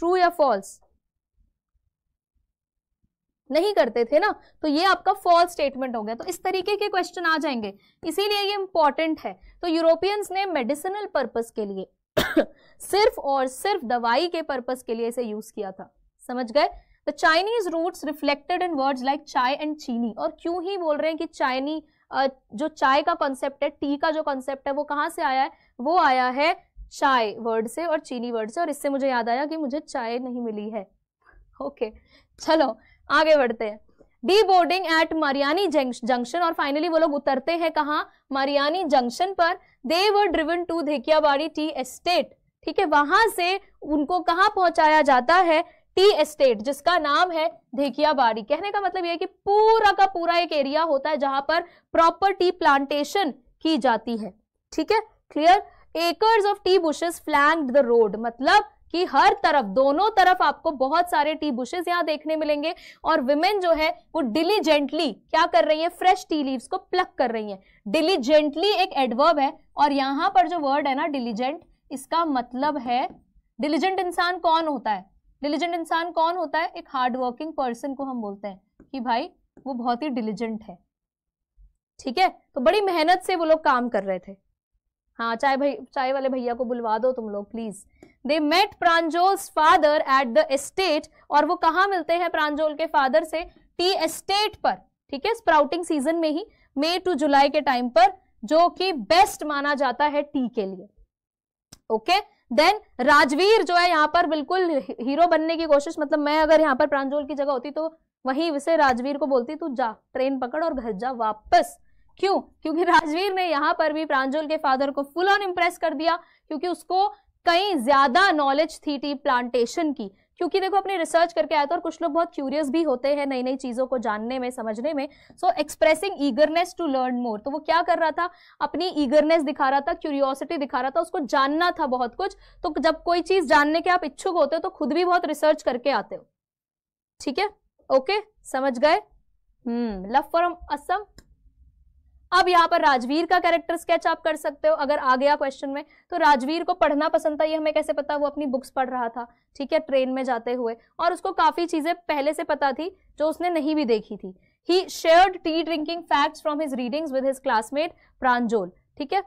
ट्रू या फॉल्स नहीं करते थे ना तो ये आपका फॉल्स स्टेटमेंट हो गया तो इस तरीके के क्वेश्चन आ जाएंगे इसीलिए ये इंपॉर्टेंट है तो यूरोपियंस ने मेडिसिनल पर्पस के लिए सिर्फ और सिर्फ दवाई के पर्पस के लिए इसे यूज किया था समझ गए the Chinese roots reflected in words like chai and chini और क्यों ही बोल रहे हैं कि चाइनी जो चाय का कॉन्सेप्ट है टी का जो कॉन्सेप्ट है वो कहां से आया है वो आया है चाय वर्ड से और चीनी वर्ड से और इससे मुझे याद आया कि मुझे चाय नहीं मिली है ओके okay. चलो आगे बढ़ते हैं deboarding at Mariani junction और फाइनली वो लोग उतरते हैं कहा मारियानी जंक्शन पर they were driven to Dhekiabari tea estate ठीक है वहां से उनको कहाँ पहुंचाया जाता है टी एस्टेट जिसका नाम है धेकियाबाड़ी कहने का मतलब यह है कि पूरा का पूरा एक एरिया होता है जहां पर प्रॉपर टी प्लांटेशन की जाती है ठीक है clear acres of tea bushes flank the road मतलब कि हर तरफ दोनों तरफ आपको बहुत सारे टी बुशेस यहाँ देखने मिलेंगे और विमेन जो है वो डिलीजेंटली क्या कर रही है फ्रेश टी लीव्स को प्लक कर रही है डिलीजेंटली एक एडवर्ब है और यहाँ पर जो वर्ड है ना डिलीजेंट इसका मतलब है डिलीजेंट इंसान कौन होता है डिलीजेंट इंसान कौन होता है एक हार्ड वर्किंग पर्सन को हम बोलते हैं कि भाई वो बहुत ही डिलीजेंट है ठीक है तो बड़ी मेहनत से वो लोग काम कर रहे थे हाँ चाय भाई चाय वाले भैया को बुलवा दो तुम लोग please they met Pranjol's father at the estate और वो कहाँ मिलते हैं प्रांजोल के फादर से टी एस्टेट पर ठीक है स्प्राउटिंग सीजन में ही मई टू जुलाई के टाइम पर जो कि बेस्ट माना जाता है टी के लिए ओके देन राजवीर जो है यहाँ पर बिल्कुल हीरो बनने की कोशिश मतलब मैं अगर यहाँ पर प्रांजोल की जगह होती तो वहीं विषय राजवीर को बोलती तू जा ट्रेन पकड़ और घर जा वापस क्यों क्योंकि राजवीर ने यहां पर भी प्रांजल के फादर को फुल ऑन इम्प्रेस कर दिया क्योंकि उसको कहीं ज्यादा नॉलेज थी टी प्लांटेशन की क्योंकि देखो अपने रिसर्च करके आए तो और कुछ लोग बहुत क्यूरियस भी होते हैं नई नई चीज़ों को जानने में समझने में so expressing eagerness to learn more तो वो क्या कर रहा था अपनी ईगरनेस दिखा रहा था क्यूरियोसिटी दिखा रहा था उसको जानना था बहुत कुछ तो जब कोई चीज़ जानने के आप इच्छुक होते हो तो खुद भी बहुत रिसर्च करके आते हो ठीक है ओके समझ गए हम्म लव फ्रॉम असम अब यहाँ पर राजवीर का कैरेक्टर स्केच आप कर सकते हो अगर आ गया क्वेश्चन में तो राजवीर को पढ़ना पसंद था ये हमें कैसे पता वो अपनी बुक्स पढ़ रहा था ठीक है ट्रेन में जाते हुए और उसको काफ़ी चीज़ें पहले से पता थी जो उसने नहीं भी देखी थी he shared tea drinking facts from his readings with his classmate Pranjol ठीक है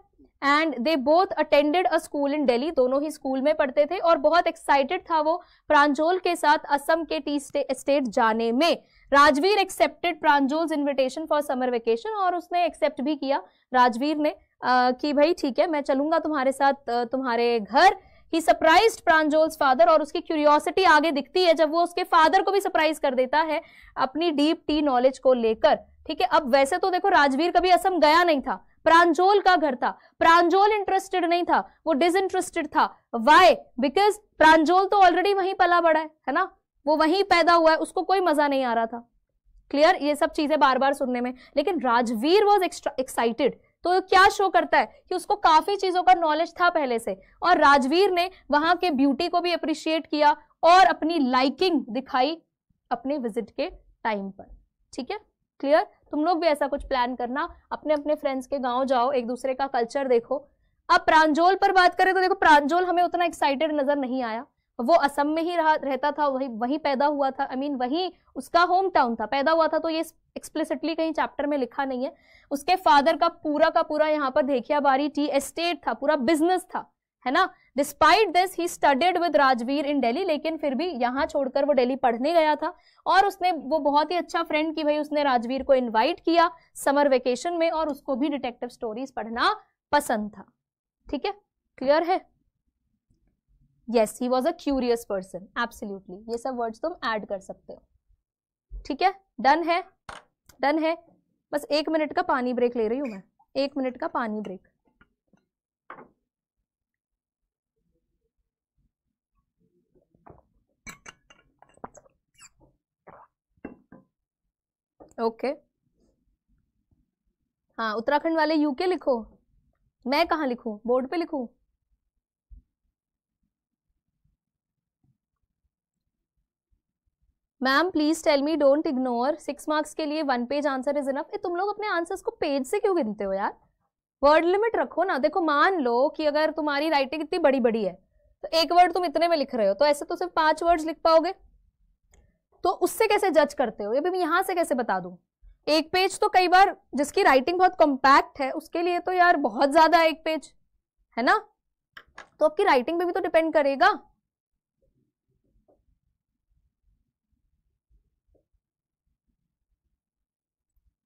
and they both attended a school in Delhi दोनों ही स्कूल में पढ़ते थे और बहुत एक्साइटेड था वो प्रांजोल के साथ असम के टी स्टेट जाने में Rajveer accepted Pranjol's invitation for summer vacation और उसने एक्सेप्ट भी किया राजवीर ने आ, कि भाई ठीक है मैं चलूंगा तुम्हारे साथ तुम्हारे घर ही सरप्राइज प्रांजोल्स फादर और उसकी क्यूरियोसिटी आगे दिखती है जब वो उसके फादर को भी सरप्राइज कर देता है अपनी डीप टी नॉलेज को लेकर ठीक है अब वैसे तो देखो राजवीर कभी असम गया नहीं था प्रांजोल का घर था प्रांजोल इंटरेस्टेड नहीं था वो डिसइंटरेस्टेड था वाई बिकॉज प्रांजोल तो ऑलरेडी वहीं पला बड़ा है है ना वो वहीं पैदा हुआ है उसको कोई मजा नहीं आ रहा था क्लियर ये सब चीजें बार बार सुनने में लेकिन राजवीर वॉज एक्साइटेड तो क्या शो करता है कि उसको काफी चीजों का नॉलेज था पहले से और राजवीर ने वहां के ब्यूटी को भी अप्रिशिएट किया और अपनी लाइकिंग दिखाई अपने विजिट के टाइम पर ठीक है क्लियर तुम लोग भी ऐसा कुछ प्लान करना अपने अपने फ्रेंड्स के गांव जाओ एक दूसरे का कल्चर देखो अब प्रांजोल पर बात करें तो देखो प्रांजोल हमें उतना एक्साइटेड नजर नहीं आया वो असम में ही रहा रहता था वही वही पैदा हुआ था आई मीन वही उसका होम टाउन था पैदा हुआ था तो ये एक्सप्लिसिटली कहीं चैप्टर में लिखा नहीं है उसके फादर का पूरा का पूरा यहाँ पर देखिया बारी टी एस्टेट था पूरा बिजनेस था है ना despite this he studied with Rajveer in Delhi लेकिन फिर भी यहाँ छोड़कर वो डेली पढ़ने गया था और उसने वो बहुत ही अच्छा फ्रेंड की भाई उसने राजवीर को इनवाइट किया समर वेकेशन में और उसको भी डिटेक्टिव स्टोरीज पढ़ना पसंद था ठीक है क्लियर है yes he was a curious person absolutely ये सब वर्ड्स तुम ऐड कर सकते हो ठीक है डन है डन है बस एक मिनट का पानी ब्रेक ले रही हूं मैं एक मिनट का पानी ब्रेक ओके हाँ उत्तराखंड वाले यूके लिखो मैं कहाँ लिखूँ बोर्ड पे लिखूँ ma'am please tell me don't ignore six marks के लिए one page answer is enough तुम लोग अपने आंसर्स को पेज से क्यों गिनते हो यार वर्ड लिमिट रखो ना देखो मान लो कि अगर तुम्हारी राइटिंग इतनी बड़ी बड़ी है तो एक वर्ड तुम इतने में लिख रहे हो तो ऐसे तो सिर्फ पांच वर्ड्स लिख पाओगे तो उससे कैसे जज करते हो ये भी मैं यहां से कैसे बता दू एक पेज तो कई बार जिसकी राइटिंग बहुत कॉम्पैक्ट है उसके लिए तो यार बहुत ज़्यादा एक पेज है ना तो आपकी राइटिंग पे भी तो डिपेंड करेगा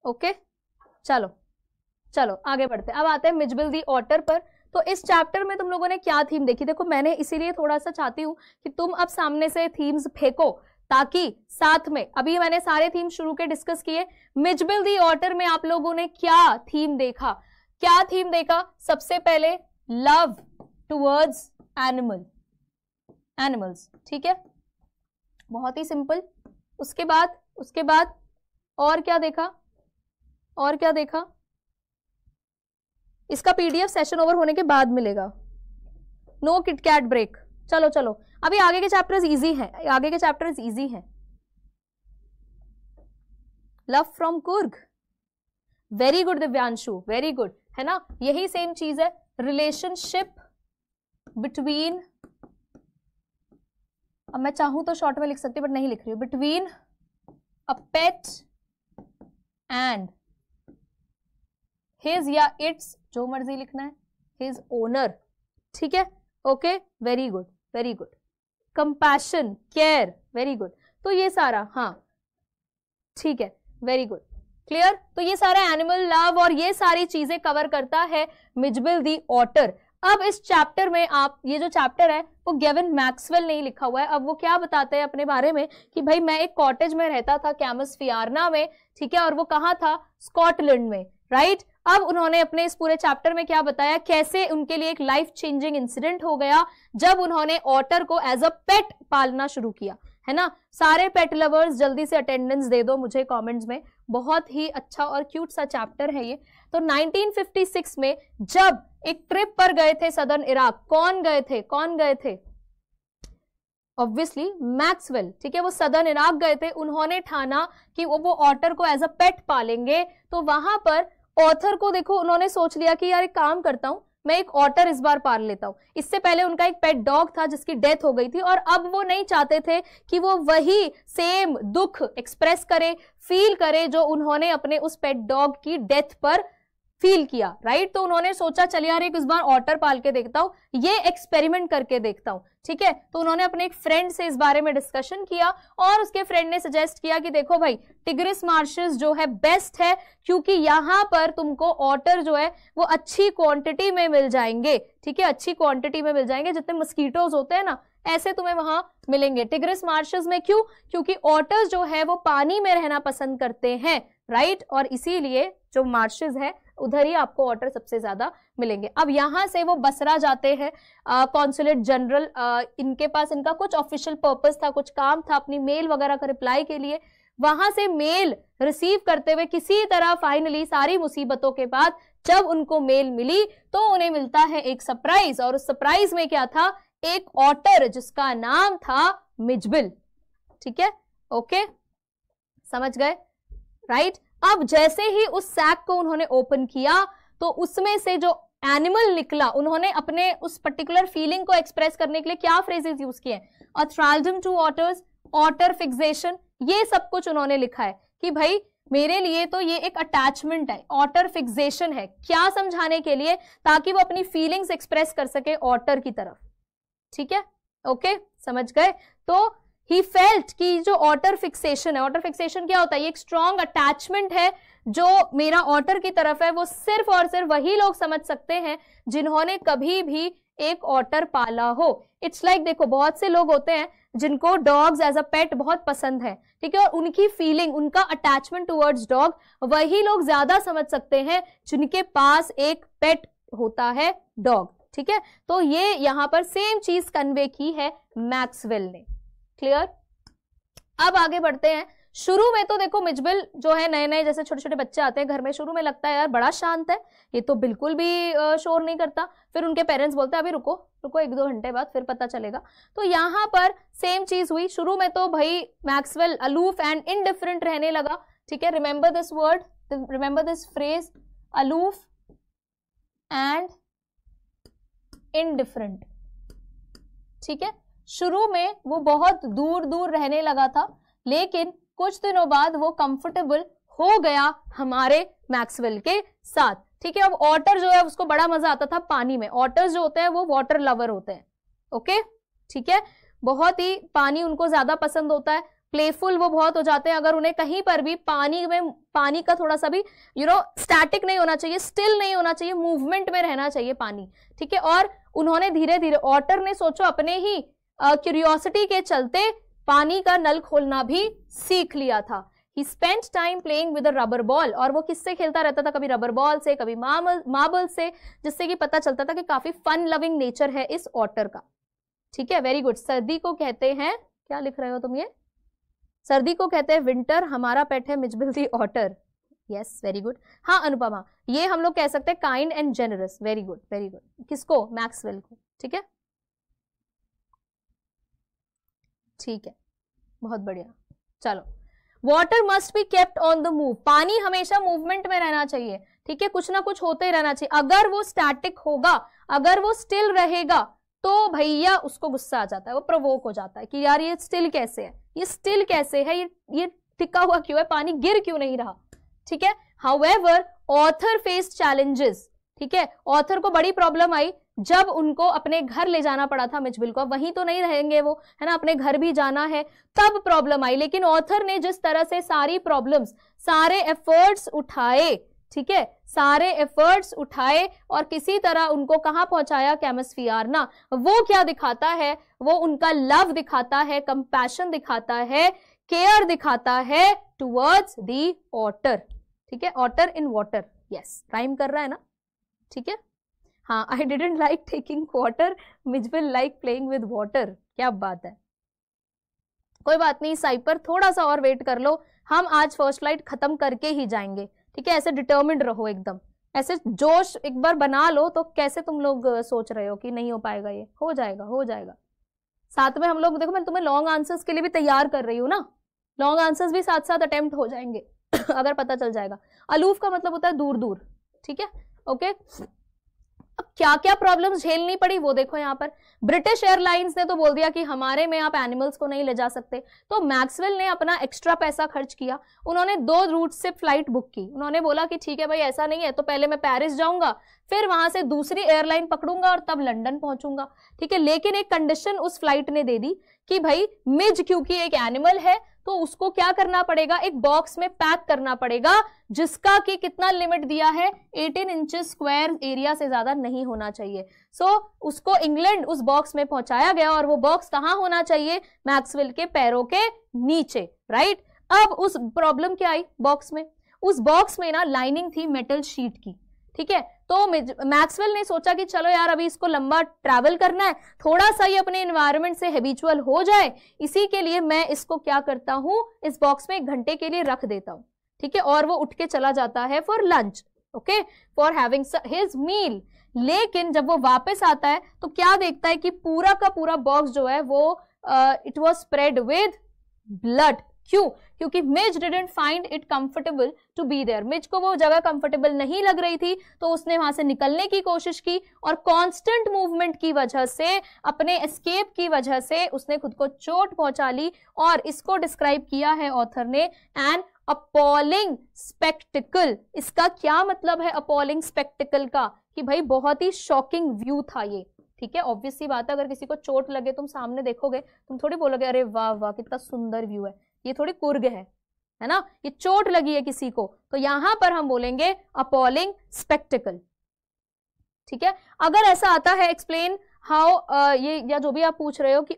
ओके चलो चलो आगे बढ़ते अब आते हैं मिजबिल दी ऑटर पर तो इस चैप्टर में तुम लोगों ने क्या थीम देखी देखो मैंने इसीलिए थोड़ा सा चाहती हूँ कि तुम अब सामने से थीम्स फेंको ताकि साथ में अभी मैंने सारे थीम शुरू के डिस्कस किए मिजबिल दी ऑटर में आप लोगों ने क्या थीम देखा क्या थीम देखा सबसे पहले लव टूवर्ड्स एनिमल एनिमल्स ठीक है बहुत ही सिंपल उसके बाद उसके बाद और क्या देखा और क्या देखा इसका पीडीएफ सेशन ओवर होने के बाद मिलेगा नो किटकैट ब्रेक चलो चलो अभी आगे के चैप्टर्स इजी है आगे के चैप्टर्स इजी है love from Coorg very good Divyanshu very good है ना यही सेम चीज है रिलेशनशिप बिटवीन अब मैं चाहूं तो शॉर्ट में लिख सकती बट नहीं लिख रही हूं between a pet and his या इट्स जो मर्जी लिखना है हिज ओनर ठीक है okay very good very good compassion care very good तो ये सारा हाँ ठीक है वेरी गुड क्लियर तो ये सारा एनिमल लव और ये सारी चीजें कवर करता है मिजबिल दी ऑटर अब इस चैप्टर में आप ये जो चैप्टर है वो गेविन मैक्सवेल ने ही लिखा हुआ है अब वो क्या बताते हैं अपने बारे में कि भाई मैं एक कॉटेज में रहता था कैमस फियारना में ठीक है और वो कहाँ था स्कॉटलैंड में राइट अब उन्होंने अपने इस पूरे चैप्टर में क्या बताया कैसे उनके लिए एक लाइफ चेंजिंग इंसिडेंट हो गया जब उन्होंने ऑटर को एज अ पेट पालना शुरू किया है ना सारे पेट लवर्स जल्दी से अटेंडेंस दे दो मुझे कमेंट्स में बहुत ही अच्छा और क्यूट सा चैप्टर है ये तो 1956 में जब एक ट्रिप पर गए थे सदर्न इराक कौन गए थे कौन गए थे ऑब्वियसली मैक्सवेल ठीक है वो सदर्न इराक गए थे उन्होंने ठाना कि वो वो ऑटर को एज अ पेट पालेंगे तो वहां पर ऑथर को देखो उन्होंने सोच लिया कि यार एक काम करता हूं मैं एक ऑटर इस बार पाल लेता हूं इससे पहले उनका एक पेट डॉग था जिसकी डेथ हो गई थी और अब वो नहीं चाहते थे कि वो वही सेम दुख एक्सप्रेस करे फील करे जो उन्होंने अपने उस पेट डॉग की डेथ पर फील किया राइट तो उन्होंने सोचा चलिए यार एक इस बार ऑटर पाल के देखता हूँ ये एक्सपेरिमेंट करके देखता हूँ ठीक है तो उन्होंने अपने एक फ्रेंड से इस बारे में डिस्कशन किया और उसके फ्रेंड ने सजेस्ट किया कि देखो भाई टिग्रिस मार्शेस जो है बेस्ट है क्योंकि यहां पर तुमको ऑटर जो है वो अच्छी क्वांटिटी में मिल जाएंगे ठीक है अच्छी क्वांटिटी में मिल जाएंगे जितने मस्कीटोज होते हैं ना ऐसे तुम्हें वहां मिलेंगे टिग्रिस मार्शेस में क्यों क्योंकि ऑटर्स जो है वो पानी में रहना पसंद करते हैं राइट और इसीलिए जो मार्शेस है उधर ही आपको ऑर्डर सबसे ज़्यादा मिलेंगे अब यहाँ से वो बसरा जाते हैं कॉन्सुलेट जनरल इनके पास इनका कुछ ऑफिशियल पर्पज था कुछ काम था अपनी मेल वगैरह का रिप्लाई के लिए वहां से मेल रिसीव करते हुए किसी तरह फाइनली सारी मुसीबतों के बाद जब उनको मेल मिली तो उन्हें मिलता है एक सरप्राइज और उस सरप्राइज में क्या था एक ऑटर जिसका नाम था मिजबिल ठीक है ओके समझ गए राइट अब जैसे ही उस सैक को उन्होंने ओपन किया तो उसमें से जो एनिमल निकला उन्होंने अपने उस पर्टिकुलर फीलिंग को एक्सप्रेस करने के लिए क्या फ्रेजेस यूज किए अथ्राल्डम टू ऑटर्स ऑटर फिक्सेशन ये सब कुछ उन्होंने लिखा है कि भाई मेरे लिए तो ये एक अटैचमेंट है ऑटर फिक्सेशन है क्या समझाने के लिए ताकि वो अपनी फीलिंग्स एक्सप्रेस कर सके ऑटर की तरफ ठीक है ओके समझ गए तो ही फेल्ट कि जो ऑटर फिक्सेशन है ऑटर फिक्सेशन क्या होता है ये एक स्ट्रॉन्ग अटैचमेंट है जो मेरा ऑटर की तरफ है वो सिर्फ और सिर्फ वही लोग समझ सकते हैं जिन्होंने कभी भी एक ऑटर पाला हो इट्स लाइक like, देखो बहुत से लोग होते हैं जिनको डॉग्स एज अ पेट बहुत पसंद है ठीक है और उनकी फीलिंग उनका अटैचमेंट टूवर्ड्स डॉग वही लोग ज्यादा समझ सकते हैं जिनके पास एक पेट होता है डॉग ठीक है तो ये यहाँ पर सेम चीज कन्वे की है मैक्सवेल ने क्लियर अब आगे बढ़ते हैं शुरू में तो देखो मिजबिल जो है नए नए जैसे छोटे छोटे बच्चे आते हैं घर में शुरू में लगता है यार बड़ा शांत है ये तो बिल्कुल भी शोर नहीं करता फिर उनके पेरेंट्स बोलते हैं अभी रुको रुको एक दो घंटे बाद फिर पता चलेगा तो यहाँ पर सेम चीज हुई शुरू में तो भाई मैक्सवेल अलूफ एंड इनडिफरेंट रहने लगा ठीक है remember this word remember this phrase aloof and indifferent ठीक है शुरू में वो बहुत दूर दूर रहने लगा था लेकिन कुछ दिनों बाद वो कंफर्टेबल हो गया हमारे मैक्सवेल के साथ ठीक है अब ऑटर जो है उसको बड़ा मजा आता था पानी में ऑटर जो होते हैं वो वॉटर लवर होते हैं ओके ठीक है बहुत ही पानी उनको ज्यादा पसंद होता है प्लेफुल वो बहुत हो जाते हैं अगर उन्हें कहीं पर भी पानी में पानी का थोड़ा सा भी यू नो स्टैटिक नहीं होना चाहिए स्टिल नहीं होना चाहिए मूवमेंट में रहना चाहिए पानी ठीक है और उन्होंने धीरे धीरे ऑटर ने सोचो अपने ही क्यूरियोसिटी के चलते पानी का नल खोलना भी सीख लिया था he spend time playing with rubber ball और वो किससे खेलता रहता था कभी रबर बॉल से कभी मार्बल से जिससे कि पता चलता था कि काफी फन लविंग नेचर है इस ऑटर का ठीक है वेरी गुड सर्दी को कहते हैं क्या लिख रहे हो तुम ये सर्दी को कहते हैं विंटर हमारा पेट है Mijbil the otter yes very good हाँ अनुपमा ये हम लोग कह सकते हैं kind and generous very good very good किसको मैक्सवेल को ठीक है ठीक है बहुत बढ़िया चलो water must be kept on the move पानी हमेशा मूवमेंट में रहना चाहिए ठीक है कुछ ना कुछ होते ही रहना चाहिए अगर वो स्टैटिक होगा अगर वो स्टिल रहेगा तो भैया उसको गुस्सा आ जाता है वो प्रवोक हो जाता है कि यार ये स्टिल कैसे है ये स्टिल कैसे है ये ये टिका हुआ क्यों है पानी गिर क्यों नहीं रहा ठीक है however author face challenges ठीक है ऑथर को बड़ी प्रॉब्लम आई जब उनको अपने घर ले जाना पड़ा था मिचबिल को वहीं तो नहीं रहेंगे वो है ना अपने घर भी जाना है तब प्रॉब्लम आई लेकिन ऑथर ने जिस तरह से सारी प्रॉब्लम्स सारे एफर्ट्स उठाए ठीक है सारे एफर्ट्स उठाए और किसी तरह उनको कहां पहुंचाया कैमस्फियार ना वो क्या दिखाता है वो उनका लव दिखाता है कंपैशन दिखाता है केयर दिखाता है टुवर्ड्स दी ऑटर ठीक है otter in water yes rhyme कर रहा है ना ठीक है हाँ I didn't like taking water will like playing with water क्या बात है कोई बात नहीं साइपर थोड़ा सा और वेट कर लो हम आज फर्स्ट लाइट खत्म करके ही जाएंगे ठीक है ऐसे डिटर्मिंड रहो एकदम ऐसे जोश एक बार बना लो तो कैसे तुम लोग सोच रहे हो कि नहीं हो पाएगा ये हो जाएगा हो जाएगा साथ में हम लोग देखो मैं तुम्हें लॉन्ग आंसर्स के लिए भी तैयार कर रही हूँ ना लॉन्ग आंसर्स भी साथ साथ अटेम्प्ट हो जाएंगे अगर पता चल जाएगा अलूफ का मतलब होता है दूर दूर ठीक है ओके अब क्या क्या प्रॉब्लम झेलनी पड़ी वो देखो यहाँ पर ब्रिटिश एयरलाइंस ने तो बोल दिया कि हमारे में आप एनिमल्स को नहीं ले जा सकते तो मैक्सवेल ने अपना एक्स्ट्रा पैसा खर्च किया उन्होंने दो रूट से फ्लाइट बुक की उन्होंने बोला कि ठीक है भाई ऐसा नहीं है तो पहले मैं पेरिस जाऊंगा फिर वहां से दूसरी एयरलाइन पकड़ूंगा और तब लंडन पहुंचूंगा ठीक है लेकिन एक कंडीशन उस फ्लाइट ने दे दी कि भाई मिज क्योंकि एक एनिमल है तो उसको क्या करना पड़ेगा एक बॉक्स में पैक करना पड़ेगा जिसका कि कितना लिमिट दिया है 18 इंच स्क्वायर एरिया से ज्यादा नहीं होना चाहिए सो so, उसको इंग्लैंड उस बॉक्स में पहुंचाया गया और वो बॉक्स कहां होना चाहिए मैक्सवेल के पैरों के नीचे राइट अब उस प्रॉब्लम क्या आई बॉक्स में उस बॉक्स में ना लाइनिंग थी मेटल शीट की ठीक है तो मैक्सवेल ने सोचा कि चलो यार अभी इसको लंबा ट्रैवल करना है थोड़ा सा ही अपने इन्वायरमेंट से हैबिचुअल हो जाए इसी के लिए मैं इसको क्या करता हूँ इस बॉक्स में एक घंटे के लिए रख देता हूँ ठीक है और वो उठ के चला जाता है for lunch okay for having his meal लेकिन जब वो वापस आता है तो क्या देखता है कि पूरा का पूरा बॉक्स जो है वो it was spread with blood क्यों क्योंकि Mij didn't find it comfortable to be there Mij को वो जगह कंफर्टेबल नहीं लग रही थी तो उसने वहां से निकलने की कोशिश की और कांस्टेंट मूवमेंट की वजह से अपने एस्केप की वजह से उसने खुद को चोट पहुंचा ली और इसको डिस्क्राइब किया है ऑथर ने एन अपॉलिंग स्पेक्टिकल इसका क्या मतलब है अपॉलिंग स्पेक्टिकल का कि भाई बहुत ही शॉकिंग व्यू था ये ठीक है ऑब्वियसली बात है अगर किसी को चोट लगे तुम सामने देखोगे तुम थोड़ी बोलोगे अरे वाह वाह कितना सुंदर व्यू है ये थोड़ी कुर्ग है है ना ये चोट लगी है किसी को तो यहां पर हम बोलेंगे अपॉलिंग स्पेक्टिकल ठीक है अगर ऐसा आता है एक्सप्लेन हाउ ये या जो भी आप पूछ रहे हो कि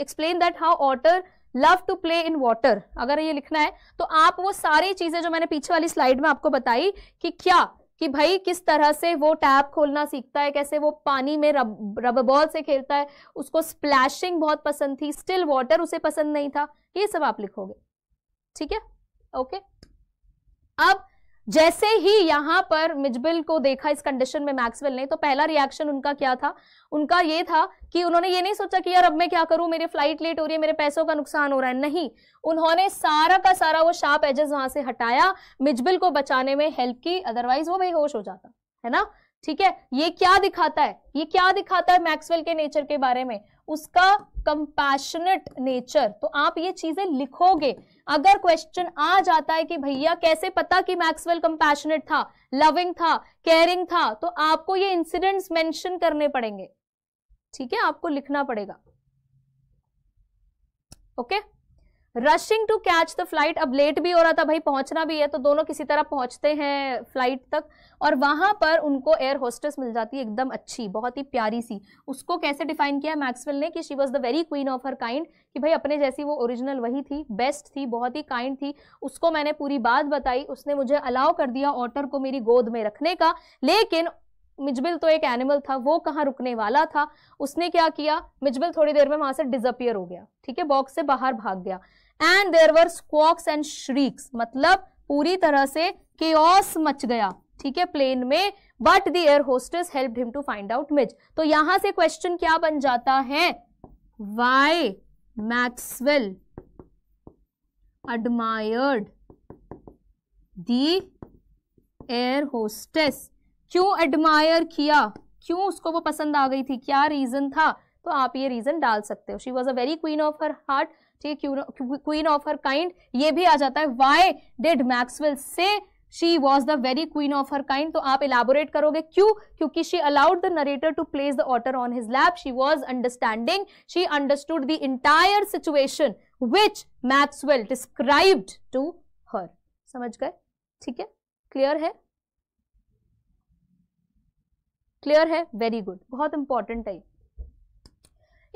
explain that how otter love to play in water अगर ये लिखना है तो आप वो सारी चीजें जो मैंने पीछे वाली स्लाइड में आपको बताई कि क्या कि भाई किस तरह से वो टैप खोलना सीखता है कैसे वो पानी में रब रबर बॉल से खेलता है उसको स्प्लैशिंग बहुत पसंद थी स्टिल वाटर उसे पसंद नहीं था ये सब आप लिखोगे ठीक है ओके अब जैसे ही यहां पर मिजबिल को देखा इस कंडीशन में मैक्सवेल ने तो पहला रिएक्शन उनका क्या था उनका ये था कि उन्होंने ये नहीं सोचा कि यार अब मैं क्या करूं मेरी फ्लाइट लेट हो रही है मेरे पैसों का नुकसान हो रहा है नहीं उन्होंने सारा का सारा वो शार्प एजेस वहां से हटाया मिजबिल को बचाने में हेल्प की अदरवाइज वो बेहोश हो जाता है ना ठीक है ये क्या दिखाता है ये क्या दिखाता है मैक्सवेल के नेचर के बारे में उसका कंपैशनेट नेचर तो आप ये चीजें लिखोगे अगर क्वेश्चन आ जाता है कि भैया कैसे पता कि मैक्सवेल कंपैशनेट था लविंग था केयरिंग था तो आपको ये इंसिडेंट्स मेंशन करने पड़ेंगे ठीक है आपको लिखना पड़ेगा okay okay? Rushing to catch the flight अब लेट भी हो रहा था भाई पहुंचना भी है तो दोनों किसी तरह पहुंचते हैं फ्लाइट तक और वहां पर उनको एयर होस्टेस मिल जाती है एकदम अच्छी बहुत ही प्यारी सी उसको कैसे डिफाइन किया मैक्सवेल ने कि she was the very queen of her kind कि भाई अपने जैसी वो ओरिजिनल वही थी बेस्ट थी बहुत ही काइंड थी उसको मैंने पूरी बात बताई उसने मुझे अलाउ कर दिया ऑटर को मेरी गोद में रखने का लेकिन मिजबिल तो एक एनिमल था वो कहाँ रुकने वाला था उसने क्या किया मिजबिल थोड़ी देर में वहां से डिजअपियर हो गया ठीक है बॉक्स से बाहर भाग गया एंड देर वर स्कॉक्स एंड श्रीक्स मतलब पूरी तरह से केस मच गया ठीक है प्लेन में but the air hostess help him to find out Mij तो यहां से क्वेश्चन क्या बन जाता है why Maxwell admired the air hostess क्यों एडमायर किया क्यों उसको वो पसंद आ गई थी क्या रीजन था तो आप ये रीजन डाल सकते हो she was a very queen of her heart ठीक है क्वीन ऑफ हर काइंड ये भी आ जाता है why did Maxwell say she was the very queen of her kind तो आप इलाबोरेट करोगे क्यों क्योंकि she allowed the narrator to place the otter on his lap she was understanding she understood the entire situation which Maxwell described to her समझ गए ठीक है clear है क्लियर है वेरी गुड बहुत इंपॉर्टेंट है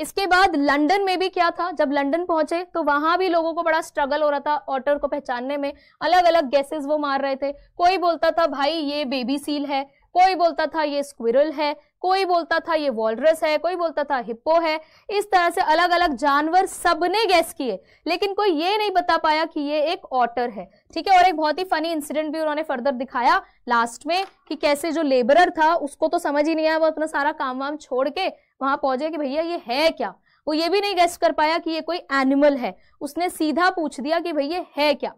इसके बाद लंदन में भी क्या था जब लंदन पहुंचे तो वहां भी लोगों को बड़ा स्ट्रगल हो रहा था ऑटर को पहचानने में अलग अलग गैसेस वो मार रहे थे कोई बोलता था भाई ये बेबी सील है कोई बोलता था ये स्क्विरल है कोई बोलता था ये वॉलरस है कोई बोलता था हिप्पो है इस तरह से अलग अलग जानवर सबने गैस किए लेकिन कोई ये नहीं बता पाया कि ये एक ऑटर है ठीक है और एक बहुत ही फनी इंसिडेंट भी उन्होंने फर्दर दिखाया लास्ट में कि कैसे जो लेबरर था उसको तो समझ ही नहीं आया वो अपना सारा काम वाम छोड़ के वहां पहुंचे कि भैया ये है क्या वो ये भी नहीं गेस्ट कर पाया कि ये कोई एनिमल है उसने सीधा पूछ दिया कि भैया है क्या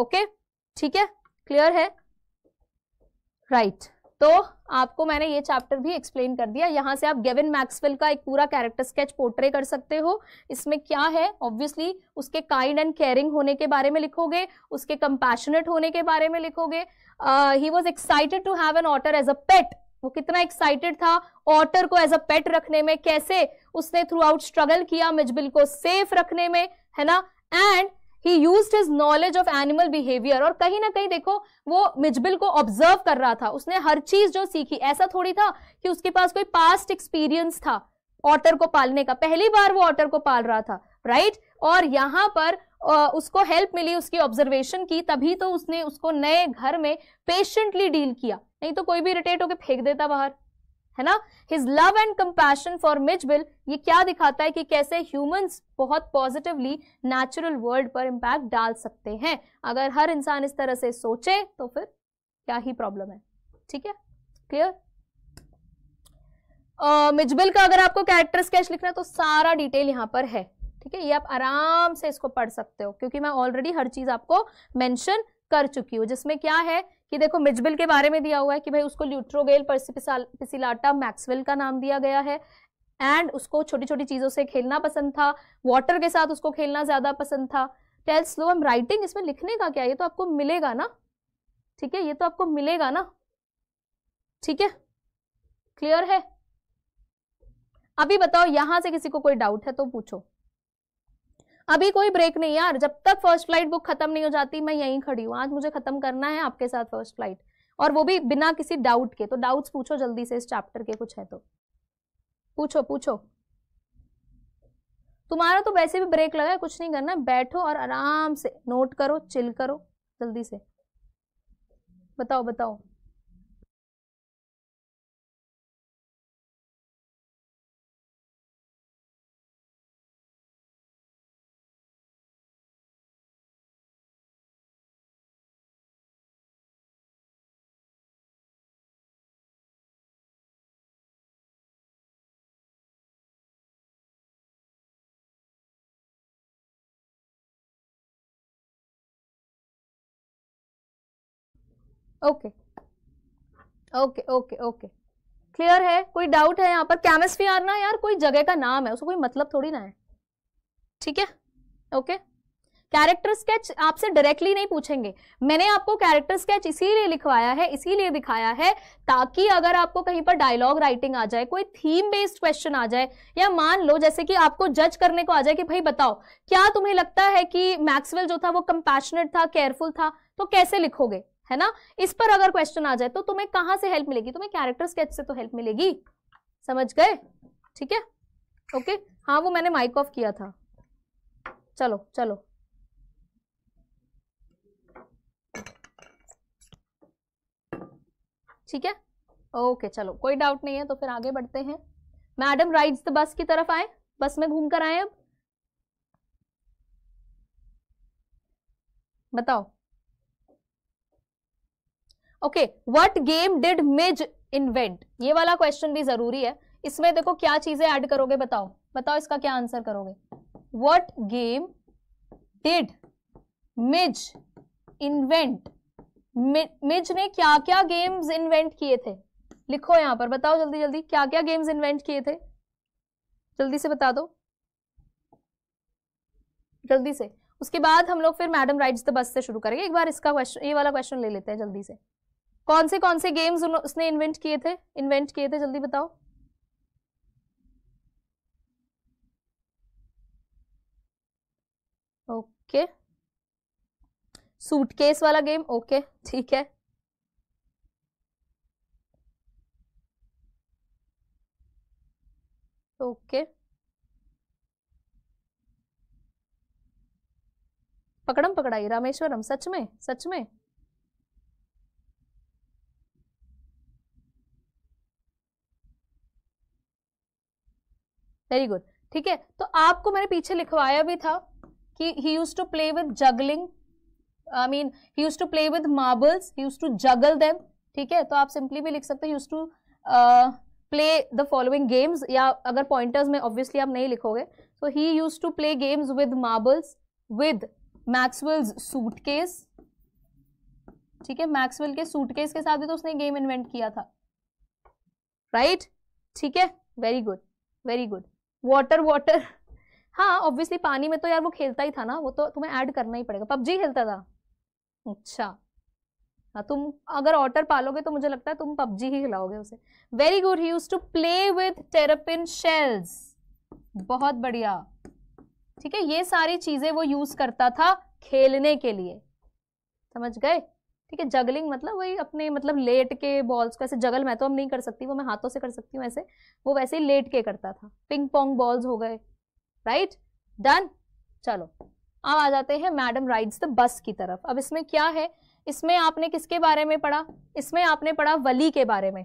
ओके ठीक है क्लियर है राइट right. तो आपको मैंने ये चैप्टर भी एक्सप्लेन कर दिया यहाँ से आप गेविन मैक्सवेल का एक पूरा कैरेक्टर स्केच पोर्ट्रे कर सकते हो इसमें क्या है ऑब्वियसली उसके काइंड एंड केयरिंग होने के बारे में लिखोगे उसके कंपैशनेट होने के बारे में लिखोगे he was excited to have an otter as a pet वो कितना एक्साइटेड था ऑटर को एज अ पेट रखने में कैसे उसने थ्रू आउट स्ट्रगल किया मिजबिल को सेफ रखने में है ना and he use his knowledge of animal behaviour और कहीं ना कहीं देखो वो मिजबिल को ऑब्जर्व कर रहा था उसने हर चीज जो सीखी ऐसा थोड़ी था कि उसके पास कोई पास्ट एक्सपीरियंस था ऑटर को पालने का पहली बार वो ऑटर को पाल रहा था राइट right? और यहाँ पर उसको हेल्प मिली उसकी ऑब्जर्वेशन की तभी तो उसने उसको नए घर में पेशेंटली डील किया नहीं तो कोई भी रिटेट होकर फेंक देता बाहर है ना his love and compassion for Mijbil ये क्या दिखाता है कि कैसे ह्यूमंस बहुत पॉजिटिवली नेचुरल वर्ल्ड पर इम्पैक्ट डाल सकते हैं अगर हर इंसान इस तरह से सोचे तो फिर क्या ही प्रॉब्लम है ठीक है क्लियर मिजबिल का अगर आपको कैरेक्टर स्केच लिखना है तो सारा डिटेल यहां पर है ठीक है ये आप आराम से इसको पढ़ सकते हो क्योंकि मैं ऑलरेडी हर चीज आपको मेंशन कर चुकी हूँ जिसमें क्या है कि देखो मिजबिल के बारे में दिया हुआ है कि भाई उसको ल्यूट्रोगेल पिसिलाटा मैक्सवेल का नाम दिया गया है एंड उसको छोटी छोटी चीज़ों से खेलना पसंद था वाटर के साथ उसको खेलना ज़्यादा पसंद था टेल स्लो एम राइटिंग इसमें लिखने का क्या ये तो आपको मिलेगा ना ठीक है ये तो आपको मिलेगा ना ठीक है क्लियर है अभी बताओ यहां से किसी को कोई डाउट है तो पूछो अभी कोई ब्रेक नहीं यार जब तक फर्स्ट फ्लाइट बुक खत्म नहीं हो जाती मैं यहीं खड़ी हूँ आज मुझे खत्म करना है आपके साथ फर्स्ट फ्लाइट और वो भी बिना किसी डाउट के तो डाउट्स पूछो जल्दी से इस चैप्टर के कुछ है तो पूछो पूछो तुम्हारा तो वैसे भी ब्रेक लगा है कुछ नहीं करना बैठो और आराम से नोट करो चिल करो जल्दी से बताओ बताओ okay okay okay okay clear है कोई डाउट है यहाँ पर केमिस्ट्री आर ना यार कोई जगह का नाम है उसको कोई मतलब थोड़ी ना है ठीक है ओके कैरेक्टर स्केच आपसे डायरेक्टली नहीं पूछेंगे मैंने आपको कैरेक्टर स्केच इसीलिए लिखवाया है इसीलिए दिखाया है ताकि अगर आपको कहीं पर डायलॉग राइटिंग आ जाए कोई थीम बेस्ड क्वेश्चन आ जाए या मान लो जैसे कि आपको जज करने को आ जाए कि भाई बताओ क्या तुम्हें लगता है कि मैक्सवेल जो था वो कंपैशनेट था केयरफुल था तो कैसे लिखोगे है ना इस पर अगर क्वेश्चन आ जाए तो तुम्हें कहां से हेल्प मिलेगी तुम्हें कैरेक्टर स्केच से तो हेल्प मिलेगी समझ गए ठीक है ओके हाँ वो मैंने माइक ऑफ किया था चलो चलो ठीक है ओके चलो कोई डाउट नहीं है तो फिर आगे बढ़ते हैं मैडम राइड्स द बस की तरफ आए बस में घूमकर आए अब बताओ okay what game did Mij invent ये वाला क्वेश्चन भी जरूरी है इसमें देखो क्या चीजें ऐड करोगे बताओ बताओ इसका क्या आंसर करोगे what game did Mij invent Mij ने क्या क्या गेम्स इन्वेंट किए थे लिखो यहां पर बताओ जल्दी जल्दी क्या क्या गेम्स इन्वेंट किए थे जल्दी से बता दो जल्दी से उसके बाद हम लोग फिर मैडम राइड्स द बस से शुरू करेंगे एक बार इसका क्वेश्चन ये वाला क्वेश्चन ले लेते हैं जल्दी से कौन से कौन से गेम्स उसने इन्वेंट किए थे इन्वेंट किए थे जल्दी बताओ ओके सूटकेस वाला गेम ओके ठीक है ओके पकड़म पकड़ाई रामेश्वरम सच में सच में वेरी गुड ठीक है तो आपको मैंने पीछे लिखवाया भी था कि he use to play with juggling I mean he use to play with marbles he use to juggle them ठीक है तो आप सिंपली भी लिख सकते हैं used to play the following games या अगर पॉइंटर्स में ऑब्वियसली आप नहीं लिखोगे तो he use to play games with marbles with Maxwell's suitcase ठीक है मैक्सवेल के सूटकेस के साथ भी तो उसने गेम इन्वेंट किया था राइट right? ठीक है very good very good water water हाँ ऑब्वियसली पानी में तो यार वो खेलता ही था ना वो तो तुम्हें ऐड करना ही पड़ेगा पबजी खेलता था अच्छा हाँ तुम अगर ऑटर पालोगे तो मुझे लगता है तुम पबजी ही खिलाओगे उसे very good he use to play with terrapin shells बहुत बढ़िया ठीक है ये सारी चीजें वो यूज करता था खेलने के लिए समझ गए ठीक है जगलिंग मतलब वही अपने मतलब लेट के बॉल्स को ऐसे जगल मैं तो हम नहीं कर सकती वो मैं हाथों से कर सकती हूँ ऐसे वो वैसे ही लेट के करता था पिंग पोंग बॉल्स हो गए राइट डन चलो अब आ जाते हैं मैडम राइड्स द बस की तरफ अब इसमें क्या है इसमें आपने किसके बारे में पढ़ा इसमें आपने पढ़ा वली के बारे में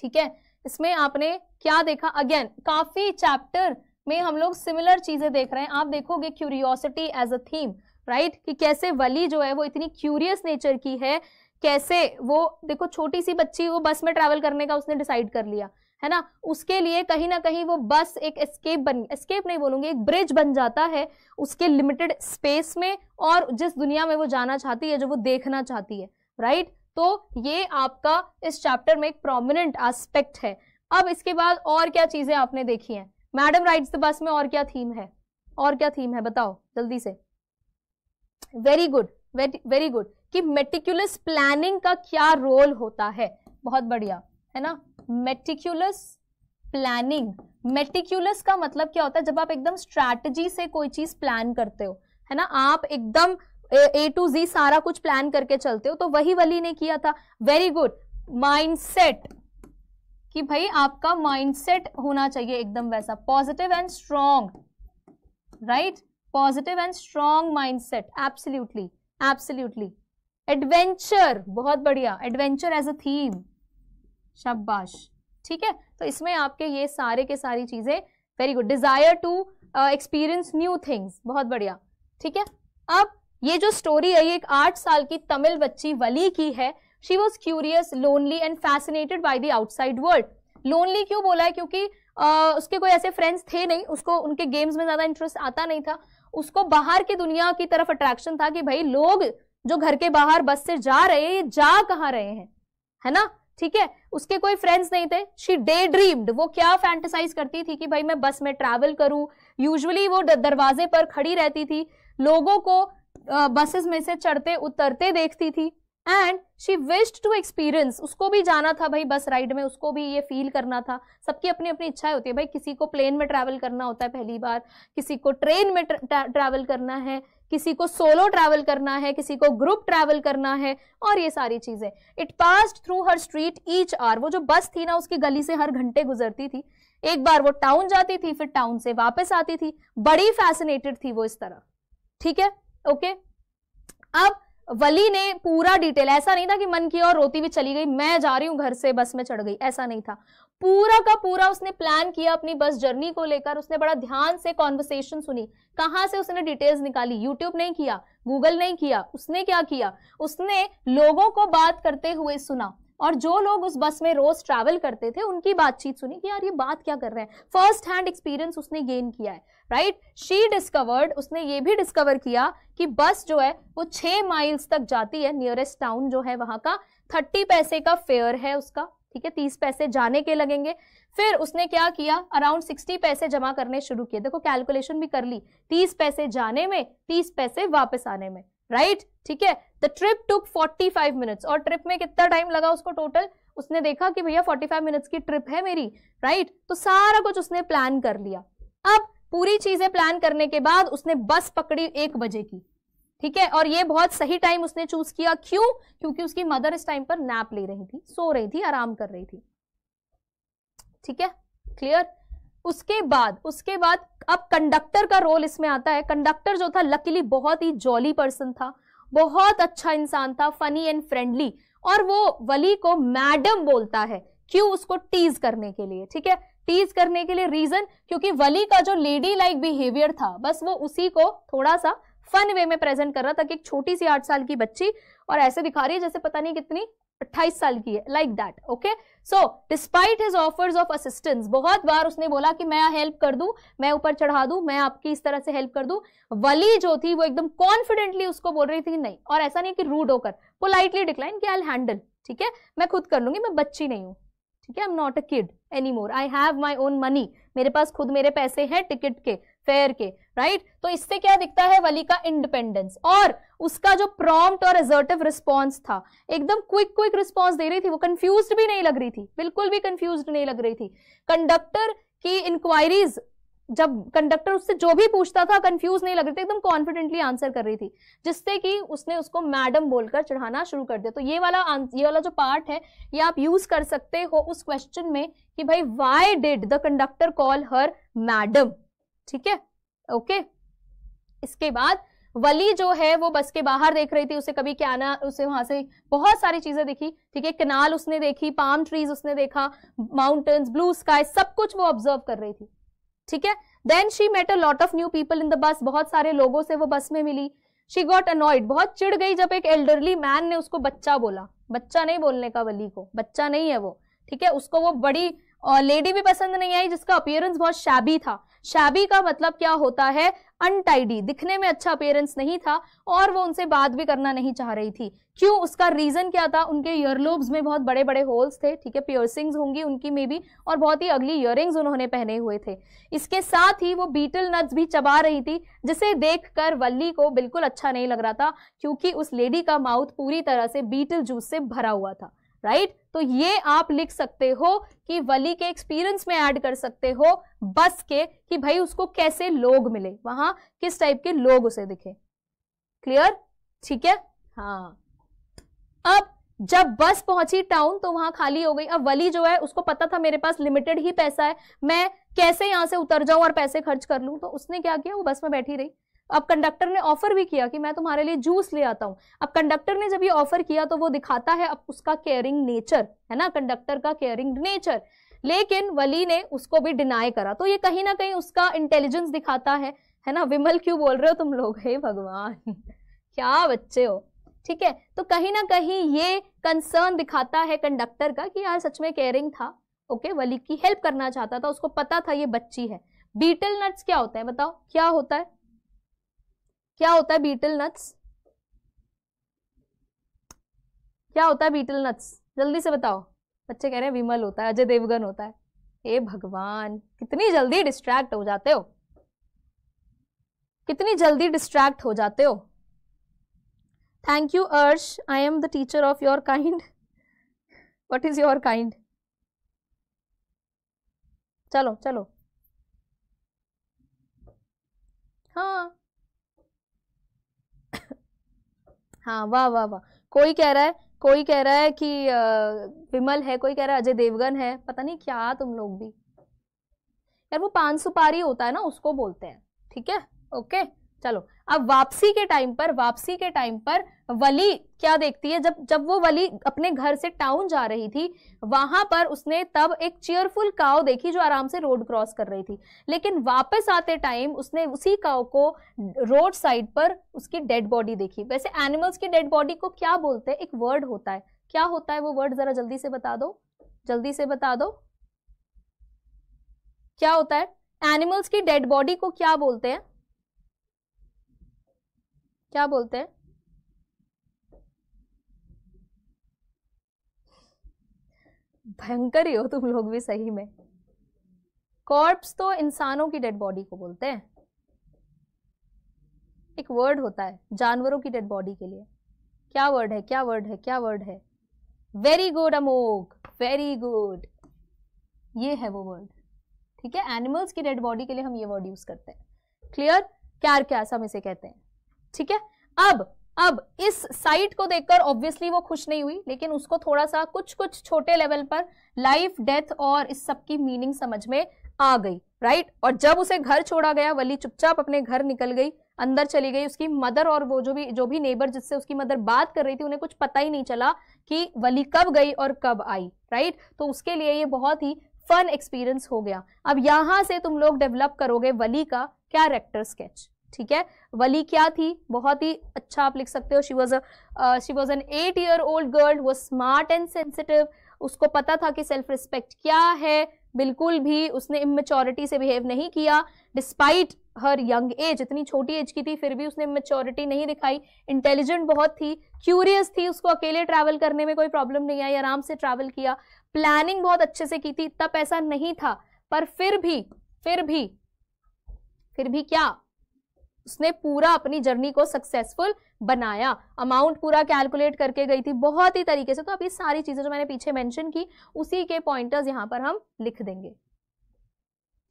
ठीक है इसमें आपने क्या देखा अगेन काफी चैप्टर में हम लोग सिमिलर चीजें देख रहे हैं आप देखोगे curiosity as a theme right right? कि कैसे वली जो है वो इतनी क्यूरियस नेचर की है कैसे वो देखो छोटी सी बच्ची वो बस में ट्रैवल करने का उसने डिसाइड कर लिया है ना उसके लिए कहीं ना कहीं वो बस एक एस्केप बन एस्केप नहीं बोलूंगी एक ब्रिज बन जाता है उसके लिमिटेड स्पेस में और जिस दुनिया में वो जाना चाहती है जो वो देखना चाहती है राइट right? तो ये आपका इस चैप्टर में एक प्रोमिनेंट आस्पेक्ट है अब इसके बाद और क्या चीजें आपने देखी हैं मैडम राइट्स द बस में और क्या थीम है और क्या थीम है बताओ जल्दी से वेरी गुड वेरी गुड कि मेटिकुलस प्लानिंग का क्या रोल होता है बहुत बढ़िया है ना मेटिकुलस प्लानिंग मेटिकुलस का मतलब क्या होता है जब आप एकदम स्ट्रैटेजी से कोई चीज प्लान करते हो है ना आप एकदम ए टू जी सारा कुछ प्लान करके चलते हो तो वही वली ने किया था वेरी गुड माइंडसेट कि भाई आपका माइंडसेट होना चाहिए एकदम वैसा positive and strong right positive and strong mindset absolutely absolutely adventure बहुत बढ़िया एडवेंचर एज अ थीम शब्बाश ठीक है तो इसमें आपके ये सारे के सारी चीजें very good desire to experience new things बहुत बढ़िया ठीक है अब ये जो स्टोरी है ये एक आठ साल की तमिल बच्ची वली की है she was curious lonely and fascinated by the outside world lonely क्यों बोला है क्योंकि आ, uh, उसके कोई ऐसे फ्रेंड्स थे नहीं उसको उनके गेम्स में ज़्यादा इंटरेस्ट आता नहीं था उसको बाहर की दुनिया की तरफ अट्रैक्शन था कि भाई लोग जो घर के बाहर बस से जा रहे हैं ये जा कहाँ रहे हैं है ना ठीक है उसके कोई फ्रेंड्स नहीं थे शी डे ड्रीम्ड वो क्या फैंटिसाइज करती थी कि भाई मैं बस में ट्रैवल करूं यूजुअली वो दरवाजे पर खड़ी रहती थी लोगों को बसेस में से चढ़ते उतरते देखती थी and she wished to experience उसको भी जाना था भाई बस राइड में उसको भी ये फील करना था सबकी अपनी अपनी इच्छाएं होती है भाई किसी को प्लेन में ट्रैवल करना होता है पहली बार किसी को ट्रेन में ट्रैवल करना है किसी को सोलो ट्रैवल करना है किसी को ग्रुप ट्रैवल करना है और ये सारी चीजें it pass through her street each hour वो जो बस थी ना उसकी गली से हर घंटे गुजरती थी एक बार वो टाउन जाती थी फिर टाउन से वापस आती थी बड़ी फैसिनेटेड थी वो इस तरह ठीक है ओके okay? अब वली ने पूरा डिटेल ऐसा नहीं था कि मन की और रोती हुई चली गई मैं जा रही हूं घर से बस में चढ़ गई ऐसा नहीं था पूरा का पूरा उसने प्लान किया अपनी बस जर्नी को लेकर उसने बड़ा ध्यान से कॉन्वर्सेशन सुनी कहां से उसने डिटेल्स निकाली यूट्यूब नहीं किया गूगल नहीं किया उसने क्या किया उसने लोगों को बात करते हुए सुना और जो लोग उस बस में रोज ट्रैवल करते थे उनकी बातचीत सुनी कि यार ये बात क्या कर रहे हैं फर्स्ट हैंड एक्सपीरियंस उसने गेन किया है राइट शी डिस्कवर्ड उसने ये भी डिस्कवर किया कि बस जो है वो छह माइल्स तक जाती है नियरेस्ट टाउन जो है वहां का थर्टी पैसे का फेयर है उसका ठीक है तीस पैसे जाने के लगेंगे फिर उसने क्या किया अराउंड सिक्सटी पैसे जमा करने शुरू किए देखो कैलकुलेशन भी कर ली तीस पैसे जाने में तीस पैसे वापस आने में राइट ठीक है द ट्रिप टुक 45 मिनट्स और ट्रिप में कितना टाइम लगा उसको टोटल उसने देखा कि भैया 45 मिनट्स की ट्रिप है मेरी राइट तो सारा कुछ उसने प्लान कर लिया अब पूरी चीजें प्लान करने के बाद उसने बस पकड़ी एक बजे की ठीक है और ये बहुत सही टाइम उसने चूज किया क्यों क्योंकि उसकी मदर इस टाइम पर नैप ले रही थी सो रही थी आराम कर रही थी ठीक है क्लियर उसके बाद उसके बाद अब कंडक्टर का रोल इसमें आता है कंडक्टर जो था लकीली बहुत ही जॉली पर्सन था बहुत अच्छा इंसान था फनी एंड फ्रेंडली और वो वली को मैडम बोलता है क्यों उसको टीज करने के लिए ठीक है टीज करने के लिए रीजन क्योंकि वली का जो लेडी लाइक बिहेवियर था बस वो उसी को थोड़ा सा फन वे में प्रेजेंट कर रहा था कि एक छोटी सी आठ साल की बच्ची और ऐसे दिखा रही है जैसे पता नहीं कितनी अट्ठाईस साल की है like that okay so despite his offers of assistance बहुत बार उसने बोला कि मैं हेल्प कर दू मैं ऊपर चढ़ा दू मैं आपकी इस तरह से हेल्प कर दू वली जो थी वो एकदम कॉन्फिडेंटली उसको बोल रही थी नहीं और ऐसा नहीं कि रूड होकर पोलाइटली डिक्लाइन कि आई हैंडल ठीक है मैं खुद कर लूंगी मैं बच्ची नहीं हूँ ठीक है I am not a kid any more I have my own money मेरे पास खुद मेरे पैसे हैं टिकट के फेयर के राइट right? तो इससे क्या दिखता है वली का इंडिपेंडेंस और उसका जो प्रॉम्प्ट और एजर्टिव रिस्पॉन्स था एकदम क्विक क्विक रिस्पॉन्स दे रही थी वो कंफ्यूज भी नहीं लग रही थी बिल्कुल भी कंफ्यूज नहीं लग रही थी कंडक्टर की इंक्वायरीज जब कंडक्टर उससे जो भी पूछता था कंफ्यूज नहीं लग रही थी एकदम कॉन्फिडेंटली आंसर कर रही थी जिससे कि उसने उसको मैडम बोलकर चढ़ाना शुरू कर दिया तो ये वाला ये वाला जो पार्ट है ये आप यूज कर सकते हो उस क्वेश्चन में कि भाई why did the conductor call her madam ठीक है ओके इसके बाद वली जो है वो बस के बाहर देख रही थी उसे कभी क्या आना उसे वहां से बहुत सारी चीजें दिखी ठीक है कनाल उसने देखी पाम ट्रीज उसने देखा माउंटेन्स ब्लू स्काई सब कुछ वो ऑब्जर्व कर रही थी ठीक है then she met a lot of new people in the bus बहुत सारे लोगों से वो बस में मिली शी गॉट अनॉइड बहुत चिड़ गई जब एक एल्डरली मैन ने उसको बच्चा बोला बच्चा नहीं बोलने का वली को बच्चा नहीं है वो ठीक है उसको वो बड़ी लेडी भी पसंद नहीं आई जिसका अपियरेंस बहुत शैबी था शाबी का मतलब क्या होता है अनटाइडी दिखने में अच्छा अपेयरेंस नहीं था और वो उनसे बात भी करना नहीं चाह रही थी क्यों उसका रीजन क्या था उनके ईयरलोब्स में बहुत बड़े बड़े होल्स थे ठीक है पियर्सिंग्स होंगी उनकी मे भी और बहुत ही अगली ईयरिंग्स उन्होंने पहने हुए थे इसके साथ ही वो बीटल नट्स भी चबा रही थी जिसे देखकर वल्ली को बिल्कुल अच्छा नहीं लग रहा था क्योंकि उस लेडी का माउथ पूरी तरह से बीटल जूस से भरा हुआ था राइट तो ये आप लिख सकते हो कि वली के एक्सपीरियंस में ऐड कर सकते हो बस के कि भाई उसको कैसे लोग मिले वहां किस टाइप के लोग उसे दिखे क्लियर ठीक है हाँ अब जब बस पहुंची टाउन तो वहां खाली हो गई अब वली जो है उसको पता था मेरे पास लिमिटेड ही पैसा है मैं कैसे यहां से उतर जाऊं और पैसे खर्च कर लूं तो उसने क्या किया वो बस में बैठी रही अब कंडक्टर ने ऑफर भी किया कि मैं तुम्हारे लिए जूस ले आता हूँ अब कंडक्टर ने जब ये ऑफर किया तो वो दिखाता है अब उसका केयरिंग नेचर है ना कंडक्टर का केयरिंग नेचर लेकिन वली ने उसको भी डिनाई करा तो ये कहीं ना कहीं उसका इंटेलिजेंस दिखाता है है ना विमल क्यों बोल रहे हो तुम लोग हे भगवान क्या बच्चे हो ठीक है तो कहीं ना कहीं ये कंसर्न दिखाता है कंडक्टर का कि यार सच में केयरिंग था ओके वली की हेल्प करना चाहता था उसको पता था ये बच्ची है बीटल नट्स क्या होता है बताओ क्या होता है क्या होता है बीटल नट्स क्या होता है बीटल नट्स जल्दी से बताओ बच्चे कह रहे हैं विमल होता है अजय देवगन होता है हे भगवान कितनी जल्दी डिस्ट्रैक्ट हो जाते हो कितनी जल्दी डिस्ट्रैक्ट हो जाते हो thank you Arsh I am the teacher of your kind what is your kind चलो चलो हाँ हाँ वाह वाह वाह कोई कह रहा है कोई कह रहा है कि विमल है कोई कह रहा है अजय देवगन है पता नहीं क्या तुम लोग भी यार वो पान सुपारी होता है ना उसको बोलते हैं ठीक है ओके चलो अब वापसी के टाइम पर वापसी के टाइम पर वली क्या देखती है जब जब वो वली अपने घर से टाउन जा रही थी वहां पर उसने तब एक चेयरफुल काव देखी जो आराम से रोड क्रॉस कर रही थी लेकिन वापस आते टाइम उसने उसी काव को रोड साइड पर उसकी डेड बॉडी देखी वैसे एनिमल्स की डेड बॉडी को क्या बोलते हैं एक वर्ड होता है क्या होता है वो वर्ड जरा जल्दी से बता दो जल्दी से बता दो क्या होता है एनिमल्स की डेड बॉडी को क्या बोलते हैं क्या बोलते हैं भयंकर ही हो तुम लोग भी सही में कॉर्प्स तो इंसानों की डेड बॉडी को बोलते हैं एक वर्ड होता है जानवरों की डेड बॉडी के लिए क्या वर्ड है क्या वर्ड है क्या वर्ड है very good amok very good ये है वो वर्ड ठीक है एनिमल्स की डेड बॉडी के लिए हम ये वर्ड यूज करते हैं क्लियर क्या क्या हम इसे कहते हैं ठीक है अब अब इस साइट को देखकर ऑब्वियसली वो खुश नहीं हुई लेकिन उसको थोड़ा सा कुछ कुछ छोटे लेवल पर लाइफ डेथ और इस सब की मीनिंग समझ में आ गई राइट और जब उसे घर छोड़ा गया वली चुपचाप अपने घर निकल गई अंदर चली गई उसकी मदर और वो जो भी जो भी नेबर जिससे उसकी मदर बात कर रही थी उन्हें कुछ पता ही नहीं चला कि वली कब गई और कब आई राइट तो उसके लिए ये बहुत ही फन एक्सपीरियंस हो गया अब यहां से तुम लोग डेवलप करोगे वली का कैरेक्टर स्केच ठीक है वली क्या थी बहुत ही अच्छा आप लिख सकते हो she was she was an eight year old girl वो स्मार्ट एंड सेंसिटिव उसको पता था कि सेल्फ रिस्पेक्ट क्या है बिल्कुल भी उसने इमेच्योरिटी से बिहेव नहीं किया डिस्पाइट हर यंग एज इतनी छोटी एज की थी फिर भी उसने मेच्योरिटी नहीं दिखाई इंटेलिजेंट बहुत थी क्यूरियस थी उसको अकेले ट्रैवल करने में कोई प्रॉब्लम नहीं आई आराम से ट्रैवल किया प्लानिंग बहुत अच्छे से की थी इतना पैसा नहीं था पर फिर भी फिर भी फिर भी क्या उसने पूरा अपनी जर्नी को सक्सेसफुल बनाया अमाउंट पूरा कैलकुलेट करके गई थी बहुत ही तरीके से तो अभी सारी चीज़ें जो मैंने पीछे मैंशन की उसी के पॉइंटर्स यहाँ पर हम लिख देंगे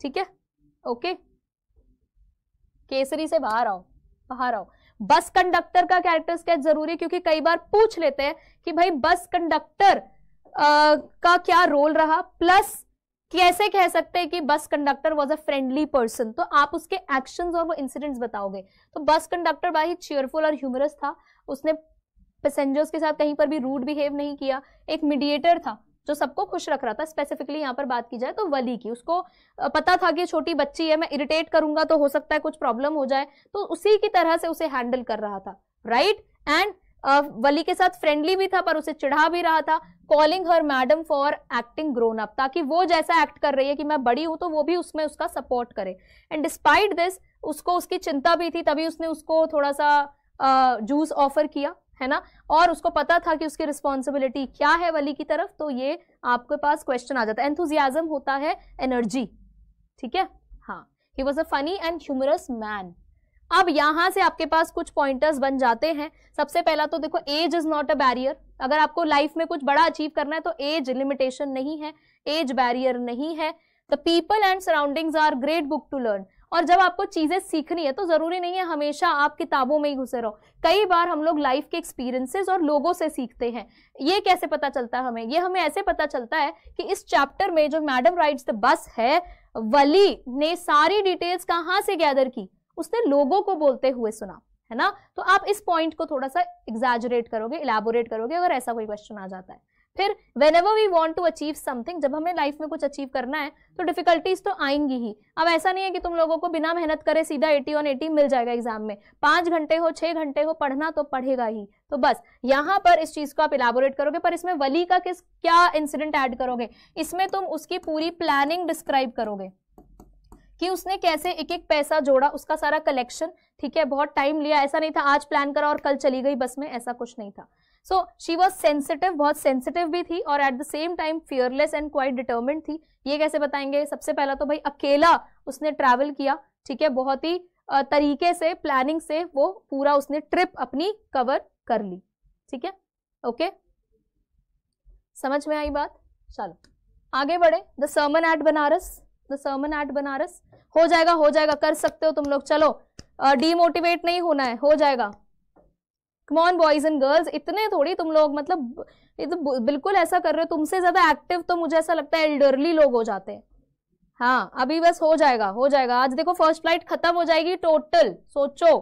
ठीक है ओके केसरी से बाहर आओ बाहर आओ बस कंडक्टर का कैरेक्टर स्केच जरूरी है क्योंकि कई बार पूछ लेते हैं कि भाई बस कंडक्टर आ, का क्या रोल रहा प्लस कैसे कह सकते हैं कि bus conductor was a friendly person तो आप उसके एक्शंस और वो इंसिडेंट्स बताओगे तो बस कंडक्टर बड़ा चेयरफुल और ह्यूमरस था उसने पैसेंजर्स के साथ कहीं पर भी रूड बिहेव नहीं किया एक मीडिएटर था जो सबको खुश रख रहा था स्पेसिफिकली यहाँ पर बात की जाए तो वली की उसको पता था कि छोटी बच्ची है मैं इरिटेट करूंगा तो हो सकता है कुछ प्रॉब्लम हो जाए तो उसी की तरह से उसे हैंडल कर रहा था राइट एंड वली के साथ फ्रेंडली भी था पर उसे चिढ़ा भी रहा था calling her madam for acting grown up ताकि वो जैसा एक्ट कर रही है कि मैं बड़ी हूं तो वो भी उसमें उसका सपोर्ट करे एंड डिस्पाइट दिस उसको उसकी चिंता भी थी तभी उसने उसको थोड़ा सा जूस ऑफर किया है ना और उसको पता था कि उसकी रिस्पॉन्सिबिलिटी क्या है वली की तरफ तो ये आपके पास क्वेश्चन आ जाता है एंथुजियाजम होता है एनर्जी ठीक है हाँ he was a funny and humorous man अब यहां से आपके पास कुछ पॉइंटर्स बन जाते हैं सबसे पहला तो देखो age is not a barrier अगर आपको लाइफ में कुछ बड़ा अचीव करना है तो एज लिमिटेशन नहीं है एज बैरियर नहीं है the people and surroundings are great book to learn और जब आपको चीज़ें सीखनी है तो ज़रूरी नहीं है हमेशा आप किताबों में ही घुसे रहो कई बार हम लोग लाइफ के एक्सपीरियंसेस और लोगों से सीखते हैं ये कैसे पता चलता है हमें ये हमें ऐसे पता चलता है कि इस चैप्टर में जो मैडम राइड्स द बस है वली ने सारी डिटेल्स कहाँ से गैदर की उसने लोगों को बोलते हुए सुना है ना तो आप इस पॉइंट को थोड़ा सा एग्जैजरेट करोगे इलाबोरेट करोगे अगर ऐसा कोई क्वेश्चन आ जाता है फिर whenever we want to achieve something जब हमें लाइफ में कुछ अचीव करना है तो डिफिकल्टीज तो आएंगी ही अब ऐसा नहीं है कि तुम लोगों को बिना मेहनत करे सीधा एटी ऑन एटी मिल जाएगा एग्जाम में पांच घंटे हो छह घंटे हो पढ़ना तो पढ़ेगा ही तो बस यहाँ पर इस चीज़ को आप इलाबोरेट करोगे पर इसमें वली का किस क्या इंसिडेंट ऐड करोगे इसमें तुम उसकी पूरी प्लानिंग डिस्क्राइब करोगे कि उसने कैसे एक एक पैसा जोड़ा उसका सारा कलेक्शन ठीक है बहुत टाइम लिया ऐसा नहीं था आज प्लान करा और कल चली गई बस में ऐसा कुछ नहीं था सो शी वॉज सेंसिटिव बहुत सेंसिटिव भी थी और at the same time fearless and quite determined थी ये कैसे बताएंगे सबसे पहला तो भाई अकेला उसने ट्रैवल किया ठीक है बहुत ही तरीके से प्लानिंग से वो पूरा उसने ट्रिप अपनी कवर कर ली ठीक है ओके समझ में आई बात चलो आगे बढ़े the sermon at Banaras the sermon at Banaras हो जाएगा हो जाएगा कर सकते हो तुम लोग चलो डीमोटिवेट नहीं होना है हो जाएगा कमॉन बॉयज एंड गर्ल्स इतने थोड़ी तुम लोग मतलब ये तो बिल्कुल ऐसा कर रहे हो तुमसे ज्यादा एक्टिव तो मुझे ऐसा लगता है एल्डरली लोग हो जाते हैं हाँ अभी बस हो जाएगा हो जाएगा आज देखो फर्स्ट फ्लाइट खत्म हो जाएगी टोटल सोचो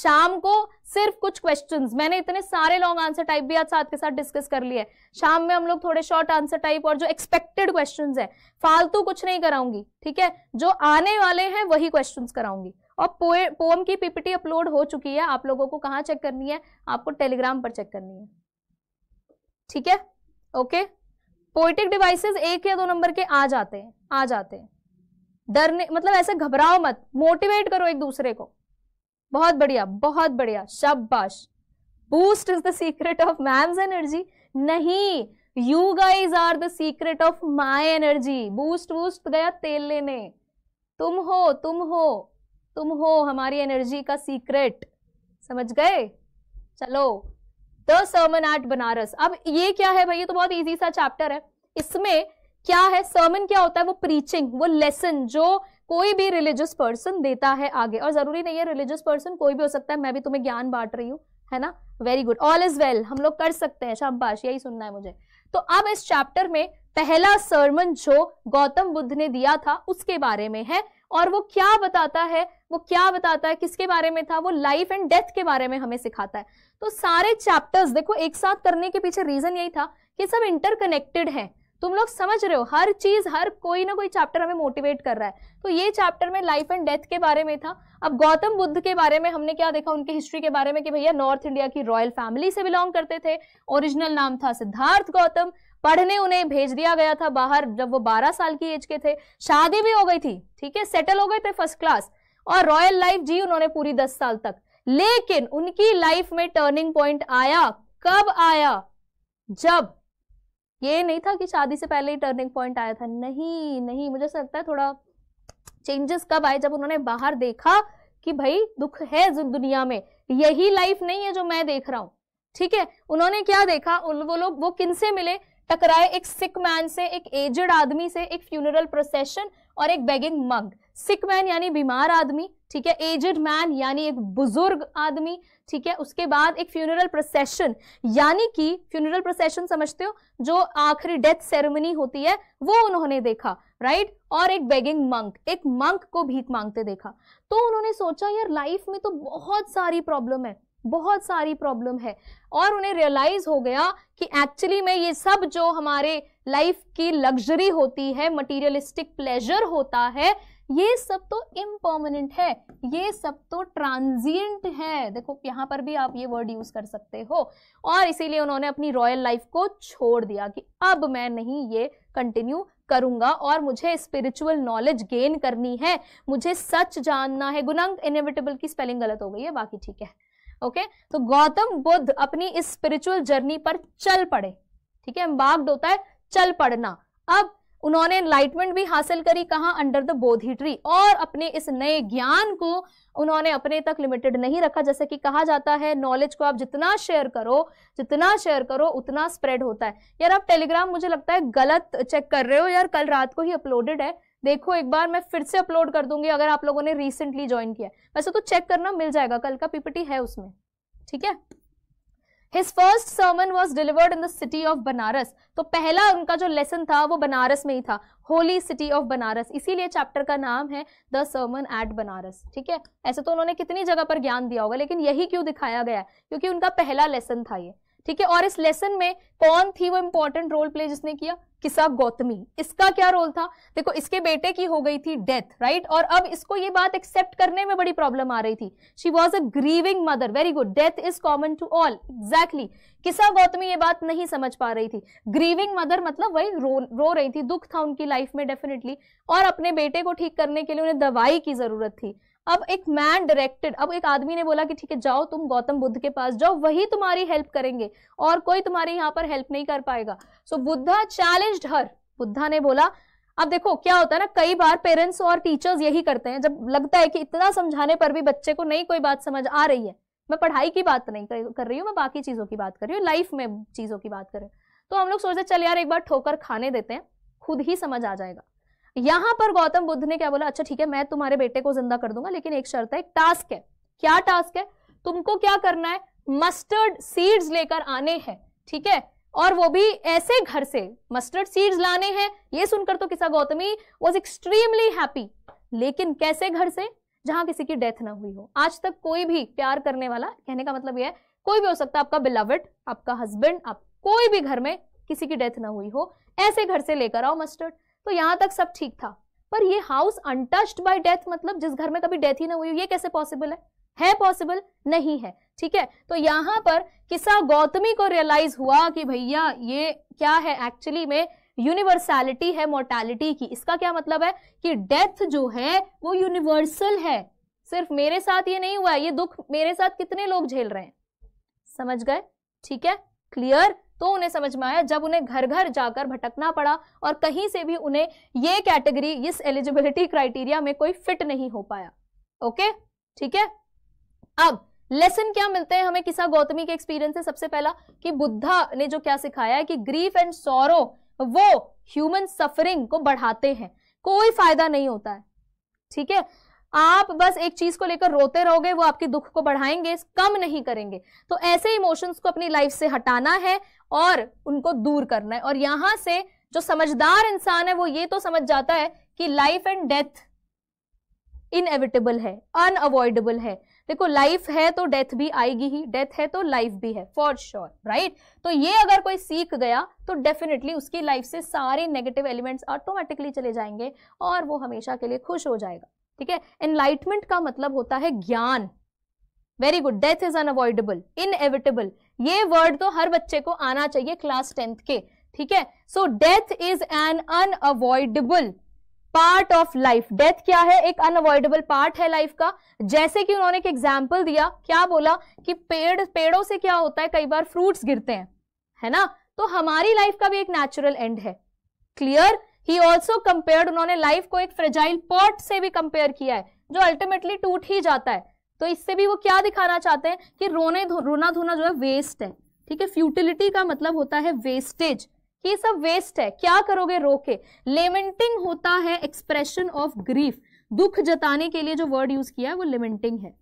शाम को सिर्फ कुछ क्वेश्चंस मैंने इतने सारे लॉन्ग आंसर टाइप भी आज साथ के साथ डिस्कस कर लिए शाम में हम लोग थोड़े शॉर्ट आंसर टाइप और जो एक्सपेक्टेड क्वेश्चंस है फालतू कुछ नहीं कराऊंगी ठीक है जो आने वाले हैं वही क्वेश्चंस कराऊंगी और पोम की पीपीटी अपलोड हो चुकी है आप लोगों को कहाँ चेक करनी है आपको टेलीग्राम पर चेक करनी है ठीक है ओके पोइटिक डिवाइसेज एक या दो नंबर के आ जाते हैं आ जाते हैं डरने मतलब ऐसे घबराओ मत मोटिवेट करो एक दूसरे को बहुत बढ़िया बहुत बढ़िया शाबाश boost is the secret of ma'am's energy नहीं you guys are the secret of my energy boost boost गया तेल लेने तुम हो तुम हो तुम हो हमारी एनर्जी का सीक्रेट समझ गए चलो द सर्मन एट बनारस अब ये क्या है भाई ये तो बहुत इजी सा चैप्टर है इसमें क्या है सर्मन क्या होता है वो प्रीचिंग वो लेसन जो कोई भी रिलीजियस पर्सन देता है आगे और जरूरी नहीं है रिलीजियस पर्सन कोई भी हो सकता है मैं भी तुम्हें ज्ञान बांट रही हूँ है ना very good all is well हम लोग कर सकते हैं शाबाश यही सुनना है मुझे तो अब इस चैप्टर में पहला सर्मन जो गौतम बुद्ध ने दिया था उसके बारे में है और वो क्या बताता है वो क्या बताता है किसके बारे में था वो लाइफ एंड डेथ के बारे में हमें सिखाता है तो सारे चैप्टर्स देखो एक साथ करने के पीछे रीजन यही था कि सब इंटरकनेक्टेड है तुम लोग समझ रहे हो हर चीज़ हर कोई ना कोई चैप्टर हमें मोटिवेट कर रहा है तो ये चैप्टर में लाइफ एंड डेथ के बारे में था अब गौतम बुद्ध के बारे में हमने क्या देखा उनकी हिस्ट्री के बारे में कि भैया नॉर्थ इंडिया की रॉयल फैमिली से बिलोंग करते थे ओरिजिनल नाम था सिद्धार्थ गौतम पढ़ने उन्हें भेज दिया गया था बाहर जब वो बारह साल की एज के थे शादी भी हो गई थी ठीक है सेटल हो गए थे फर्स्ट क्लास और रॉयल लाइफ जी उन्होंने पूरी दस साल तक लेकिन उनकी लाइफ में टर्निंग पॉइंट आया कब आया जब ये नहीं था कि शादी से पहले ही टर्निंग पॉइंट आया था नहीं नहीं मुझे ऐसा लगता है थोड़ा चेंजेस कब आए जब उन्होंने बाहर देखा कि भाई दुख है दुनिया में यही लाइफ नहीं है जो मैं देख रहा हूँ ठीक है उन्होंने क्या देखा वो लोग वो किन से मिले टकराए एक सिक मैन से एक एजड आदमी से एक फ्यूनरल प्रोसेशन और एक बेगिंग मंग सिक मैन यानी बीमार आदमी ठीक है एजड मैन यानी एक बुजुर्ग आदमी ठीक है उसके बाद एक फ्यूनरल प्रोसेशन यानी कि फ्यूनरल प्रोसेशन समझते हो जो आखिरी डेथ सेरेमनी होती है वो उन्होंने देखा राइट और एक बेगिंग मंक एक मंक को भीख मांगते देखा तो उन्होंने सोचा यार लाइफ में तो बहुत सारी प्रॉब्लम है बहुत सारी प्रॉब्लम है और उन्हें रियलाइज हो गया कि एक्चुअली में ये सब जो हमारे लाइफ की लग्जरी होती है मटीरियलिस्टिक प्लेजर होता है ये सब तो इम्पर्मनेंट है ये सब तो ट्रांजिएंट है देखो यहाँ पर भी आप ये वर्ड यूज कर सकते हो और इसीलिए उन्होंने अपनी रॉयल लाइफ को छोड़ दिया कि अब मैं नहीं ये कंटिन्यू करूंगा और मुझे स्पिरिचुअल नॉलेज गेन करनी है मुझे सच जानना है गुनांग इनविटेबल की स्पेलिंग गलत हो गई है बाकी ठीक है ओके तो गौतम बुद्ध अपनी इस स्पिरिचुअल जर्नी पर चल पड़े ठीक है एम्बार्क्ड होता है चल पड़ना अब उन्होंने एनलाइटमेंट भी हासिल करी कहा अंडर द बोधि ट्री और अपने इस नए ज्ञान को उन्होंने अपने तक लिमिटेड नहीं रखा जैसे कि कहा जाता है नॉलेज को आप जितना शेयर करो जितना शेयर करो उतना स्प्रेड होता है यार आप टेलीग्राम मुझे लगता है गलत चेक कर रहे हो यार कल रात को ही अपलोडेड है देखो एक बार मैं फिर से अपलोड कर दूंगी अगर आप लोगों ने रिसेंटली ज्वाइन किया वैसे तो चेक करना मिल जाएगा कल का पीपीटी है उसमें ठीक है his first sermon was delivered in the city of Banaras तो पहला उनका जो लेसन था वो बनारस में ही था होली सिटी ऑफ बनारस इसीलिए चैप्टर का नाम है द सर्मन एट बनारस ठीक है ऐसे तो उन्होंने कितनी जगह पर ज्ञान दिया होगा लेकिन यही क्यों दिखाया गया क्योंकि उनका पहला लेसन था ये ठीक है और इस लेसन में कौन थी वो इंपॉर्टेंट रोल प्ले जिसने किया किसा गौतमी इसका क्या रोल था देखो इसके बेटे की हो गई थी डेथ राइट और अब इसको ये बात एक्सेप्ट करने में बड़ी प्रॉब्लम आ रही थी she was a grieving mother very good death is common to all exactly Kisa Gotami ये बात नहीं समझ पा रही थी ग्रीविंग मदर मतलब वही रो रो रही थी दुख था उनकी लाइफ में डेफिनेटली और अपने बेटे को ठीक करने के लिए उन्हें दवाई की जरूरत थी अब एक मैन डायरेक्टेड अब एक आदमी ने बोला कि ठीक है जाओ तुम गौतम बुद्ध के पास जाओ वही तुम्हारी हेल्प करेंगे और कोई तुम्हारी यहाँ पर हेल्प नहीं कर पाएगा so Buddha challenge her Buddha ने बोला अब देखो क्या होता है ना कई बार पेरेंट्स और टीचर्स यही करते हैं जब लगता है कि इतना समझाने पर भी बच्चे को नहीं कोई बात समझ आ रही है मैं पढ़ाई की बात नहीं कर रही हूँ मैं बाकी चीज़ों की बात कर रही हूँ लाइफ में चीज़ों की बात कर रही हूँ तो हम लोग सोचते चल यार एक बार ठोकर खाने देते हैं खुद ही समझ आ जाएगा यहां पर गौतम बुद्ध ने क्या बोला अच्छा ठीक है मैं तुम्हारे बेटे को जिंदा कर दूंगा लेकिन एक शर्त है एक टास्क है क्या टास्क है तुमको क्या करना है मस्टर्ड सीड्स लेकर आने हैं ठीक है और वो भी ऐसे घर से मस्टर्ड सीड्स लाने हैं ये सुनकर तो किसा गौतमी वॉज एक्सट्रीमली हैप्पी लेकिन कैसे घर से जहां किसी की डेथ ना हुई हो आज तक कोई भी प्यार करने वाला कहने का मतलब यह है कोई भी हो सकता है आपका बिलावट आपका हस्बैंड आप कोई भी घर में किसी की डेथ ना हुई हो ऐसे घर से लेकर आओ मस्टर्ड तो यहाँ तक सब ठीक था पर ये हाउस अनटच्ड बाय डेथ मतलब जिस घर में कभी डेथ ही ना हुई ये कैसे पॉसिबल है है पॉसिबल नहीं है ठीक है तो यहाँ पर किसा गौतमी को रियलाइज हुआ कि भैया ये क्या है एक्चुअली में यूनिवर्सैलिटी है मोर्टैलिटी की इसका क्या मतलब है कि डेथ जो है वो यूनिवर्सल है सिर्फ मेरे साथ ये नहीं हुआ ये दुख मेरे साथ कितने लोग झेल रहे हैं समझ गए ठीक है क्लियर तो उन्हें समझ में आया जब उन्हें घर घर जाकर भटकना पड़ा और कहीं से भी उन्हें ये कैटेगरी इस एलिजिबिलिटी क्राइटेरिया में कोई फिट नहीं हो पाया ओके ठीक है अब लेसन क्या मिलते हैं हमें किसा गौतमी के एक्सपीरियंस से सबसे पहला कि बुद्धा ने जो क्या सिखाया है कि ग्रीफ एंड सोरो वो ह्यूमन सफरिंग को बढ़ाते हैं कोई फायदा नहीं होता है ठीक है आप बस एक चीज को लेकर रोते रहोगे वो आपके दुख को बढ़ाएंगे कम नहीं करेंगे तो ऐसे इमोशंस को अपनी लाइफ से हटाना है और उनको दूर करना है और यहां से जो समझदार इंसान है वो ये तो समझ जाता है कि लाइफ एंड डेथ इनएविटेबल है अनअवॉइडेबल है देखो लाइफ है तो डेथ भी आएगी ही डेथ है तो लाइफ भी है फॉर श्योर राइट तो ये अगर कोई सीख गया तो डेफिनेटली उसकी लाइफ से सारे नेगेटिव एलिमेंट्स ऑटोमेटिकली चले जाएंगे और वो हमेशा के लिए खुश हो जाएगा ठीक है एनलाइटमेंट का मतलब होता है ज्ञान very good death is unable inevitable ये वर्ड तो हर बच्चे को आना चाहिए क्लास टेंथ के ठीक है so death is an unavoidable part of life death क्या है एक अनअवॉइडेबल पार्ट है लाइफ का जैसे कि उन्होंने एक एग्जाम्पल दिया क्या बोला कि पेड़ पेड़ों से क्या होता है कई बार फ्रूट्स गिरते हैं है ना तो हमारी लाइफ का भी एक नेचुरल एंड है क्लियर ही ऑल्सो कंपेयर उन्होंने लाइफ को एक फ्रेजाइल पॉट से भी कंपेयर किया है जो अल्टीमेटली टूट ही जाता है तो इससे भी वो क्या दिखाना चाहते हैं कि रोने रोना धोना जो है वेस्ट है ठीक है फ्यूटिलिटी का मतलब होता है वेस्टेज कि ये सब वेस्ट है क्या करोगे रोके लेमेंटिंग होता है एक्सप्रेशन ऑफ ग्रीफ दुख जताने के लिए जो वर्ड यूज किया है वो लिमिटिंग है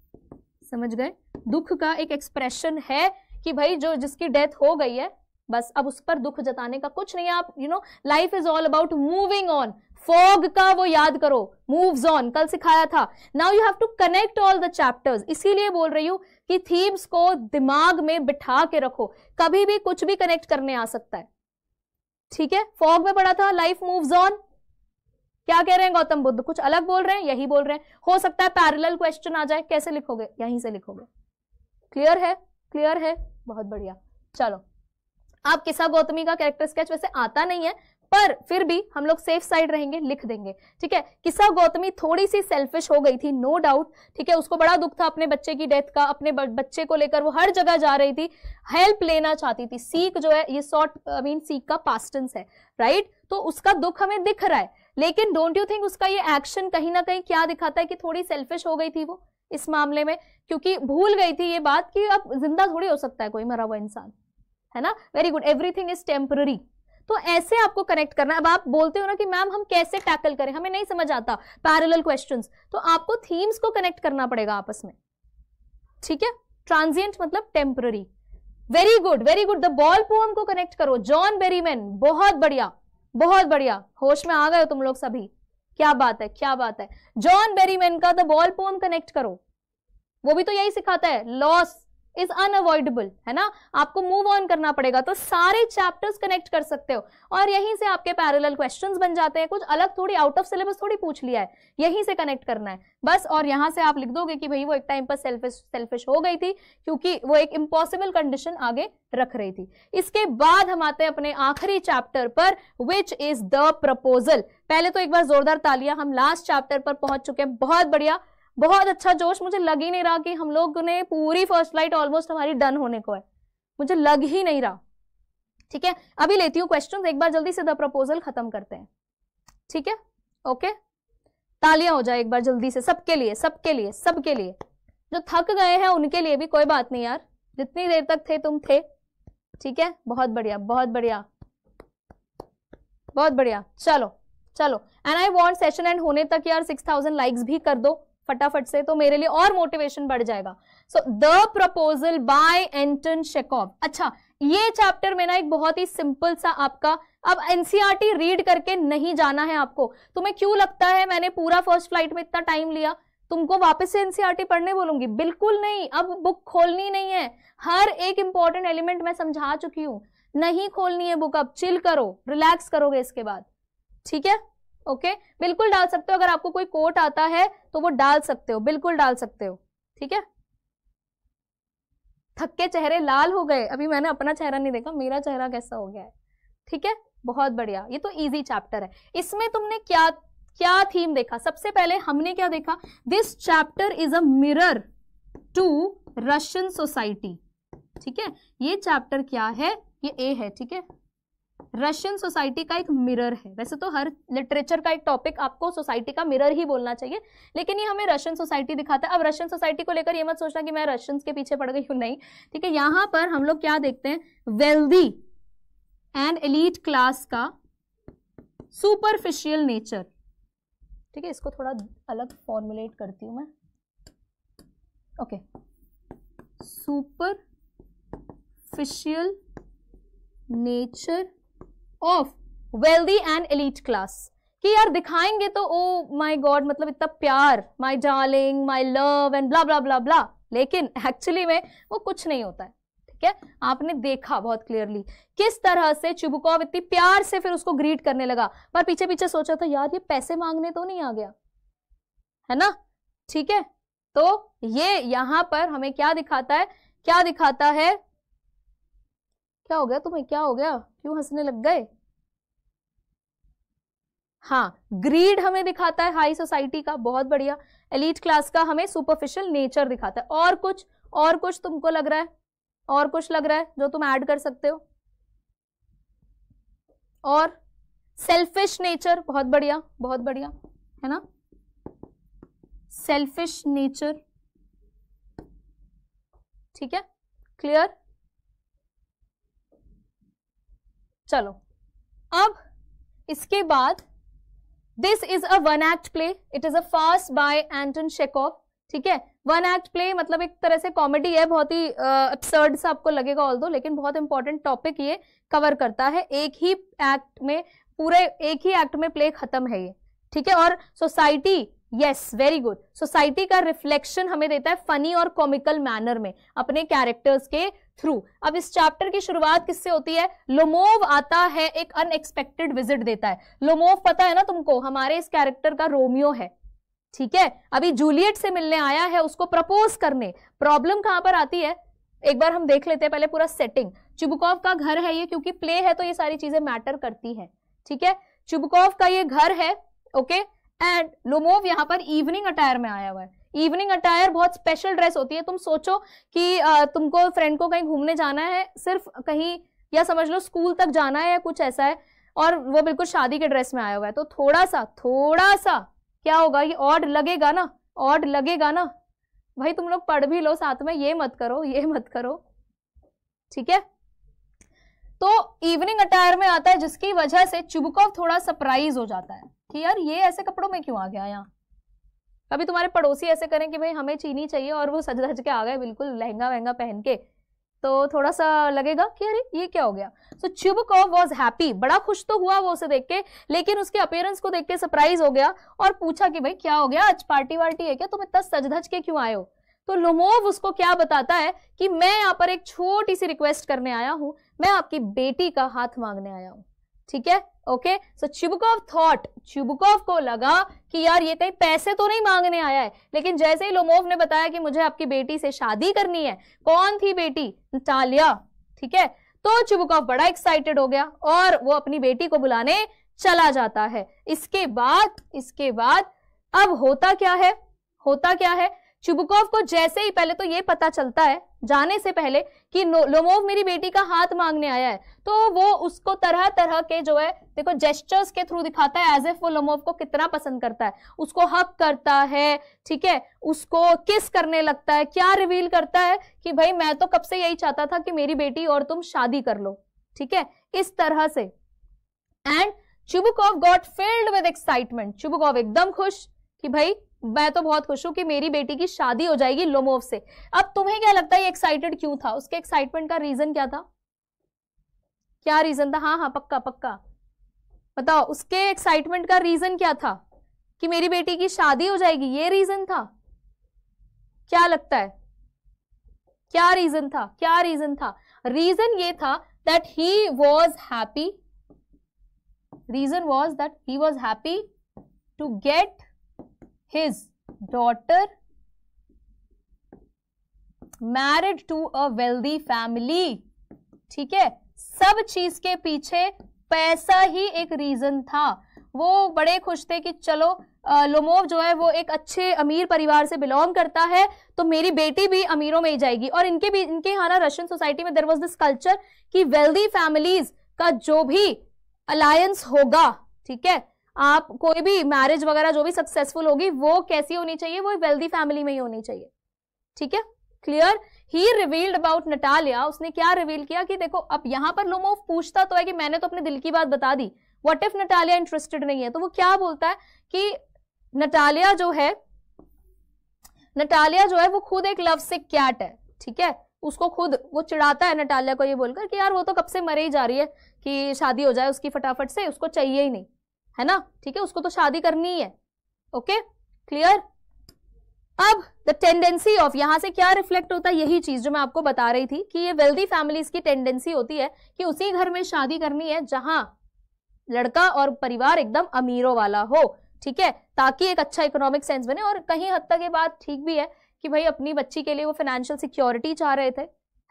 समझ गए दुख का एक एक्सप्रेशन है कि भाई जो जिसकी डेथ हो गई है बस अब उस पर दुख जताने का कुछ नहीं आप you know life is all about moving on fog का वो याद करो मूव ऑन कल सिखाया था now you have to connect all the chapters इसीलिए बोल रही हूं कि थीम्स को दिमाग में बिठा के रखो कभी भी कुछ भी कनेक्ट करने आ सकता है ठीक है फॉग में पड़ा था लाइफ मूव ऑन क्या कह रहे हैं गौतम बुद्ध कुछ अलग बोल रहे हैं यही बोल रहे हैं हो सकता है पैरेलल क्वेश्चन आ जाए कैसे लिखोगे यहीं से लिखोगे क्लियर है क्लियर है बहुत बढ़िया चलो आप किसा गौतमी का कैरेक्टर स्केच वैसे आता नहीं है पर फिर भी हम लोग सेफ साइड रहेंगे लिख देंगे ठीक है किसा गौतमी थोड़ी सी सेल्फिश हो गई थी नो डाउट ठीक है उसको बड़ा दुख था अपने बच्चे की डेथ का अपने बच्चे को लेकर वो हर जगह जा रही थी हेल्प लेना चाहती थी सीख जो है ये शॉर्ट आई मीन सीख का पास्टेंस है राइट तो उसका दुख हमें दिख रहा है लेकिन डोंट यू थिंक उसका ये एक्शन कहीं ना कहीं क्या दिखाता है कि थोड़ी सेल्फिश हो गई थी वो इस मामले में क्योंकि भूल गई थी ये बात कि अब जिंदा थोड़ी हो सकता है कोई मरा हुआ इंसान है ना very good everything is temporary तो ऐसे आपको कनेक्ट करना है अब आप बोलते हो ना कि मैम हम कैसे टैकल करें हमें नहीं समझ आता पैरेलल क्वेश्चंस तो आपको थीम्स को कनेक्ट करना पड़ेगा आपस में ठीक है ट्रांजिएंट मतलब temporary very good very good the ball poem को कनेक्ट करो जॉन बेरीमैन बहुत बढ़िया बहुत बढ़िया होश में आ गए हो तुम लोग सभी क्या बात है क्या बात है जॉन बेरीमैन का द बॉल पोम कनेक्ट करो वो भी तो यही सिखाता है लॉस इज अनअवॉइडेबल है ना आपको मूव ऑन करना पड़ेगा तो सारे चैप्टर्स कनेक्ट कर सकते हो और यहीं से आपके पैरेलल क्वेश्चंस बन जाते हैं कुछ अलग थोड़ी आउट ऑफ सिलेबस थोड़ी पूछ लिया है यहीं से कनेक्ट करना है बस और यहां से आप लिख दोगे कि भाई वो एक टाइम पर सेल्फिश सेल्फिश हो गई थी क्योंकि वो एक इम्पॉसिबल कंडीशन आगे रख रही थी इसके बाद हम आते हैं अपने आखिरी चैप्टर पर विच इज द प्रपोजल पहले तो एक बार जोरदार तालियां हम लास्ट चैप्टर पर पहुंच चुके हैं बहुत बढ़िया बहुत अच्छा जोश मुझे लग ही नहीं रहा कि हम लोग ने पूरी फर्स्ट फ्लाइट ऑलमोस्ट हमारी डन होने को है मुझे लग ही नहीं रहा ठीक है अभी लेती हूँ क्वेश्चन एक बार जल्दी से द प्रपोजल खत्म करते हैं ठीक है ओके तालियां हो जाए एक बार जल्दी से सबके लिए सबके लिए सबके लिए जो थक गए हैं उनके लिए भी कोई बात नहीं यार जितनी देर तक थे तुम थे ठीक है बहुत बढ़िया बहुत बढ़िया बहुत बढ़िया चलो चलो and I want session end होने तक यार सिक्स थाउजेंड लाइक्स भी कर दो फटाफट से तो मेरे लिए और मोटिवेशन बढ़ जाएगा so the proposal by Anton Chekhov अच्छा ये चैप्टर में ना एक बहुत ही सिंपल सा आपका अब एनसीआरटी रीड e करके नहीं जाना है आपको तुम्हें क्यों लगता है मैंने पूरा फर्स्ट फ्लाइट में इतना टाइम लिया तुमको वापस से एनसीआरटी e पढ़ने बोलूंगी बिल्कुल नहीं अब बुक खोलनी नहीं है हर एक इंपॉर्टेंट एलिमेंट मैं समझा चुकी हूं नहीं खोलनी है बुक अब चिल करो रिलैक्स करोगे इसके बाद ठीक है ओके बिल्कुल डाल सकते हो अगर आपको कोई कोट आता है तो वो डाल सकते हो बिल्कुल डाल सकते हो ठीक है थके चेहरे लाल हो गए अभी मैंने अपना चेहरा नहीं देखा मेरा चेहरा कैसा हो गया है ठीक है बहुत बढ़िया ये तो इजी चैप्टर है इसमें तुमने क्या क्या थीम देखा सबसे पहले हमने क्या देखा this chapter is a mirror to Russian society ठीक है ये चैप्टर क्या है ये ए है ठीक है रशियन सोसाइटी का एक मिरर है वैसे तो हर लिटरेचर का एक टॉपिक आपको सोसाइटी का मिरर ही बोलना चाहिए लेकिन ये हमें रशियन सोसाइटी दिखाता है अब रशियन सोसाइटी को लेकर ये मत सोचना कि मैं रशियन के पीछे पड़ गई हूँ नहीं ठीक है यहाँ पर हम लोग क्या देखते हैं वेल्दी एंड एलिट क्लास का सुपरफिशियल नेचर ठीक है इसको थोड़ा अलग फॉर्मुलेट करती हूँ मैं okay superficial nature of wealthy and elite class कि यार दिखाएंगे तो ओ माई गॉड मतलब इतना प्यार my darling my love and blah blah blah blah लेकिन एक्चुअली में वो कुछ नहीं होता है ठीक है आपने देखा बहुत क्लियरली किस तरह से चुबुकॉव इतनी प्यार से फिर उसको ग्रीट करने लगा पर पीछे पीछे सोचा था यार ये पैसे मांगने तो नहीं आ गया है ना ठीक है तो ये यहां पर हमें क्या दिखाता है क्या दिखाता है क्या हो गया तुम्हें क्या हो गया क्यों हंसने लग गए हाँ ग्रीड हमें दिखाता है हाई सोसाइटी का बहुत बढ़िया एलिट क्लास का हमें सुपरफिशियल नेचर दिखाता है और कुछ और कुछ तुमको लग रहा है और कुछ लग रहा है जो तुम ऐड कर सकते हो और सेल्फिश नेचर बहुत बढ़िया बहुत बढ़िया है ना सेल्फिश नेचर ठीक है क्लियर चलो अब इसके बाद this is a one act play it is a फास्ट बाय एंटन शेकॉफ ठीक है वन एक्ट प्ले मतलब एक तरह से कॉमेडी है बहुत ही अपसर्ड uh, सा आपको लगेगा ऑल दो लेकिन बहुत इंपॉर्टेंट टॉपिक ये कवर करता है एक ही एक्ट में पूरे एक ही एक्ट में प्ले खत्म है ये ठीक है और society yes very good society का रिफ्लेक्शन हमें देता है फनी और कॉमिकल मैनर में अपने कैरेक्टर्स के थ्रू अब इस चैप्टर की शुरुआत किससे होती है लोमोव आता है एक अनएक्सपेक्टेड विजिट देता है लोमोव पता है ना तुमको हमारे इस कैरेक्टर का रोमियो है ठीक है अभी जूलियट से मिलने आया है उसको प्रपोज करने प्रॉब्लम कहां पर आती है एक बार हम देख लेते हैं पहले पूरा सेटिंग चुबुकॉव का घर है ये क्योंकि प्ले है तो ये सारी चीजें मैटर करती है ठीक है चुबुकॉव का ये घर है ओके एंड लोमोव यहाँ पर इवनिंग अटायर में आया हुआ है इवनिंग अटायर बहुत स्पेशल ड्रेस होती है तुम सोचो कि तुमको फ्रेंड को कहीं घूमने जाना है सिर्फ कहीं या समझ लो स्कूल तक जाना है या कुछ ऐसा है और वो बिल्कुल शादी के ड्रेस में आया हुआ है तो थोड़ा सा थोड़ा सा क्या होगा ये ऑड लगेगा ना ऑड लगेगा ना भाई तुम लोग पढ़ भी लो साथ में ये मत करो ये मत करो ठीक है तो इवनिंग अटायर में आता है जिसकी वजह से चुबकॉफ थोड़ा सरप्राइज हो जाता है कि यार ये ऐसे कपड़ों में क्यों आ गया यहाँ कभी तुम्हारे पड़ोसी ऐसे करें कि भाई हमें चीनी चाहिए और वो सज धज के आ गए बिल्कुल लहंगा वहंगा पहन के तो थोड़ा सा लगेगा कि अरे ये क्या हो गया सो चिबुकोव वॉज हैप्पी बड़ा खुश तो हुआ वो उसे देख के लेकिन उसके अपेयरेंस को देख के सरप्राइज हो गया और पूछा कि भाई क्या हो गया आज पार्टी वार्टी है क्या तुम इतना सज धज के क्यों आए हो तो लोमोव उसको क्या बताता है कि मैं यहाँ पर एक छोटी सी रिक्वेस्ट करने आया हूँ मैं आपकी बेटी का हाथ मांगने आया हूँ ठीक है ओके सो चिबुकॉव थॉट चिबुकॉव को लगा कि यार ये कहीं पैसे तो नहीं मांगने आया है लेकिन जैसे ही लोमोव ने बताया कि मुझे आपकी बेटी से शादी करनी है कौन थी बेटी टालिया ठीक है तो चिबुकॉव बड़ा एक्साइटेड हो गया और वो अपनी बेटी को बुलाने चला जाता है इसके बाद इसके बाद अब होता क्या है होता क्या है चुबुकोव को जैसे ही पहले तो ये पता चलता है जाने से पहले कि लोमोव मेरी बेटी का हाथ मांगने आया है तो वो उसको तरह तरह के जो है देखो जेस्टर्स के थ्रू दिखाता है एज एफ वो लोमोव को कितना पसंद करता है उसको हक करता है ठीक है उसको किस करने लगता है क्या रिवील करता है कि भाई मैं तो कब से यही चाहता था कि मेरी बेटी और तुम शादी कर लो ठीक है इस तरह से and Chubukov got filled with excitement Chubukov एकदम खुश कि भाई मैं तो बहुत खुश हूँ कि मेरी बेटी की शादी हो जाएगी लोमोव से अब तुम्हें क्या लगता है एक्साइटेड क्यों था उसके एक्साइटमेंट का रीजन क्या था क्या रीजन था हाँ हाँ पक्का पक्का बताओ उसके एक्साइटमेंट का रीजन क्या था कि मेरी बेटी की शादी हो जाएगी ये रीजन था क्या लगता है क्या रीजन था क्या रीजन था रीजन ये था that he was happy reason was that he was happy to get his daughter married to a wealthy family ठीक है सब चीज के पीछे पैसा ही एक रीजन था वो बड़े खुश थे कि चलो लोमोव जो है वो एक अच्छे अमीर परिवार से बिलोंग करता है तो मेरी बेटी भी अमीरों में ही जाएगी और इनके भी इनके यहाँ ना रशियन सोसाइटी में देर वॉज दिस कल्चर कि वेल्दी फैमिलीज का जो भी अलायंस होगा ठीक है आप कोई भी मैरिज वगैरह जो भी सक्सेसफुल होगी वो कैसी होनी चाहिए वो वेल्दी फैमिली में ही होनी चाहिए ठीक है clear he revealed about Natalia उसने क्या रिवील किया कि देखो अब यहाँ पर लोमो पूछता तो है कि मैंने तो अपने दिल की बात बता दी वट इफ नटालिया इंटरेस्टेड नहीं है तो वो क्या बोलता है कि नटालिया जो है नटालिया जो है वो खुद एक लव सिक कैट है ठीक है उसको खुद वो चिढ़ाता है नटालिया को ये बोलकर कि यार वो तो कब से मरे ही जा रही है कि शादी हो जाए उसकी फटाफट से उसको चाहिए ही नहीं है ना ठीक है उसको तो शादी करनी ही है ओके क्लियर अब द टेंडेंसी ऑफ यहां से क्या रिफ्लेक्ट होता है यही चीज जो मैं आपको बता रही थी कि ये वेल्दी फैमिलीज की टेंडेंसी होती है कि उसी घर में शादी करनी है जहां लड़का और परिवार एकदम अमीरों वाला हो ठीक है ताकि एक अच्छा इकोनॉमिक सेंस बने और कहीं हद तक ये बात ठीक भी है कि भाई अपनी बच्ची के लिए वो फाइनेंशियल सिक्योरिटी चाह रहे थे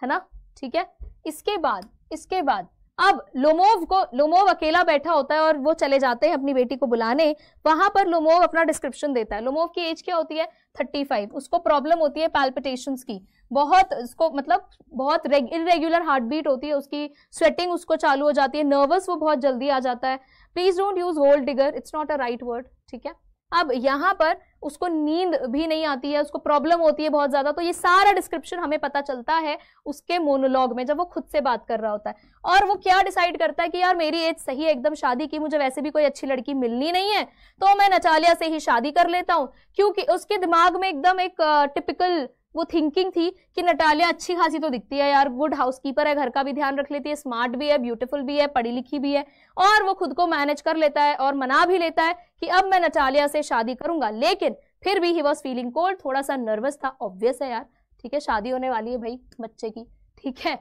है ना ठीक है इसके बाद इसके बाद अब लोमोव को लोमोव अकेला बैठा होता है और वो चले जाते हैं अपनी बेटी को बुलाने वहां पर लोमोव अपना डिस्क्रिप्शन देता है लोमोव की एज क्या होती है थर्टी फाइव उसको प्रॉब्लम होती है पैल्पिटेशन की बहुत उसको मतलब बहुत इरेग्युलर हार्ट बीट होती है उसकी स्वेटिंग उसको चालू हो जाती है नर्वस वो बहुत जल्दी आ जाता है please don't use gold digger it's not a right word ठीक है अब यहाँ पर उसको नींद भी नहीं आती है उसको प्रॉब्लम होती है बहुत ज़्यादा तो ये सारा डिस्क्रिप्शन हमें पता चलता है उसके मोनोलॉग में जब वो खुद से बात कर रहा होता है और वो क्या डिसाइड करता है कि यार मेरी एज सही है एकदम शादी की मुझे वैसे भी कोई अच्छी लड़की मिलनी नहीं है तो मैं नचालिया से ही शादी कर लेता हूँ क्योंकि उसके दिमाग में एकदम एक टिपिकल वो थिंकिंग थी कि नटालिया अच्छी खासी तो दिखती है यार गुड हाउसकीपर है घर का भी ध्यान रख लेती है स्मार्ट भी है ब्यूटीफुल भी है पढ़ी लिखी भी है और वो खुद को मैनेज कर लेता है और मना भी लेता है कि अब मैं नटालिया से शादी करूंगा लेकिन फिर भी ही वॉज फीलिंग कोल्ड थोड़ा सा नर्वस था ऑब्वियस है यार ठीक है शादी होने वाली है भाई बच्चे की ठीक है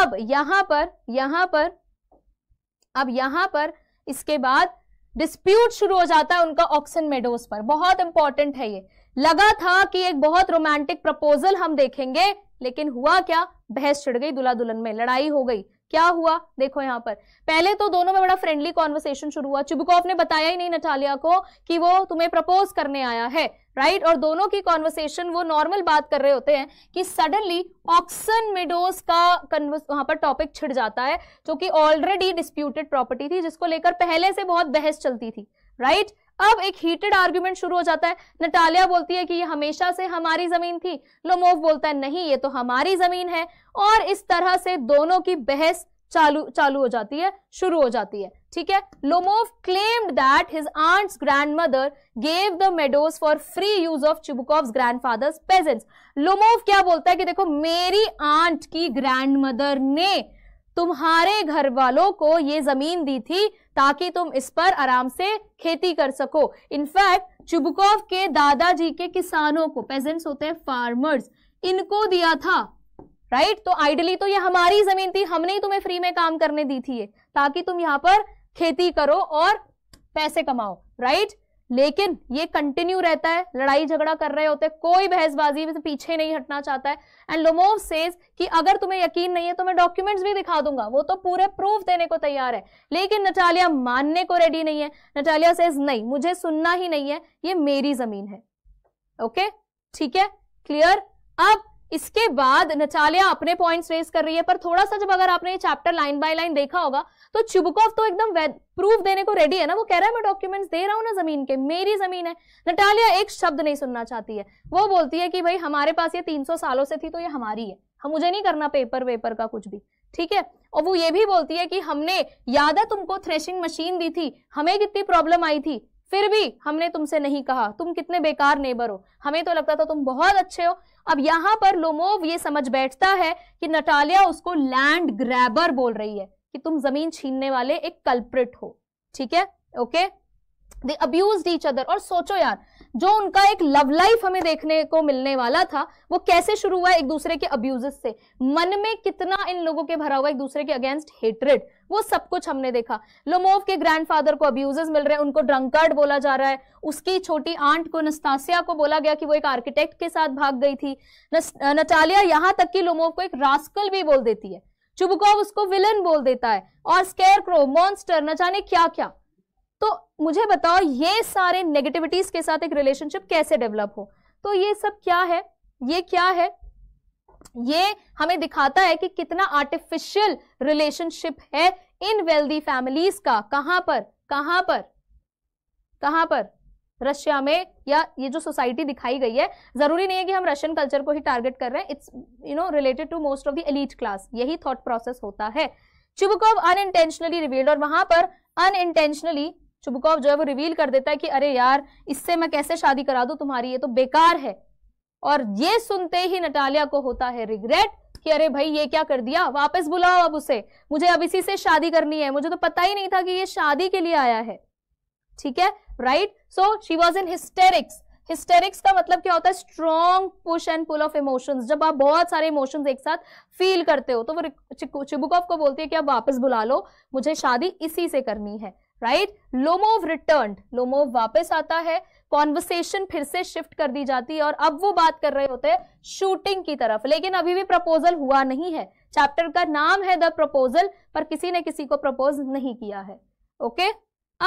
अब यहां पर यहाँ पर अब यहां पर इसके बाद डिस्प्यूट शुरू हो जाता है उनका ऑक्सन मेडोज पर बहुत इंपॉर्टेंट है ये लगा था कि एक बहुत रोमांटिक प्रपोजल हम देखेंगे लेकिन हुआ क्या बहस छिड़ गई दुला दुल्हन में लड़ाई हो गई क्या हुआ देखो यहां पर पहले तो दोनों में बड़ा फ्रेंडली कॉन्वर्सेशन शुरू हुआ चुबकॉफ ने बताया ही नहीं नटालिया को कि वो तुम्हें प्रपोज करने आया है राइट और दोनों की कॉन्वर्सेशन वो नॉर्मल बात कर रहे होते हैं कि सडनली ऑक्सन मिडोज का वहां पर टॉपिक छिड़ जाता है जो कि ऑलरेडी डिस्प्यूटेड प्रॉपर्टी थी जिसको लेकर पहले से बहुत बहस चलती थी राइट अब एक हीटेड आर्ग्यूमेंट शुरू हो जाता है नटालिया बोलती है कि ये हमेशा से हमारी जमीन थी लोमोव बोलता है नहीं ये तो हमारी जमीन है और इस तरह से दोनों की बहस चालू चालू हो जाती है शुरू हो जाती है ठीक है Lomov claimed that his aunt's mother gave the meadows for free use of grand grandfather's peasant Lomov क्या बोलता है कि देखो मेरी आंट की ग्रैंड मदर ने तुम्हारे घर वालों को ये जमीन दी थी ताकि तुम इस पर आराम से खेती कर सको इनफैक्ट चुबकोव के दादाजी के किसानों को पेजेंट्स होते हैं फार्मर्स इनको दिया था राइट right? तो आइडली तो ये हमारी जमीन थी हमने ही तुम्हें फ्री में काम करने दी थी ताकि तुम यहां पर खेती करो और पैसे कमाओ राइट लेकिन ये कंटिन्यू रहता है लड़ाई झगड़ा कर रहे होते हैं कोई बहसबाजी से पीछे नहीं हटना चाहता है एंड लोमोव सेज कि अगर तुम्हें यकीन नहीं है तो मैं डॉक्यूमेंट्स भी दिखा दूंगा वो तो पूरे प्रूफ देने को तैयार है लेकिन नटालिया मानने को रेडी नहीं है नटालिया सेज नहीं मुझे सुनना ही नहीं है ये मेरी जमीन है ओके ठीक है क्लियर अब इसके बाद नचालिया अपने पॉइंट्स रेस कर रही है पर थोड़ा सा जब अगर आपने ये चैप्टर लाइन बाय लाइन देखा होगा तो चुबकोव तो एकदम प्रूफ देने को रेडी है ना वो कह रहा है मैं डॉक्यूमेंट्स दे रहा हूँ ना जमीन के मेरी जमीन है नटालिया एक शब्द नहीं सुनना चाहती है वो बोलती है कि भाई हमारे पास ये तीन सालों से थी तो ये हमारी है हम मुझे नहीं करना पेपर वेपर का कुछ भी ठीक है और वो ये भी बोलती है कि हमने याद है तुमको थ्रेशिंग मशीन दी थी हमें कितनी प्रॉब्लम आई थी फिर भी हमने तुमसे नहीं कहा तुम कितने बेकार नेबर हो हमें तो लगता था तुम बहुत अच्छे हो अब यहां पर लोमोव ये समझ बैठता है कि नटालिया उसको लैंड ग्रैबर बोल रही है कि तुम जमीन छीनने वाले एक कल्प्रिट हो ठीक है okay they abuse each other और सोचो यार जो उनका एक लव लाइफ हमें देखने को मिलने वाला था वो कैसे शुरू हुआ एक दूसरे के अब्यूज से मन में कितना इन लोगों के भरा हुआ एक दूसरे के अगेंस्ट हेटरेड वो सब कुछ हमने देखा लोमोव के ग्रैंडफादर को अब्यूजेस मिल रहे हैं उनको ड्रंकर्ड बोला जा रहा है उसकी छोटी आंट को नस्तासिया को बोला गया कि वो एक आर्किटेक्ट के साथ भाग गई थी नटालिया यहां तक कि लोमोव को एक रास्कल भी बोल देती है चुबकोव उसको विलन बोल देता है और स्केयर क्रो मॉन्स्टर न जाने क्या क्या तो मुझे बताओ ये सारे नेगेटिविटीज के साथ एक रिलेशनशिप कैसे डेवलप हो तो ये सब क्या है ये क्या है ये हमें दिखाता है कि कितना आर्टिफिशियल रिलेशनशिप है इन वेल्दी फैमिलीज का कहां पर कहां पर कहां पर रशिया में या ये जो सोसाइटी दिखाई गई है जरूरी नहीं है कि हम रशियन कल्चर को ही टारगेट कर रहे हैं it's you know related to most of the elite class यही थॉट प्रोसेस होता है चुबकोव अनइंटेंशनली रिवील्ड और वहां पर अनइंटेंशनली चुबकॉव जो है वो रिवील कर देता है कि अरे यार इससे मैं कैसे शादी करा दू तुम्हारी ये तो बेकार है और ये सुनते ही नटालिया को होता है रिग्रेट कि अरे भाई ये क्या कर दिया वापस बुलाओ अब उसे मुझे अब इसी से शादी करनी है मुझे तो पता ही नहीं था कि ये शादी के लिए आया है ठीक है right so she was in hysterics hysterics का मतलब क्या होता है strong push and pull of emotions जब आप बहुत सारे इमोशंस एक साथ फील करते हो तो वो चिबुकॉफ को बोलती है कि आप वापस बुला लो मुझे शादी इसी से करनी है राइट लोमोव रिटर्न लोमोव वापस आता है कॉन्वर्सेशन फिर से शिफ्ट कर दी जाती है और अब वो बात कर रहे होते हैं शूटिंग की तरफ लेकिन अभी भी प्रपोजल हुआ नहीं है चैप्टर का नाम है द प्रपोजल पर किसी ने किसी को प्रपोज नहीं किया है ओके okay?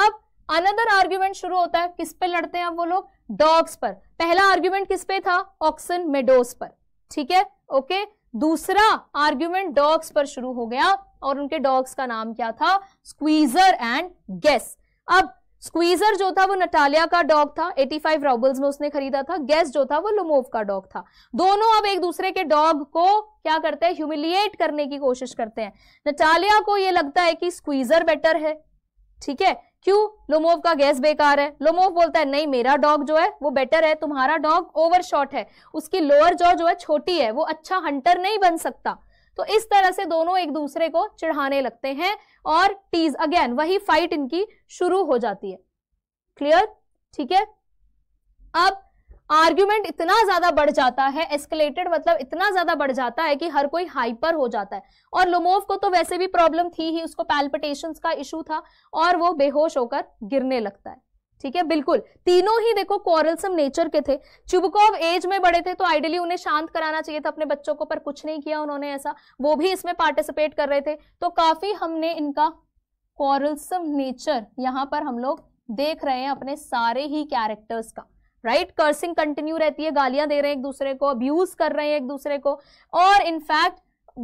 अब अनदर आर्ग्यूमेंट शुरू होता है किस पे लड़ते हैं अब वो लोग डॉग्स पर पहला आर्ग्यूमेंट किस पे था ऑक्सन मेडोस पर ठीक है ओके okay? दूसरा आर्ग्यूमेंट डॉग्स पर शुरू हो गया और उनके डॉग्स का नाम क्या था स्क्वीजर एंड गेस अब स्क्वीजर जो था वो नटालिया का डॉग था 85 रॉबल्स में उसने खरीदा था गैस जो था वो लुमोव का डॉग था दोनों अब एक दूसरे के डॉग को क्या करते हैं ह्यूमिलिएट करने की कोशिश करते हैं नटालिया को ये लगता है कि स्क्वीजर बेटर है ठीक है क्यों लोमोव का गैस बेकार है लोमोव बोलता है नहीं मेरा डॉग जो है वो बेटर है तुम्हारा डॉग ओवरशॉट है उसकी लोअर जॉ जो है छोटी है वो अच्छा हंटर नहीं बन सकता तो इस तरह से दोनों एक दूसरे को चिढ़ाने लगते हैं और टीज अगेन वही फाइट इनकी शुरू हो जाती है क्लियर ठीक है अब आर्ग्यूमेंट इतना ज्यादा बढ़ जाता है एस्केलेटेड मतलब इतना ज्यादा बढ़ जाता है कि हर कोई हाइपर हो जाता है और लोमोव को तो वैसे भी प्रॉब्लम थी ही उसको पैल्पिटेशन का इशू था और वो बेहोश होकर गिरने लगता है ठीक है बिल्कुल तीनों ही देखो कॉरलसम नेचर के थे चुबकोव एज में बड़े थे तो आइडियली उन्हें शांत कराना चाहिए था अपने बच्चों को पर कुछ नहीं किया उन्होंने ऐसा वो भी इसमें पार्टिसिपेट कर रहे थे तो काफी हमने इनका कॉरलसम नेचर यहाँ पर हम लोग देख रहे हैं अपने सारे ही कैरेक्टर्स का राइट कर्सिंग कंटिन्यू रहती है गालियां दे रहे हैं एक दूसरे को अब्यूज कर रहे हैं एक दूसरे को और इनफैक्ट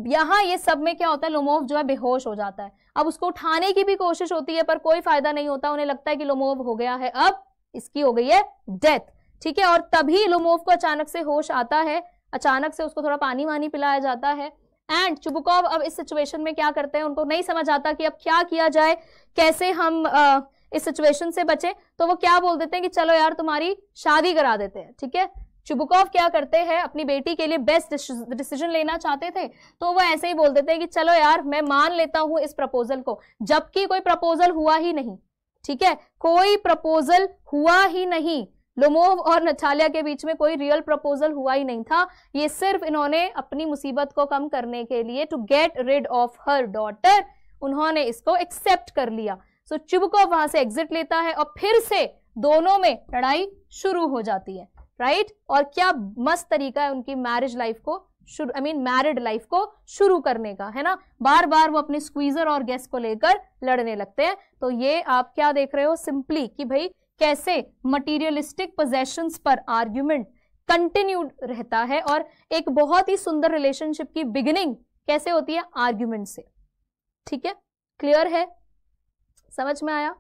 यहाँ ये सब में क्या होता है लोमोव जो है बेहोश हो जाता है अब उसको उठाने की भी कोशिश होती है पर कोई फायदा नहीं होता उन्हें लगता है कि लोमोव हो गया है अब इसकी हो गई है डेथ ठीक है और तभी लोमोव को अचानक से होश आता है अचानक से उसको थोड़ा पानी वानी पिलाया जाता है एंड चुबुकॉव अब इस सिचुएशन में क्या करते हैं उनको नहीं समझ आता कि अब क्या किया जाए कैसे हम आ, इस सिचुएशन से बचे तो वो क्या बोल देते हैं कि चलो यार तुम्हारी शादी करा देते हैं ठीक है चुबुकॉव क्या करते हैं अपनी बेटी के लिए बेस्ट डिसीजन लेना चाहते थे तो वो ऐसे ही बोल देते हैं कि चलो यार मैं मान लेता हूं इस प्रपोजल को जबकि कोई प्रपोजल हुआ ही नहीं ठीक है कोई प्रपोजल हुआ ही नहीं लोमोव और नचालिया के बीच में कोई रियल प्रपोजल हुआ ही नहीं था ये सिर्फ इन्होंने अपनी मुसीबत को कम करने के लिए to get rid of her daughter उन्होंने इसको एक्सेप्ट कर लिया सो so, चुबकॉव वहां से एग्जिट लेता है और फिर से दोनों में लड़ाई शुरू हो जाती है राइट right? और क्या मस्त तरीका है उनकी मैरिज लाइफ को शुरू आई मीन मैरिड लाइफ को शुरू करने का है ना बार बार वो अपने स्क्वीजर और गेस्ट को लेकर लड़ने लगते हैं तो ये आप क्या देख रहे हो सिंपली कि भाई कैसे मटीरियलिस्टिक पोजेशन पर आर्ग्यूमेंट कंटिन्यू रहता है और एक बहुत ही सुंदर रिलेशनशिप की बिगिनिंग कैसे होती है आर्ग्यूमेंट से ठीक है क्लियर है समझ में आया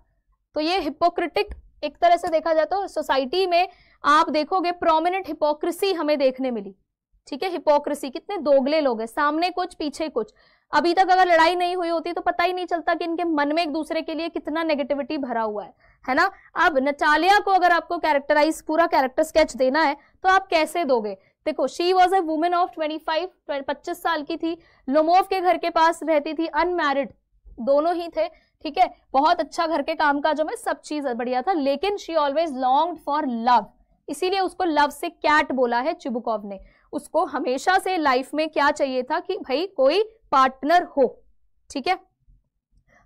तो ये हिपोक्रेटिक एक तरह से देखा जाए तो सोसाइटी में आप देखोगे प्रोमिनेंट हिपोक्रेसी हमें देखने मिली ठीक है हिपोक्रेसी कितने दोगले लोग हैं सामने कुछ पीछे कुछ अभी तक अगर लड़ाई नहीं हुई होती तो पता ही नहीं चलता कि इनके मन में एक दूसरे के लिए कितना नेगेटिविटी भरा हुआ है है ना अब नचालिया को अगर आपको कैरेक्टराइज पूरा कैरेक्टर स्केच देना है तो आप कैसे दोगे देखो she was a woman of twenty five पच्चीस साल की थी लोमोव के घर के पास रहती थी अनमैरिड दोनों ही थे ठीक है बहुत अच्छा घर के काम जो में सब चीज बढ़िया था लेकिन she always long for love इसीलिए उसको लव से कैट बोला है चिबुकॉव ने उसको हमेशा से लाइफ में क्या चाहिए था कि भाई कोई पार्टनर हो ठीक है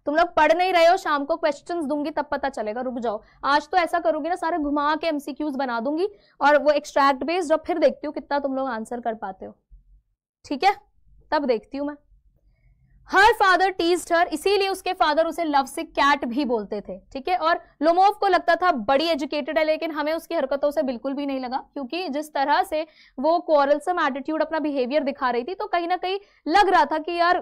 तुम लोग पढ़ नहीं रहे हो शाम को क्वेश्चंस दूंगी तब पता चलेगा रुक जाओ आज तो ऐसा करूंगी ना सारे घुमा के एमसीक्यूज बना दूंगी और वो एक्सट्रैक्ट बेस्ड और फिर देखती हूँ कितना तुम लोग आंसर कर पाते हो ठीक है तब देखती हूँ मैं हर फादर टीज्ड हर इसीलिए उसके फादर उसे लव से कैट भी बोलते थे ठीक है और लोमोव को लगता था बड़ी एजुकेटेड है लेकिन हमें उसकी हरकतों से बिल्कुल भी नहीं लगा क्योंकि जिस तरह से वो क्वारलसम एटीट्यूड अपना बिहेवियर दिखा रही थी तो कहीं ना कहीं लग रहा था कि यार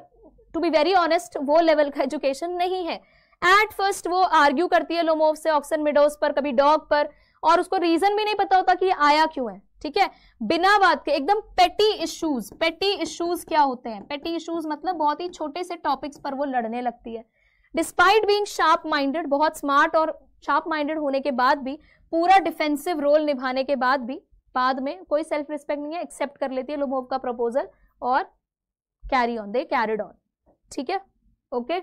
टू बी वेरी ऑनेस्ट वो लेवल का एजुकेशन नहीं है एट फर्स्ट वो आर्ग्यू करती है लोमोव से ऑक्सन मिडोज पर कभी डॉग पर और उसको रीजन भी नहीं पता होता कि आया क्यों है ठीक है बिना बात के एकदम पेटी इश्यूज पेटी इश्यूज क्या होते हैं पेटी इश्यूज मतलब बहुत ही छोटे से टॉपिक्स पर वो लड़ने लगती है डिस्पाइट बींग शार्प माइंडेड बहुत स्मार्ट और शार्प माइंडेड होने के बाद भी पूरा डिफेंसिव रोल निभाने के बाद भी बाद में कोई सेल्फ रिस्पेक्ट नहीं है एक्सेप्ट कर लेती है लोमोव का प्रपोजल और carry on they carried on ठीक है ओके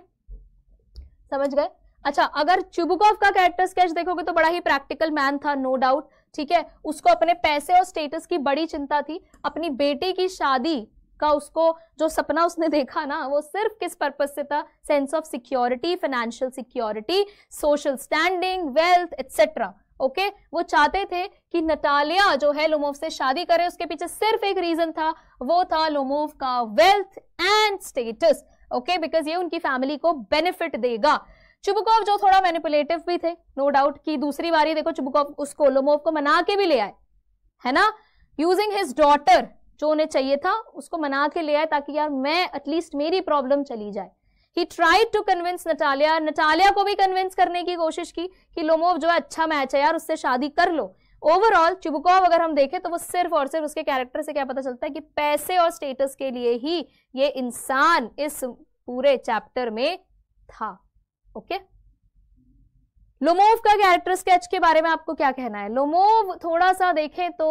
समझ गए अच्छा अगर चुबुकॉफ का कैरेक्टर स्केच देखोगे तो बड़ा ही प्रैक्टिकल मैन था नो no डाउट ठीक है उसको अपने पैसे और स्टेटस की बड़ी चिंता थी अपनी बेटी की शादी का उसको जो सपना उसने देखा ना वो सिर्फ किस पर्पज से था sense of security financial security social standing wealth etcetera okay वो चाहते थे कि नटालिया जो है लोमोव से शादी करे उसके पीछे सिर्फ एक रीजन था वो था लोमोव का wealth and status okay because ये उनकी फैमिली को बेनिफिट देगा चुबुकोव जो थोड़ा मैनिपुलेटिव भी थे नो डाउट कि दूसरी बारी देखो चुबुकोव उस कोलोमोव को मना के भी ले आए है ना यूजिंग हिज डॉटर जो उन्हें चाहिए था उसको मना के ले आए ताकि यार मैं एटलीस्ट मेरी प्रॉब्लम चली जाए he tried to convince Natalia Natalia को भी कन्विंस करने की कोशिश की कि लोमोव जो है अच्छा मैच है यार उससे शादी कर लो ओवरऑल चुबुकोव अगर हम देखें तो वो सिर्फ और सिर्फ उसके कैरेक्टर से क्या पता चलता है कि पैसे और स्टेटस के लिए ही ये इंसान इस पूरे चैप्टर में था ओके लोमोव का कैरेक्टर स्केच के बारे में आपको क्या कहना है लोमोव थोड़ा सा देखें तो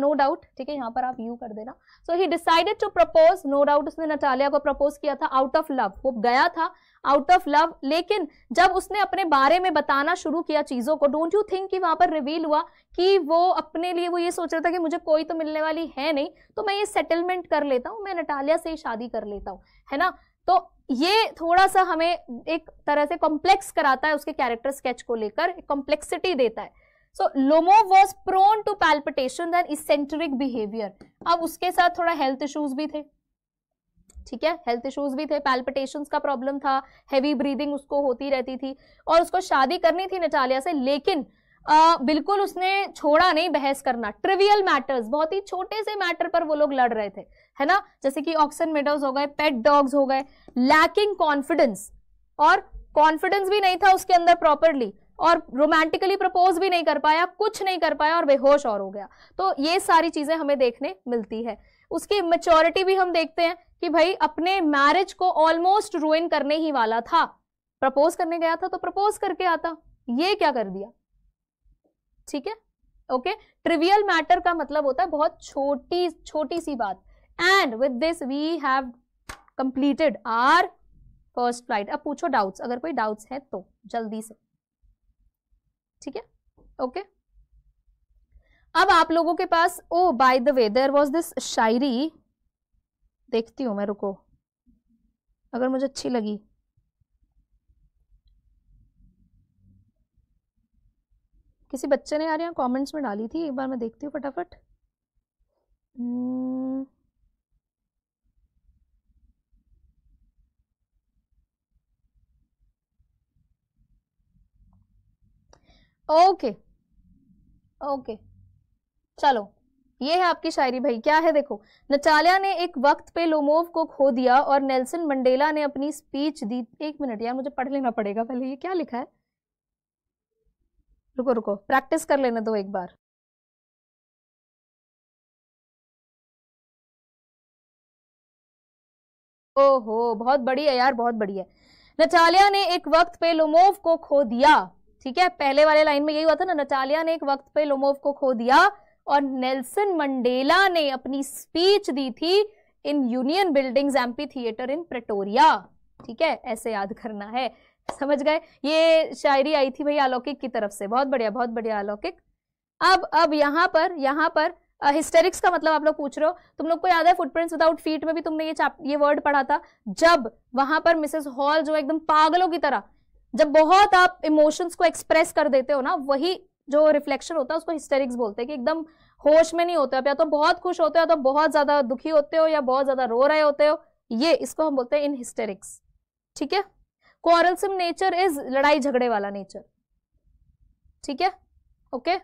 नो डाउट ठीक है यहाँ पर आप यू कर देना so he decided to propose no doubt उसने नटालिया को प्रपोज किया था आउट ऑफ लव वो गया था आउट ऑफ लव लेकिन जब उसने अपने बारे में बताना शुरू किया चीज़ों को डोंट यू थिंक कि वहां पर रिवील हुआ कि वो अपने लिए वो ये सोच रहा था कि मुझे कोई तो मिलने वाली है नहीं तो मैं ये सेटलमेंट कर लेता हूँ मैं नटालिया से ही शादी कर लेता हूँ है ना तो ये थोड़ा सा हमें एक तरह से कॉम्प्लेक्स कराता है उसके कैरेक्टर स्केच को लेकर कॉम्प्लेक्सिटी देता है so Lomov was prone to palpitation and eccentric behaviour अब उसके साथ थोड़ा हेल्थ इशूज भी थे ठीक है हेल्थ इश्यूज भी थे पैल्पिटेशंस का प्रॉब्लम था हैवी ब्रीदिंग उसको होती रहती थी और उसको शादी करनी थी नटालिया से लेकिन आ, बिल्कुल उसने छोड़ा नहीं बहस करना ट्रिवियल मैटर्स बहुत ही छोटे से मैटर पर वो लोग लड़ रहे थे है ना जैसे कि ऑक्सन मेडोज हो गए पेट डॉग्स हो गए लैकिंग कॉन्फिडेंस और कॉन्फिडेंस भी नहीं था उसके अंदर प्रॉपरली और रोमांटिकली प्रपोज भी नहीं कर पाया कुछ नहीं कर पाया और बेहोश और हो गया तो ये सारी चीज़ें हमें देखने मिलती है उसकी मेचोरिटी भी हम देखते हैं कि भाई अपने मैरिज को ऑलमोस्ट रुइन करने ही वाला था प्रपोज करने गया था तो प्रपोज करके आता ये क्या कर दिया ठीक है ओके ट्रिवियल मैटर का मतलब होता है बहुत छोटी छोटी सी बात and with this we have completed our first flight अब पूछो डाउट्स अगर कोई डाउट्स है तो जल्दी से ठीक है ओके अब आप लोगों के पास oh by the way there was this शायरी देखती हूँ मैं रुको अगर मुझे अच्छी लगी किसी बच्चे ने यार यहाँ कमेंट्स में डाली थी एक बार मैं देखती हूँ फटाफट hmm. ओके ओके चलो ये है आपकी शायरी भाई क्या है देखो नचालिया ने एक वक्त पे लोमोव को खो दिया और नेल्सन मंडेला ने अपनी स्पीच दी एक मिनट यार मुझे पढ़ लेना पड़ेगा पहले ये क्या लिखा है रुको रुको प्रैक्टिस कर लेने दो एक बार ओहो बहुत बड़ी है यार बहुत बड़ी है नचालिया ने एक वक्त पे लोमोव को खो दिया ठीक है पहले वाले लाइन में यही हुआ था ना नटालिया ने एक वक्त पे लोमोव को खो दिया और नेल्सन मंडेला ने अपनी स्पीच दी थी in Union Buildings amphitheatre in Pretoria ठीक है ऐसे याद करना है समझ गए ये शायरी आई थी भाई अलौकिक की तरफ से बहुत बढ़िया बहुत बढ़िया अलौकिक अब अब यहाँ पर यहाँ पर हिस्टेरिक्स का मतलब आप लोग पूछ रहे हो तुम लोग को याद है फुटप्रिंट्स विदाउट फीट में भी तुमने ये ये वर्ड पढ़ा था जब वहां पर मिसेस हॉल जो एकदम पागलों की तरह जब बहुत आप इमोशंस को एक्सप्रेस कर देते हो ना वही जो रिफ्लेक्शन होता है उसको हिस्टेरिक्स बोलते हैं कि एकदम होश में नहीं होते आप या तो बहुत खुश होते हो या तो बहुत ज्यादा दुखी होते हो या बहुत ज्यादा रो रहे होते हो ये इसको हम बोलते हैं इन हिस्टेरिक्स ठीक है क्वारलसम नेचर इज लड़ाई झगड़े वाला नेचर ठीक है okay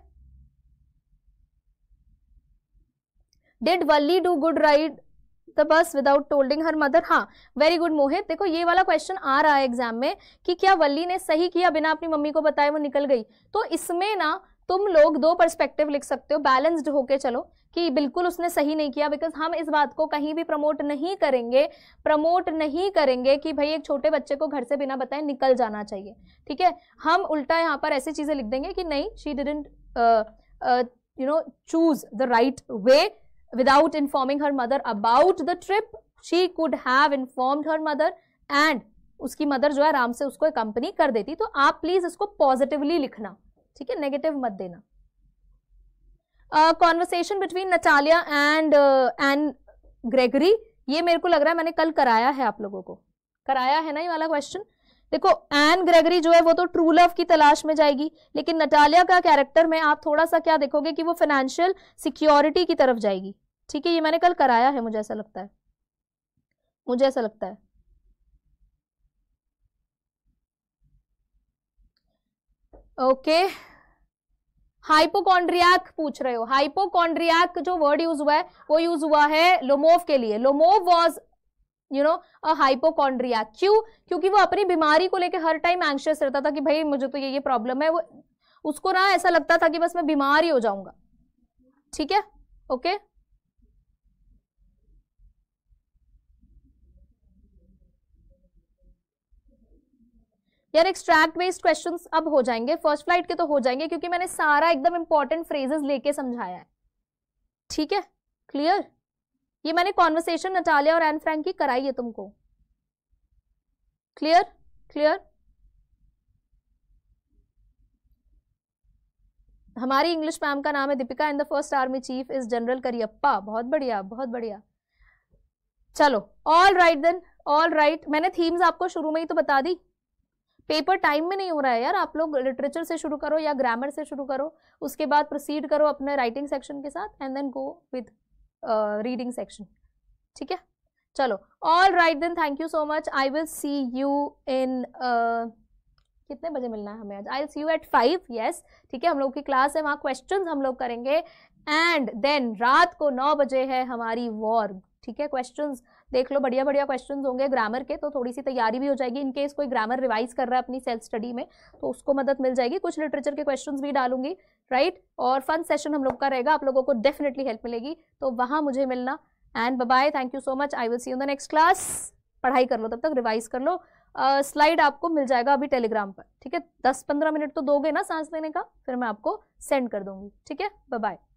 did Valli do good ride the bus without telling her mother हाँ वेरी गुड मोहित देखो ये वाला क्वेश्चन आ रहा है एग्जाम में कि क्या वल्ली ने सही किया बिना अपनी मम्मी को बताए वो निकल गई तो इसमें ना तुम लोग दो पर्सपेक्टिव लिख सकते हो बैलेंस्ड होके चलो कि बिल्कुल उसने सही नहीं किया बिकॉज हम इस बात को कहीं भी प्रमोट नहीं करेंगे प्रमोट नहीं करेंगे कि भाई एक छोटे बच्चे को घर से बिना बताए निकल जाना चाहिए ठीक है हम उल्टा यहाँ पर ऐसी चीज़ें लिख देंगे कि नहीं she didn't you know choose the right way without informing her mother about the trip she could have informed her mother and उसकी मदर जो है आराम से उसको कंपनी कर देती तो आप प्लीज इसको पॉजिटिवली लिखना ठीक है नेगेटिव मत देना conversation between Natalia and Ann Gregory ये मेरे को लग रहा है मैंने कल कराया है आप लोगों को कराया है ना ये वाला क्वेश्चन देखो एन ग्रेगरी जो है वो तो ट्रू लव की तलाश में जाएगी लेकिन नटालिया का कैरेक्टर में आप थोड़ा सा क्या देखोगे कि वो फाइनेंशियल सिक्योरिटी की तरफ जाएगी ठीक है ये मैंने कल कराया है मुझे ऐसा लगता है मुझे ऐसा लगता है ओके हाइपोकॉन्ड्रियाक पूछ रहे हो हाइपोकॉन्ड्रियाक जो वर्ड यूज हुआ है वो यूज हुआ है लोमोव के लिए Lomov was you know a hypochondriac क्यों क्योंकि वो अपनी बीमारी को लेकर हर टाइम एंशियस रहता था कि भाई मुझे तो ये ये प्रॉब्लम है वो उसको ना ऐसा लगता था कि बस मैं बीमार ही हो जाऊंगा ठीक है ओके okay? यार एक्सट्रैक्ट बेस्ड क्वेश्चंस अब हो जाएंगे फर्स्ट फ्लाइट के तो हो जाएंगे क्योंकि मैंने सारा एकदम इंपॉर्टेंट फ्रेजेस लेके समझाया है ठीक है क्लियर ये मैंने कॉन्वर्सेशन नटालिया और एन फ्रैंक की कराई है तुमको क्लियर क्लियर हमारी इंग्लिश मैम का नाम है Deepika and the first army chief is general Cariappa बहुत बढ़िया बहुत बढ़िया चलो all right then all right मैंने थीम्स आपको शुरू में ही तो बता दी पेपर टाइम में नहीं हो रहा है यार आप लोग लिटरेचर से शुरू करो या ग्रामर से शुरू करो उसके बाद प्रोसीड करो अपने राइटिंग सेक्शन के साथ and then go with reading section ठीक है चलो all right then thank you so much I will see you in कितने बजे मिलना है हमें आज I see you at five yes ठीक है हम लोग की क्लास है वहाँ क्वेश्चन हम लोग करेंगे एंड देन रात को नौ बजे है हमारी वॉर ठीक है क्वेश्चंस देख लो बढ़िया बढ़िया क्वेश्चन होंगे ग्रामर के तो थोड़ी सी तैयारी भी हो जाएगी इनकेस कोई ग्रामर रिवाइज कर रहा है अपनी सेल्फ स्टडी में तो उसको मदद मिल जाएगी कुछ लिटरेचर के क्वेश्चन भी डालूंगी राइट और फन सेशन हम लोग का रहेगा आप लोगों को डेफिनेटली हेल्प मिलेगी तो वहां मुझे मिलना and bye thank you so much I will see in the next class पढ़ाई कर लो तब तक रिवाइज कर लो स्लाइड uh, आपको मिल जाएगा अभी टेलीग्राम पर ठीक है दस पंद्रह मिनट तो दोगे ना सांस लेने का फिर मैं आपको सेंड कर दूंगी ठीक है बाय